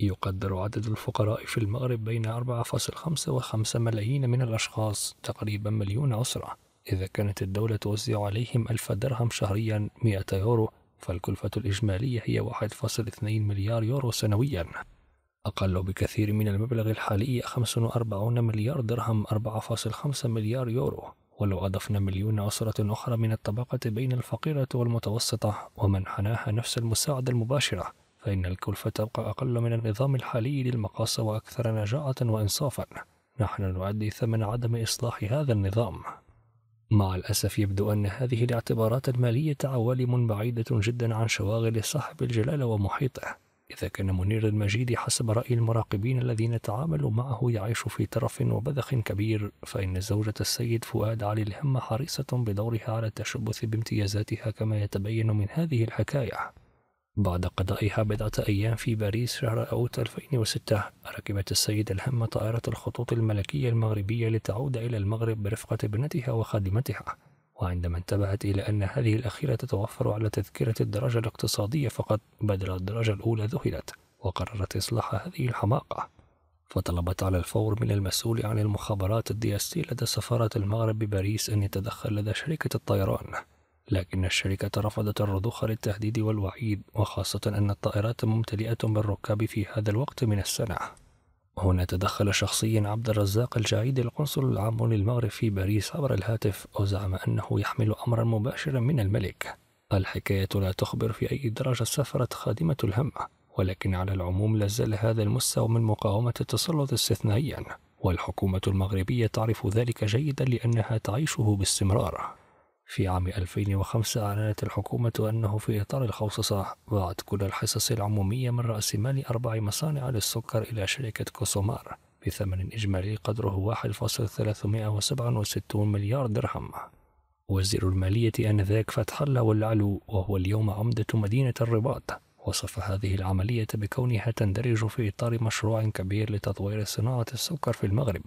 [SPEAKER 1] يقدر عدد الفقراء في المغرب بين 4.5 و5 ملايين من الأشخاص تقريبا مليون أسرة إذا كانت الدولة توزع عليهم ألف درهم شهريا 100 يورو فالكلفة الإجمالية هي 1.2 مليار يورو سنويا أقل بكثير من المبلغ الحالي 45 مليار درهم 4.5 مليار يورو ولو أضفنا مليون أسرة أخرى من الطبقة بين الفقيرة والمتوسطة ومنحناها نفس المساعدة المباشرة فإن الكلفة تبقى أقل من النظام الحالي للمقاصة وأكثر نجاعة وإنصافا نحن نؤدي ثمن عدم إصلاح هذا النظام مع الأسف يبدو أن هذه الاعتبارات المالية عوالم بعيدة جدا عن شواغل صاحب الجلالة ومحيطه إذا كان منير المجيد حسب رأي المراقبين الذين تعاملوا معه يعيش في ترف وبذخ كبير فإن زوجة السيد فؤاد علي الهم حريصة بدورها على التشبث بامتيازاتها كما يتبين من هذه الحكاية بعد قضائها بضعة أيام في باريس شهر أوت 2006 ركبت السيدة الهمة طائرة الخطوط الملكية المغربية لتعود إلى المغرب برفقة ابنتها وخادمتها وعندما انتبهت إلى أن هذه الأخيرة تتوفر على تذكرة الدرجة الاقتصادية فقط بدل الدرجة الأولى ذهلت وقررت إصلاح هذه الحماقة فطلبت على الفور من المسؤول عن المخابرات الدياستي لدى سفارة المغرب بباريس أن يتدخل لدى شركة الطيران لكن الشركة رفضت الرضوخ للتهديد والوعيد وخاصة أن الطائرات ممتلئة بالركاب في هذا الوقت من السنة هنا تدخل شخصيا عبد الرزاق الجعيد القنصل العام للمغرب في باريس عبر الهاتف وزعم أنه يحمل أمرا مباشرا من الملك الحكاية لا تخبر في أي درجة سافرت خادمة الهم ولكن على العموم لازال هذا المستوى من مقاومة التسلط استثنائيا والحكومة المغربية تعرف ذلك جيدا لأنها تعيشه باستمرار في عام 2005 أعلنت الحكومة أنه في إطار الخوصصة باعت كل الحصص العمومية من رأس مال أربع مصانع للسكر إلى شركة كوسومار بثمن إجمالي قدره 1.367 مليار درهم وزير المالية آنذاك فتح الله والعلو وهو اليوم عمدة مدينة الرباط وصف هذه العملية بكونها تندرج في إطار مشروع كبير لتطوير صناعة السكر في المغرب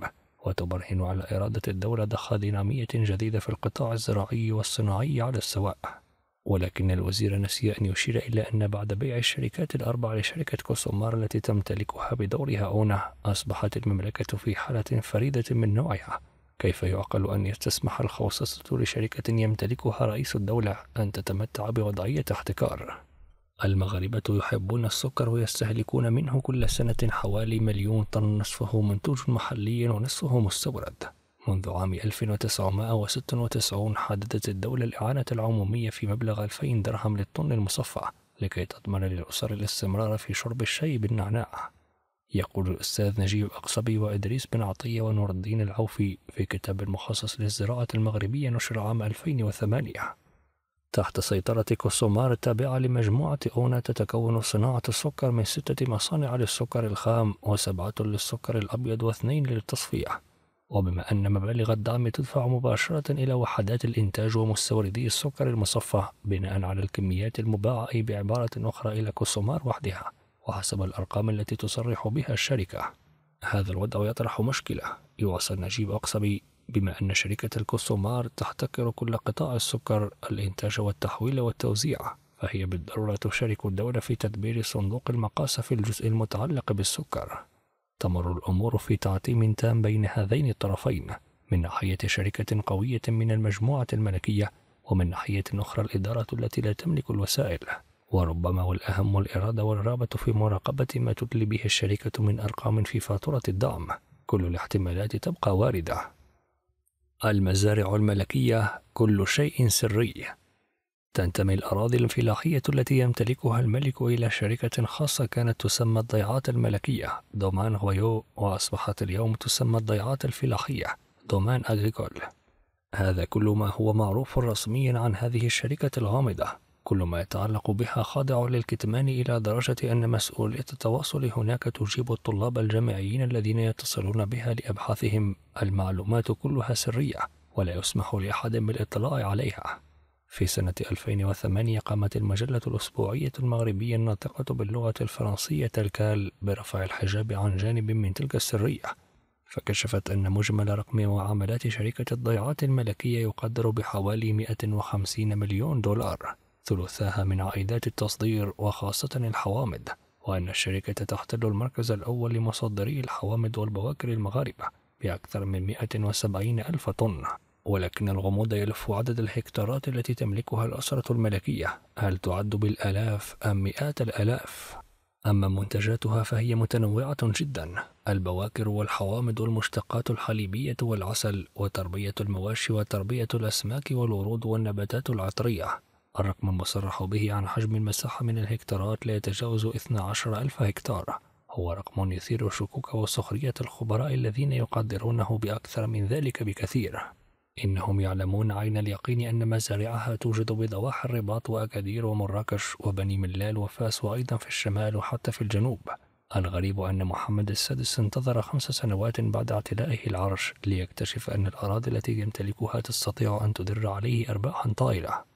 [SPEAKER 1] وتبرهن على إرادة الدولة ضخ دينامية جديدة في القطاع الزراعي والصناعي على السواء ولكن الوزير نسي أن يشير إلى أن بعد بيع الشركات الأربع لشركة كوسومار التي تمتلكها بدورها أونه أصبحت المملكة في حالة فريدة من نوعها كيف يعقل أن يستسمح الخوصصة لشركة يمتلكها رئيس الدولة أن تتمتع بوضعية احتكار؟ المغاربة يحبون السكر ويستهلكون منه كل سنة حوالي مليون طن نصفه منتوج محلي ونصفه مستورد منذ عام 1996 حددت الدولة الإعانة العمومية في مبلغ 2000 درهم للطن المصفى لكي تضمن للأسر الاستمرار في شرب الشاي بالنعناع يقول الأستاذ نجيب أقصبي وإدريس بن عطية ونور الدين العوفي في كتاب مخصص للزراعة المغربية نشر عام 2008 تحت سيطرة كوسومار التابعة لمجموعة أونا تتكون صناعة السكر من ستة مصانع للسكر الخام وسبعة للسكر الأبيض واثنين للتصفية وبما أن مبالغ الدعم تدفع مباشرة إلى وحدات الإنتاج ومستوردي السكر المصفى بناء على الكميات المباعة أي بعبارة أخرى إلى كوسومار وحدها وحسب الأرقام التي تصرح بها الشركة هذا الوضع يطرح مشكلة يواصل نجيب أقصبي بما أن شركة الكوسومار تحتكر كل قطاع السكر الإنتاج والتحويل والتوزيع فهي بالضرورة تشارك الدولة في تدبير صندوق المقاس في الجزء المتعلق بالسكر تمر الأمور في تعتيم تام بين هذين الطرفين من ناحية شركة قوية من المجموعة الملكية ومن ناحية أخرى الإدارة التي لا تملك الوسائل وربما والأهم الإرادة والرغبة في مراقبة ما تدلي به الشركة من أرقام في فاتورة الدعم كل الاحتمالات تبقى واردة المزارع الملكية كل شيء سري. تنتمي الأراضي الفلاحية التي يمتلكها الملك إلى شركة خاصة كانت تسمى الضيعات الملكية دومان غويو وأصبحت اليوم تسمى الضيعات الفلاحية دومان أغريكول هذا كل ما هو معروف رسميا عن هذه الشركة الغامضة كل ما يتعلق بها خاضع للكتمان إلى درجة أن مسؤولية التواصل هناك تجيب الطلاب الجامعيين الذين يتصلون بها لأبحاثهم المعلومات كلها سرية ولا يسمح لأحد بالاطلاع عليها في سنة 2008 قامت المجلة الأسبوعية المغربية الناطقة باللغة الفرنسية الكال برفع الحجاب عن جانب من تلك السرية فكشفت أن مجمل رقم معاملات شركة الضيعات الملكية يقدر بحوالي 150 مليون دولار ثلثاها من عائدات التصدير وخاصة الحوامض وأن الشركة تحتل المركز الأول لمصدري الحوامض والبواكر المغاربة بأكثر من 170 ألف طن ولكن الغموض يلف عدد الهكتارات التي تملكها الأسرة الملكية هل تعد بالآلاف أم مئات الآلاف؟ أما منتجاتها فهي متنوعة جدا البواكر والحوامض والمشتقات الحليبية والعسل وتربية المواشي وتربية الأسماك والورود والنباتات العطرية الرقم المصرح به عن حجم المساحة من الهكتارات لا يتجاوز 12 ألف هكتار هو رقم يثير الشكوك وسخرية الخبراء الذين يقدرونه بأكثر من ذلك بكثير إنهم يعلمون عين اليقين أن مزارعها توجد بضواحي الرباط وأكادير ومراكش وبني ملال وفاس وأيضا في الشمال وحتى في الجنوب الغريب أن محمد السادس انتظر خمس سنوات بعد اعتلائه العرش ليكتشف أن الأراضي التي يمتلكها تستطيع أن تدر عليه أرباحا طائلة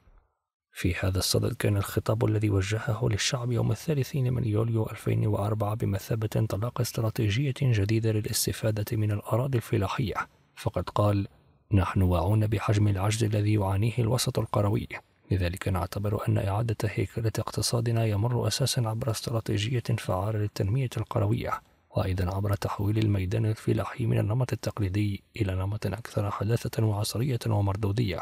[SPEAKER 1] في هذا الصدد كان الخطاب الذي وجهه للشعب يوم الثالثين من يوليو 2004 بمثابة انطلاق استراتيجية جديدة للاستفادة من الأراضي الفلاحية فقد قال نحن واعون بحجم العجز الذي يعانيه الوسط القروي لذلك نعتبر أن إعادة هيكلة اقتصادنا يمر أساسا عبر استراتيجية فعالة للتنمية القروية وأيضا عبر تحويل الميدان الفلاحي من النمط التقليدي إلى نمط أكثر حداثة وعصرية ومردودية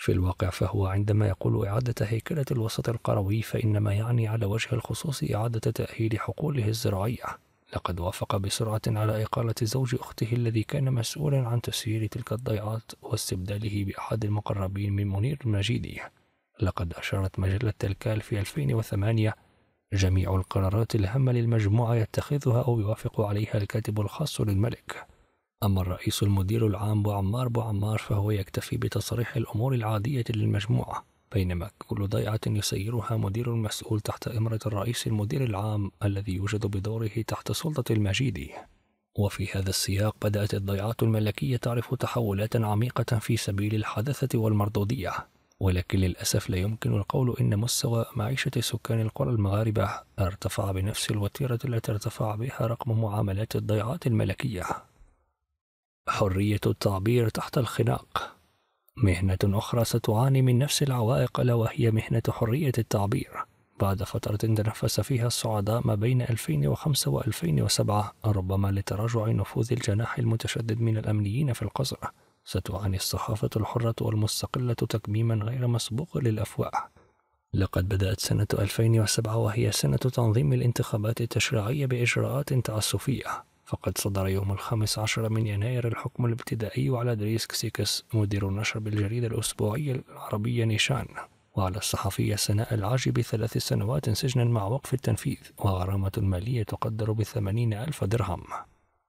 [SPEAKER 1] في الواقع فهو عندما يقول إعادة هيكلة الوسط القروي فإنما يعني على وجه الخصوص إعادة تأهيل حقوله الزراعية لقد وافق بسرعة على إقالة زوج أخته الذي كان مسؤولا عن تسيير تلك الضيعات واستبداله بأحد المقربين من منير المجيدي لقد أشارت مجلة تلكال في 2008 جميع القرارات الهامة للمجموعة يتخذها أو يوافق عليها الكاتب الخاص للملك أما الرئيس المدير العام بوعمار بوعمار فهو يكتفي بتصريح الأمور العادية للمجموعة بينما كل ضيعة يسيرها مدير مسؤول تحت إمرة الرئيس المدير العام الذي يوجد بدوره تحت سلطة المجيدي وفي هذا السياق بدأت الضيعات الملكية تعرف تحولات عميقة في سبيل الحدثة والمردودية ولكن للأسف لا يمكن القول إن مستوى معيشة سكان القرى المغاربة ارتفع بنفس الوتيرة التي ارتفع بها رقم معاملات الضيعات الملكية حرية التعبير تحت الخناق مهنة أخرى ستعاني من نفس العوائق ألا وهي مهنة حرية التعبير بعد فترة تنفس فيها السعداء ما بين 2005 و 2007 ربما لتراجع نفوذ الجناح المتشدد من الأمنيين في القصر ستعاني الصحافة الحرة والمستقلة تكميما غير مسبوق للأفواه لقد بدأت سنة 2007 وهي سنة تنظيم الانتخابات التشريعية بإجراءات تعسفية فقد صدر يوم الخامس عشر من يناير الحكم الابتدائي على دريس كسيكس مدير النشر بالجريدة الأسبوعية العربية نيشان وعلى الصحفية سناء العاجي بثلاث سنوات سجنا مع وقف التنفيذ وغرامة مالية تقدر بثمانين ألف درهم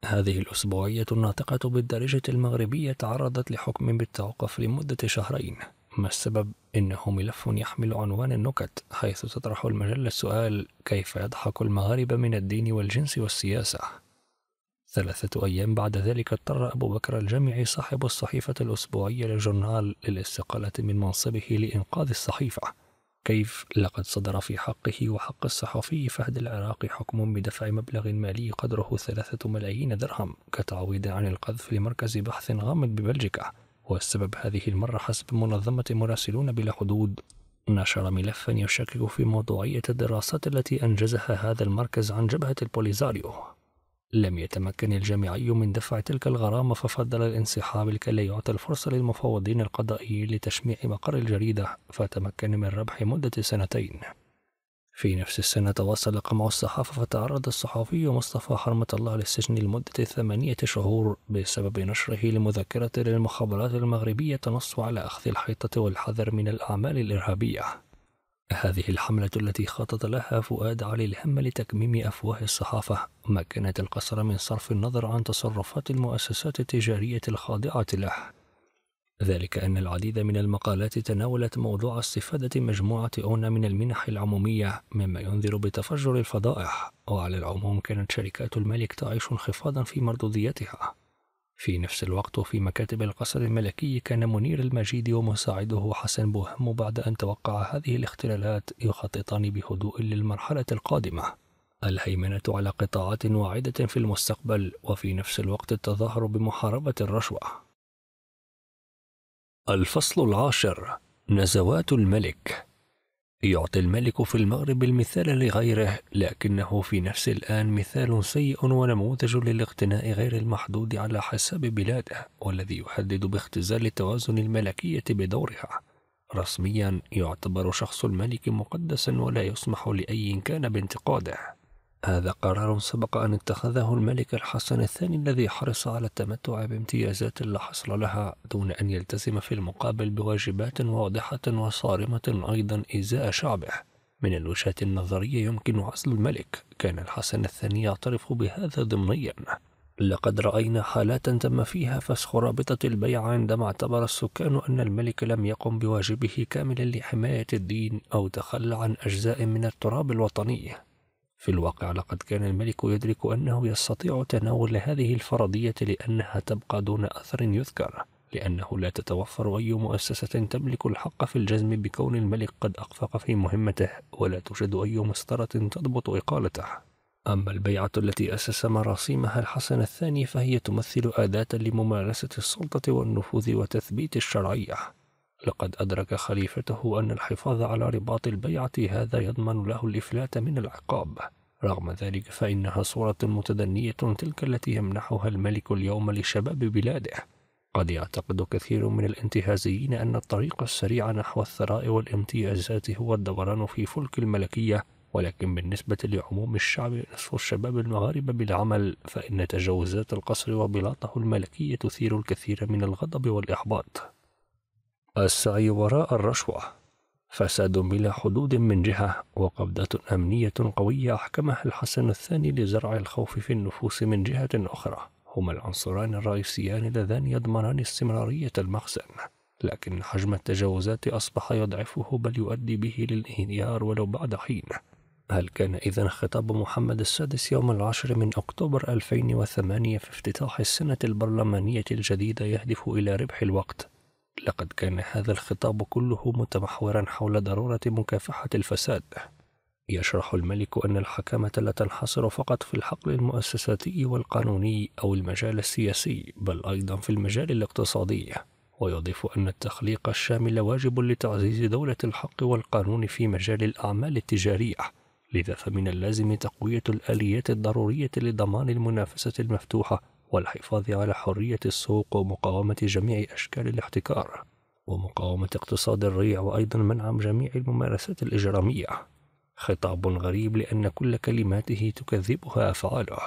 [SPEAKER 1] هذه الأسبوعية الناطقة بالدرجة المغربية تعرضت لحكم بالتوقف لمدة شهرين ما السبب؟ إنه ملف يحمل عنوان النكت حيث تطرح المجلة السؤال كيف يضحك المغاربة من الدين والجنس والسياسة ثلاثة أيام بعد ذلك اضطر أبو بكر الجامعي صاحب الصحيفة الأسبوعية للجورنال للاستقالة من منصبه لإنقاذ الصحيفة كيف لقد صدر في حقه وحق الصحفي فهد العراقي حكم بدفع مبلغ مالي قدره ثلاثة ملايين درهم كتعويض عن القذف لمركز بحث غامض ببلجيكا والسبب هذه المرة حسب منظمة مراسلون بلا حدود نشر ملفا يشكك في موضوعية الدراسات التي أنجزها هذا المركز عن جبهة البوليزاريو لم يتمكن الجامعي من دفع تلك الغرامة ففضل الانسحاب لكي لا يعطي الفرصة للمفوضين القضائيين لتشميع مقر الجريدة فتمكن من ربح مدة سنتين في نفس السنة تواصل قمع الصحافة فتعرض الصحفي مصطفى حرمة الله للسجن لمدة ثمانية شهور بسبب نشره لمذكرة للمخابرات المغربية تنص على أخذ الحيطة والحذر من الأعمال الإرهابية هذه الحملة التي خطط لها فؤاد علي الهم لتكميم أفواه الصحافة مكنت القصر من صرف النظر عن تصرفات المؤسسات التجارية الخاضعة له ذلك أن العديد من المقالات تناولت موضوع استفادة مجموعة أونا من المنح العمومية مما ينذر بتفجر الفضائح وعلى العموم كانت شركات الملك تعيش انخفاضا في مردوديتها في نفس الوقت وفي مكاتب القصر الملكي كان منير المجيد ومساعده حسن بوهم بعد أن توقع هذه الاختلالات يخططان بهدوء للمرحلة القادمة الهيمنة على قطاعات واعدة في المستقبل وفي نفس الوقت التظاهر بمحاربة الرشوة الفصل العاشر نزوات الملك يعطي الملك في المغرب المثال لغيره لكنه في نفس الآن مثال سيء ونموذج للاقتناء غير المحدود على حساب بلاده والذي يهدد باختزال توازن الملكية بدورها رسميا يعتبر شخص الملك مقدسا ولا يسمح لأي كان بانتقاده هذا قرار سبق أن اتخذه الملك الحسن الثاني الذي حرص على التمتع بامتيازات لا حصر لها دون أن يلتزم في المقابل بواجبات واضحة وصارمة أيضا إزاء شعبه من الوجهة النظرية يمكن عزل الملك كان الحسن الثاني يعترف بهذا ضمنيا لقد رأينا حالات تم فيها فسخ رابطة البيع عندما اعتبر السكان أن الملك لم يقم بواجبه كاملا لحماية الدين أو تخلى عن أجزاء من التراب الوطني في الواقع لقد كان الملك يدرك أنه يستطيع تناول هذه الفرضية لأنها تبقى دون أثر يذكر لأنه لا تتوفر أي مؤسسة تملك الحق في الجزم بكون الملك قد أخفق في مهمته ولا توجد أي مسطرة تضبط إقالته أما البيعة التي أسس مراسيمها الحسن الثاني فهي تمثل أداة لممارسة السلطة والنفوذ وتثبيت الشرعية لقد أدرك خليفته أن الحفاظ على رباط البيعة هذا يضمن له الإفلات من العقاب رغم ذلك فإنها صورة متدنية تلك التي يمنحها الملك اليوم لشباب بلاده قد يعتقد كثير من الانتهازيين أن الطريق السريع نحو الثراء والامتيازات هو الدوران في فلك الملكية ولكن بالنسبة لعموم الشعب نصف الشباب المغاربة بالعمل فإن تجاوزات القصر وبلاطه الملكي تثير الكثير من الغضب والإحباط السعي وراء الرشوة فساد بلا حدود من جهة وقبضة أمنية قوية أحكمها الحسن الثاني لزرع الخوف في النفوس من جهة أخرى هما العنصران الرئيسيان اللذان يضمنان استمرارية المخزن لكن حجم التجاوزات أصبح يضعفه بل يؤدي به للانهيار ولو بعد حين هل كان إذا خطاب محمد السادس يوم العاشر من أكتوبر 2008 في افتتاح السنة البرلمانية الجديدة يهدف إلى ربح الوقت لقد كان هذا الخطاب كله متمحورا حول ضرورة مكافحة الفساد يشرح الملك أن الحكامة لا تنحصر فقط في الحقل المؤسساتي والقانوني أو المجال السياسي بل أيضا في المجال الاقتصادي ويضيف أن التخليق الشامل واجب لتعزيز دولة الحق والقانون في مجال الأعمال التجارية لذا فمن اللازم تقوية الآليات الضرورية لضمان المنافسة المفتوحة والحفاظ على حرية السوق ومقاومة جميع أشكال الاحتكار ومقاومة اقتصاد الريع وأيضا منع جميع الممارسات الإجرامية خطاب غريب لأن كل كلماته تكذبها أفعاله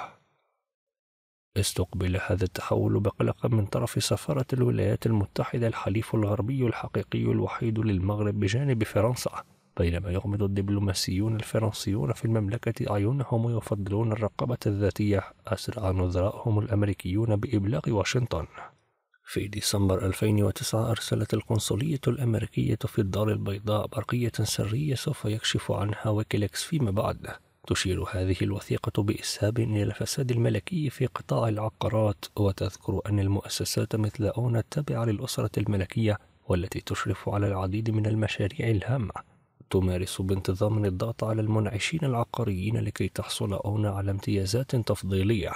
[SPEAKER 1] استقبل هذا التحول بقلق من طرف سفارة الولايات المتحدة الحليف الغربي الحقيقي الوحيد للمغرب بجانب فرنسا بينما يغمض الدبلوماسيون الفرنسيون في المملكة أعينهم ويفضلون الرقابة الذاتية أسرع نظرائهم الأمريكيون بإبلاغ واشنطن في ديسمبر 2009 أرسلت القنصلية الأمريكية في الدار البيضاء برقية سرية سوف يكشف عنها ويكيليكس فيما بعد تشير هذه الوثيقة بإسهاب إلى الفساد الملكي في قطاع العقارات وتذكر أن المؤسسات مثل أونا التابعة للأسرة الملكية والتي تشرف على العديد من المشاريع الهامة تمارس بانتظام الضغط على المنعشين العقاريين لكي تحصل أون على امتيازات تفضيلية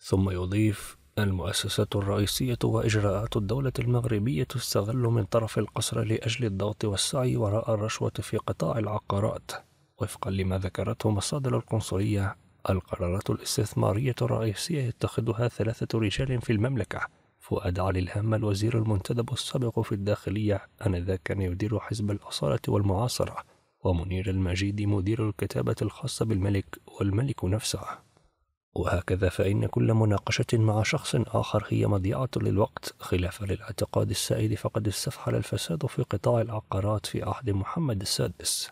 [SPEAKER 1] ثم يضيف المؤسسات الرئيسية وإجراءات الدولة المغربية تستغل من طرف القصر لأجل الضغط والسعي وراء الرشوة في قطاع العقارات وفقا لما ذكرته مصادر القنصلية القرارات الاستثمارية الرئيسية يتخذها ثلاثة رجال في المملكة فؤاد علي الهام الوزير المنتدب السابق في الداخلية أنذاك كان يدير حزب الأصالة والمعاصرة ومنير المجيد مدير الكتابة الخاصة بالملك والملك نفسه وهكذا فإن كل مناقشة مع شخص آخر هي مضيعة للوقت خلافا للاعتقاد السائد فقد استفحل الفساد في قطاع العقارات في عهد محمد السادس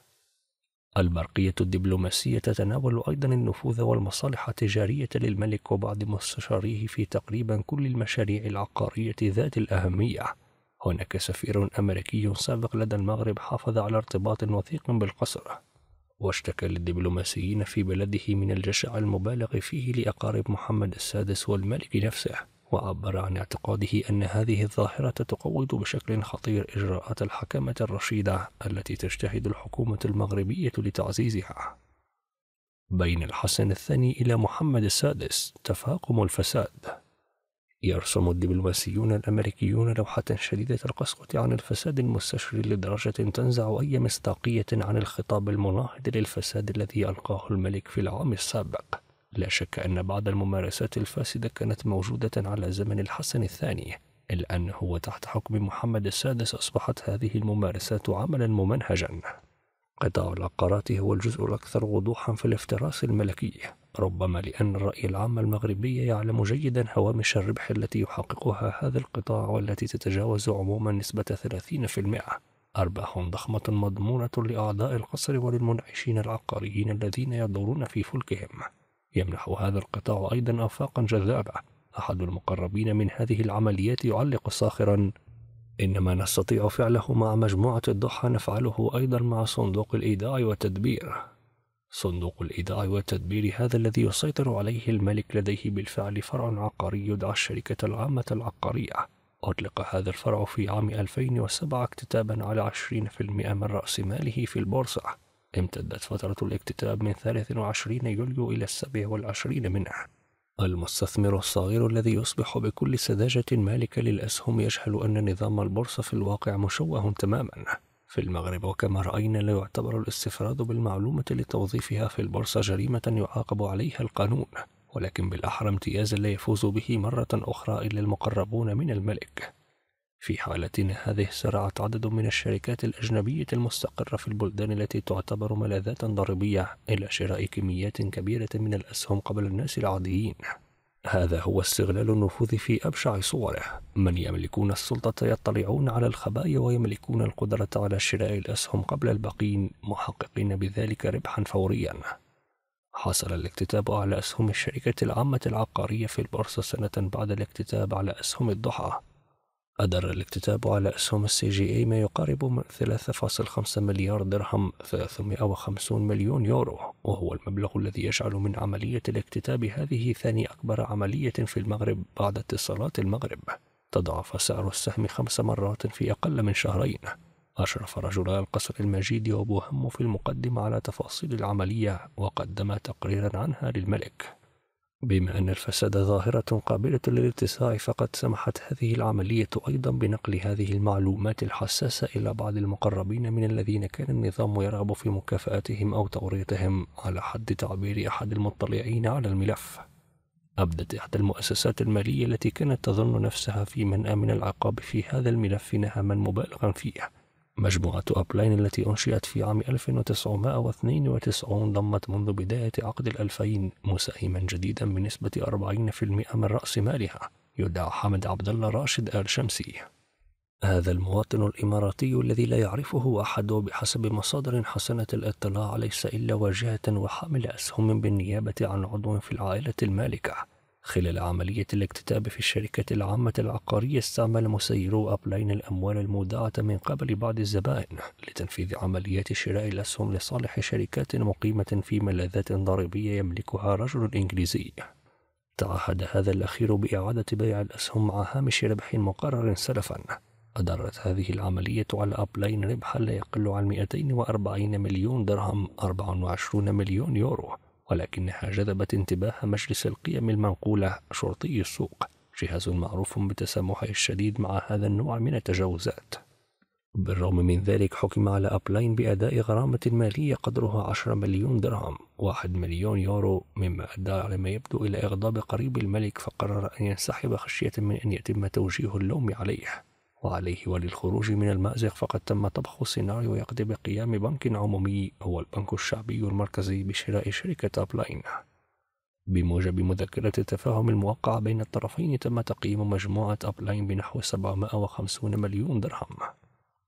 [SPEAKER 1] المرقية الدبلوماسية تتناول أيضا النفوذ والمصالح التجارية للملك وبعض مستشاريه في تقريبا كل المشاريع العقارية ذات الأهمية هناك سفير أمريكي سابق لدى المغرب حافظ على ارتباط وثيق بالقصر واشتكى للدبلوماسيين في بلده من الجشع المبالغ فيه لأقارب محمد السادس والملك نفسه وعبر عن اعتقاده أن هذه الظاهرة تقوض بشكل خطير إجراءات الحكمة الرشيدة التي تجتهد الحكومة المغربية لتعزيزها. بين الحسن الثاني إلى محمد السادس تفاقم الفساد يرسم الدبلوماسيون الأمريكيون لوحة شديدة القسوة عن الفساد المستشري لدرجة تنزع أي مصداقية عن الخطاب المناهض للفساد الذي ألقاه الملك في العام السابق لا شك أن بعض الممارسات الفاسدة كانت موجودة على زمن الحسن الثاني الآن هو تحت حكم محمد السادس أصبحت هذه الممارسات عملا ممنهجا قطاع العقارات هو الجزء الأكثر وضوحا في الافتراس الملكي ربما لأن الرأي العام المغربي يعلم جيدا هوامش الربح التي يحققها هذا القطاع والتي تتجاوز عموما نسبة 30% أرباح ضخمة مضمونة لأعضاء القصر وللمنعشين العقاريين الذين يدورون في فلكهم يمنح هذا القطاع أيضا آفاقا جذابة أحد المقربين من هذه العمليات يعلق صاخرا إن ما نستطيع فعله مع مجموعة الضحى نفعله أيضا مع صندوق الإيداع والتدبير صندوق الإيداع والتدبير هذا الذي يسيطر عليه الملك لديه بالفعل فرع عقاري يدعى الشركة العامة العقارية أطلق هذا الفرع في عام 2007 اكتتابا على 20% من رأس ماله في البورصة امتدت فترة الاكتتاب من 23 يوليو إلى 27 منه المستثمر الصغير الذي يصبح بكل سذاجة مالك للأسهم يجهل أن نظام البورصة في الواقع مشوه تماما في المغرب وكما رأينا لا يعتبر الاستفراد بالمعلومة لتوظيفها في البورصة جريمة يعاقب عليها القانون ولكن بالأحرى امتيازا لا يفوز به مرة أخرى إلا المقربون من الملك في حالتنا هذه سرعت عدد من الشركات الأجنبية المستقرة في البلدان التي تعتبر ملاذات ضريبية إلى شراء كميات كبيرة من الأسهم قبل الناس العاديين هذا هو استغلال النفوذ في أبشع صوره من يملكون السلطة يطلعون على الخبايا ويملكون القدرة على شراء الأسهم قبل الباقين محققين بذلك ربحا فوريا حصل الاكتتاب على أسهم الشركة العامة العقارية في البورصة سنة بعد الاكتتاب على أسهم الضحى أدر الاكتتاب على أسهم السي جي اي ما يقارب من 3.5 مليار درهم 350 مليون يورو وهو المبلغ الذي يجعل من عملية الاكتتاب هذه ثاني أكبر عملية في المغرب بعد اتصالات المغرب تضاعف سعر السهم خمس مرات في أقل من شهرين أشرف رجلا القصر المجيد وبوهم في المقدمة على تفاصيل العملية وقدم تقريرا عنها للملك بما أن الفساد ظاهرة قابلة للاتساع فقد سمحت هذه العملية أيضا بنقل هذه المعلومات الحساسة إلى بعض المقربين من الذين كان النظام يرغب في مكافأتهم أو توريطهم على حد تعبير أحد المطلعين على الملف أبدت إحدى المؤسسات المالية التي كانت تظن نفسها في منأى من العقاب في هذا الملف نهما مبالغا فيه مجموعة أبلاين التي أنشئت في عام 1992 ضمت منذ بداية عقد الألفين مساهما جديدا بنسبة 40% من رأس مالها يدعى حمد عبد الله راشد آل شمسي هذا المواطن الإماراتي الذي لا يعرفه أحد بحسب مصادر حسنة الاطلاع ليس إلا واجهة وحامل أسهم بالنيابة عن عضو في العائلة المالكة خلال عملية الاكتتاب في الشركة العامة العقارية استعمل مسيرو أبلين الأموال المودعة من قبل بعض الزبائن لتنفيذ عمليات شراء الأسهم لصالح شركات مقيمة في ملاذات ضريبية يملكها رجل إنجليزي تعهد هذا الأخير بإعادة بيع الأسهم مع هامش ربح مقرر سلفا أدرت هذه العملية على أبلين ربحا لا يقل عن 240 مليون درهم 24 مليون يورو ولكنها جذبت انتباه مجلس القيم المنقولة شرطي السوق جهاز معروف بتسامحه الشديد مع هذا النوع من التجاوزات بالرغم من ذلك حكم على أبلاين بأداء غرامة مالية قدرها 10 مليون درهم 1 مليون يورو مما أدى على ما يبدو إلى إغضاب قريب الملك فقرر أن ينسحب خشية من أن يتم توجيه اللوم عليه وعليه وللخروج من المأزق فقد تم طبخ سيناريو يقضي بقيام بنك عمومي هو البنك الشعبي المركزي بشراء شركة أبلاين بموجب مذكرة التفاهم الموقعة بين الطرفين تم تقييم مجموعة أبلاين بنحو 750 مليون درهم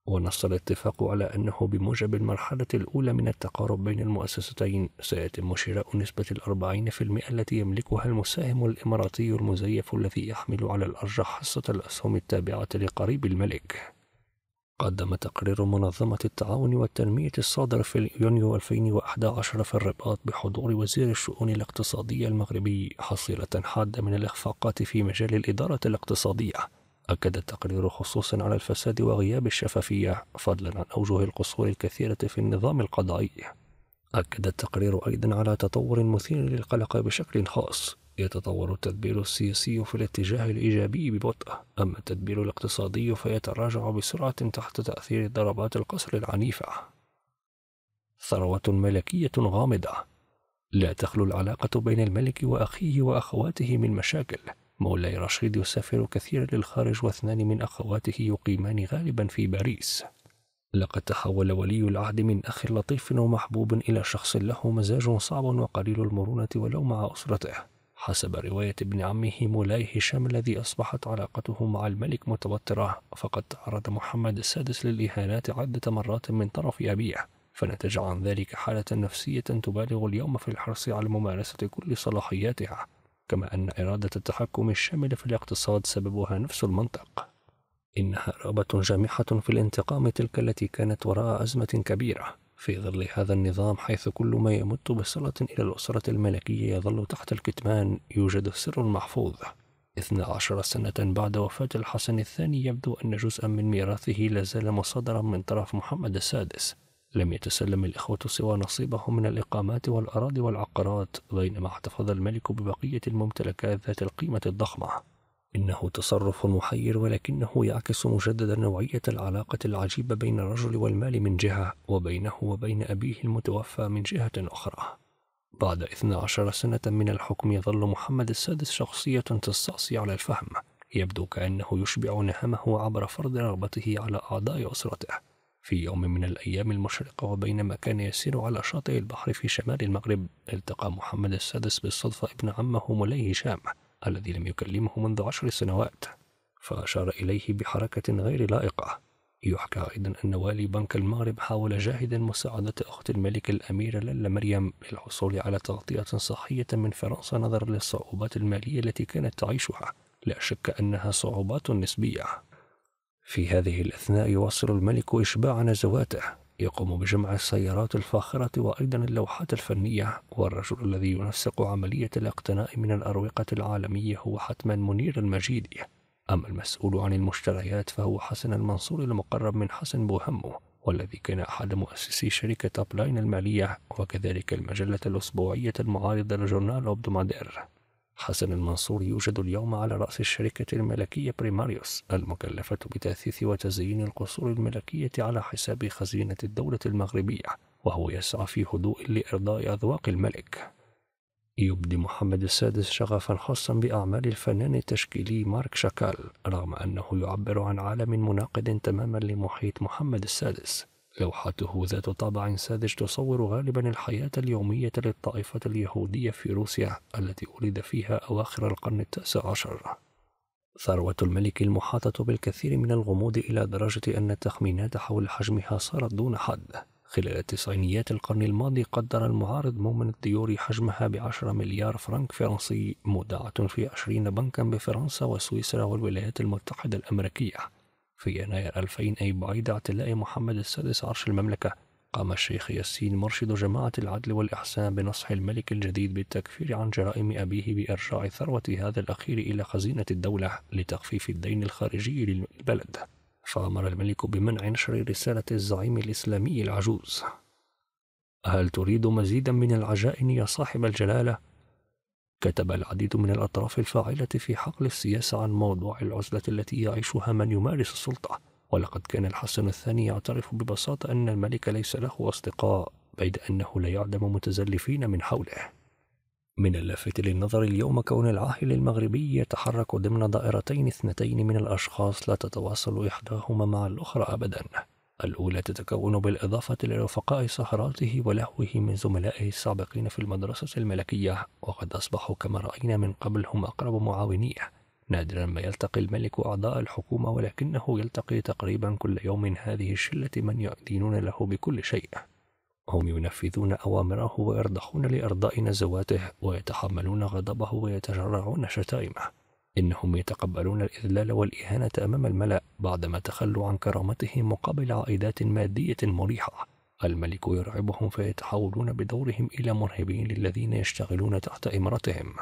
[SPEAKER 1] ونص الاتفاق على أنه بموجب المرحلة الأولى من التقارب بين المؤسستين سيتم شراء نسبة الأربعين في المئة التي يملكها المساهم الإماراتي المزيف الذي يحمل على الأرجح حصة الأسهم التابعة لقريب الملك قدم تقرير منظمة التعاون والتنمية الصادر في يونيو 2011 في الرباط بحضور وزير الشؤون الاقتصادية المغربي حصيلة حادة من الإخفاقات في مجال الإدارة الاقتصادية أكد التقرير خصوصا على الفساد وغياب الشفافية فضلا عن أوجه القصور الكثيرة في النظام القضائي أكد التقرير أيضا على تطور مثير للقلق بشكل خاص يتطور التدبير السياسي في الاتجاه الإيجابي ببطء أما التدبير الاقتصادي فيتراجع بسرعة تحت تأثير ضربات القصر العنيفة ثروة ملكية غامضة لا تخلو العلاقة بين الملك وأخيه وأخواته من مشاكل مولاي رشيد يسافر كثيرا للخارج واثنان من أخواته يقيمان غالبا في باريس لقد تحول ولي العهد من أخ لطيف ومحبوب إلى شخص له مزاج صعب وقليل المرونة ولو مع أسرته حسب رواية ابن عمه مولاي هشام الذي أصبحت علاقته مع الملك متوترة فقد تعرض محمد السادس للإهانات عدة مرات من طرف أبيه فنتج عن ذلك حالة نفسية تبالغ اليوم في الحرص على ممارسة كل صلاحياتها كما أن إرادة التحكم الشامل في الاقتصاد سببها نفس المنطق إنها رغبة جامحة في الانتقام تلك التي كانت وراء أزمة كبيرة في ظل هذا النظام حيث كل ما يمت بصلة إلى الأسرة الملكية يظل تحت الكتمان يوجد سر محفوظ 12 سنة بعد وفاة الحسن الثاني يبدو أن جزءا من ميراثه لازال مصادرا من طرف محمد السادس لم يتسلم الإخوة سوى نصيبهم من الإقامات والأراضي والعقارات بينما احتفظ الملك ببقية الممتلكات ذات القيمة الضخمة إنه تصرف محير ولكنه يعكس مجددا نوعية العلاقة العجيبة بين الرجل والمال من جهة وبينه وبين أبيه المتوفى من جهة أخرى بعد 12 سنة من الحكم يظل محمد السادس شخصية تستعصي على الفهم يبدو كأنه يشبع نهمه عبر فرض رغبته على أعضاء أسرته في يوم من الأيام المشرقة وبينما كان يسير على شاطئ البحر في شمال المغرب التقى محمد السادس بالصدفة ابن عمه مولاي هشام الذي لم يكلمه منذ عشر سنوات فأشار إليه بحركة غير لائقة يحكى أيضا أن والي بنك المغرب حاول جاهدا مساعدة أخت الملك الأميرة للا مريم للحصول على تغطية صحية من فرنسا نظرا للصعوبات المالية التي كانت تعيشها لا شك أنها صعوبات نسبية في هذه الأثناء يواصل الملك إشباع نزواته يقوم بجمع السيارات الفاخرة وأيضا اللوحات الفنية والرجل الذي ينسق عملية الاقتناء من الأروقة العالمية هو حتما منير المجيدي أما المسؤول عن المشتريات فهو حسن المنصور المقرب من حسن بوهمو والذي كان أحد مؤسسي شركة أبلاين المالية وكذلك المجلة الأسبوعية المعارضة لجورنال أوبدومادير حسن المنصور يوجد اليوم على رأس الشركة الملكية بريماريوس المكلفة بتأثيث وتزيين القصور الملكية على حساب خزينة الدولة المغربية وهو يسعى في هدوء لإرضاء أذواق الملك يبدي محمد السادس شغفا خاصا بأعمال الفنان التشكيلي مارك شاكال رغم أنه يعبر عن عالم مناقض تماما لمحيط محمد السادس لوحته ذات طابع ساذج تصور غالبا الحياة اليومية للطائفة اليهودية في روسيا التي ولد فيها أواخر القرن التاسع عشر ثروة الملك المحاطة بالكثير من الغموض إلى درجة أن التخمينات حول حجمها صارت دون حد خلال تسعينيات القرن الماضي قدر المعارض مومن الديوري حجمها بعشرة مليار فرنك فرنسي مودعة في عشرين بنكا بفرنسا وسويسرا والولايات المتحدة الأمريكية في يناير 2000 أي بعيد اعتلاء محمد السادس عرش المملكة قام الشيخ ياسين مرشد جماعة العدل والإحسان بنصح الملك الجديد بالتكفير عن جرائم أبيه بإرجاع ثروة هذا الأخير إلى خزينة الدولة لتخفيف الدين الخارجي للبلد فأمر الملك بمنع نشر رسالة الزعيم الإسلامي العجوز هل تريد مزيدا من العجائن يا صاحب الجلالة؟ كتب العديد من الأطراف الفاعلة في حقل السياسة عن موضوع العزلة التي يعيشها من يمارس السلطة ولقد كان الحسن الثاني يعترف ببساطة أن الملك ليس له أصدقاء بيد أنه لا يعدم متزلفين من حوله من اللافت للنظر اليوم كون العاهل المغربي يتحرك ضمن دائرتين اثنتين من الأشخاص لا تتواصل إحداهما مع الأخرى أبداً الأولى تتكون بالإضافة لرفقاء سهراته ولهوه من زملائه السابقين في المدرسة الملكية وقد أصبحوا كما رأينا من قبل هم أقرب معاونيه نادرا ما يلتقي الملك أعضاء الحكومة ولكنه يلتقي تقريبا كل يوم هذه الشلة من يؤذنون له بكل شيء هم ينفذون أوامره ويرضخون لإرضاء نزواته ويتحملون غضبه ويتجرعون شتائمه إنهم يتقبلون الإذلال والإهانة أمام الملأ بعدما تخلوا عن كرامتهم مقابل عائدات مادية مريحة. الملك يرعبهم فيتحولون بدورهم إلى مرهبين للذين يشتغلون تحت إمرتهم.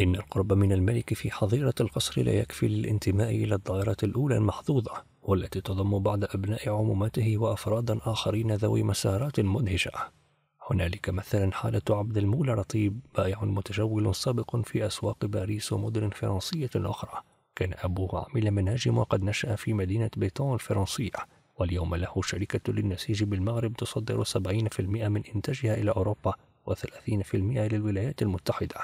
[SPEAKER 1] إن القرب من الملك في حظيرة القصر لا يكفي للانتماء إلى الدائرة الأولى المحظوظة والتي تضم بعض أبناء عمومته وأفرادا آخرين ذوي مسارات مدهشة هنالك مثلا حالة عبد المولى رطيب بائع متجول سابق في أسواق باريس ومدن فرنسية أخرى كان أبوه عمل مناجم وقد نشأ في مدينة بيتون الفرنسية واليوم له شركة للنسيج بالمغرب تصدر 70% من إنتاجها إلى أوروبا و30% للولايات المتحدة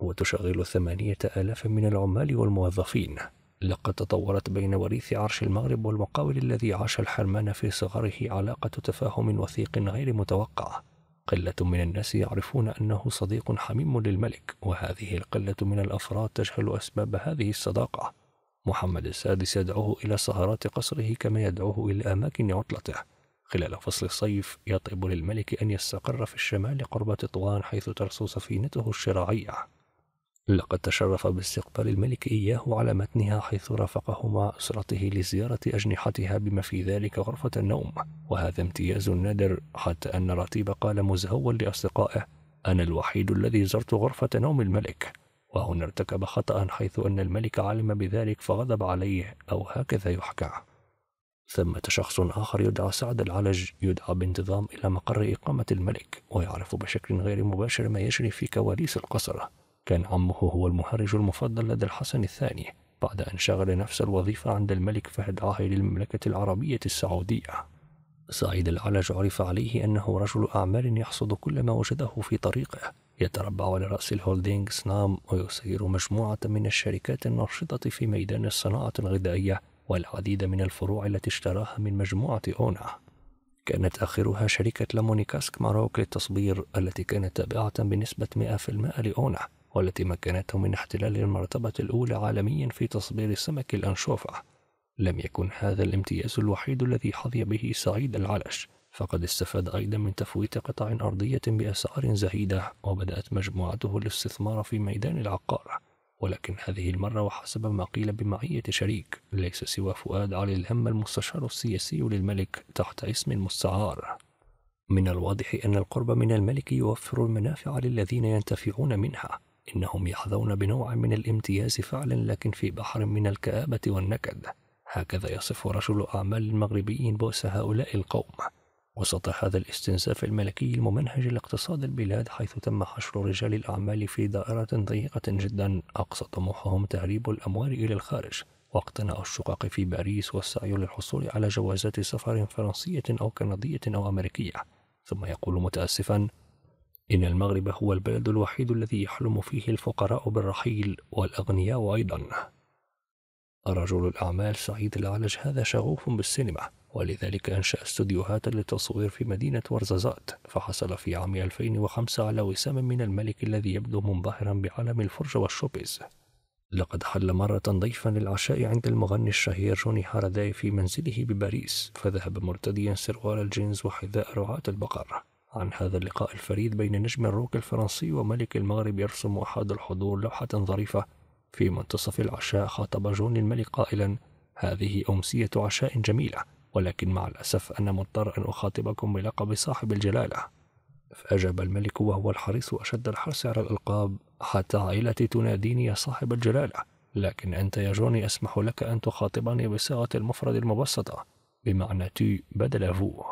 [SPEAKER 1] وتشغل ثمانية آلاف من العمال والموظفين لقد تطورت بين وريث عرش المغرب والمقاول الذي عاش الحرمان في صغره علاقة تفاهم وثيق غير متوقع قلة من الناس يعرفون أنه صديق حميم للملك وهذه القلة من الأفراد تجهل أسباب هذه الصداقة محمد السادس يدعوه إلى سهرات قصره كما يدعوه إلى أماكن عطلته خلال فصل الصيف يطلب للملك أن يستقر في الشمال قرب تطوان حيث ترسو سفينته الشراعية لقد تشرف باستقبال الملك إياه على متنها حيث رافقه مع أسرته لزيارة أجنحتها بما في ذلك غرفة النوم وهذا امتياز نادر حتى أن رتيب قال مزهوا لأصدقائه أنا الوحيد الذي زرت غرفة نوم الملك وهنا ارتكب خطأ حيث أن الملك علم بذلك فغضب عليه أو هكذا يحكى ثمة شخص آخر يدعى سعد العلج يدعى بانتظام إلى مقر إقامة الملك ويعرف بشكل غير مباشر ما يجري في كواليس القصر كان عمه هو المهرج المفضل لدى الحسن الثاني بعد أن شغل نفس الوظيفة عند الملك فهد عاهل المملكة العربية السعودية سعيد العلج عرف عليه أنه رجل أعمال يحصد كل ما وجده في طريقه يتربع على رأس الهولدينغ سنام ويسير مجموعة من الشركات الناشطة في ميدان الصناعة الغذائية والعديد من الفروع التي اشتراها من مجموعة أونا كانت آخرها شركة لامونيكاسك ماروك للتصبير التي كانت تابعة بنسبة 100% لأونا والتي مكنته من احتلال المرتبة الأولى عالميا في تصدير سمك الأنشوفة لم يكن هذا الامتياز الوحيد الذي حظي به سعيد العلش فقد استفاد أيضا من تفويت قطع أرضية بأسعار زهيدة وبدأت مجموعته الاستثمار في ميدان العقار ولكن هذه المرة وحسب ما قيل بمعية شريك ليس سوى فؤاد علي الهم المستشار السياسي للملك تحت اسم مستعار من الواضح أن القرب من الملك يوفر المنافع للذين ينتفعون منها إنهم يحظون بنوع من الامتياز فعلا لكن في بحر من الكآبة والنكد هكذا يصف رجل أعمال المغربيين بؤس هؤلاء القوم وسط هذا الاستنزاف الملكي الممنهج لاقتصاد البلاد حيث تم حشر رجال الأعمال في دائرة ضيقة جدا أقصى طموحهم تهريب الأموال إلى الخارج واقتناء الشقق في باريس والسعي للحصول على جوازات سفر فرنسية أو كندية أو أمريكية ثم يقول متأسفا إن المغرب هو البلد الوحيد الذي يحلم فيه الفقراء بالرحيل والأغنياء أيضا رجل الأعمال سعيد العلج هذا شغوف بالسينما ولذلك أنشأ استوديوهات للتصوير في مدينة ورزازات فحصل في عام 2005 على وسام من الملك الذي يبدو منبهرا بعالم الفرجة والشوبيز لقد حل مرة ضيفا للعشاء عند المغني الشهير جوني هارداي في منزله بباريس فذهب مرتديا سروال الجينز وحذاء رعاة البقر عن هذا اللقاء الفريد بين نجم الروك الفرنسي وملك المغرب يرسم أحد الحضور لوحة ظريفة في منتصف العشاء خاطب جون الملك قائلا هذه أمسية عشاء جميلة ولكن مع الأسف أنا مضطر أن أخاطبكم بلقب صاحب الجلالة فأجاب الملك وهو الحريص أشد الحرص على الألقاب حتى عائلتي تناديني يا صاحب الجلالة لكن أنت يا جوني أسمح لك أن تخاطبني بصيغة المفرد المبسطة بمعنى تي بدل فو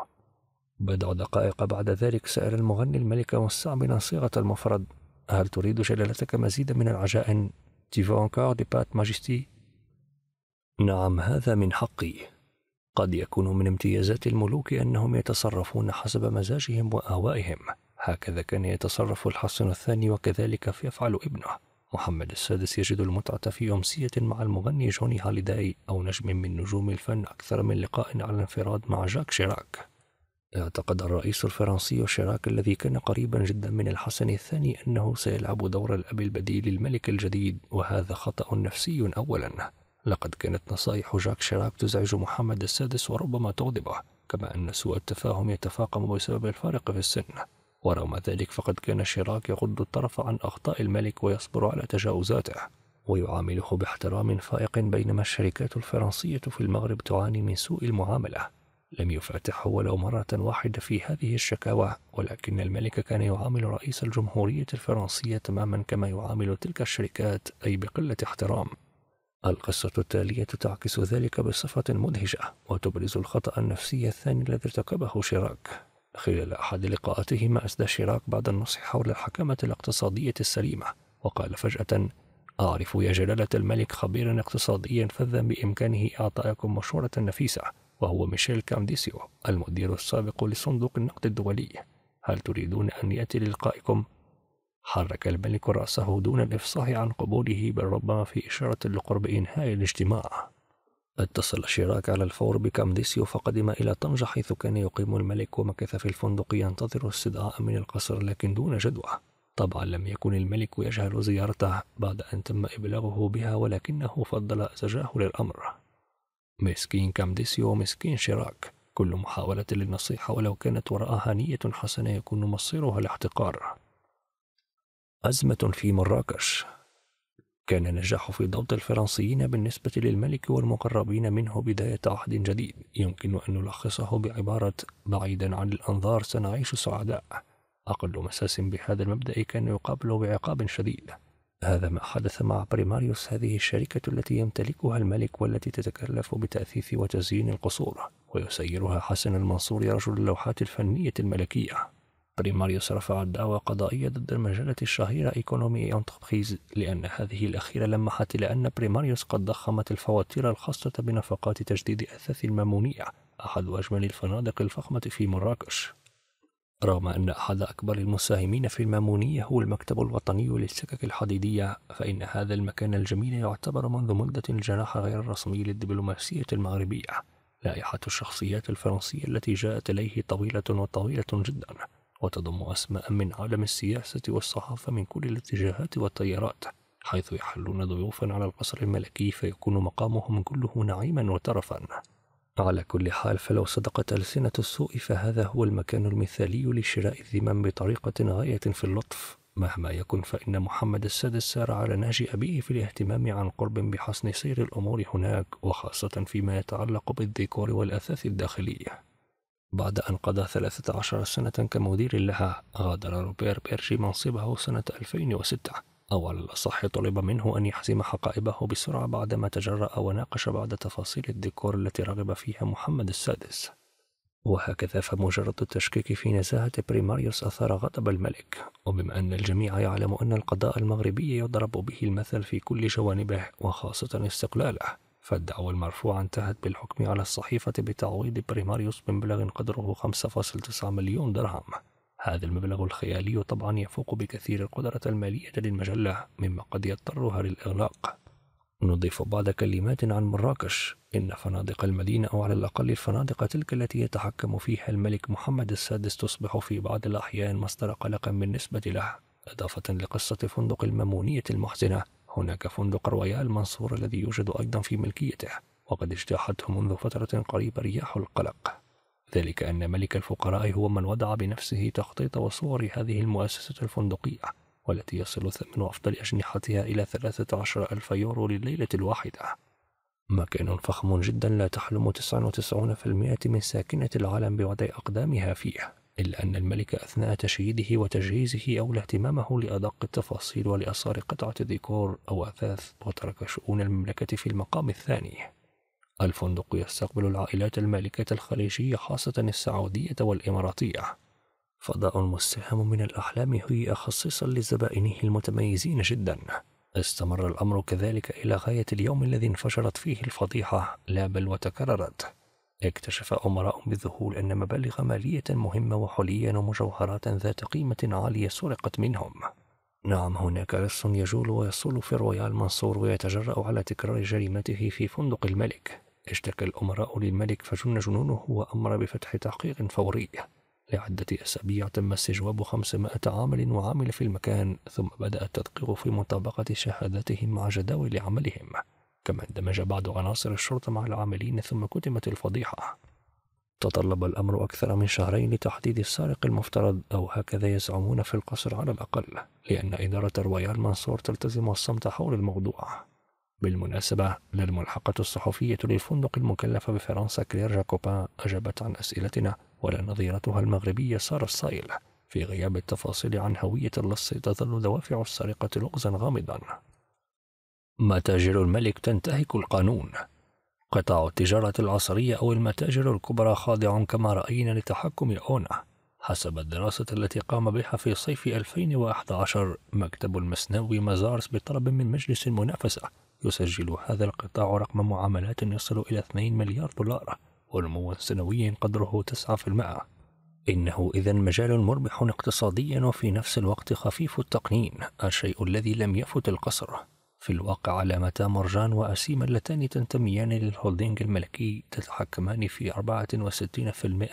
[SPEAKER 1] بضع دقائق بعد ذلك سأل المغني الملك مستعملا صيغة المفرد هل تريد جلالتك مزيدا من العجائن Tu veux encore des نعم هذا من حقي قد يكون من امتيازات الملوك أنهم يتصرفون حسب مزاجهم وأهوائهم هكذا كان يتصرف الحسن الثاني وكذلك يفعل ابنه محمد السادس يجد المتعة في أمسية مع المغني جوني هاليداي أو نجم من نجوم الفن أكثر من لقاء على انفراد مع جاك شيراك اعتقد الرئيس الفرنسي شيراك الذي كان قريبا جدا من الحسن الثاني أنه سيلعب دور الأب البديل للملك الجديد وهذا خطأ نفسي أولا لقد كانت نصائح جاك شيراك تزعج محمد السادس وربما تغضبه كما أن سوء التفاهم يتفاقم بسبب الفارق في السن ورغم ذلك فقد كان شيراك يغض الطرف عن أخطاء الملك ويصبر على تجاوزاته ويعامله باحترام فائق بينما الشركات الفرنسية في المغرب تعاني من سوء المعاملة لم يفاتحه ولو مرة واحدة في هذه الشكاوى ولكن الملك كان يعامل رئيس الجمهورية الفرنسية تماما كما يعامل تلك الشركات أي بقلة احترام القصة التالية تعكس ذلك بصفة مدهشة وتبرز الخطأ النفسي الثاني الذي ارتكبه شيراك خلال أحد لقاءاتهما أسدى شيراك بعد النصح حول الحكمة الاقتصادية السليمة وقال فجأة أعرف يا جلالة الملك خبيرا اقتصاديا فذا بإمكانه إعطائكم مشورة نفيسة وهو ميشيل كامديسيو المدير السابق لصندوق النقد الدولي هل تريدون أن يأتي للقائكم؟ حرك الملك رأسه دون الإفصاح عن قبوله بل ربما في إشارة لقرب إنهاء الاجتماع اتصل شراك على الفور بكامديسيو فقدم إلى طنجة حيث كان يقيم الملك ومكث في الفندق ينتظر استدعاء من القصر لكن دون جدوى طبعا لم يكن الملك يجهل زيارته بعد أن تم إبلاغه بها ولكنه فضل إزجاه للأمر مسكين كامديسيو ومسكين شيراك كل محاولة للنصيحة ولو كانت وراءها نية حسنة يكون مصيرها الاحتقار أزمة في مراكش كان النجاح في ضبط الفرنسيين بالنسبة للملك والمقربين منه بداية عهد جديد يمكن أن نلخصه بعبارة بعيدا عن الأنظار سنعيش سعداء أقل مساس بهذا المبدأ كان يقابل بعقاب شديد هذا ما حدث مع بريماريوس هذه الشركة التي يمتلكها الملك والتي تتكلف بتأثيث وتزيين القصور ويسيرها حسن المنصور رجل اللوحات الفنية الملكية بريماريوس رفع دعوى قضائية ضد المجلة الشهيرة إيكونومي أنتربريز لأن هذه الأخيرة لمحت إلى أن بريماريوس قد ضخمت الفواتير الخاصة بنفقات تجديد أثاث المامونية أحد أجمل الفنادق الفخمة في مراكش رغم أن أحد أكبر المساهمين في المامونية هو المكتب الوطني للسكك الحديدية فإن هذا المكان الجميل يعتبر منذ مدة الجناح غير الرسمي للدبلوماسية المغربية لائحة الشخصيات الفرنسية التي جاءت إليه طويلة وطويلة جدا وتضم أسماء من عالم السياسة والصحافة من كل الاتجاهات والتيارات حيث يحلون ضيوفا على القصر الملكي فيكون مقامهم كله نعيما وترفا على كل حال فلو صدقت ألسنة السوء فهذا هو المكان المثالي لشراء الذمم بطريقة غاية في اللطف مهما يكن فإن محمد السادس سار على نهج أبيه في الاهتمام عن قرب بحسن سير الأمور هناك وخاصة فيما يتعلق بالديكور والأثاث الداخلية بعد أن قضى 13 سنة كمدير لها غادر روبير بيرشي منصبه سنة 2006 أو على الأصح طلب منه أن يحزم حقائبه بسرعة بعدما تجرأ وناقش بعض تفاصيل الديكور التي رغب فيها محمد السادس وهكذا فمجرد التشكيك في نزاهة بريماريوس أثار غضب الملك وبما أن الجميع يعلم أن القضاء المغربي يضرب به المثل في كل جوانبه وخاصة استقلاله فالدعوى المرفوعة انتهت بالحكم على الصحيفة بتعويض بريماريوس بمبلغ قدره 5.9 مليون درهم هذا المبلغ الخيالي طبعا يفوق بكثير القدرة المالية للمجلة مما قد يضطرها للإغلاق نضيف بعض كلمات عن مراكش إن فنادق المدينة أو على الأقل الفنادق تلك التي يتحكم فيها الملك محمد السادس تصبح في بعض الأحيان مصدر قلق بالنسبة له إضافة لقصة فندق المامونية المحزنة هناك فندق رويال منصور الذي يوجد أيضا في ملكيته وقد اجتاحته منذ فترة قريبة رياح القلق ذلك أن ملك الفقراء هو من وضع بنفسه تخطيط وصور هذه المؤسسة الفندقية والتي يصل ثمن أفضل أجنحتها إلى 13 ألف يورو لليلة الواحدة مكان فخم جدا لا تحلم 99% من ساكنة العالم بوضع أقدامها فيه إلا أن الملك أثناء تشييده وتجهيزه أولى اهتمامه لأدق التفاصيل ولأصار قطعة ديكور أو أثاث وترك شؤون المملكة في المقام الثاني الفندق يستقبل العائلات المالكة الخليجية خاصة السعودية والإماراتية فضاء مزدحم من الأحلام هيئ خصيصا لزبائنه المتميزين جدا استمر الأمر كذلك إلى غاية اليوم الذي انفجرت فيه الفضيحة لا بل وتكررت اكتشف أمراء بالذهول أن مبالغ مالية مهمة وحليا ومجوهرات ذات قيمة عالية سرقت منهم نعم هناك لص يجول ويصول في الرويال منصور ويتجرأ على تكرار جريمته في فندق الملك اشتكى الأمراء للملك فجن جنونه وأمر بفتح تحقيق فوري لعدة أسابيع تم استجواب 500 عامل وعامل في المكان ثم بدأ التدقيق في مطابقة شهاداتهم مع جداول عملهم كما اندمج بعض عناصر الشرطة مع العاملين ثم كتمت الفضيحة تطلب الأمر أكثر من شهرين لتحديد السارق المفترض أو هكذا يزعمون في القصر على الأقل لأن إدارة الرويال منصور تلتزم الصمت حول الموضوع بالمناسبة للملحقة الصحفية للفندق المكلفة بفرنسا كلير جاكوبان أجابت عن أسئلتنا ولا نظيرتها المغربية سارة السايل في غياب التفاصيل عن هوية اللص تظل دوافع السرقة لغزا غامضا متاجر الملك تنتهك القانون قطاع التجارة العصرية أو المتاجر الكبرى خاضع كما رأينا لتحكم أونا حسب الدراسة التي قام بها في صيف 2011 مكتب المسناوي مزارس بطلب من مجلس المنافسة يسجل هذا القطاع رقم معاملات يصل إلى 2 مليار دولار ونموا سنويا قدره 9% إنه إذا مجال مربح اقتصاديا وفي نفس الوقت خفيف التقنين الشيء الذي لم يفت القصر في الواقع علامتا مرجان وأسيم اللتان تنتميان للهولدينغ الملكي تتحكمان في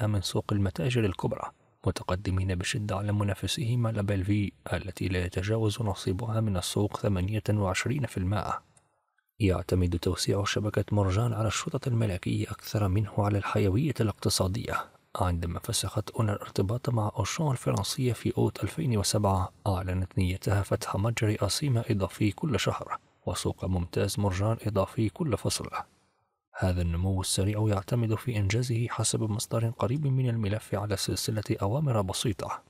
[SPEAKER 1] 64% من سوق المتاجر الكبرى متقدمين بشدة على منافسيهما لابلفي التي لا يتجاوز نصيبها من السوق 28% يعتمد توسيع شبكة مرجان على الشرطة الملكية أكثر منه على الحيوية الاقتصادية عندما فسخت أون الارتباط مع أوشون الفرنسية في أوت 2007 أعلنت نيتها فتح متجر أسيما إضافي كل شهر وسوق ممتاز مرجان إضافي كل فصل هذا النمو السريع يعتمد في إنجازه حسب مصدر قريب من الملف على سلسلة أوامر بسيطة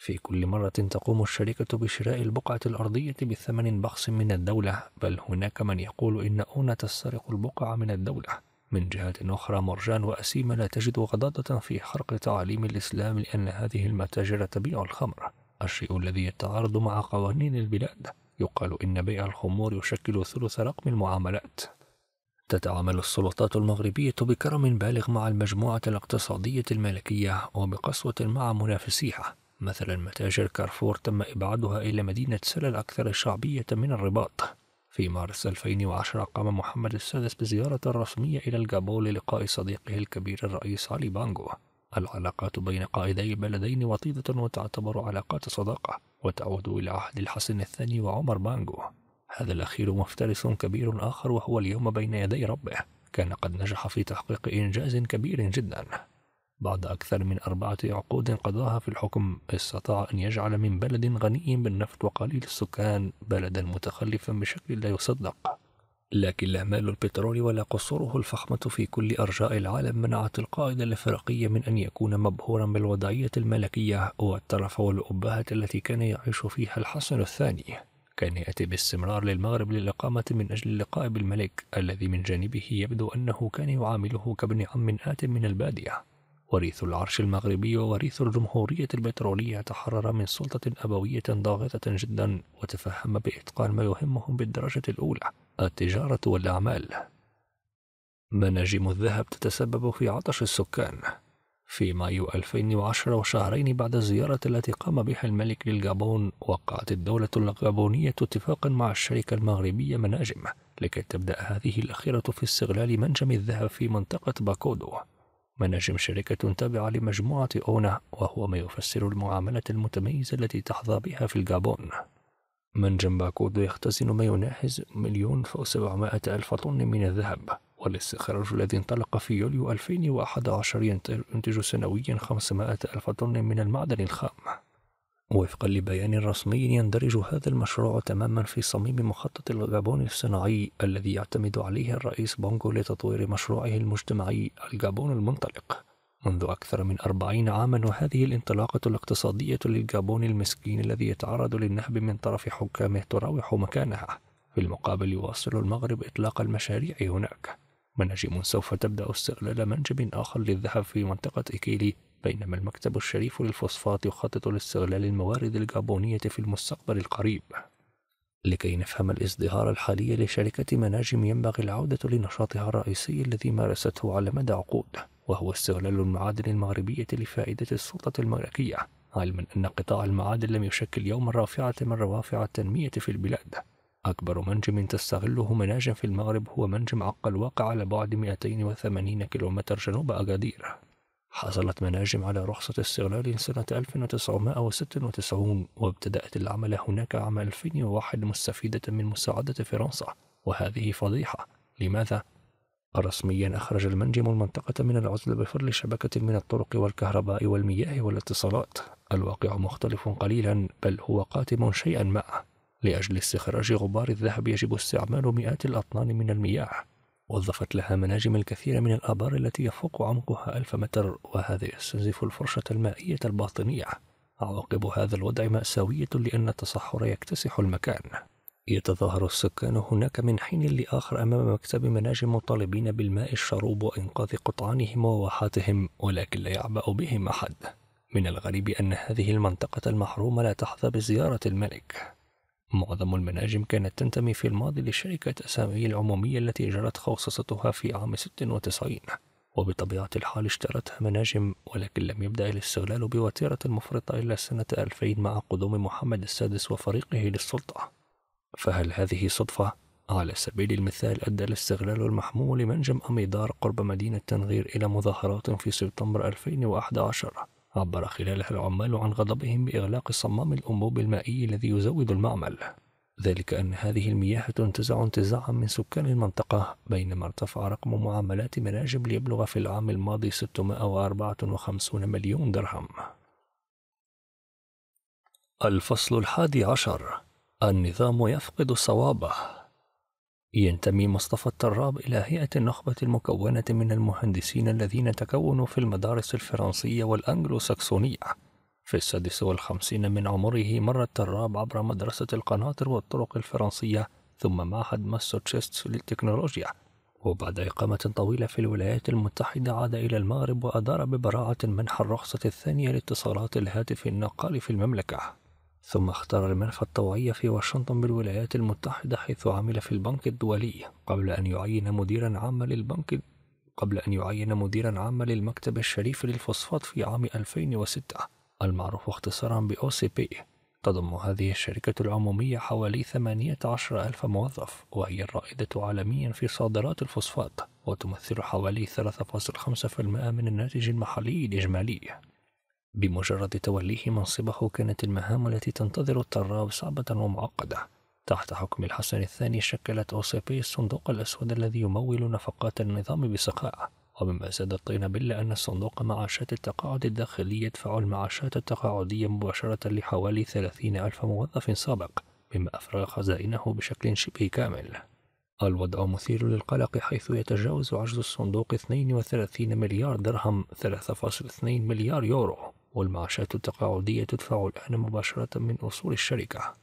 [SPEAKER 1] في كل مرة تقوم الشركة بشراء البقعة الأرضية بثمن بخس من الدولة بل هناك من يقول إن أونة تسترق البقعة من الدولة من جهة أخرى مرجان وأسيمة لا تجد غضاضة في حرق تعاليم الإسلام لأن هذه المتاجر تبيع الخمر الشيء الذي يتعارض مع قوانين البلاد يقال إن بيع الخمور يشكل ثلث رقم المعاملات تتعامل السلطات المغربية بكرم بالغ مع المجموعة الاقتصادية الملكية وبقسوة مع منافسيها مثلا متاجر كارفور تم إبعادها إلى مدينة سلا الأكثر شعبية من الرباط في مارس 2010 قام محمد السادس بزيارة رسمية إلى الجابول للقاء صديقه الكبير الرئيس علي بانجو العلاقات بين قائدي البلدين وطيدة وتعتبر علاقات صداقة وتعود إلى عهد الحسن الثاني وعمر بانجو هذا الأخير مفترس كبير آخر وهو اليوم بين يدي ربه كان قد نجح في تحقيق إنجاز كبير جدا بعد أكثر من أربعة عقود قضاها في الحكم استطاع أن يجعل من بلد غني بالنفط وقليل السكان بلدا متخلفا بشكل لا يصدق لكن لا مال البترول ولا قصوره الفخمة في كل أرجاء العالم منعت القائد الإفريقي من أن يكون مبهورا بالوضعية الملكية والترف والأبهة التي كان يعيش فيها الحسن الثاني كان يأتي باستمرار للمغرب للإقامة من أجل اللقاء بالملك الذي من جانبه يبدو أنه كان يعامله كابن عم آت من البادية وريث العرش المغربي ووريث الجمهورية البترولية تحرر من سلطة أبوية ضاغطة جدا وتفهم بإتقان ما يهمهم بالدرجة الأولى التجارة والأعمال مناجم الذهب تتسبب في عطش السكان في مايو 2010 وشهرين بعد الزيارة التي قام بها الملك للجابون وقعت الدولة الغابونية اتفاقا مع الشركة المغربية مناجم لكي تبدأ هذه الأخيرة في استغلال منجم الذهب في منطقة باكودو مناجم شركة تابعة لمجموعة أونا وهو ما يفسر المعاملة المتميزة التي تحظى بها في الجابون منجم باكود يختزن ما يناهز مليون وسبعمائة ألف طن من الذهب والاستخراج الذي انطلق في يوليو 2011 ينتج سنويا 500 ألف طن من المعدن الخام وفقا لبيان رسمي يندرج هذا المشروع تماما في صميم مخطط الجابون الصناعي الذي يعتمد عليه الرئيس بونغو لتطوير مشروعه المجتمعي الجابون المنطلق منذ أكثر من أربعين عاما وهذه الانطلاقة الاقتصادية للجابون المسكين الذي يتعرض للنهب من طرف حكامه تراوح مكانها في المقابل يواصل المغرب إطلاق المشاريع هناك مناجم سوف تبدأ استغلال منجم آخر للذهب في منطقة إكيلي بينما المكتب الشريف للفوسفات يخطط لاستغلال الموارد الجابونية في المستقبل القريب لكي نفهم الازدهار الحالي لشركة مناجم ينبغي العودة لنشاطها الرئيسي الذي مارسته على مدى عقود وهو استغلال المعادن المغربية لفائدة السلطة الملكية علما أن قطاع المعادن لم يشكل يوما رافعة من روافع التنمية في البلاد أكبر منجم تستغله مناجم في المغرب هو منجم عق الواقع على بعد 280 كيلومتر جنوب أكادير حصلت مناجم على رخصة استغلال سنة 1996 وابتدأت العمل هناك عام 2001 مستفيدة من مساعدة فرنسا وهذه فضيحة لماذا؟ رسميا أخرج المنجم المنطقة من العزلة بفضل شبكة من الطرق والكهرباء والمياه والاتصالات الواقع مختلف قليلا بل هو قاتم شيئا ما لأجل استخراج غبار الذهب يجب استعمال مئات الأطنان من المياه وظفت لها مناجم الكثير من الآبار التي يفوق عمقها ألف متر وهذا يستنزف الفرشة المائية الباطنية عواقب هذا الوضع مأساوية لأن التصحر يكتسح المكان يتظاهر السكان هناك من حين لآخر أمام مكتب مناجم مطالبين بالماء الشروب وإنقاذ قطعانهم وواحاتهم ولكن لا يعبأ بهم أحد من الغريب أن هذه المنطقة المحرومة لا تحظى بزيارة الملك معظم المناجم كانت تنتمي في الماضي لشركة أسامي العمومية التي جرت خوصصتها في عام 96 وبطبيعة الحال اشترتها مناجم ولكن لم يبدأ الاستغلال بوتيرة مفرطة إلا سنة 2000 مع قدوم محمد السادس وفريقه للسلطة فهل هذه صدفة؟ على سبيل المثال أدى الاستغلال المحمول منجم أميدار قرب مدينة تنغير إلى مظاهرات في سبتمبر 2011 عبر خلالها العمال عن غضبهم بإغلاق الصمام الأنبوب المائي الذي يزود المعمل ذلك أن هذه المياه تنتزع انتزاعا من سكان المنطقة بينما ارتفع رقم معاملات مناجم ليبلغ في العام الماضي 654 مليون درهم الفصل الحادي عشر النظام يفقد صوابه ينتمي مصطفى التراب إلى هيئة النخبة المكونة من المهندسين الذين تكونوا في المدارس الفرنسية والأنجلو ساكسونية في السادس والخمسين من عمره مر التراب عبر مدرسة القناطر والطرق الفرنسية ثم معهد ماساتشوستس للتكنولوجيا وبعد إقامة طويلة في الولايات المتحدة عاد إلى المغرب وأدار ببراعة منح الرخصة الثانية لاتصالات الهاتف النقال في المملكة ثم اختار المنفى الطوعي في واشنطن بالولايات المتحدة حيث عمل في البنك الدولي قبل أن يعين مديرا عاما للبنك قبل أن يعين مديرا عاما للمكتب الشريف للفوسفات في عام 2006 المعروف اختصارا بـ OCP تضم هذه الشركة العمومية حوالي 18 ألف موظف وهي الرائدة عالميا في صادرات الفوسفات وتمثل حوالي 3.5% من الناتج المحلي الإجمالي بمجرد توليه منصبه كانت المهام التي تنتظر الطراب صعبة ومعقدة تحت حكم الحسن الثاني شكلت أوسيبي الصندوق الأسود الذي يمول نفقات النظام بسخاء ومما زاد الطين بلة أن الصندوق معاشات التقاعد الداخلي يدفع المعاشات التقاعدية مباشرة لحوالي 30 ألف موظف سابق مما أفرغ خزائنه بشكل شبه كامل الوضع مثير للقلق حيث يتجاوز عجز الصندوق 32 مليار درهم 3.2 مليار يورو والمعاشات التقاعدية تدفع الآن مباشرة من أصول الشركة.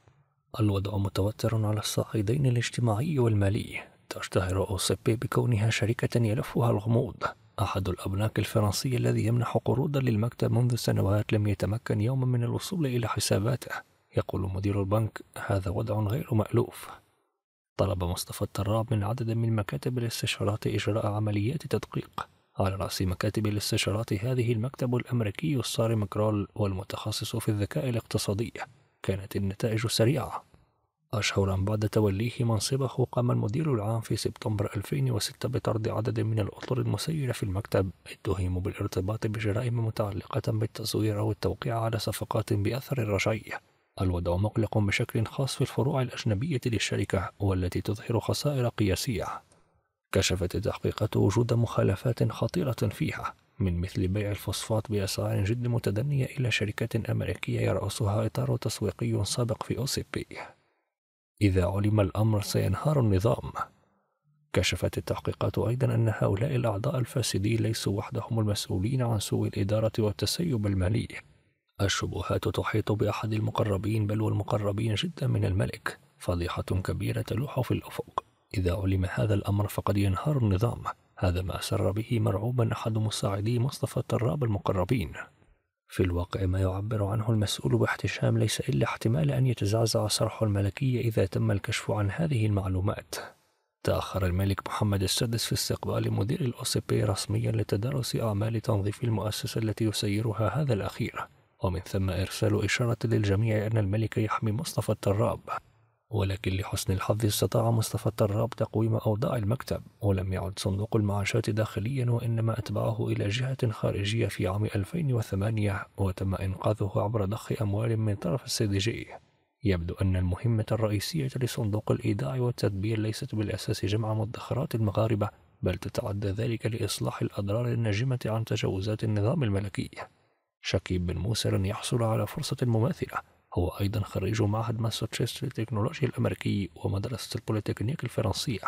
[SPEAKER 1] الوضع متوتر على الصعيدين الاجتماعي والمالي. تشتهر أوسيبي بكونها شركة يلفها الغموض. أحد الأبناك الفرنسي الذي يمنح قروضا للمكتب منذ سنوات لم يتمكن يوما من الوصول إلى حساباته. يقول مدير البنك: هذا وضع غير مألوف. طلب مصطفى التراب من عدد من مكاتب الاستشارات إجراء عمليات تدقيق على رأس مكاتب الاستشارات هذه المكتب الأمريكي الصارم كرال والمتخصص في الذكاء الاقتصادي كانت النتائج سريعة أشهرا بعد توليه منصبه قام المدير العام في سبتمبر 2006 بطرد عدد من الأطر المسيرة في المكتب اتهموا بالارتباط بجرائم متعلقة بالتزوير أو التوقيع على صفقات بأثر الرجعية الوضع مقلق بشكل خاص في الفروع الأجنبية للشركة والتي تظهر خسائر قياسية كشفت التحقيقات وجود مخالفات خطيرة فيها من مثل بيع الفوسفات بأسعار جد متدنية إلى شركة أمريكية يرأسها إطار تسويقي سابق في أوسيبي إذا علم الأمر سينهار النظام كشفت التحقيقات أيضا أن هؤلاء الأعضاء الفاسدين ليسوا وحدهم المسؤولين عن سوء الإدارة والتسيب المالي الشبهات تحيط بأحد المقربين بل والمقربين جدا من الملك فضيحة كبيرة تلوح في الأفق إذا علم هذا الأمر فقد ينهار النظام هذا ما أسر به مرعوبا أحد مساعدي مصطفى الطراب المقربين في الواقع ما يعبر عنه المسؤول باحتشام ليس إلا احتمال أن يتزعزع صرح الملكية إذا تم الكشف عن هذه المعلومات تأخر الملك محمد السادس في استقبال مدير الأوسيبي رسميا لتدرس أعمال تنظيف المؤسسة التي يسيرها هذا الأخير ومن ثم إرسال إشارة للجميع أن الملك يحمي مصطفى التراب ولكن لحسن الحظ استطاع مصطفى التراب تقويم أوضاع المكتب ولم يعد صندوق المعاشات داخليا وإنما أتبعه إلى جهة خارجية في عام 2008 وتم إنقاذه عبر ضخ أموال من طرف جي يبدو أن المهمة الرئيسية لصندوق الإيداع والتدبير ليست بالأساس جمع مدخرات المغاربة بل تتعدى ذلك لإصلاح الأضرار الناجمة عن تجاوزات النظام الملكي شكيب بن موسى لن يحصل على فرصة مماثلة هو أيضا خريج معهد ماساتشوستس للتكنولوجيا الأمريكي ومدرسة البوليتكنيك الفرنسية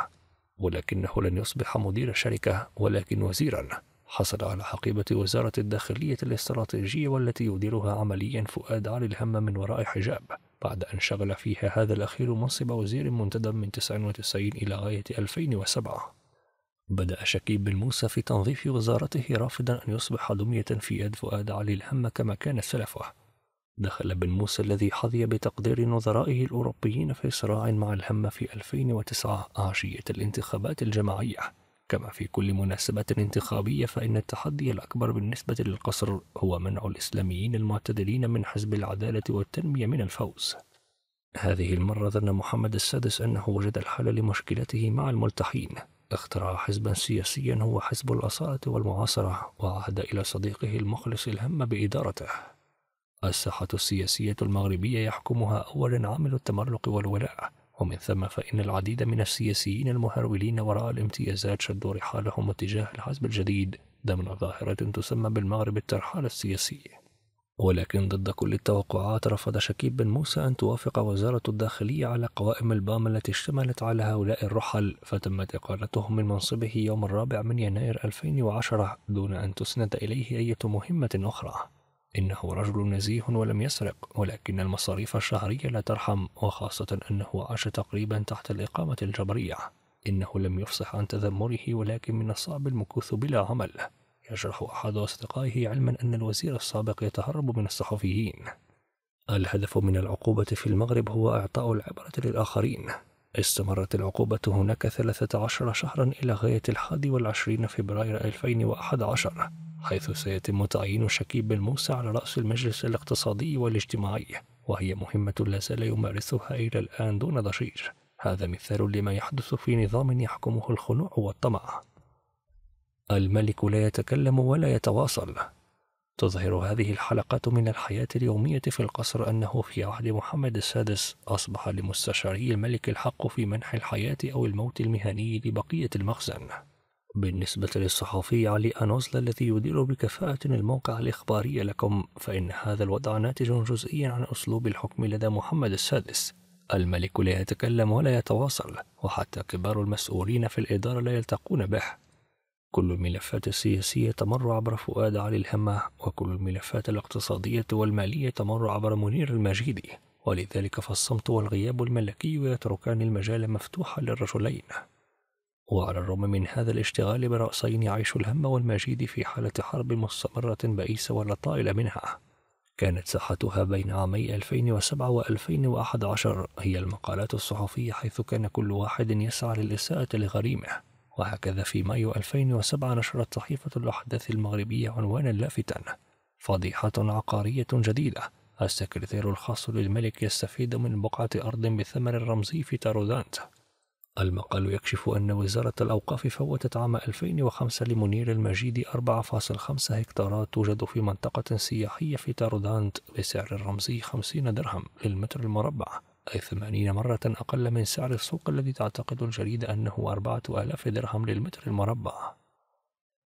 [SPEAKER 1] ولكنه لن يصبح مدير شركة ولكن وزيرا حصل على حقيبة وزارة الداخلية الاستراتيجية والتي يديرها عمليا فؤاد علي الهم من وراء حجاب بعد أن شغل فيها هذا الأخير منصب وزير منتدب من 99 إلى غاية 2007 بدأ شكيب بن موسى في تنظيف وزارته رافضا أن يصبح دمية في يد فؤاد علي الهم كما كان سلفه دخل بن موسى الذي حظي بتقدير نظرائه الأوروبيين في صراع مع الهم في 2009 عشية الانتخابات الجماعية كما في كل مناسبة انتخابية فإن التحدي الأكبر بالنسبة للقصر هو منع الإسلاميين المعتدلين من حزب العدالة والتنمية من الفوز هذه المرة ظن محمد السادس أنه وجد الحل لمشكلته مع الملتحين اخترع حزبا سياسيا هو حزب الأصالة والمعاصرة وعهد إلى صديقه المخلص الهم بإدارته الساحة السياسية المغربية يحكمها أولا عامل التمرق والولاء ومن ثم فإن العديد من السياسيين المهرولين وراء الامتيازات شدوا رحالهم اتجاه الحزب الجديد ضمن ظاهرة تسمى بالمغرب الترحال السياسي ولكن ضد كل التوقعات رفض شكيب بن موسى أن توافق وزارة الداخلية على قوائم البام التي اشتملت على هؤلاء الرحل فتمت إقالتهم من منصبه يوم الرابع من يناير 2010 دون أن تسند إليه أية مهمة أخرى إنه رجل نزيه ولم يسرق ولكن المصاريف الشهرية لا ترحم وخاصة أنه عاش تقريبا تحت الإقامة الجبرية إنه لم يفصح عن تذمره ولكن من الصعب المكوث بلا عمل يشرح أحد أصدقائه علما أن الوزير السابق يتهرب من الصحفيين الهدف من العقوبة في المغرب هو إعطاء العبرة للآخرين استمرت العقوبة هناك 13 شهرا إلى غاية الحادي والعشرين فبراير 2011 حيث سيتم تعيين شكيب الموسى على رأس المجلس الاقتصادي والاجتماعي وهي مهمة لا زال يمارسها إلى الآن دون ضجيج هذا مثال لما يحدث في نظام يحكمه الخنوع والطمع الملك لا يتكلم ولا يتواصل تظهر هذه الحلقة من الحياة اليومية في القصر أنه في عهد محمد السادس أصبح لمستشاري الملك الحق في منح الحياة أو الموت المهني لبقية المخزن بالنسبة للصحفي علي أنوزل الذي يدير بكفاءة الموقع الإخباري لكم فإن هذا الوضع ناتج جزئيا عن أسلوب الحكم لدى محمد السادس الملك لا يتكلم ولا يتواصل وحتى كبار المسؤولين في الإدارة لا يلتقون به كل الملفات السياسية تمر عبر فؤاد علي الهمة وكل الملفات الاقتصادية والمالية تمر عبر منير المجيدي ولذلك فالصمت والغياب الملكي يتركان المجال مفتوحا للرجلين وعلى الرغم من هذا الاشتغال برأسين يعيش الهم والمجيد في حالة حرب مستمرة بئيسة ولا طائل منها كانت ساحتها بين عامي 2007 و 2011 هي المقالات الصحفية حيث كان كل واحد يسعى للإساءة لغريمه وهكذا في مايو 2007 نشرت صحيفة الأحداث المغربية عنوانا لافتا فضيحة عقارية جديدة السكرتير الخاص للملك يستفيد من بقعة أرض بثمن رمزي في تارودانت المقال يكشف أن وزارة الأوقاف فوتت عام 2005 لمنير المجيد 4.5 هكتارات توجد في منطقة سياحية في تارودانت بسعر رمزي 50 درهم للمتر المربع أي ثمانين مرة أقل من سعر السوق الذي تعتقد الجريدة أنه أربعة آلاف درهم للمتر المربع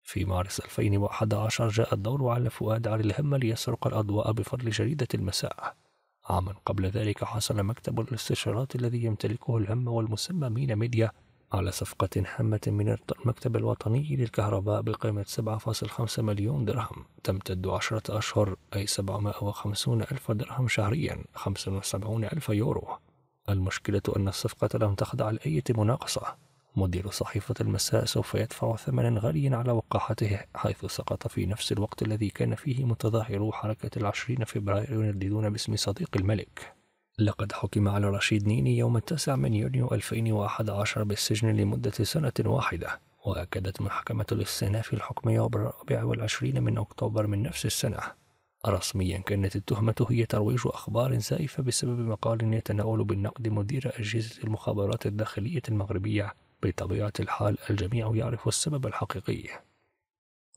[SPEAKER 1] في مارس 2011 جاء الدور على فؤاد علي الهمة ليسرق الأضواء بفضل جريدة المساء عاما قبل ذلك حصل مكتب الاستشارات الذي يمتلكه الهمة والمسمى مينا ميديا على صفقة حامة من المكتب الوطني للكهرباء بقيمة 7.5 مليون درهم تمتد عشرة أشهر أي 750 ألف درهم شهريا 75 ألف يورو المشكلة أن الصفقة لم تخضع لأي مناقصة مدير صحيفة المساء سوف يدفع ثمنا غاليا على وقاحته حيث سقط في نفس الوقت الذي كان فيه متظاهرو حركة العشرين فبراير ينددون باسم صديق الملك لقد حكم على رشيد نيني يوم التاسع من يونيو 2011 بالسجن لمدة سنة واحدة وأكدت محكمة الاستئناف الحكم عبر الرابع والعشرين من أكتوبر من نفس السنة رسميا كانت التهمة هي ترويج أخبار زائفة بسبب مقال يتناول بالنقد مدير أجهزة المخابرات الداخلية المغربية بطبيعة الحال الجميع يعرف السبب الحقيقي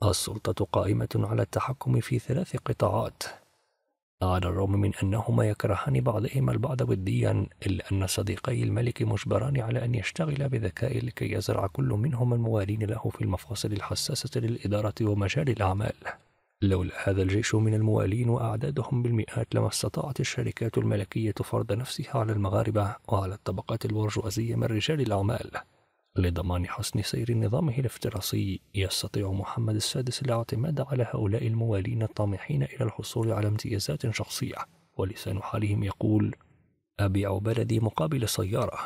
[SPEAKER 1] السلطة قائمة على التحكم في ثلاث قطاعات على الرغم من أنهما يكرهان بعضهما البعض وديا إلا أن صديقي الملك مجبران على أن يشتغلا بذكاء لكي يزرع كل منهما الموالين له في المفاصل الحساسة للإدارة ومجال الأعمال لولا هذا الجيش من الموالين وأعدادهم بالمئات لما استطاعت الشركات الملكية فرض نفسها على المغاربة وعلى الطبقات البرجوازية من رجال الأعمال لضمان حسن سير نظامه الافتراسي يستطيع محمد السادس الاعتماد على هؤلاء الموالين الطامحين إلى الحصول على امتيازات شخصية ولسان حالهم يقول أبيع بلدي مقابل سيارة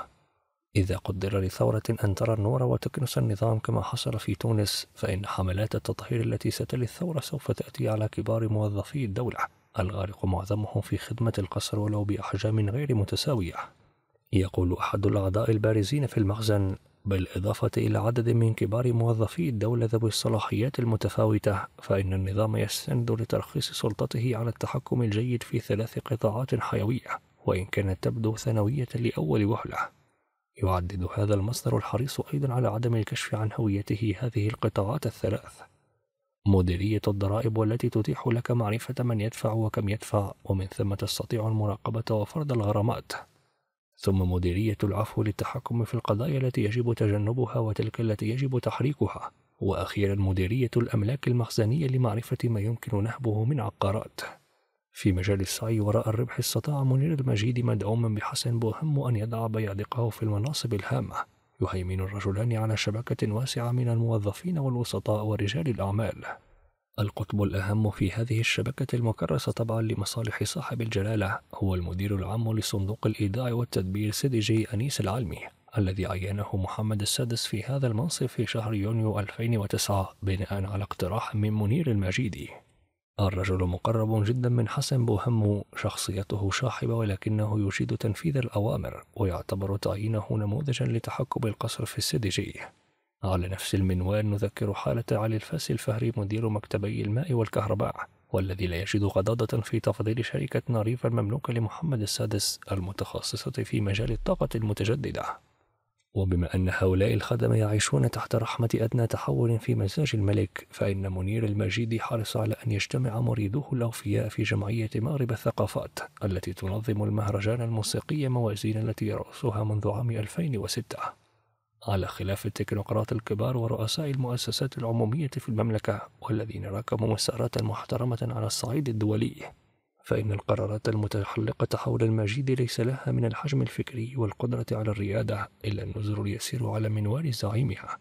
[SPEAKER 1] إذا قدر لثورة أن ترى النور وتكنس النظام كما حصل في تونس فإن حملات التطهير التي ستلي الثورة سوف تأتي على كبار موظفي الدولة الغارق معظمهم في خدمة القصر ولو بأحجام غير متساوية يقول أحد الأعضاء البارزين في المخزن بالإضافة إلى عدد من كبار موظفي الدولة ذوي الصلاحيات المتفاوتة فإن النظام يستند لترخيص سلطته على التحكم الجيد في ثلاث قطاعات حيوية وإن كانت تبدو ثانوية لأول وهلة يعدد هذا المصدر الحريص أيضا على عدم الكشف عن هويته هذه القطاعات الثلاث مديرية الضرائب والتي تتيح لك معرفة من يدفع وكم يدفع ومن ثم تستطيع المراقبة وفرض الغرامات ثم مديرية العفو للتحكم في القضايا التي يجب تجنبها وتلك التي يجب تحريكها وأخيرا مديرية الأملاك المخزنية لمعرفة ما يمكن نهبه من عقارات في مجال السعي وراء الربح استطاع منير المجيد مدعوما بحسن بوهم أن يضع بيادقه في المناصب الهامة يهيمن الرجلان على شبكة واسعة من الموظفين والوسطاء ورجال الأعمال القطب الأهم في هذه الشبكة المكرسة طبعا لمصالح صاحب الجلالة هو المدير العام لصندوق الإيداع والتدبير سيدي جي أنيس العلمي الذي عينه محمد السادس في هذا المنصب في شهر يونيو 2009 بناء على اقتراح من منير المجيدي الرجل مقرب جدا من حسن بوهمو شخصيته شاحبة ولكنه يجيد تنفيذ الأوامر ويعتبر تعيينه نموذجا لتحكم القصر في السيدي جي على نفس المنوال نذكر حالة علي الفاس الفهري مدير مكتبي الماء والكهرباء والذي لا يجد غضاضة في تفضيل شركة ناريف المملوكة لمحمد السادس المتخصصة في مجال الطاقة المتجددة وبما أن هؤلاء الخدم يعيشون تحت رحمة أدنى تحول في مزاج الملك فإن منير المجيد حرص على أن يجتمع مريدوه الأوفياء في جمعية مغرب الثقافات التي تنظم المهرجان الموسيقي موازين التي يرأسها منذ عام 2006 على خلاف التكنوقراط الكبار ورؤساء المؤسسات العمومية في المملكة والذين راكموا مسارات محترمة على الصعيد الدولي فإن القرارات المتحلقة حول المجيد ليس لها من الحجم الفكري والقدرة على الريادة إلا النزر اليسير على منوال زعيمها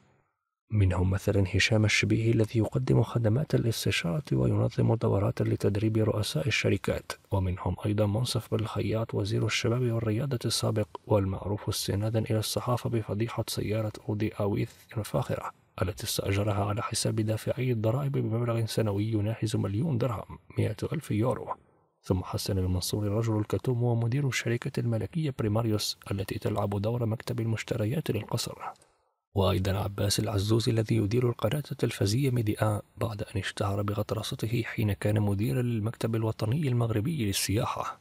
[SPEAKER 1] منهم مثلا هشام الشبيهي الذي يقدم خدمات الاستشارة وينظم دورات لتدريب رؤساء الشركات ومنهم أيضا منصف بالخياط وزير الشباب والرياضة السابق والمعروف استنادا إلى الصحافة بفضيحة سيارة أودي أويث الفاخرة التي استأجرها على حساب دافعي الضرائب بمبلغ سنوي يناهز مليون درهم مئة ألف يورو ثم حسن المنصور الرجل الكتوم ومدير الشركة الملكية بريماريوس التي تلعب دور مكتب المشتريات للقصر وأيضا عباس العزوز الذي يدير القناة التلفزية ميديا بعد أن اشتهر بغطرسته حين كان مديرا للمكتب الوطني المغربي للسياحة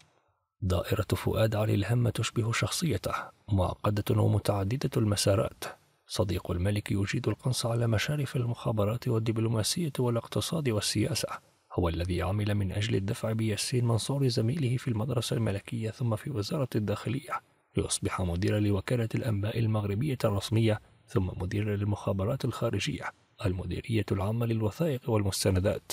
[SPEAKER 1] دائرة فؤاد علي الهمة تشبه شخصيته معقدة ومتعددة المسارات صديق الملك يجيد القنص على مشارف المخابرات والدبلوماسية والاقتصاد والسياسة هو الذي عمل من أجل الدفع بياسين منصور زميله في المدرسة الملكية ثم في وزارة الداخلية ليصبح مديرا لوكالة الأنباء المغربية الرسمية ثم مدير للمخابرات الخارجية المديرية العامة للوثائق والمستندات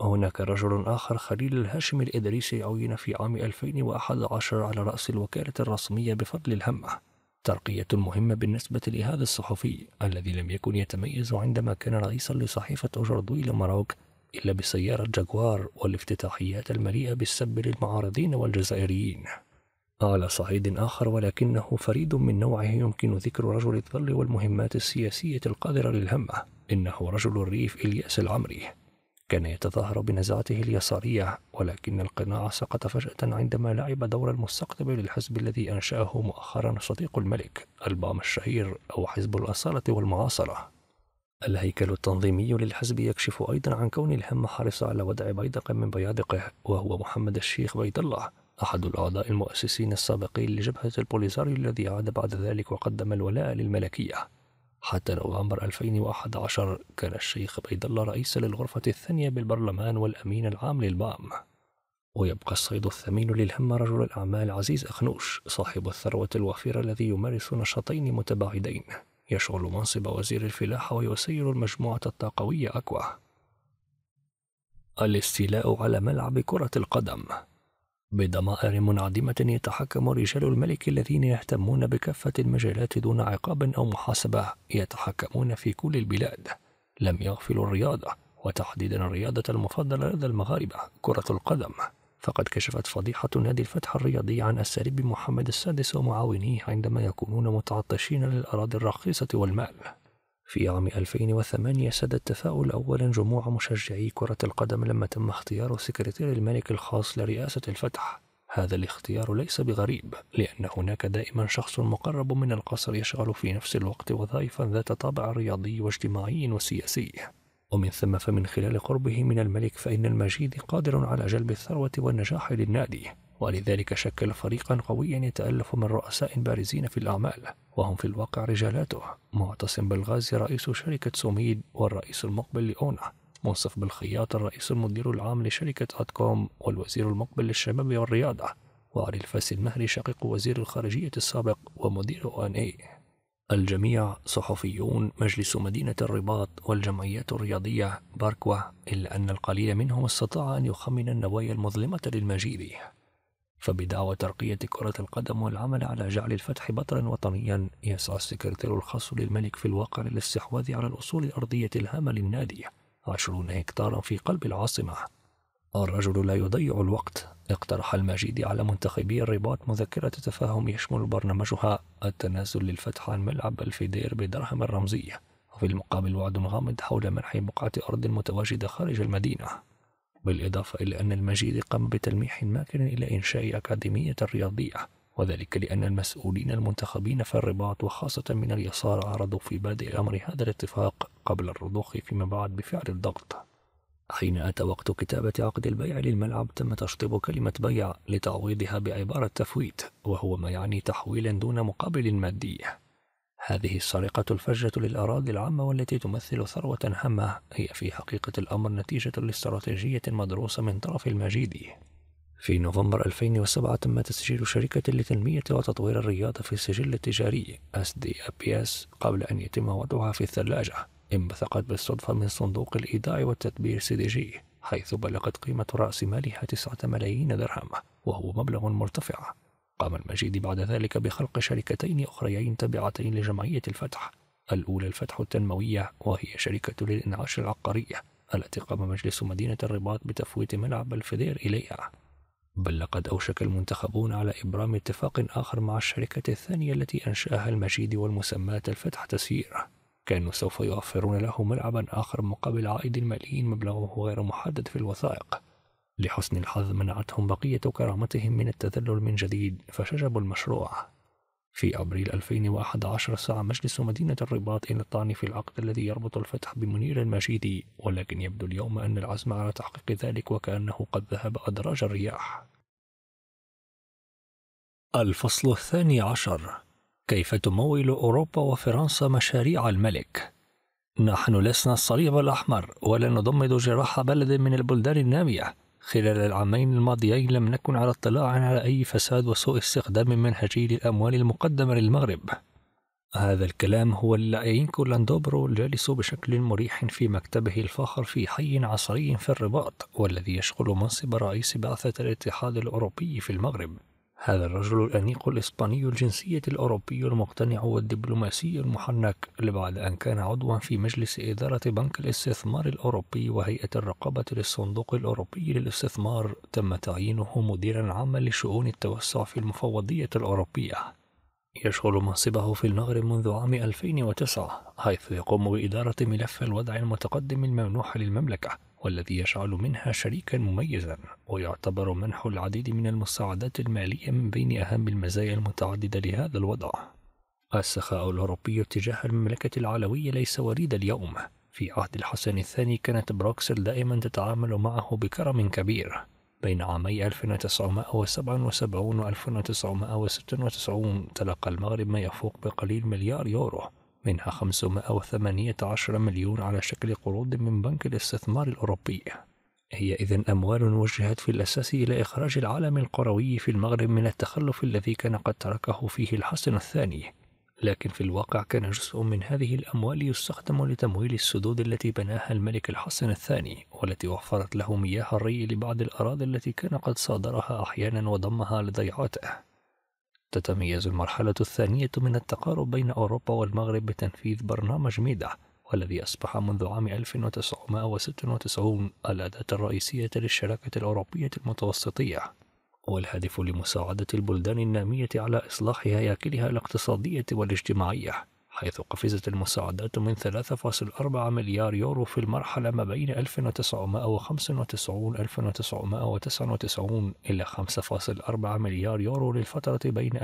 [SPEAKER 1] هناك رجل آخر خليل الهاشم الإدريسي عين في عام 2011 على رأس الوكالة الرسمية بفضل الهمة ترقية مهمة بالنسبة لهذا الصحفي الذي لم يكن يتميز عندما كان رئيسا لصحيفة أجردوي لمراوك إلا بسيارة جاكوار والافتتاحيات المليئة بالسب للمعارضين والجزائريين على صعيد آخر ولكنه فريد من نوعه يمكن ذكر رجل الظل والمهمات السياسية القادرة للهمة إنه رجل الريف إلياس العمري كان يتظاهر بنزعته اليسارية ولكن القناع سقط فجأة عندما لعب دور المستقطب للحزب الذي أنشأه مؤخرا صديق الملك البام الشهير أو حزب الأصالة والمعاصرة الهيكل التنظيمي للحزب يكشف أيضا عن كون الهم حرص على وضع بيدق من بيادقه وهو محمد الشيخ بيد الله أحد الأعضاء المؤسسين السابقين لجبهة البوليزاريو الذي عاد بعد ذلك وقدم الولاء للملكية حتى نوفمبر 2011 كان الشيخ بيد الله رئيسا للغرفة الثانية بالبرلمان والأمين العام للبام ويبقى الصيد الثمين للهم رجل الأعمال عزيز أخنوش صاحب الثروة الوفيرة الذي يمارس نشاطين متباعدين يشغل منصب وزير الفلاحة ويسير المجموعة الطاقوية أكوا الاستيلاء على ملعب كرة القدم بضمائر منعدمة يتحكم رجال الملك الذين يهتمون بكافة المجالات دون عقاب أو محاسبة يتحكمون في كل البلاد لم يغفلوا الرياضة وتحديدا الرياضة المفضلة لدى المغاربة كرة القدم فقد كشفت فضيحة نادي الفتح الرياضي عن أساليب محمد السادس ومعاونيه عندما يكونون متعطشين للأراضي الرخيصة والمال في عام 2008 سد التفاؤل أولا جموع مشجعي كرة القدم لما تم اختيار سكرتير الملك الخاص لرئاسة الفتح هذا الاختيار ليس بغريب لأن هناك دائما شخص مقرب من القصر يشغل في نفس الوقت وظائفا ذات طابع رياضي واجتماعي وسياسي ومن ثم فمن خلال قربه من الملك فإن المجيد قادر على جلب الثروة والنجاح للنادي ولذلك شكل فريقا قويا يتألف من رؤساء بارزين في الأعمال وهم في الواقع رجالاته معتصم بالغازي رئيس شركة سوميد والرئيس المقبل لأونا منصف بالخياط الرئيس المدير العام لشركة أتكوم والوزير المقبل للشباب والرياضة وعلي الفاس المهري شقيق وزير الخارجية السابق ومدير أن إي الجميع صحفيون مجلس مدينة الرباط والجمعيات الرياضية باركوة إلا أن القليل منهم استطاع أن يخمن النوايا المظلمة للمجيد فبدعوى ترقية كرة القدم والعمل على جعل الفتح بطلا وطنيا يسعى السكرتير الخاص للملك في الواقع للاستحواذ على الأصول الأرضية الهامة للنادي عشرون هكتارا في قلب العاصمة الرجل لا يضيع الوقت اقترح المجيد على منتخبي الرباط مذكرة تفاهم يشمل برنامجها التنازل للفتح عن ملعب الفيدير بدرهم الرمزية وفي المقابل وعد غامض حول منح بقعة أرض متواجدة خارج المدينة بالإضافة إلى أن المجيد قام بتلميح ماكر إلى إنشاء أكاديمية الرياضية وذلك لأن المسؤولين المنتخبين في الرباط وخاصة من اليسار عرضوا في بادئ أمر هذا الاتفاق قبل الرضوخ فيما بعد بفعل الضغط حين أتى وقت كتابة عقد البيع للملعب تم تشطيب كلمة بيع لتعويضها بعبارة تفويت وهو ما يعني تحويلا دون مقابل مادي هذه السرقة الفجة للأراضي العامة والتي تمثل ثروة هامة هي في حقيقة الأمر نتيجة لاستراتيجية مدروسة من طرف المجيدي في نوفمبر 2007 تم تسجيل شركة لتنمية وتطوير الرياضة في السجل التجاري SDAPS قبل أن يتم وضعها في الثلاجة انبثقت بالصدفة من صندوق الإيداع والتدبير سي دي جي حيث بلغت قيمة رأس مالها 9 ملايين درهم وهو مبلغ مرتفع قام المجيد بعد ذلك بخلق شركتين أخريين تابعتين لجمعية الفتح الأولى الفتح التنموية وهي شركة للإنعاش العقارية التي قام مجلس مدينة الرباط بتفويت ملعب الفدير إليها بل لقد أوشك المنتخبون على إبرام اتفاق آخر مع الشركة الثانية التي أنشأها المجيد والمسماة الفتح تسيير كانوا سوف يوفرون له ملعبا آخر مقابل عائد مالي مبلغه غير محدد في الوثائق لحسن الحظ منعتهم بقية كرامتهم من التذلل من جديد فشجبوا المشروع في أبريل 2011 سعى مجلس مدينة الرباط إلى الطعن في العقد الذي يربط الفتح بمنير المجيدي ولكن يبدو اليوم أن العزم على تحقيق ذلك وكأنه قد ذهب أدراج الرياح الفصل الثاني عشر كيف تمول أوروبا وفرنسا مشاريع الملك؟ نحن لسنا الصليب الأحمر ولا نضمد جراح بلد من البلدان النامية خلال العامين الماضيين لم نكن على اطلاع على أي فساد وسوء استخدام منهجي للأموال المقدمة للمغرب هذا الكلام هو اللاينكو لاندوبرو الجالس بشكل مريح في مكتبه الفاخر في حي عصري في الرباط والذي يشغل منصب رئيس بعثة الاتحاد الأوروبي في المغرب هذا الرجل الأنيق الإسباني الجنسية الأوروبي المقتنع والدبلوماسي المحنك اللي بعد أن كان عضوا في مجلس إدارة بنك الاستثمار الأوروبي وهيئة الرقابة للصندوق الأوروبي للاستثمار تم تعيينه مديرا عاما لشؤون التوسع في المفوضية الأوروبية يشغل منصبه في النغر منذ عام 2009 حيث يقوم بإدارة ملف الوضع المتقدم الممنوح للمملكة والذي يجعل منها شريكا مميزا ويعتبر منح العديد من المساعدات المالية من بين أهم المزايا المتعددة لهذا الوضع السخاء الأوروبي تجاه المملكة العلوية ليس وريد اليوم في عهد الحسن الثاني كانت بروكسل دائما تتعامل معه بكرم كبير بين عامي 1977 و 1996 تلقى المغرب ما يفوق بقليل مليار يورو منها 518 مليون على شكل قروض من بنك الاستثمار الأوروبي هي إذا أموال وجهت في الأساس إلى إخراج العالم القروي في المغرب من التخلف الذي كان قد تركه فيه الحسن الثاني لكن في الواقع كان جزء من هذه الأموال يستخدم لتمويل السدود التي بناها الملك الحسن الثاني والتي وفرت له مياه الري لبعض الأراضي التي كان قد صادرها أحيانا وضمها لضيعاته تتميز المرحلة الثانية من التقارب بين أوروبا والمغرب بتنفيذ برنامج ميدا والذي أصبح منذ عام 1996 الأداة الرئيسية للشراكة الأوروبية المتوسطية والهدف لمساعدة البلدان النامية على إصلاح هياكلها الاقتصادية والاجتماعية حيث قفزت المساعدات من 3.4 مليار يورو في المرحلة ما بين 1995 1999 إلى 5.4 مليار يورو للفترة بين 2000-2006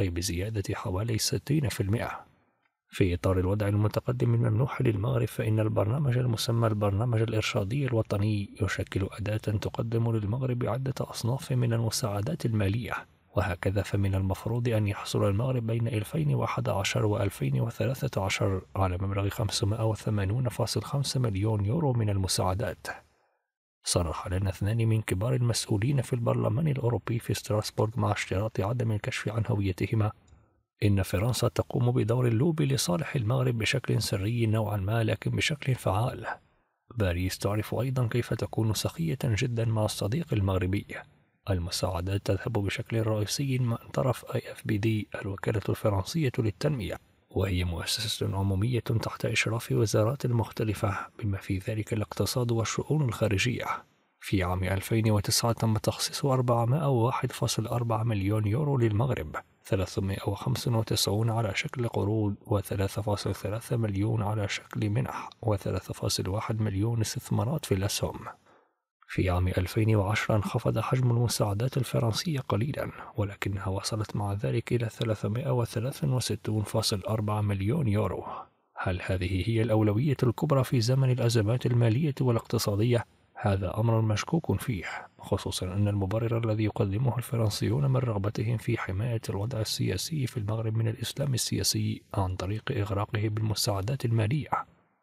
[SPEAKER 1] أي بزيادة حوالي 60%. في إطار الوضع المتقدم الممنوح للمغرب فإن البرنامج المسمى البرنامج الإرشادي الوطني يشكل أداة تقدم للمغرب عدة أصناف من المساعدات المالية وهكذا فمن المفروض أن يحصل المغرب بين 2011 و 2013 على مبلغ 580.5 مليون يورو من المساعدات صرح لنا اثنان من كبار المسؤولين في البرلمان الأوروبي في ستراسبورغ مع اشتراط عدم الكشف عن هويتهما إن فرنسا تقوم بدور اللوبي لصالح المغرب بشكل سري نوعا ما لكن بشكل فعال باريس تعرف أيضا كيف تكون سخية جدا مع الصديق المغربي المساعدات تذهب بشكل رئيسي من طرف اي اف بي دي الوكالة الفرنسية للتنمية وهي مؤسسة عمومية تحت إشراف وزارات مختلفة بما في ذلك الاقتصاد والشؤون الخارجية في عام 2009 تم تخصيص 401.4 مليون يورو للمغرب 395 على شكل قروض و3.3 مليون على شكل منح و3.1 مليون استثمارات في الأسهم في عام 2010 انخفض حجم المساعدات الفرنسية قليلا ولكنها وصلت مع ذلك إلى 363.4 مليون يورو هل هذه هي الأولوية الكبرى في زمن الأزمات المالية والاقتصادية؟ هذا أمر مشكوك فيه خصوصا أن المبرر الذي يقدمه الفرنسيون من رغبتهم في حماية الوضع السياسي في المغرب من الإسلام السياسي عن طريق إغراقه بالمساعدات المالية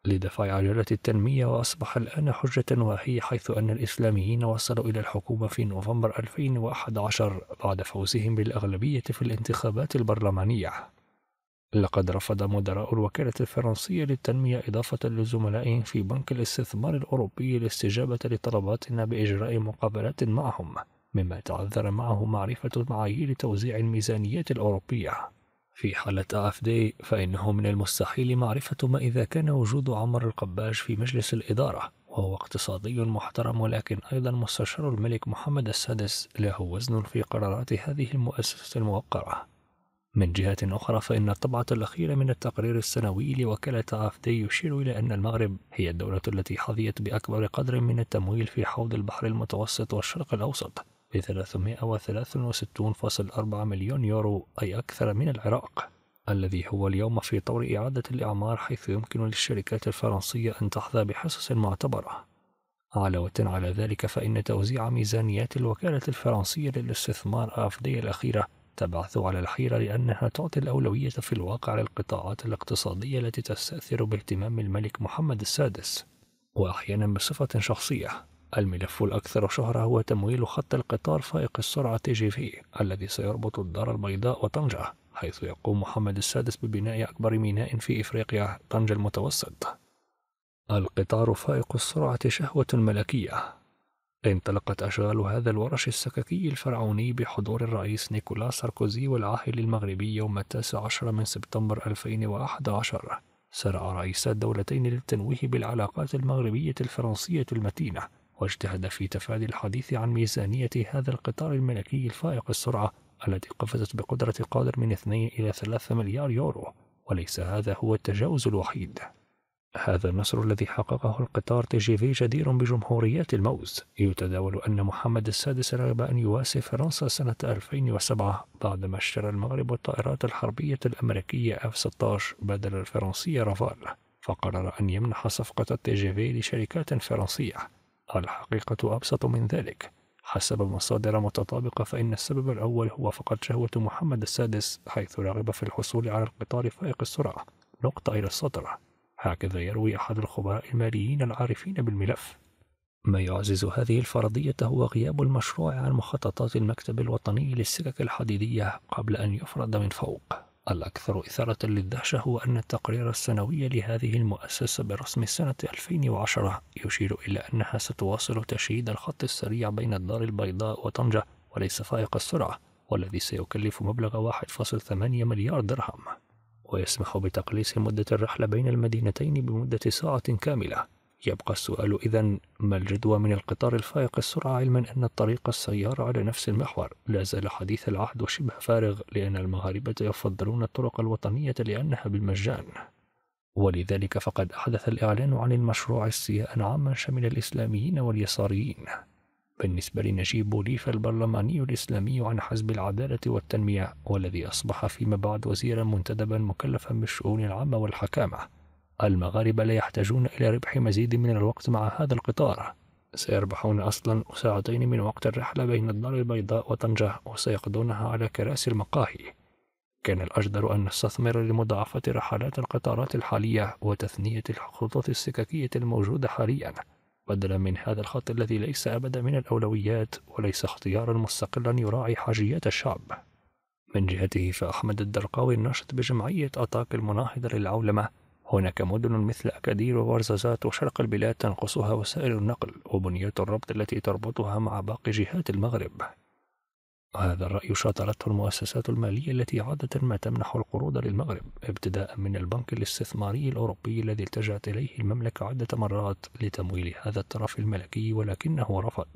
[SPEAKER 1] لدفع عجلة التنمية وأصبح الآن حجة واهية حيث أن الإسلاميين وصلوا إلى الحكومة في نوفمبر 2011 بعد فوزهم بالأغلبية في الانتخابات البرلمانية لقد رفض مدراء الوكالة الفرنسية للتنمية إضافة لزملائهم في بنك الاستثمار الأوروبي الاستجابة لطلباتنا بإجراء مقابلات معهم مما تعذر معه معرفة معايير توزيع الميزانيات الأوروبية في حالة آف دي فإنه من المستحيل معرفة ما إذا كان وجود عمر القباش في مجلس الإدارة وهو اقتصادي محترم ولكن أيضا مستشار الملك محمد السادس له وزن في قرارات هذه المؤسسة الموقرة من جهة أخرى فإن الطبعة الأخيرة من التقرير السنوي لوكالة دي يشير إلى أن المغرب هي الدولة التي حظيت بأكبر قدر من التمويل في حوض البحر المتوسط والشرق الأوسط ب 363.4 مليون يورو أي أكثر من العراق الذي هو اليوم في طور إعادة الإعمار حيث يمكن للشركات الفرنسية أن تحظى بحصص معتبرة علاوة على ذلك فإن توزيع ميزانيات الوكالة الفرنسية للاستثمار أفدية الأخيرة تبعث على الحيرة لأنها تعطي الأولوية في الواقع للقطاعات الاقتصادية التي تستأثر باهتمام الملك محمد السادس وأحيانا بصفة شخصية الملف الأكثر شهرة هو تمويل خط القطار فائق السرعة جي في الذي سيربط الدار البيضاء وطنجة حيث يقوم محمد السادس ببناء أكبر ميناء في إفريقيا طنجة المتوسط القطار فائق السرعة شهوة ملكية انطلقت أشغال هذا الورش السككي الفرعوني بحضور الرئيس نيكولا ساركوزي والعاهل المغربي يوم التاسع عشر من سبتمبر 2011 سرع رئيس الدولتين للتنويه بالعلاقات المغربية الفرنسية المتينة واجتهد في تفادي الحديث عن ميزانية هذا القطار الملكي الفائق السرعة التي قفزت بقدرة قادر من 2 إلى 3 مليار يورو وليس هذا هو التجاوز الوحيد هذا النصر الذي حققه القطار تي جي في جدير بجمهوريات الموز يتداول أن محمد السادس رغب أن يواسي فرنسا سنة 2007 بعدما اشترى المغرب الطائرات الحربية الأمريكية F-16 بدل الفرنسية رافال فقرر أن يمنح صفقة التي جي في لشركات فرنسية الحقيقة أبسط من ذلك حسب مصادر متطابقة فإن السبب الأول هو فقط شهوة محمد السادس حيث رغب في الحصول على القطار فائق السرعة نقطة إلى السطر هكذا يروي أحد الخبراء الماليين العارفين بالملف ما يعزز هذه الفرضية هو غياب المشروع عن مخططات المكتب الوطني للسكك الحديدية قبل أن يفرض من فوق الأكثر إثارة للدهشة هو أن التقرير السنوي لهذه المؤسسة برسم السنة 2010 يشير إلى أنها ستواصل تشييد الخط السريع بين الدار البيضاء وطنجة وليس فائق السرعة والذي سيكلف مبلغ 1.8 مليار درهم ويسمح بتقليص مدة الرحلة بين المدينتين بمدة ساعة كاملة يبقى السؤال إذا ما الجدوى من القطار الفائق السرعة علما أن الطريق السيارة على نفس المحور لا زال حديث العهد شبه فارغ لأن المغاربة يفضلون الطرق الوطنية لأنها بالمجان ولذلك فقد أحدث الإعلان عن المشروع استياء عاما شمل الإسلاميين واليساريين بالنسبة لنجيب بوليف البرلماني الإسلامي عن حزب العدالة والتنمية والذي أصبح فيما بعد وزيرا منتدبا مكلفا بالشؤون العامة والحكامة المغاربة لا يحتاجون إلى ربح مزيد من الوقت مع هذا القطار سيربحون أصلا ساعتين من وقت الرحلة بين الدار البيضاء وطنجة وسيقضونها على كراسي المقاهي كان الأجدر أن نستثمر لمضاعفة رحلات القطارات الحالية وتثنية الخطوط السككية الموجودة حاليا بدلا من هذا الخط الذي ليس أبدا من الأولويات وليس اختيارا مستقلا يراعي حاجيات الشعب من جهته فأحمد الدرقاوي الناشط بجمعية أطاك المناهضة للعولمة هناك مدن مثل أكادير وبرزازات وشرق البلاد تنقصها وسائل النقل وبنيات الربط التي تربطها مع باقي جهات المغرب هذا الرأي شاطرته المؤسسات المالية التي عادة ما تمنح القروض للمغرب ابتداء من البنك الاستثماري الأوروبي الذي التجأت إليه المملكة عدة مرات لتمويل هذا الطرف الملكي ولكنه رفض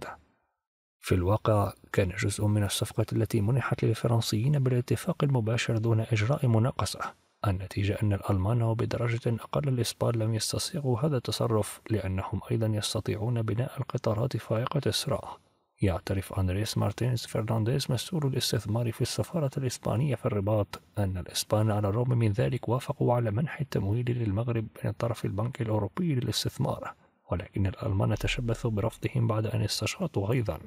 [SPEAKER 1] في الواقع كان جزء من الصفقة التي منحت للفرنسيين بالاتفاق المباشر دون إجراء مناقصة النتيجة أن الألمان وبدرجة أقل الإسبان لم يستصيغوا هذا التصرف لأنهم أيضا يستطيعون بناء القطارات فائقة السرعة يعترف أندريس مارتينيز فرنانديز مسؤول الاستثمار في السفارة الإسبانية في الرباط أن الإسبان على الرغم من ذلك وافقوا على منح التمويل للمغرب من طرف البنك الأوروبي للاستثمار ولكن الألمان تشبثوا برفضهم بعد أن استشرطوا أيضا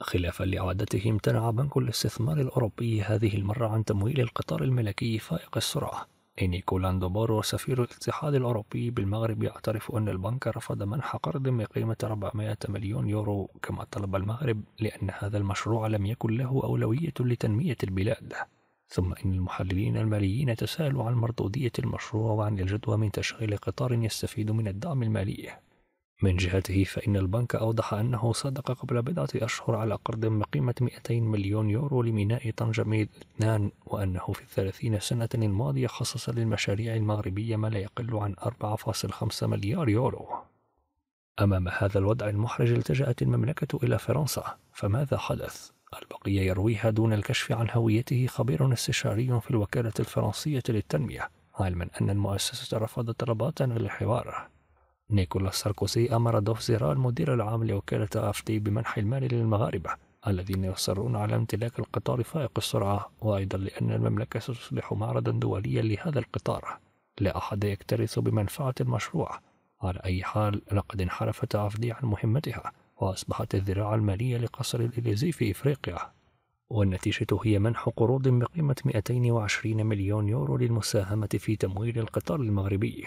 [SPEAKER 1] خلافا لعادته امتنع بنك الاستثمار الأوروبي هذه المرة عن تمويل القطار الملكي فائق السرعة إنيكولاندو دوبارو سفير الاتحاد الأوروبي بالمغرب يعترف أن البنك رفض منح قرض بقيمة 400 مليون يورو كما طلب المغرب لأن هذا المشروع لم يكن له أولوية لتنمية البلاد ثم إن المحللين الماليين تساءلوا عن مردودية المشروع وعن الجدوى من تشغيل قطار يستفيد من الدعم المالي من جهته فإن البنك أوضح أنه صدق قبل بضعة أشهر على قرض بقيمة 200 مليون يورو لميناء طنجة ميد 2 وأنه في الثلاثين سنة الماضية خصص للمشاريع المغربية ما لا يقل عن 4.5 مليار يورو أمام هذا الوضع المحرج التجأت المملكة إلى فرنسا فماذا حدث؟ البقية يرويها دون الكشف عن هويته خبير استشاري في الوكالة الفرنسية للتنمية علما أن المؤسسة رفضت طلباتنا للحوار نيكولاس ساركوزي أمر دوف زيرا المدير العام لوكالة اف دي بمنح المال للمغاربة الذين يصرون على امتلاك القطار فائق السرعة وأيضا لأن المملكة ستصبح معرضا دوليا لهذا القطار لا أحد يكترث بمنفعة المشروع على أي حال لقد انحرفت أفدي عن مهمتها وأصبحت الذراع المالية لقصر الإليزي في إفريقيا والنتيجة هي منح قروض بقيمة 220 مليون يورو للمساهمة في تمويل القطار المغربي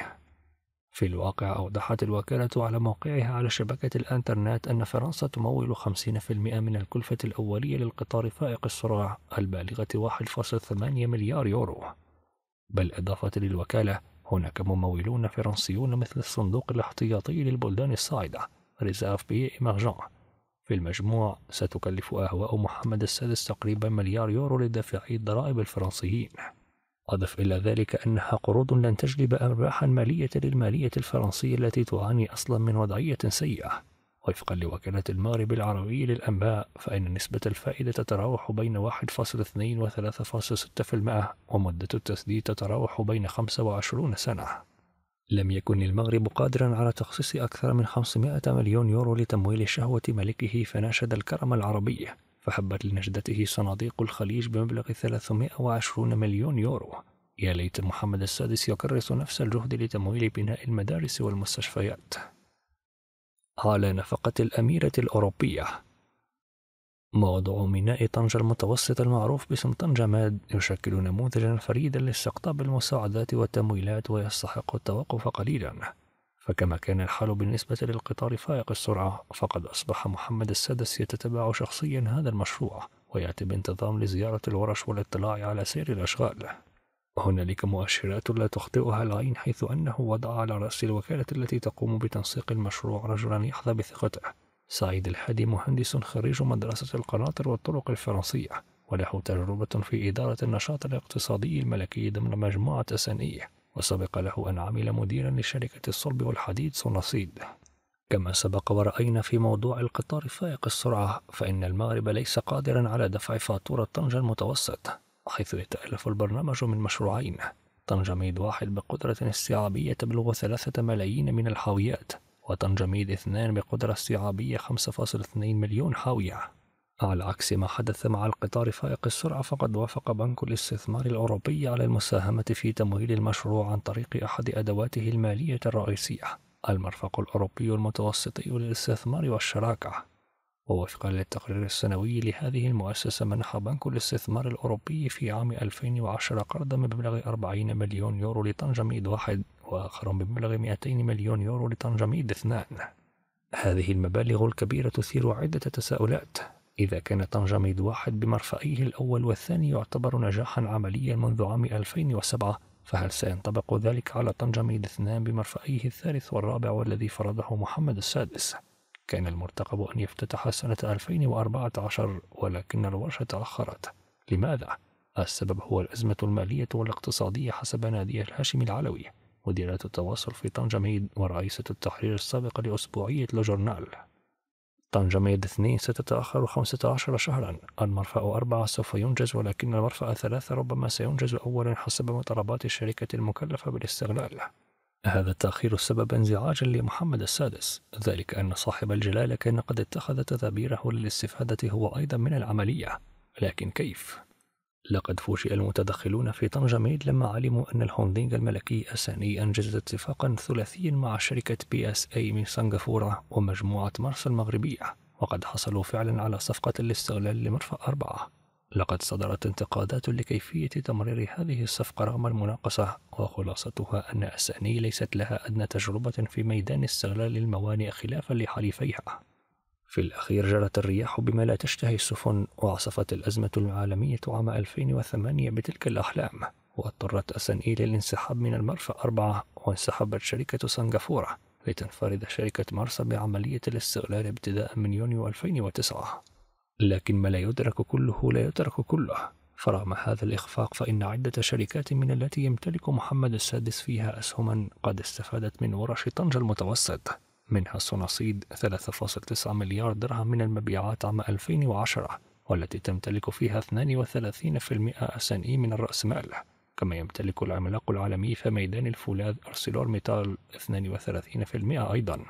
[SPEAKER 1] في الواقع أوضحت الوكالة على موقعها على شبكة الإنترنت أن فرنسا تمول 50% من الكلفة الأولية للقطار فائق السرعة البالغة 1.8 مليار يورو بل أضافت للوكالة هناك ممولون فرنسيون مثل الصندوق الاحتياطي للبلدان الصاعدة ريزاف بي إمرجون في المجموع ستكلف أهواء محمد السادس تقريبا مليار يورو لدافعي الضرائب الفرنسيين أضف إلى ذلك أنها قروض لن تجلب أرباحا مالية للمالية الفرنسية التي تعاني أصلا من وضعية سيئة وفقا لوكالة المغرب العربي للأنباء فإن نسبة الفائدة تتراوح بين 1.2 و 3.6% ومدة التسديد تتراوح بين 25 سنة لم يكن المغرب قادرا على تخصيص أكثر من 500 مليون يورو لتمويل شهوة ملكه فناشد الكرم العربي فحبت لنجدته صناديق الخليج بمبلغ 320 مليون يورو يا ليت محمد السادس يكرس نفس الجهد لتمويل بناء المدارس والمستشفيات على نفقة الأميرة الأوروبية موضوع ميناء طنجة المتوسط المعروف باسم طنجة ماد يشكل نموذجا فريدا لاستقطاب المساعدات والتمويلات ويستحق التوقف قليلا فكما كان الحال بالنسبة للقطار فائق السرعة فقد أصبح محمد السادس يتتبع شخصيا هذا المشروع ويأتي بانتظام لزيارة الورش والاطلاع على سير الأشغال هنالك مؤشرات لا تخطئها العين حيث أنه وضع على رأس الوكالة التي تقوم بتنسيق المشروع رجلا يحظى بثقته سعيد الحادي مهندس خريج مدرسة القناطر والطرق الفرنسية وله تجربة في إدارة النشاط الاقتصادي الملكي ضمن مجموعة أسانية وسبق له أن عمل مديرا لشركة الصلب والحديد سوناسيد كما سبق ورأينا في موضوع القطار فائق السرعة فإن المغرب ليس قادرا على دفع فاتورة طنجة المتوسط حيث يتألف البرنامج من مشروعين طنجميد واحد بقدرة استيعابية تبلغ ثلاثة ملايين من الحاويات وطنجميد اثنان بقدرة استيعابية 5.2 مليون حاوية على عكس ما حدث مع القطار فائق السرعة فقد وافق بنك الاستثمار الأوروبي على المساهمة في تمويل المشروع عن طريق أحد أدواته المالية الرئيسية المرفق الأوروبي المتوسطي للاستثمار والشراكة ووفقا للتقرير السنوي لهذه المؤسسة منح بنك الاستثمار الأوروبي في عام 2010 قرضا بمبلغ 40 مليون يورو لطنجميد واحد وآخر بمبلغ 200 مليون يورو لطنجميد اثنان هذه المبالغ الكبيرة تثير عدة تساؤلات إذا كان تنجميد واحد بمرفئيه الأول والثاني يعتبر نجاحا عمليا منذ عام 2007 فهل سينطبق ذلك على تنجميد اثنان بمرفئيه الثالث والرابع والذي فرضه محمد السادس؟ كان المرتقب أن يفتتح سنة 2014 ولكن الورشة تأخرت لماذا؟ السبب هو الأزمة المالية والاقتصادية حسب نادية الهاشمي العلوي مديرة التواصل في طنجة ميد ورئيسة التحرير السابقة لأسبوعية لجورنال طنجميد 2 اثنين 15 عشر شهرا المرفأ أربعة سوف ينجز ولكن المرفأ ثلاثة ربما سينجز أولا حسب مطالبات الشركة المكلفة بالاستغلال هذا التأخير سبب انزعاج لمحمد السادس ذلك أن صاحب الجلالة كان قد اتخذ تدابيره للاستفادة هو أيضا من العملية لكن كيف؟ لقد فوجئ المتدخلون في طنجة ميد لما علموا أن الهوندينغ الملكي الثاني أنجز اتفاقا ثلاثيا مع شركة بي اس اي من سنغافورة ومجموعة مرسى المغربية وقد حصلوا فعلا على صفقة الاستغلال لمرفأ أربعة لقد صدرت انتقادات لكيفية تمرير هذه الصفقة رغم المناقصة وخلاصتها أن أساني ليست لها أدنى تجربة في ميدان استغلال الموانئ خلافا لحليفيها في الأخير جرت الرياح بما لا تشتهي السفن وعصفت الأزمة العالمية عام 2008 بتلك الأحلام واضطرت أسنئي للانسحاب من المرفأ أربعة وانسحبت شركة سنغافورة لتنفرد شركة مرسى بعملية الاستغلال ابتداء من يونيو 2009 لكن ما لا يدرك كله لا يترك كله فرغم هذا الإخفاق فإن عدة شركات من التي يمتلك محمد السادس فيها أسهما قد استفادت من ورش طنجة المتوسط منها صناصيد 3.9 مليار درهم من المبيعات عام 2010 والتي تمتلك فيها 32% اي من الرأسمال كما يمتلك العملاق العالمي في ميدان الفولاذ أرسلورميتال 32% أيضا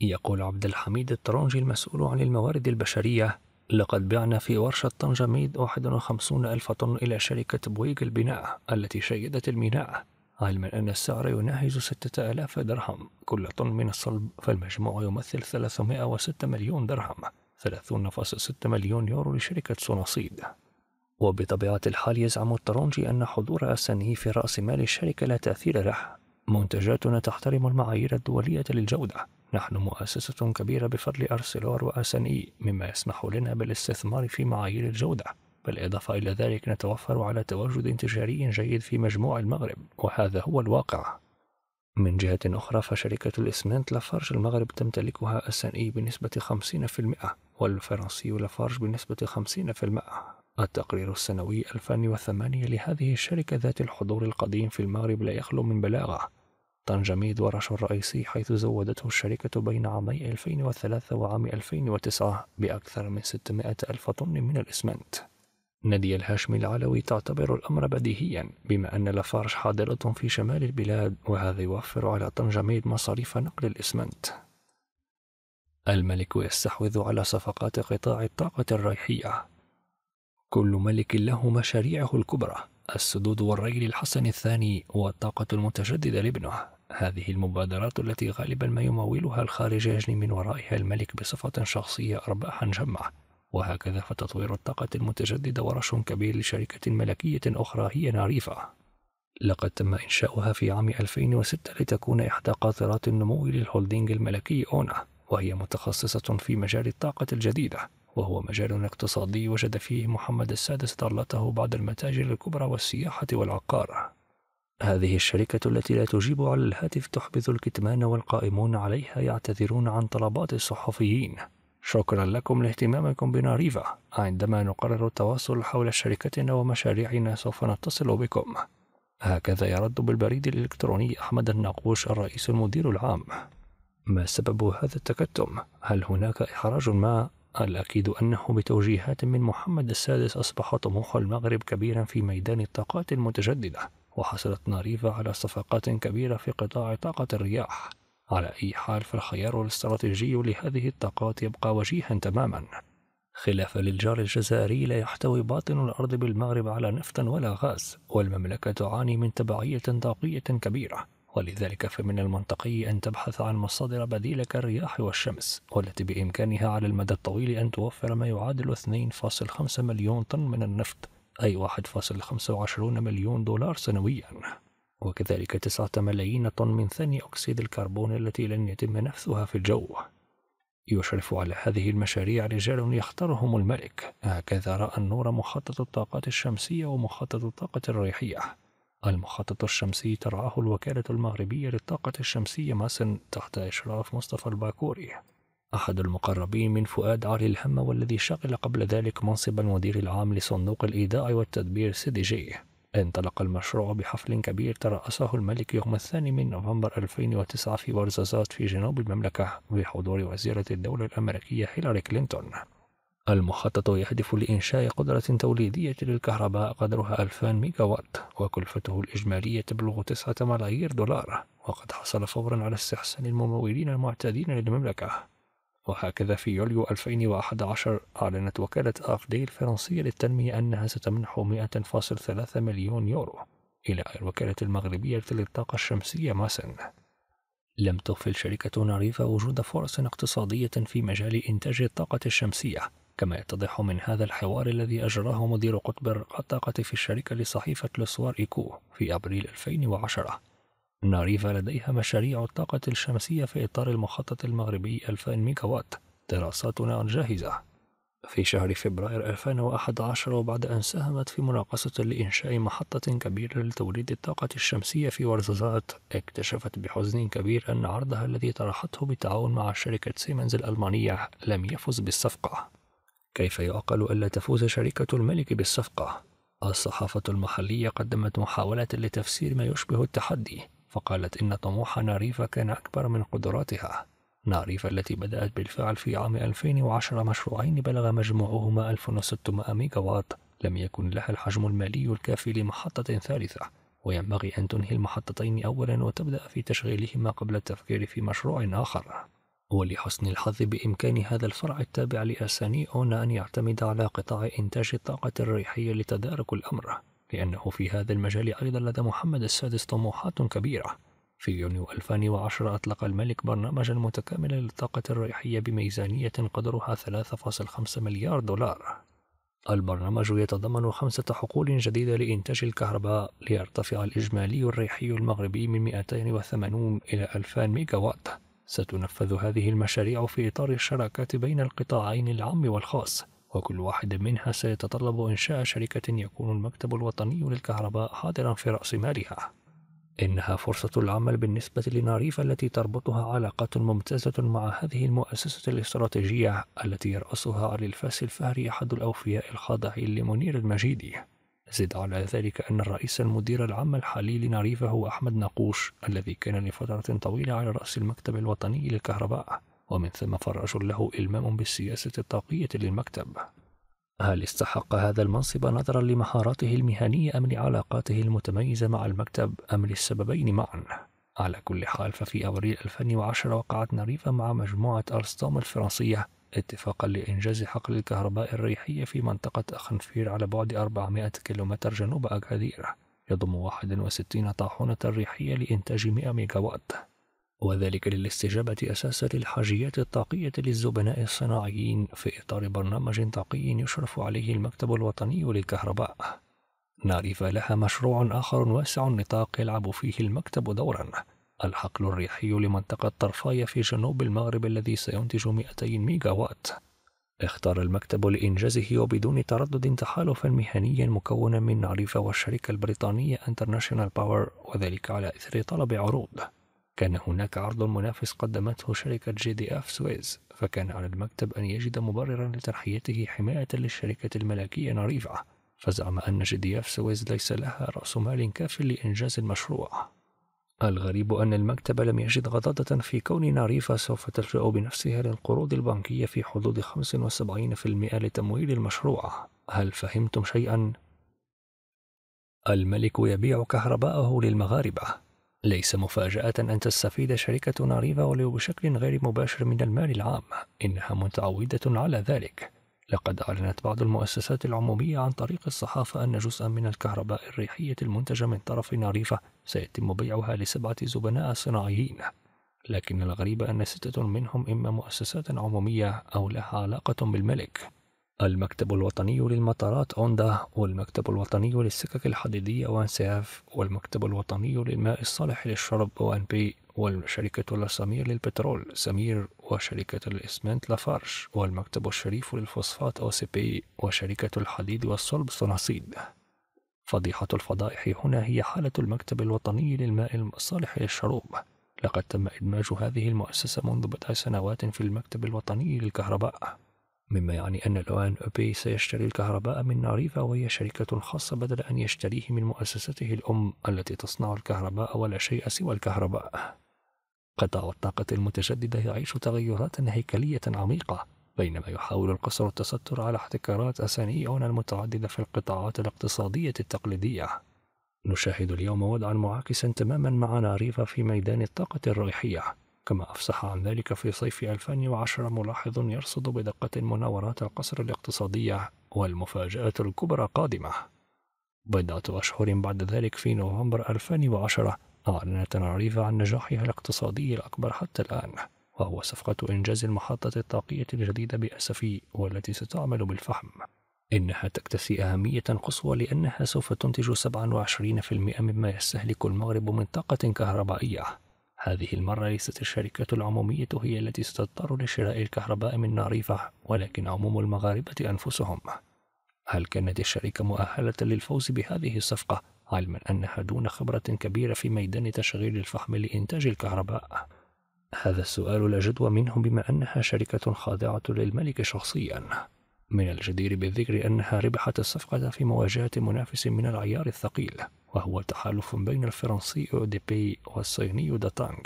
[SPEAKER 1] يقول عبد الحميد الترونجي المسؤول عن الموارد البشرية لقد بعنا في ورشة طنجة ميد 51 ألف طن إلى شركة بويج البناء التي شيدت الميناء علما أن السعر يناهز ستة آلاف درهم كل طن من الصلب فالمجموع يمثل 306 مليون درهم 30.6 مليون يورو لشركة سوناصيد وبطبيعة الحال يزعم الترونجي أن حضور أسانه في رأس مال الشركة لا تأثير له منتجاتنا تحترم المعايير الدولية للجودة نحن مؤسسة كبيرة بفضل أرسلور وأساني مما يسمح لنا بالاستثمار في معايير الجودة بالإضافة إلى ذلك نتوفر على تواجد تجاري جيد في مجموع المغرب وهذا هو الواقع من جهة أخرى فشركة الإسمنت لافارج المغرب تمتلكها اس ان اي بنسبة 50% والفرنسي لافارج بنسبة 50% التقرير السنوي 2008 لهذه الشركة ذات الحضور القديم في المغرب لا يخلو من بلاغة تنجميد ورش الرئيسي حيث زودته الشركة بين عامي 2003 وعام 2009 بأكثر من 600 ألف طن من الإسمنت نادية الهاشمي العلوي تعتبر الأمر بديهيا بما أن لافارش حاضرة في شمال البلاد وهذا يوفر على طنجميد مصاريف نقل الإسمنت الملك يستحوذ على صفقات قطاع الطاقة الريحية كل ملك له مشاريعه الكبرى السدود والري للحسن الثاني والطاقة المتجددة لابنه هذه المبادرات التي غالبا ما يمولها الخارج يجني من ورائها الملك بصفة شخصية أرباحا جمة وهكذا فتطوير الطاقة المتجددة ورش كبير لشركة ملكية أخرى هي ناريفا لقد تم إنشاؤها في عام 2006 لتكون إحدى قاطرات النمو للهولدينج الملكي أونا وهي متخصصة في مجال الطاقة الجديدة وهو مجال اقتصادي وجد فيه محمد السادس ضالته بعد المتاجر الكبرى والسياحة والعقار هذه الشركة التي لا تجيب على الهاتف تحبذ الكتمان والقائمون عليها يعتذرون عن طلبات الصحفيين شكرا لكم لاهتمامكم بناريفا عندما نقرر التواصل حول شركتنا ومشاريعنا سوف نتصل بكم هكذا يرد بالبريد الإلكتروني أحمد الناقوش الرئيس المدير العام ما سبب هذا التكتم؟ هل هناك إحراج ما؟ الأكيد أنه بتوجيهات من محمد السادس أصبح طموح المغرب كبيرا في ميدان الطاقات المتجددة وحصلت ناريفا على صفقات كبيرة في قطاع طاقة الرياح على أي حال فالخيار الاستراتيجي لهذه الطاقات يبقى وجيها تماما خلافا للجار الجزائري لا يحتوي باطن الأرض بالمغرب على نفط ولا غاز والمملكة تعاني من تبعية طاقية كبيرة ولذلك فمن المنطقي أن تبحث عن مصادر بديلة كالرياح والشمس والتي بإمكانها على المدى الطويل أن توفر ما يعادل 2.5 مليون طن من النفط أي 1.25 مليون دولار سنويا وكذلك تسعة ملايين طن من ثاني أكسيد الكربون التي لن يتم نفثها في الجو يشرف على هذه المشاريع رجال يختارهم الملك هكذا رأى النور مخطط الطاقات الشمسية ومخطط الطاقة الريحية المخطط الشمسي ترعاه الوكالة المغربية للطاقة الشمسية ماسن تحت إشراف مصطفى الباكوري أحد المقربين من فؤاد علي الهمة والذي شغل قبل ذلك منصب المدير العام لصندوق الإيداع والتدبير سيدي جي انطلق المشروع بحفل كبير ترأسه الملك يوم الثاني من نوفمبر 2009 في ورزازات في جنوب المملكة بحضور وزيرة الدولة الأمريكية هيلاري كلينتون المخطط يهدف لإنشاء قدرة توليدية للكهرباء قدرها 2000 ميجاوات وكلفته الإجمالية تبلغ 9 ملايير دولار وقد حصل فورا على استحسان الممولين المعتادين للمملكة وهكذا في يوليو 2011 أعلنت وكالة أغدي الفرنسية للتنمية أنها ستمنح 100.3 مليون يورو إلى الوكالة المغربية للطاقة الشمسية ماسن لم تغفل شركة ناريفا وجود فرص اقتصادية في مجال إنتاج الطاقة الشمسية كما يتضح من هذا الحوار الذي أجراه مدير قطب الطاقة في الشركة لصحيفة لسوار إيكو في أبريل 2010 أن ريفا لديها مشاريع الطاقة الشمسية في إطار المخطط المغربي 2000 ميجاوات دراساتنا جاهزة في شهر فبراير 2011 وبعد أن ساهمت في مناقصة لإنشاء محطة كبيرة لتوليد الطاقة الشمسية في ورزازات اكتشفت بحزن كبير أن عرضها الذي طرحته بالتعاون مع شركة سيمنز الألمانية لم يفز بالصفقة كيف يعقل ألا تفوز شركة الملك بالصفقة؟ الصحافة المحلية قدمت محاولة لتفسير ما يشبه التحدي فقالت إن طموح ناريفا كان أكبر من قدراتها ناريفا التي بدأت بالفعل في عام 2010 مشروعين بلغ مجموعهما 1600 ميجاوات لم يكن لها الحجم المالي الكافي لمحطة ثالثة وينبغي أن تنهي المحطتين أولا وتبدأ في تشغيلهما قبل التفكير في مشروع آخر ولحسن الحظ بإمكان هذا الفرع التابع لأساني أون أن يعتمد على قطاع إنتاج الطاقة الريحية لتدارك الأمر لأنه في هذا المجال أيضا لدى محمد السادس طموحات كبيرة في يونيو 2010 أطلق الملك برنامجا متكاملا للطاقة الريحية بميزانية قدرها 3.5 مليار دولار البرنامج يتضمن خمسة حقول جديدة لإنتاج الكهرباء ليرتفع الإجمالي الريحي المغربي من 280 إلى 2000 ميجاوات ستنفذ هذه المشاريع في إطار الشراكات بين القطاعين العام والخاص وكل واحد منها سيتطلب إنشاء شركة يكون المكتب الوطني للكهرباء حاضرا في رأس مالها إنها فرصة العمل بالنسبة لناريف التي تربطها علاقات ممتازة مع هذه المؤسسة الاستراتيجية التي يرأسها علي الفاس الفهري أحد الأوفياء الخاضعين لمنير المجيدي زد على ذلك أن الرئيس المدير العام الحالي لناريف هو أحمد نقوش الذي كان لفترة طويلة على رأس المكتب الوطني للكهرباء ومن ثم فراش له إلمام بالسياسة الطاقية للمكتب هل استحق هذا المنصب نظرا لمهاراته المهنية أم لعلاقاته المتميزة مع المكتب أم للسببين معا؟ على كل حال ففي أبريل 2010 وقعت نريفا مع مجموعة أرستوم الفرنسية اتفاقا لإنجاز حقل الكهرباء الريحية في منطقة أخنفير على بعد 400 كيلومتر جنوب أكادير يضم 61 طاحونة ريحية لإنتاج 100 ميجاوات وذلك للاستجابة أساسا للحاجيات الطاقية للزبناء الصناعيين في إطار برنامج طاقي يشرف عليه المكتب الوطني للكهرباء. ناري لها مشروع آخر واسع النطاق يلعب فيه المكتب دورا الحقل الريحي لمنطقة طرفاية في جنوب المغرب الذي سينتج 200 ميجا اختار المكتب لإنجازه وبدون تردد تحالفا مهنيا مكونا من نعريفة والشركة البريطانية انترناشونال باور وذلك على إثر طلب عروض كان هناك عرض منافس قدمته شركة جي دي اف سويز فكان على المكتب أن يجد مبررا لترحيته حماية للشركة الملكية نريفة فزعم أن جي دي اف سويز ليس لها رأس مال كاف لإنجاز المشروع الغريب أن المكتب لم يجد غضاضة في كون ناريفا سوف تلجأ بنفسها للقروض البنكية في حدود 75% لتمويل المشروع هل فهمتم شيئا؟ الملك يبيع كهرباءه للمغاربة ليس مفاجأة أن تستفيد شركة ناريفا ولو بشكل غير مباشر من المال العام إنها متعودة على ذلك لقد أعلنت بعض المؤسسات العمومية عن طريق الصحافة أن جزءا من الكهرباء الريحية المنتجة من طرف ناريفا سيتم بيعها لسبعة زبناء صناعيين لكن الغريب أن ستة منهم إما مؤسسات عمومية أو لها علاقة بالملك المكتب الوطني للمطارات أوندا والمكتب الوطني للسكك الحديدية وانساف والمكتب الوطني للماء الصالح للشرب وان بي والشركة السمير للبترول سمير وشركة الإسمنت لافارش والمكتب الشريف للفوسفات أو سي بي وشركة الحديد والصلب صناصيد فضيحة الفضائح هنا هي حالة المكتب الوطني للماء الصالح للشروب لقد تم إدماج هذه المؤسسة منذ بضع سنوات في المكتب الوطني للكهرباء مما يعني أن لوان أبي سيشتري الكهرباء من ناريفا وهي شركة خاصة بدل أن يشتريه من مؤسسته الأم التي تصنع الكهرباء ولا شيء سوى الكهرباء قطاع الطاقة المتجددة يعيش تغيرات هيكلية عميقة بينما يحاول القصر التستر على احتكارات أسانيون المتعددة في القطاعات الاقتصادية التقليدية نشاهد اليوم وضعا معاكسا تماما مع ناريفا في ميدان الطاقة الريحية كما أفصح عن ذلك في صيف 2010 ملاحظ يرصد بدقة مناورات القصر الاقتصادية والمفاجأة الكبرى قادمة بضعة أشهر بعد ذلك في نوفمبر 2010 أعلنت تنعريف عن نجاحها الاقتصادي الأكبر حتى الآن وهو صفقة إنجاز المحطة الطاقية الجديدة بأسفي والتي ستعمل بالفحم إنها تكتسي أهمية قصوى لأنها سوف تنتج 27% مما يستهلك المغرب من طاقة كهربائية هذه المرة ليست الشركة العمومية هي التي ستضطر لشراء الكهرباء من ناريفة ولكن عموم المغاربة أنفسهم هل كانت الشركة مؤهلة للفوز بهذه الصفقة علما أنها دون خبرة كبيرة في ميدان تشغيل الفحم لإنتاج الكهرباء؟ هذا السؤال لا جدوى منه بما أنها شركة خاضعة للملك شخصيا من الجدير بالذكر أنها ربحت الصفقة في مواجهة منافس من العيار الثقيل وهو تحالف بين الفرنسي أوديبي والصيني داتانغ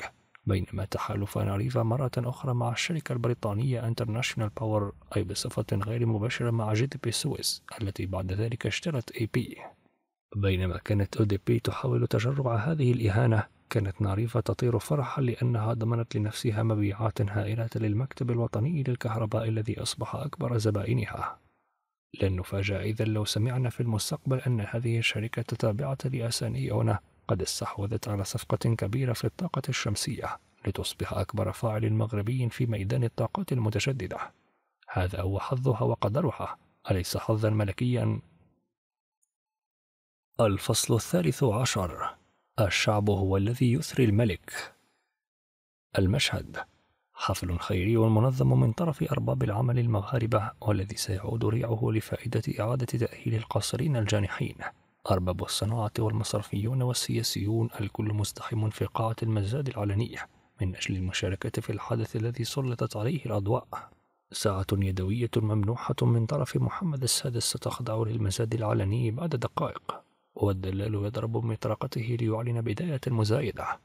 [SPEAKER 1] بينما تحالف ناريفا مرة أخرى مع الشركة البريطانية انترناشونال باور أي بصفة غير مباشرة مع جي دي بي سويس التي بعد ذلك اشترت اي بي بينما كانت أوديبي تحاول تجرع هذه الإهانة كانت ناريفا تطير فرحا لأنها ضمنت لنفسها مبيعات هائلة للمكتب الوطني للكهرباء الذي أصبح أكبر زبائنها. لن نفاجأ إذا لو سمعنا في المستقبل أن هذه الشركة التابعة لأسانيونا قد استحوذت على صفقة كبيرة في الطاقة الشمسية لتصبح أكبر فاعل مغربي في ميدان الطاقات المتجددة. هذا هو حظها وقدرها، أليس حظا ملكيا؟ الفصل الثالث عشر الشعب هو الذي يثري الملك المشهد حفل خيري منظم من طرف أرباب العمل المغاربة والذي سيعود ريعه لفائدة إعادة تأهيل القاصرين الجانحين أرباب الصناعة والمصرفيون والسياسيون الكل مزدحم في قاعة المزاد العلنية من أجل المشاركة في الحدث الذي سلطت عليه الأضواء ساعة يدوية ممنوحة من طرف محمد السادس ستخضع للمزاد العلني بعد دقائق والدلال يضرب بمطرقته ليعلن بداية المزايدة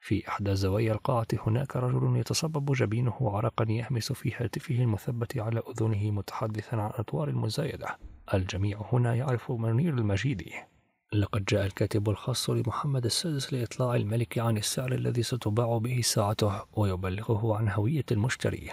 [SPEAKER 1] في إحدى زوايا القاعة هناك رجل يتصبب جبينه عرقا يهمس في هاتفه المثبت على أذنه متحدثا عن أطوار المزايدة الجميع هنا يعرف منير المجيدي لقد جاء الكاتب الخاص لمحمد السادس لإطلاع الملك عن السعر الذي ستباع به ساعته ويبلغه عن هوية المشتري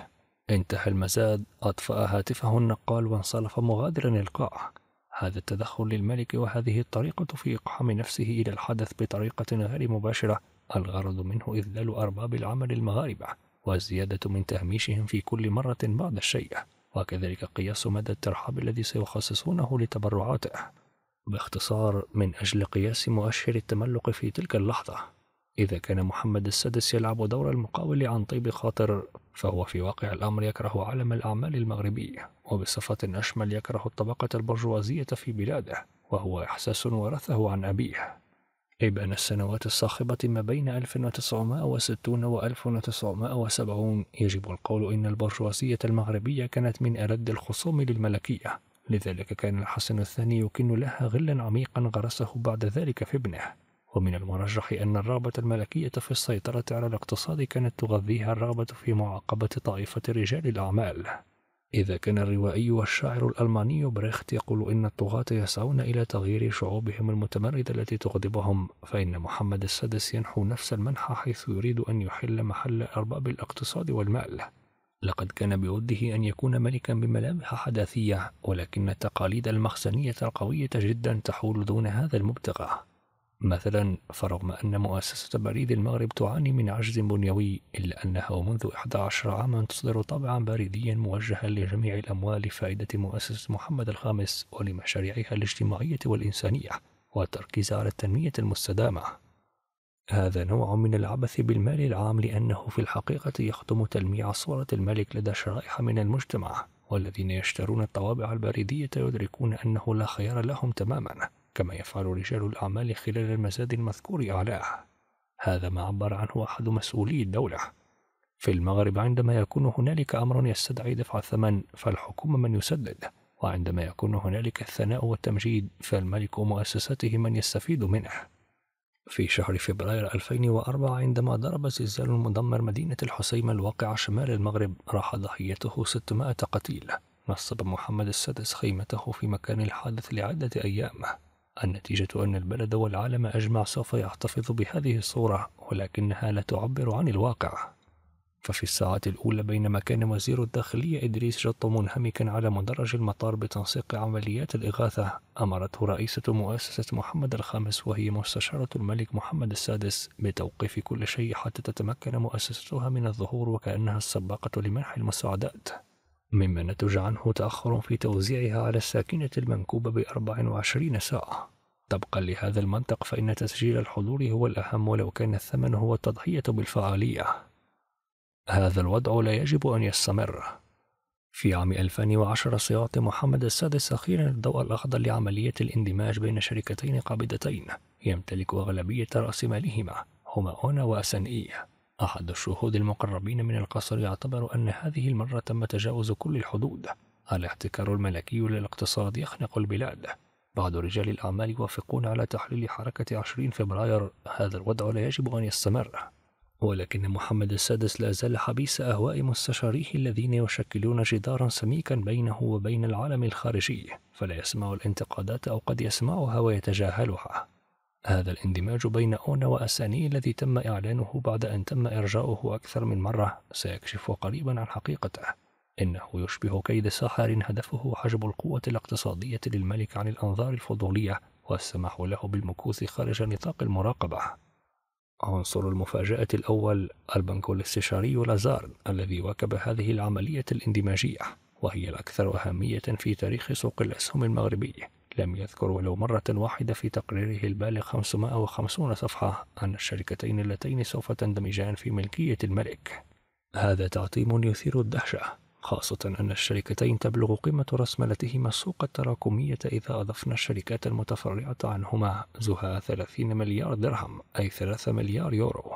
[SPEAKER 1] انتهى المزاد أطفأ هاتفه النقال وانصرف مغادرا القاعة هذا التدخل للملك وهذه الطريقة في إقحام نفسه إلى الحدث بطريقة غير مباشرة الغرض منه إذلال أرباب العمل المغاربة والزيادة من تهميشهم في كل مرة بعد الشيء وكذلك قياس مدى الترحاب الذي سيخصصونه لتبرعاته باختصار من أجل قياس مؤشر التملق في تلك اللحظة إذا كان محمد السادس يلعب دور المقاول عن طيب خاطر فهو في واقع الأمر يكره عالم الأعمال المغربي وبصفة أشمل يكره الطبقة البرجوازية في بلاده وهو إحساس ورثه عن أبيه إبان السنوات الصاخبة ما بين 1960 و 1970 يجب القول إن البرجوازية المغربية كانت من أرد الخصوم للملكية لذلك كان الحسن الثاني يكن لها غلا عميقا غرسه بعد ذلك في ابنه ومن المرجح أن الرغبة الملكية في السيطرة على الاقتصاد كانت تغذيها الرغبة في معاقبة طائفة رجال الأعمال إذا كان الروائي والشاعر الألماني بريخت يقول إن الطغاة يسعون إلى تغيير شعوبهم المتمردة التي تغضبهم فإن محمد السادس ينحو نفس المنحى حيث يريد أن يحل محل أرباب الاقتصاد والمال لقد كان بوده أن يكون ملكا بملامح حداثية ولكن التقاليد المخزنية القوية جدا تحول دون هذا المبتغى مثلا فرغم أن مؤسسة بريد المغرب تعاني من عجز بنيوي إلا أنها منذ 11 عاما تصدر طابعا بريديا موجها لجميع الأموال لفائدة مؤسسة محمد الخامس ولمشاريعها الاجتماعية والإنسانية والتركيز على التنمية المستدامة هذا نوع من العبث بالمال العام لأنه في الحقيقة يخدم تلميع صورة الملك لدى شرائح من المجتمع والذين يشترون الطوابع البريدية يدركون أنه لا خيار لهم تماماً كما يفعل رجال الأعمال خلال المزاد المذكور أعلاه هذا ما عبر عنه أحد مسؤولي الدولة في المغرب عندما يكون هنالك أمر يستدعي دفع الثمن فالحكومة من يسدد وعندما يكون هنالك الثناء والتمجيد فالملك ومؤسساته من يستفيد منه في شهر فبراير 2004 عندما ضرب زلزال مدمر مدينة الحسيمة الواقعة شمال المغرب راح ضحيته 600 قتيل نصب محمد السادس خيمته في مكان الحادث لعدة أيام النتيجة أن البلد والعالم أجمع سوف يحتفظ بهذه الصورة ولكنها لا تعبر عن الواقع ففي الساعة الأولى بينما كان وزير الداخلية إدريس جطو منهمكا على مدرج المطار بتنسيق عمليات الإغاثة أمرته رئيسة مؤسسة محمد الخامس وهي مستشارة الملك محمد السادس بتوقيف كل شيء حتى تتمكن مؤسستها من الظهور وكأنها السباقة لمنح المساعدات مما نتج عنه تأخر في توزيعها على الساكنة المنكوبة بأربع وعشرين ساعة طبقا لهذا المنطق فإن تسجيل الحضور هو الأهم ولو كان الثمن هو التضحية بالفعالية هذا الوضع لا يجب أن يستمر في عام 2010 سيعطي محمد السادس أخيرا الضوء الأخضر لعملية الاندماج بين شركتين قابضتين يمتلك أغلبية رأس مالهما هما أونا وأسن إيه أحد الشهود المقربين من القصر يعتبر أن هذه المرة تم تجاوز كل الحدود الاحتكار الملكي للاقتصاد يخنق البلاد بعض رجال الأعمال يوافقون على تحليل حركة 20 فبراير هذا الوضع لا يجب أن يستمر ولكن محمد السادس لا زال حبيس أهواء مستشاريه الذين يشكلون جدارا سميكا بينه وبين العالم الخارجي فلا يسمع الانتقادات أو قد يسمعها ويتجاهلها هذا الاندماج بين أونا وأساني الذي تم إعلانه بعد أن تم إرجاؤه أكثر من مرة سيكشف قريبا عن حقيقته إنه يشبه كيد ساحر هدفه حجب القوة الاقتصادية للملك عن الأنظار الفضولية والسماح له بالمكوث خارج نطاق المراقبة عنصر المفاجأة الأول البنك الاستشاري لازار الذي واكب هذه العملية الاندماجية وهي الأكثر أهمية في تاريخ سوق الأسهم المغربي لم يذكر ولو مرة واحدة في تقريره البالغ 550 صفحة أن الشركتين اللتين سوف تندمجان في ملكية الملك. هذا تعطيم يثير الدهشة، خاصة أن الشركتين تبلغ قيمة رسملتهما السوق التراكمية إذا أضفنا الشركات المتفرعة عنهما زها 30 مليار درهم أي 3 مليار يورو.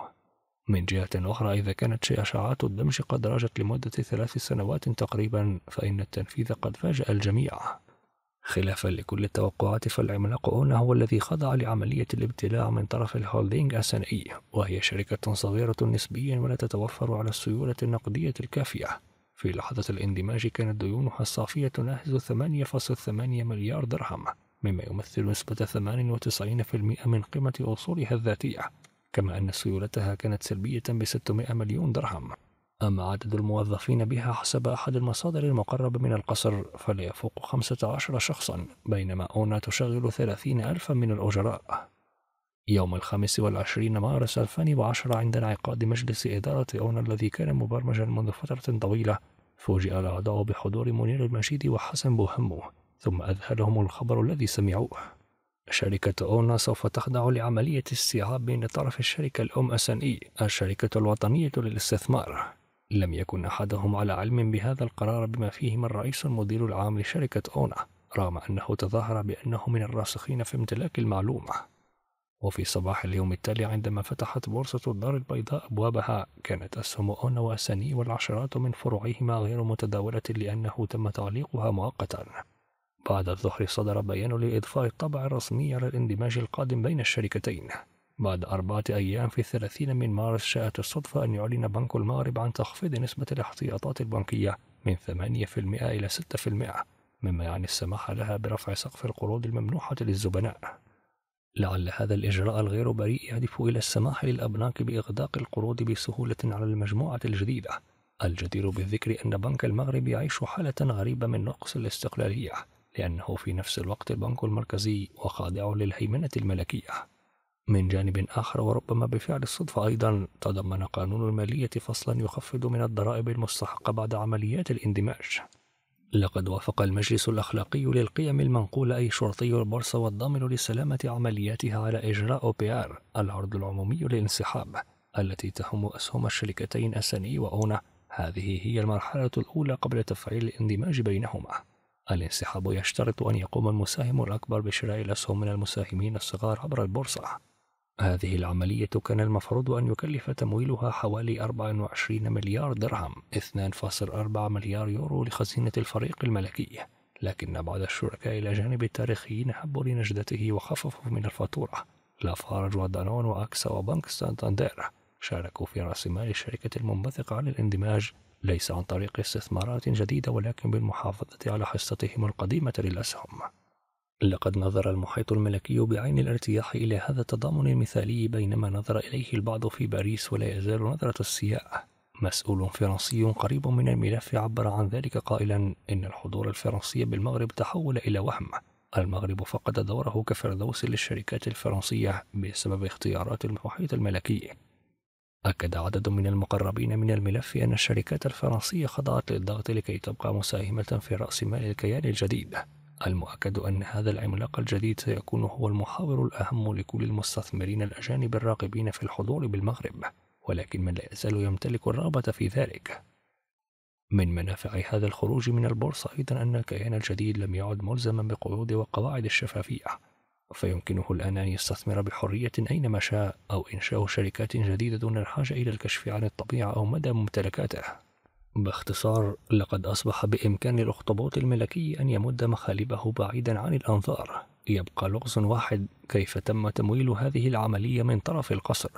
[SPEAKER 1] من جهة أخرى إذا كانت إشاعات الدمج قد راجت لمدة ثلاث سنوات تقريبا فإن التنفيذ قد فاجأ الجميع خلافا لكل التوقعات فالعملاق اون هو الذي خضع لعملية الابتلاع من طرف الهولدينج اس ان اي وهي شركة صغيرة نسبيا ولا تتوفر على السيولة النقدية الكافية في لحظة الاندماج كانت ديونها الصافية تناهز 8.8 مليار درهم مما يمثل نسبة 98% من قيمة أصولها الذاتية كما أن سيولتها كانت سلبية ب 600 مليون درهم أما عدد الموظفين بها حسب أحد المصادر المقربة من القصر فلا يفوق 15 شخصا بينما أونا تشغل 30 ألفا من الأجراء يوم الخامس والعشرين مارس 2010 عند انعقاد مجلس إدارة أونا الذي كان مبرمجا منذ فترة طويلة فوجئ الأعضاء بحضور منير المشيد وحسن بوهمو ثم أذهلهم الخبر الذي سمعوه شركة أونا سوف تخضع لعملية استيعاب من طرف الشركة الأم أس إي الشركة الوطنية للاستثمار لم يكن أحدهم على علم بهذا القرار بما فيهما الرئيس المدير العام لشركة أونا رغم أنه تظاهر بأنه من الراسخين في امتلاك المعلومة وفي صباح اليوم التالي عندما فتحت بورصة الدار البيضاء أبوابها كانت أسهم أونا وأساني والعشرات من فروعهما غير متداولة لأنه تم تعليقها مؤقتا بعد الظهر صدر بيان لإضفاء الطابع الرسمي على الاندماج القادم بين الشركتين بعد أربعة أيام في الثلاثين من مارس شاءت الصدفة أن يعلن بنك المغرب عن تخفيض نسبة الاحتياطات البنكية من 8% إلى 6% مما يعني السماح لها برفع سقف القروض الممنوحة للزبناء لعل هذا الإجراء الغير بريء يهدف إلى السماح للأبناك بإغداق القروض بسهولة على المجموعة الجديدة الجدير بالذكر أن بنك المغرب يعيش حالة غريبة من نقص الاستقلالية لأنه في نفس الوقت البنك المركزي وخاضع للهيمنة الملكية من جانب آخر وربما بفعل الصدفة أيضا تضمن قانون المالية فصلا يخفض من الضرائب المستحقة بعد عمليات الاندماج لقد وافق المجلس الأخلاقي للقيم المنقولة أي شرطي البورصة والضامن لسلامة عملياتها على إجراء OPR العرض العمومي للانسحاب التي تحم أسهم الشركتين أساني وأونا هذه هي المرحلة الأولى قبل تفعيل الاندماج بينهما الانسحاب يشترط أن يقوم المساهم الأكبر بشراء الأسهم من المساهمين الصغار عبر البورصة هذه العملية كان المفروض أن يكلف تمويلها حوالي 24 مليار درهم 2.4 مليار يورو لخزينة الفريق الملكي لكن بعض الشركاء إلى جانب التاريخيين حبوا لنجدته وخففوا من الفاتورة لافارج ودانون وأكسا وبنك سانتاندير شاركوا في رأس مال الشركة المنبثقة عن الاندماج ليس عن طريق استثمارات جديدة ولكن بالمحافظة على حصتهم القديمة للأسهم لقد نظر المحيط الملكي بعين الارتياح إلى هذا التضامن المثالي بينما نظر إليه البعض في باريس ولا يزال نظرة السياء مسؤول فرنسي قريب من الملف عبر عن ذلك قائلا إن الحضور الفرنسي بالمغرب تحول إلى وهم المغرب فقد دوره كفردوس للشركات الفرنسية بسبب اختيارات المحيط الملكي أكد عدد من المقربين من الملف أن الشركات الفرنسية خضعت للضغط لكي تبقى مساهمة في رأس مال الكيان الجديد المؤكد أن هذا العملاق الجديد سيكون هو المحاور الأهم لكل المستثمرين الأجانب الراغبين في الحضور بالمغرب، ولكن من لا يزال يمتلك الرغبة في ذلك. من منافع هذا الخروج من البورصة أيضا أن الكيان الجديد لم يعد ملزما بقيود وقواعد الشفافية، فيمكنه الآن أن يستثمر بحرية أينما شاء أو إنشاء شركات جديدة دون الحاجة إلى الكشف عن الطبيعة أو مدى ممتلكاته. باختصار لقد أصبح بإمكان الأخطبوط الملكي أن يمد مخالبه بعيدا عن الأنظار يبقى لغز واحد كيف تم تمويل هذه العملية من طرف القصر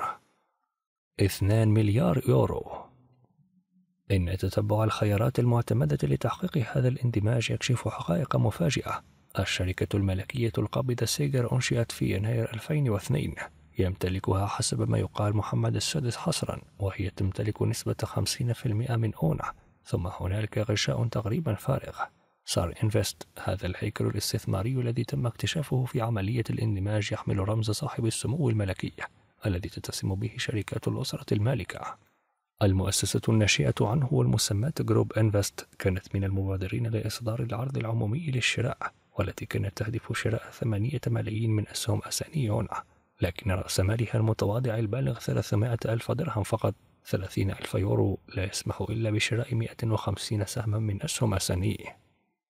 [SPEAKER 1] 2 مليار يورو إن تتبع الخيارات المعتمدة لتحقيق هذا الاندماج يكشف حقائق مفاجئة الشركة الملكية القابضة سيجر أنشئت في يناير 2002 يمتلكها حسب ما يقال محمد السادس حصرا وهي تمتلك نسبة 50% من أونا ثم هنالك غشاء تقريبا فارغ سار إنفست هذا الهيكل الاستثماري الذي تم اكتشافه في عملية الاندماج يحمل رمز صاحب السمو الملكي الذي تتسم به شركات الأسرة المالكة المؤسسة الناشئة عنه والمسماة جروب انفست كانت من المبادرين لإصدار العرض العمومي للشراء والتي كانت تهدف شراء ثمانية ملايين من أسهم أسانيون لكن رأس مالها المتواضع البالغ 300 ألف درهم فقط 30 ألف يورو لا يسمح إلا بشراء 150 سهما من أسهم أسانية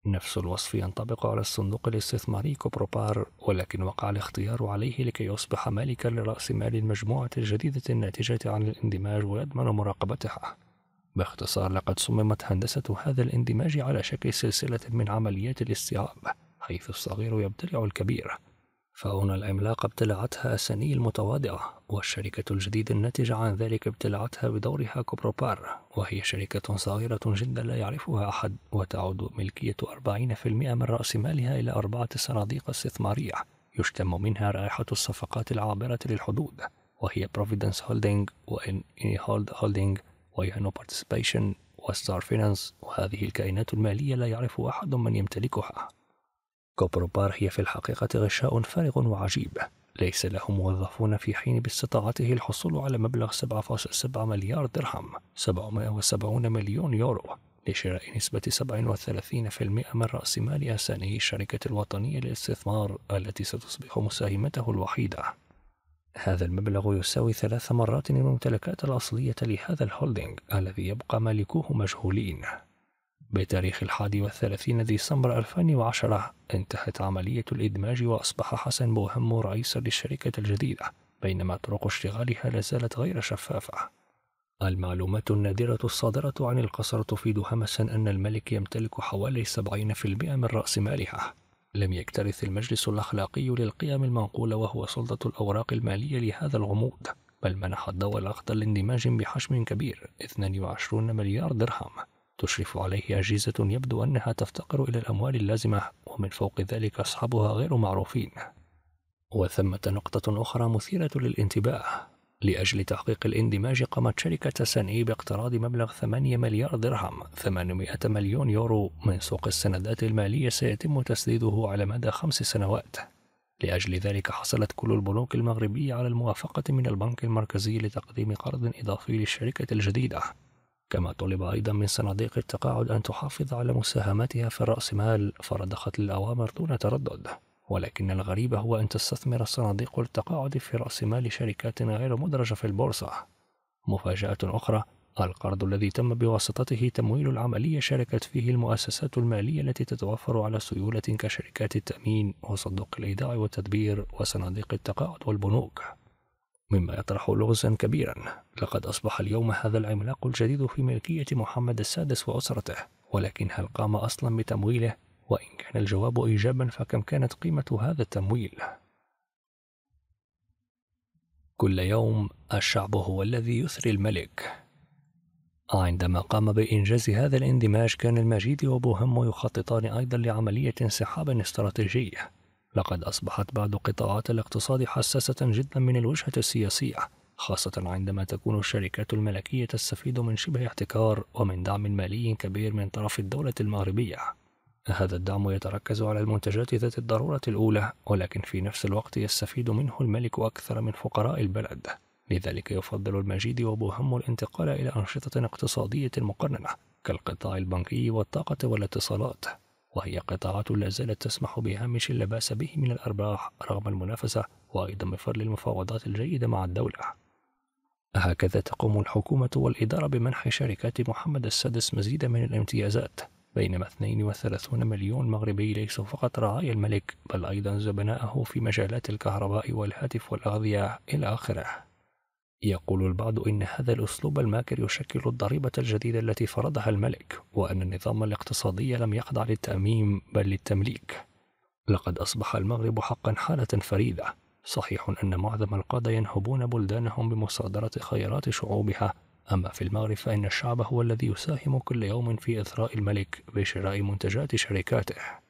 [SPEAKER 1] نفس الوصف ينطبق على الصندوق الاستثماري كوبروبار ولكن وقع الاختيار عليه لكي يصبح مالكا لرأس مال المجموعة الجديدة الناتجة عن الاندماج ويضمن مراقبتها باختصار لقد صممت هندسة هذا الاندماج على شكل سلسلة من عمليات الاستيعاب حيث الصغير يبتلع الكبير فهنا العملاقة ابتلعتها أساني المتواضعة والشركة الجديدة الناتجة عن ذلك ابتلعتها بدورها كوبروبار وهي شركة صغيرة جدا لا يعرفها أحد وتعود ملكية 40% من رأس مالها إلى أربعة صناديق استثمارية يشتم منها رائحة الصفقات العابرة للحدود وهي بروفيدنس هولدينج وإن هولد هولدينج ويانو Participation وستار فينانس وهذه الكائنات المالية لا يعرف أحد من يمتلكها كوبروبار هي في الحقيقة غشاء فارغ وعجيب ليس له موظفون في حين باستطاعته الحصول على مبلغ 7.7 مليار درهم 770 مليون يورو لشراء نسبة 37% من رأس مال أسانه الشركة الوطنية للاستثمار التي ستصبح مساهمته الوحيدة هذا المبلغ يساوي ثلاث مرات الممتلكات الأصلية لهذا الهولدينغ الذي يبقى مالكوه مجهولين بتاريخ الحادي والثلاثين ديسمبر 2010 انتهت عملية الإدماج وأصبح حسن بوهمو رئيسا للشركة الجديدة بينما طرق اشتغالها لازالت غير شفافة المعلومات النادرة الصادرة عن القصر تفيد همسا أن الملك يمتلك حوالي 70% من رأس مالها لم يكترث المجلس الأخلاقي للقيم المنقولة وهو سلطة الأوراق المالية لهذا الغموض بل منح الضوء الأخضر لاندماج بحجم كبير 22 مليار درهم تشرف عليه أجهزة يبدو أنها تفتقر إلى الأموال اللازمة ومن فوق ذلك أصحابها غير معروفين وثمة نقطة أخرى مثيرة للانتباه لأجل تحقيق الاندماج قامت شركة سني باقتراض مبلغ 8 مليار درهم 800 مليون يورو من سوق السندات المالية سيتم تسديده على مدى خمس سنوات لأجل ذلك حصلت كل البنوك المغربية على الموافقة من البنك المركزي لتقديم قرض إضافي للشركة الجديدة كما طلب أيضا من صناديق التقاعد أن تحافظ على مساهماتها في الرأسمال فردخت الأوامر دون تردد ولكن الغريب هو أن تستثمر صناديق التقاعد في رأس مال شركات غير مدرجة في البورصة مفاجأة أخرى القرض الذي تم بواسطته تمويل العملية شاركت فيه المؤسسات المالية التي تتوفر على سيولة كشركات التأمين وصندوق الإيداع والتدبير وصناديق التقاعد والبنوك مما يطرح لغزا كبيرا لقد أصبح اليوم هذا العملاق الجديد في ملكية محمد السادس وأسرته ولكن هل قام أصلا بتمويله؟ وإن كان الجواب إيجابا فكم كانت قيمة هذا التمويل؟ كل يوم الشعب هو الذي يثري الملك عندما قام بإنجاز هذا الاندماج كان المجيد وبوهم يخططان أيضا لعملية انسحاب استراتيجية لقد أصبحت بعض قطاعات الاقتصاد حساسة جدا من الوجهة السياسية خاصة عندما تكون الشركات الملكية تستفيد من شبه احتكار ومن دعم مالي كبير من طرف الدولة المغربية. هذا الدعم يتركز على المنتجات ذات الضرورة الأولى، ولكن في نفس الوقت يستفيد منه الملك أكثر من فقراء البلد. لذلك يفضل المجيد وبوهم الانتقال إلى أنشطة اقتصادية مقننة كالقطاع البنكي والطاقة والاتصالات، وهي قطاعات لا زالت تسمح بهامش لا بأس به من الأرباح رغم المنافسة وأيضا بفضل المفاوضات الجيدة مع الدولة هكذا تقوم الحكومة والإدارة بمنح شركات محمد السادس مزيدا من الامتيازات بينما 32 مليون مغربي ليسوا فقط رعايا الملك بل أيضا زبناءه في مجالات الكهرباء والهاتف والأغذية إلى آخره يقول البعض إن هذا الأسلوب الماكر يشكل الضريبة الجديدة التي فرضها الملك وأن النظام الاقتصادي لم يخضع للتأميم بل للتمليك لقد أصبح المغرب حقا حالة فريدة صحيح أن معظم القادة ينهبون بلدانهم بمصادرة خيرات شعوبها أما في المغرب فإن الشعب هو الذي يساهم كل يوم في إثراء الملك بشراء منتجات شركاته